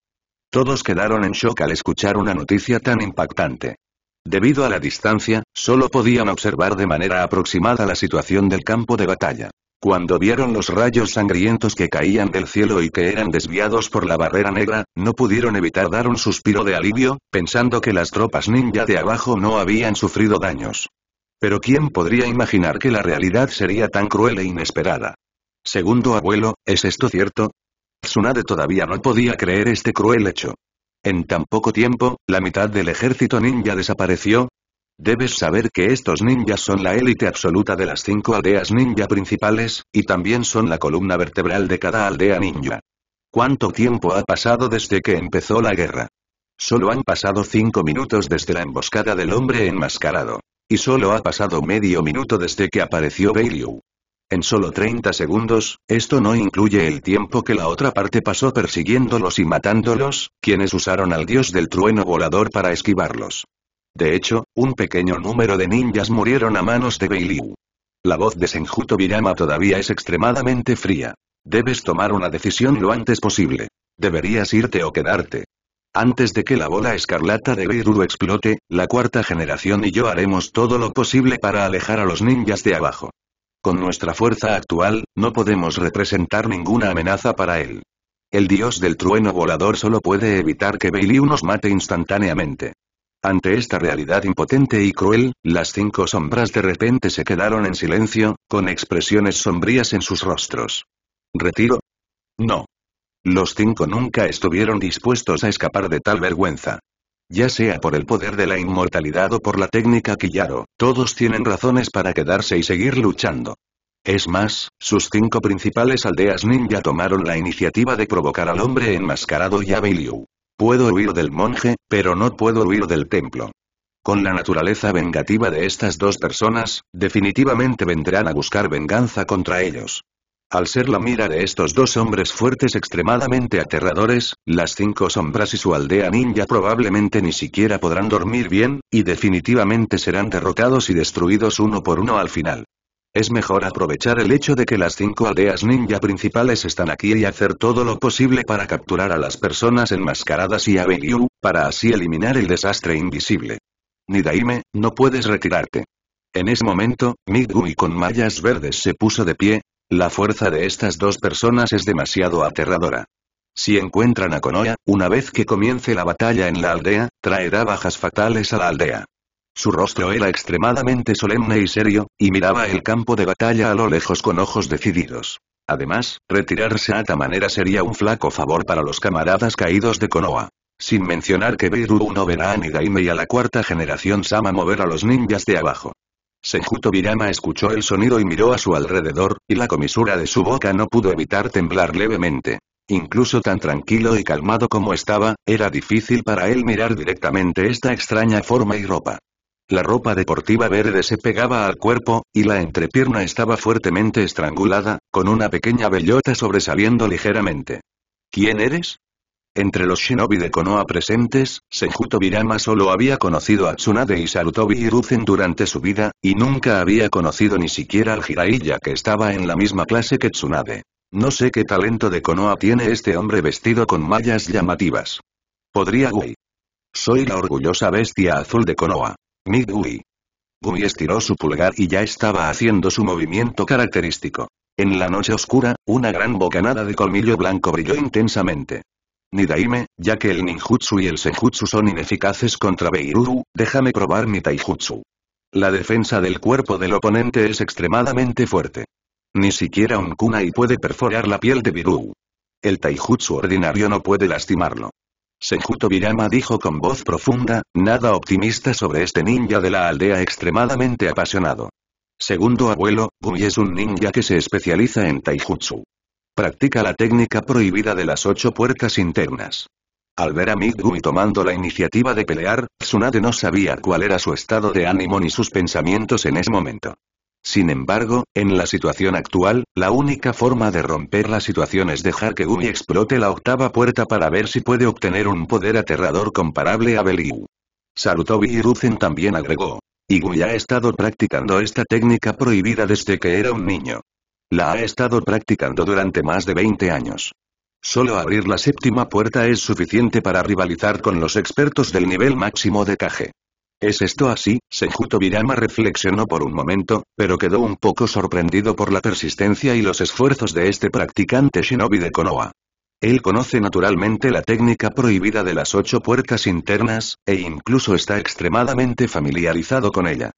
Todos quedaron en shock al escuchar una noticia tan impactante. Debido a la distancia, solo podían observar de manera aproximada la situación del campo de batalla. Cuando vieron los rayos sangrientos que caían del cielo y que eran desviados por la barrera negra, no pudieron evitar dar un suspiro de alivio, pensando que las tropas ninja de abajo no habían sufrido daños. Pero ¿quién podría imaginar que la realidad sería tan cruel e inesperada? Segundo abuelo, ¿es esto cierto? Tsunade todavía no podía creer este cruel hecho. En tan poco tiempo, la mitad del ejército ninja desapareció, Debes saber que estos ninjas son la élite absoluta de las cinco aldeas ninja principales, y también son la columna vertebral de cada aldea ninja. ¿Cuánto tiempo ha pasado desde que empezó la guerra? Solo han pasado cinco minutos desde la emboscada del hombre enmascarado. Y solo ha pasado medio minuto desde que apareció Bailiu. En solo 30 segundos, esto no incluye el tiempo que la otra parte pasó persiguiéndolos y matándolos, quienes usaron al dios del trueno volador para esquivarlos. De hecho, un pequeño número de ninjas murieron a manos de Beiliu. La voz de Senjuto Virama todavía es extremadamente fría. Debes tomar una decisión lo antes posible. Deberías irte o quedarte. Antes de que la bola escarlata de Beiruru explote, la cuarta generación y yo haremos todo lo posible para alejar a los ninjas de abajo. Con nuestra fuerza actual, no podemos representar ninguna amenaza para él. El dios del trueno volador solo puede evitar que Beiliu nos mate instantáneamente. Ante esta realidad impotente y cruel, las cinco sombras de repente se quedaron en silencio, con expresiones sombrías en sus rostros. ¿Retiro? No. Los cinco nunca estuvieron dispuestos a escapar de tal vergüenza. Ya sea por el poder de la inmortalidad o por la técnica Killaro, todos tienen razones para quedarse y seguir luchando. Es más, sus cinco principales aldeas ninja tomaron la iniciativa de provocar al hombre enmascarado y a Puedo huir del monje, pero no puedo huir del templo. Con la naturaleza vengativa de estas dos personas, definitivamente vendrán a buscar venganza contra ellos. Al ser la mira de estos dos hombres fuertes extremadamente aterradores, las cinco sombras y su aldea ninja probablemente ni siquiera podrán dormir bien, y definitivamente serán derrotados y destruidos uno por uno al final. Es mejor aprovechar el hecho de que las cinco aldeas ninja principales están aquí y hacer todo lo posible para capturar a las personas enmascaradas y a para así eliminar el desastre invisible. Nidaime, no puedes retirarte. En ese momento, Migui con mallas verdes se puso de pie. La fuerza de estas dos personas es demasiado aterradora. Si encuentran a Konoha, una vez que comience la batalla en la aldea, traerá bajas fatales a la aldea. Su rostro era extremadamente solemne y serio, y miraba el campo de batalla a lo lejos con ojos decididos. Además, retirarse a esta manera sería un flaco favor para los camaradas caídos de Konoha. Sin mencionar que Beiru no verá a Nidaime y a la cuarta generación Sama mover a los ninjas de abajo. Senjuto Birama escuchó el sonido y miró a su alrededor, y la comisura de su boca no pudo evitar temblar levemente. Incluso tan tranquilo y calmado como estaba, era difícil para él mirar directamente esta extraña forma y ropa. La ropa deportiva verde se pegaba al cuerpo, y la entrepierna estaba fuertemente estrangulada, con una pequeña bellota sobresaliendo ligeramente. ¿Quién eres? Entre los shinobi de Konoha presentes, Senjuto Birama solo había conocido a Tsunade y Sarutobi Hiruzen durante su vida, y nunca había conocido ni siquiera al Jiraiya que estaba en la misma clase que Tsunade. No sé qué talento de Konoha tiene este hombre vestido con mallas llamativas. Podría güey. Soy la orgullosa bestia azul de Konoha. Midui. Gumi estiró su pulgar y ya estaba haciendo su movimiento característico. En la noche oscura, una gran bocanada de colmillo blanco brilló intensamente. Nidaime, ya que el ninjutsu y el senjutsu son ineficaces contra Beiruru, déjame probar mi taijutsu. La defensa del cuerpo del oponente es extremadamente fuerte. Ni siquiera un kunai puede perforar la piel de Biru. El taijutsu ordinario no puede lastimarlo. Senjuto Birama dijo con voz profunda, nada optimista sobre este ninja de la aldea extremadamente apasionado. Segundo abuelo, Gumi es un ninja que se especializa en taijutsu. Practica la técnica prohibida de las ocho puertas internas. Al ver a Midgumi tomando la iniciativa de pelear, Tsunade no sabía cuál era su estado de ánimo ni sus pensamientos en ese momento. Sin embargo, en la situación actual, la única forma de romper la situación es dejar que Gumi explote la octava puerta para ver si puede obtener un poder aterrador comparable a Beliu. Sarutobi y Ruzen también agregó. Igui ha estado practicando esta técnica prohibida desde que era un niño. La ha estado practicando durante más de 20 años. Solo abrir la séptima puerta es suficiente para rivalizar con los expertos del nivel máximo de caje. ¿Es esto así? Sejuto Virama reflexionó por un momento, pero quedó un poco sorprendido por la persistencia y los esfuerzos de este practicante shinobi de Konoha. Él conoce naturalmente la técnica prohibida de las ocho puertas internas, e incluso está extremadamente familiarizado con ella.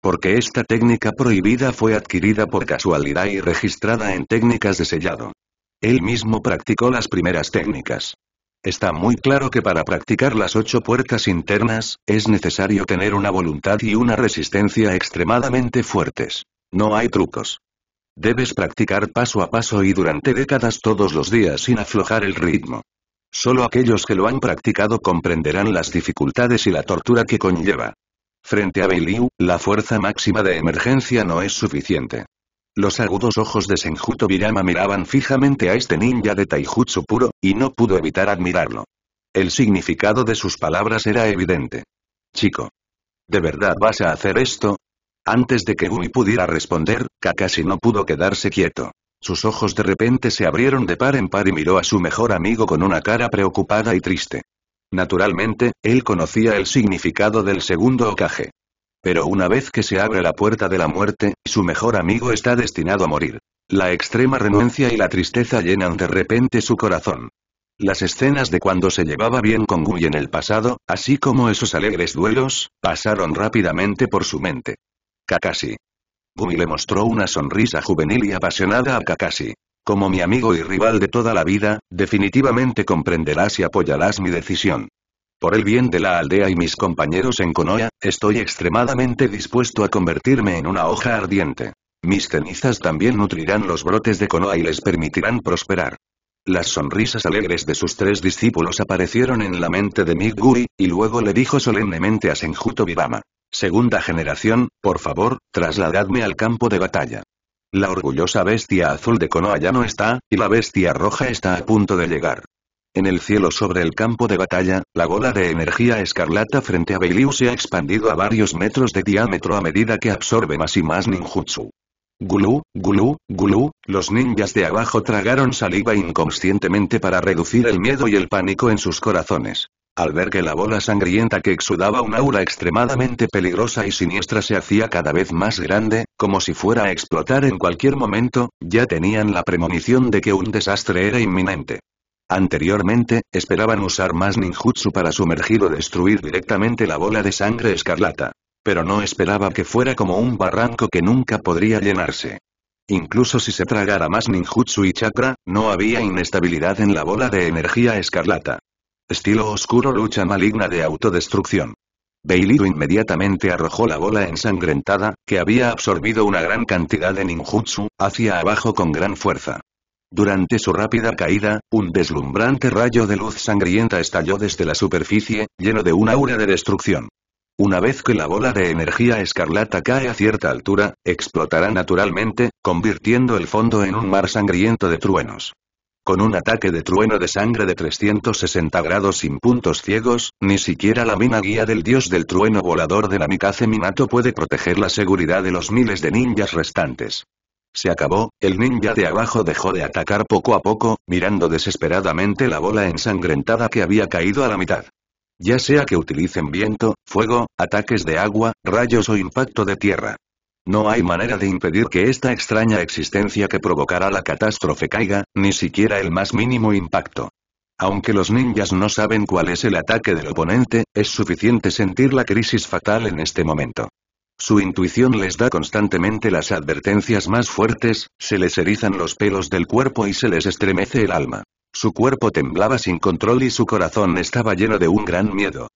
Porque esta técnica prohibida fue adquirida por casualidad y registrada en técnicas de sellado. Él mismo practicó las primeras técnicas. Está muy claro que para practicar las ocho puertas internas, es necesario tener una voluntad y una resistencia extremadamente fuertes. No hay trucos. Debes practicar paso a paso y durante décadas todos los días sin aflojar el ritmo. Solo aquellos que lo han practicado comprenderán las dificultades y la tortura que conlleva. Frente a Beiliu, la fuerza máxima de emergencia no es suficiente. Los agudos ojos de Senjuto Birama miraban fijamente a este ninja de taijutsu puro, y no pudo evitar admirarlo. El significado de sus palabras era evidente. Chico. ¿De verdad vas a hacer esto? Antes de que Umi pudiera responder, Kakashi no pudo quedarse quieto. Sus ojos de repente se abrieron de par en par y miró a su mejor amigo con una cara preocupada y triste. Naturalmente, él conocía el significado del segundo Okage. Pero una vez que se abre la puerta de la muerte, su mejor amigo está destinado a morir. La extrema renuencia y la tristeza llenan de repente su corazón. Las escenas de cuando se llevaba bien con Gui en el pasado, así como esos alegres duelos, pasaron rápidamente por su mente. Kakashi. Gui le mostró una sonrisa juvenil y apasionada a Kakashi. Como mi amigo y rival de toda la vida, definitivamente comprenderás y apoyarás mi decisión. Por el bien de la aldea y mis compañeros en Konoha, estoy extremadamente dispuesto a convertirme en una hoja ardiente. Mis cenizas también nutrirán los brotes de Konoha y les permitirán prosperar. Las sonrisas alegres de sus tres discípulos aparecieron en la mente de Migui, y luego le dijo solemnemente a Senjuto vivama Segunda generación, por favor, trasladadme al campo de batalla. La orgullosa bestia azul de Konoha ya no está, y la bestia roja está a punto de llegar. En el cielo sobre el campo de batalla, la bola de energía escarlata frente a Beiliu se ha expandido a varios metros de diámetro a medida que absorbe más y más ninjutsu. Gulu, gulu, gulu, los ninjas de abajo tragaron saliva inconscientemente para reducir el miedo y el pánico en sus corazones. Al ver que la bola sangrienta que exudaba un aura extremadamente peligrosa y siniestra se hacía cada vez más grande, como si fuera a explotar en cualquier momento, ya tenían la premonición de que un desastre era inminente. Anteriormente, esperaban usar más ninjutsu para sumergir o destruir directamente la bola de sangre escarlata. Pero no esperaba que fuera como un barranco que nunca podría llenarse. Incluso si se tragara más ninjutsu y chakra, no había inestabilidad en la bola de energía escarlata. Estilo oscuro lucha maligna de autodestrucción. Beilido inmediatamente arrojó la bola ensangrentada, que había absorbido una gran cantidad de ninjutsu, hacia abajo con gran fuerza. Durante su rápida caída, un deslumbrante rayo de luz sangrienta estalló desde la superficie, lleno de un aura de destrucción. Una vez que la bola de energía escarlata cae a cierta altura, explotará naturalmente, convirtiendo el fondo en un mar sangriento de truenos. Con un ataque de trueno de sangre de 360 grados sin puntos ciegos, ni siquiera la mina guía del dios del trueno volador de Namikaze Minato puede proteger la seguridad de los miles de ninjas restantes. Se acabó, el ninja de abajo dejó de atacar poco a poco, mirando desesperadamente la bola ensangrentada que había caído a la mitad. Ya sea que utilicen viento, fuego, ataques de agua, rayos o impacto de tierra. No hay manera de impedir que esta extraña existencia que provocará la catástrofe caiga, ni siquiera el más mínimo impacto. Aunque los ninjas no saben cuál es el ataque del oponente, es suficiente sentir la crisis fatal en este momento. Su intuición les da constantemente las advertencias más fuertes, se les erizan los pelos del cuerpo y se les estremece el alma. Su cuerpo temblaba sin control y su corazón estaba lleno de un gran miedo.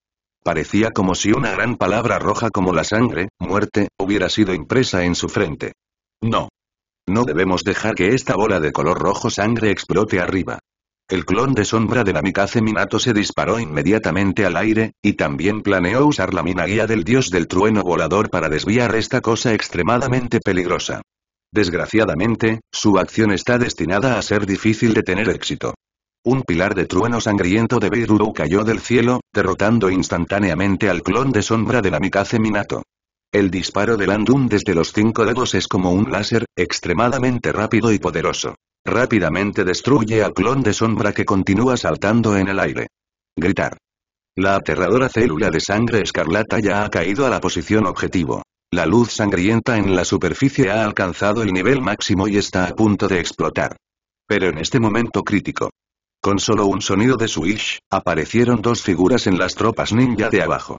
Parecía como si una gran palabra roja como la sangre, muerte, hubiera sido impresa en su frente. No. No debemos dejar que esta bola de color rojo sangre explote arriba. El clon de sombra de Namikaze Minato se disparó inmediatamente al aire, y también planeó usar la mina guía del dios del trueno volador para desviar esta cosa extremadamente peligrosa. Desgraciadamente, su acción está destinada a ser difícil de tener éxito. Un pilar de trueno sangriento de Beiruru cayó del cielo, derrotando instantáneamente al clon de sombra de Namikaze Minato. El disparo de Andun desde los cinco dedos es como un láser, extremadamente rápido y poderoso. Rápidamente destruye al clon de sombra que continúa saltando en el aire. Gritar. La aterradora célula de sangre escarlata ya ha caído a la posición objetivo. La luz sangrienta en la superficie ha alcanzado el nivel máximo y está a punto de explotar. Pero en este momento crítico. Con solo un sonido de swish, aparecieron dos figuras en las tropas ninja de abajo.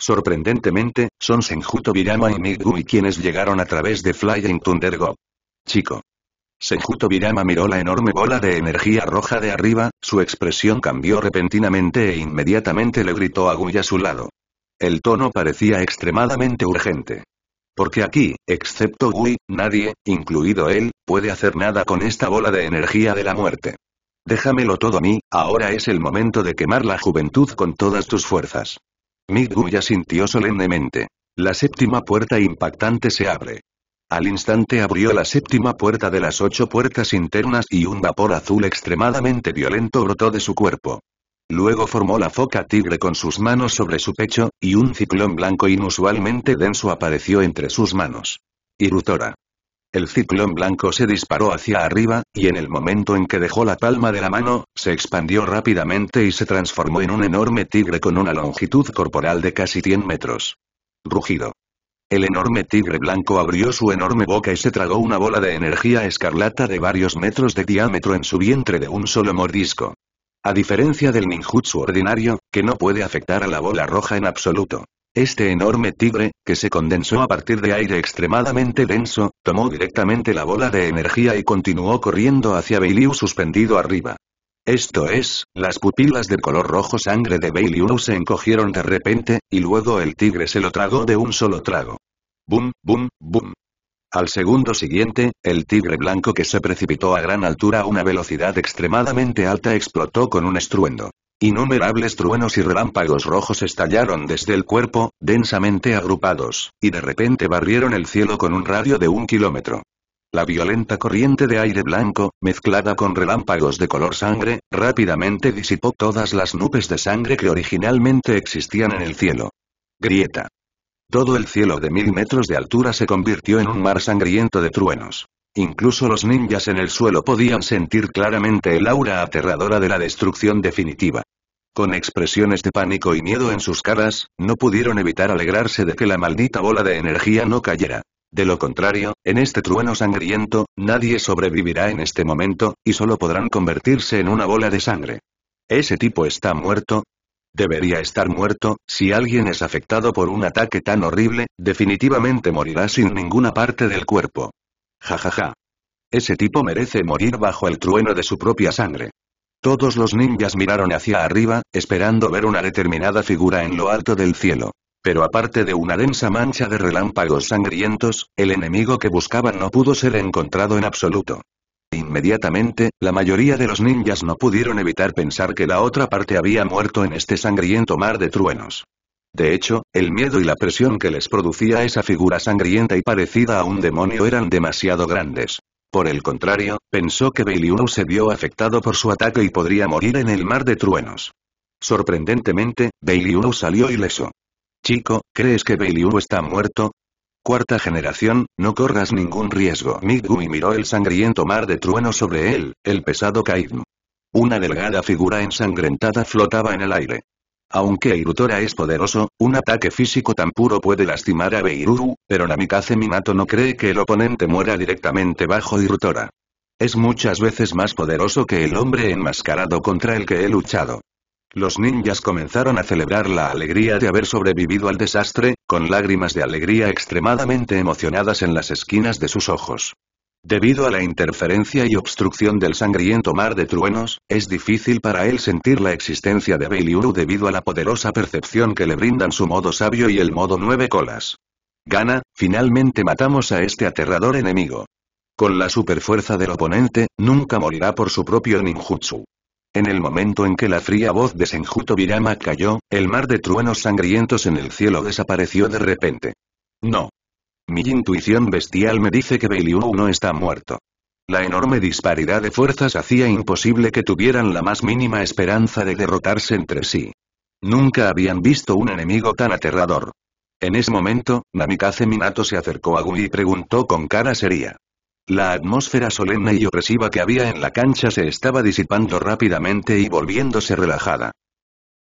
Sorprendentemente, son Senjuto Virama y Migumi quienes llegaron a través de Flying Thunder Go. Chico. Senjuto Virama miró la enorme bola de energía roja de arriba, su expresión cambió repentinamente e inmediatamente le gritó a Guy a su lado. El tono parecía extremadamente urgente. Porque aquí, excepto Gui, nadie, incluido él, puede hacer nada con esta bola de energía de la muerte. Déjamelo todo a mí, ahora es el momento de quemar la juventud con todas tus fuerzas. Mi Guy sintió solemnemente. La séptima puerta impactante se abre. Al instante abrió la séptima puerta de las ocho puertas internas y un vapor azul extremadamente violento brotó de su cuerpo. Luego formó la foca tigre con sus manos sobre su pecho, y un ciclón blanco inusualmente denso apareció entre sus manos. Irutora. El ciclón blanco se disparó hacia arriba, y en el momento en que dejó la palma de la mano, se expandió rápidamente y se transformó en un enorme tigre con una longitud corporal de casi 100 metros. Rugido. El enorme tigre blanco abrió su enorme boca y se tragó una bola de energía escarlata de varios metros de diámetro en su vientre de un solo mordisco. A diferencia del ninjutsu ordinario, que no puede afectar a la bola roja en absoluto. Este enorme tigre, que se condensó a partir de aire extremadamente denso, tomó directamente la bola de energía y continuó corriendo hacia Beiliu suspendido arriba. Esto es, las pupilas de color rojo sangre de Beiliu se encogieron de repente, y luego el tigre se lo tragó de un solo trago. Bum, bum, bum. Al segundo siguiente, el tigre blanco que se precipitó a gran altura a una velocidad extremadamente alta explotó con un estruendo. Innumerables truenos y relámpagos rojos estallaron desde el cuerpo, densamente agrupados, y de repente barrieron el cielo con un radio de un kilómetro. La violenta corriente de aire blanco, mezclada con relámpagos de color sangre, rápidamente disipó todas las nubes de sangre que originalmente existían en el cielo. Grieta. Todo el cielo de mil metros de altura se convirtió en un mar sangriento de truenos. Incluso los ninjas en el suelo podían sentir claramente el aura aterradora de la destrucción definitiva. Con expresiones de pánico y miedo en sus caras, no pudieron evitar alegrarse de que la maldita bola de energía no cayera. De lo contrario, en este trueno sangriento, nadie sobrevivirá en este momento, y solo podrán convertirse en una bola de sangre. Ese tipo está muerto, Debería estar muerto, si alguien es afectado por un ataque tan horrible, definitivamente morirá sin ninguna parte del cuerpo. Jajaja. Ese tipo merece morir bajo el trueno de su propia sangre. Todos los ninjas miraron hacia arriba, esperando ver una determinada figura en lo alto del cielo. Pero aparte de una densa mancha de relámpagos sangrientos, el enemigo que buscaban no pudo ser encontrado en absoluto. Inmediatamente, la mayoría de los ninjas no pudieron evitar pensar que la otra parte había muerto en este sangriento mar de truenos. De hecho, el miedo y la presión que les producía esa figura sangrienta y parecida a un demonio eran demasiado grandes. Por el contrario, pensó que Beiliu se vio afectado por su ataque y podría morir en el mar de truenos. Sorprendentemente, Beiliu salió ileso. Chico, ¿crees que Beiliu está muerto? Cuarta generación, no corras ningún riesgo. Midgumi miró el sangriento mar de trueno sobre él, el pesado Kaidm. Una delgada figura ensangrentada flotaba en el aire. Aunque Irutora es poderoso, un ataque físico tan puro puede lastimar a Beiruru, pero Namikaze Minato no cree que el oponente muera directamente bajo Irutora. Es muchas veces más poderoso que el hombre enmascarado contra el que he luchado. Los ninjas comenzaron a celebrar la alegría de haber sobrevivido al desastre, con lágrimas de alegría extremadamente emocionadas en las esquinas de sus ojos. Debido a la interferencia y obstrucción del sangriento mar de truenos, es difícil para él sentir la existencia de Beiliuru debido a la poderosa percepción que le brindan su modo sabio y el modo nueve colas. Gana, finalmente matamos a este aterrador enemigo. Con la superfuerza del oponente, nunca morirá por su propio ninjutsu. En el momento en que la fría voz de Senjuto Virama cayó, el mar de truenos sangrientos en el cielo desapareció de repente. No. Mi intuición bestial me dice que Bailiu no está muerto. La enorme disparidad de fuerzas hacía imposible que tuvieran la más mínima esperanza de derrotarse entre sí. Nunca habían visto un enemigo tan aterrador. En ese momento, Namikaze Minato se acercó a Gui y preguntó con cara seria. La atmósfera solemne y opresiva que había en la cancha se estaba disipando rápidamente y volviéndose relajada.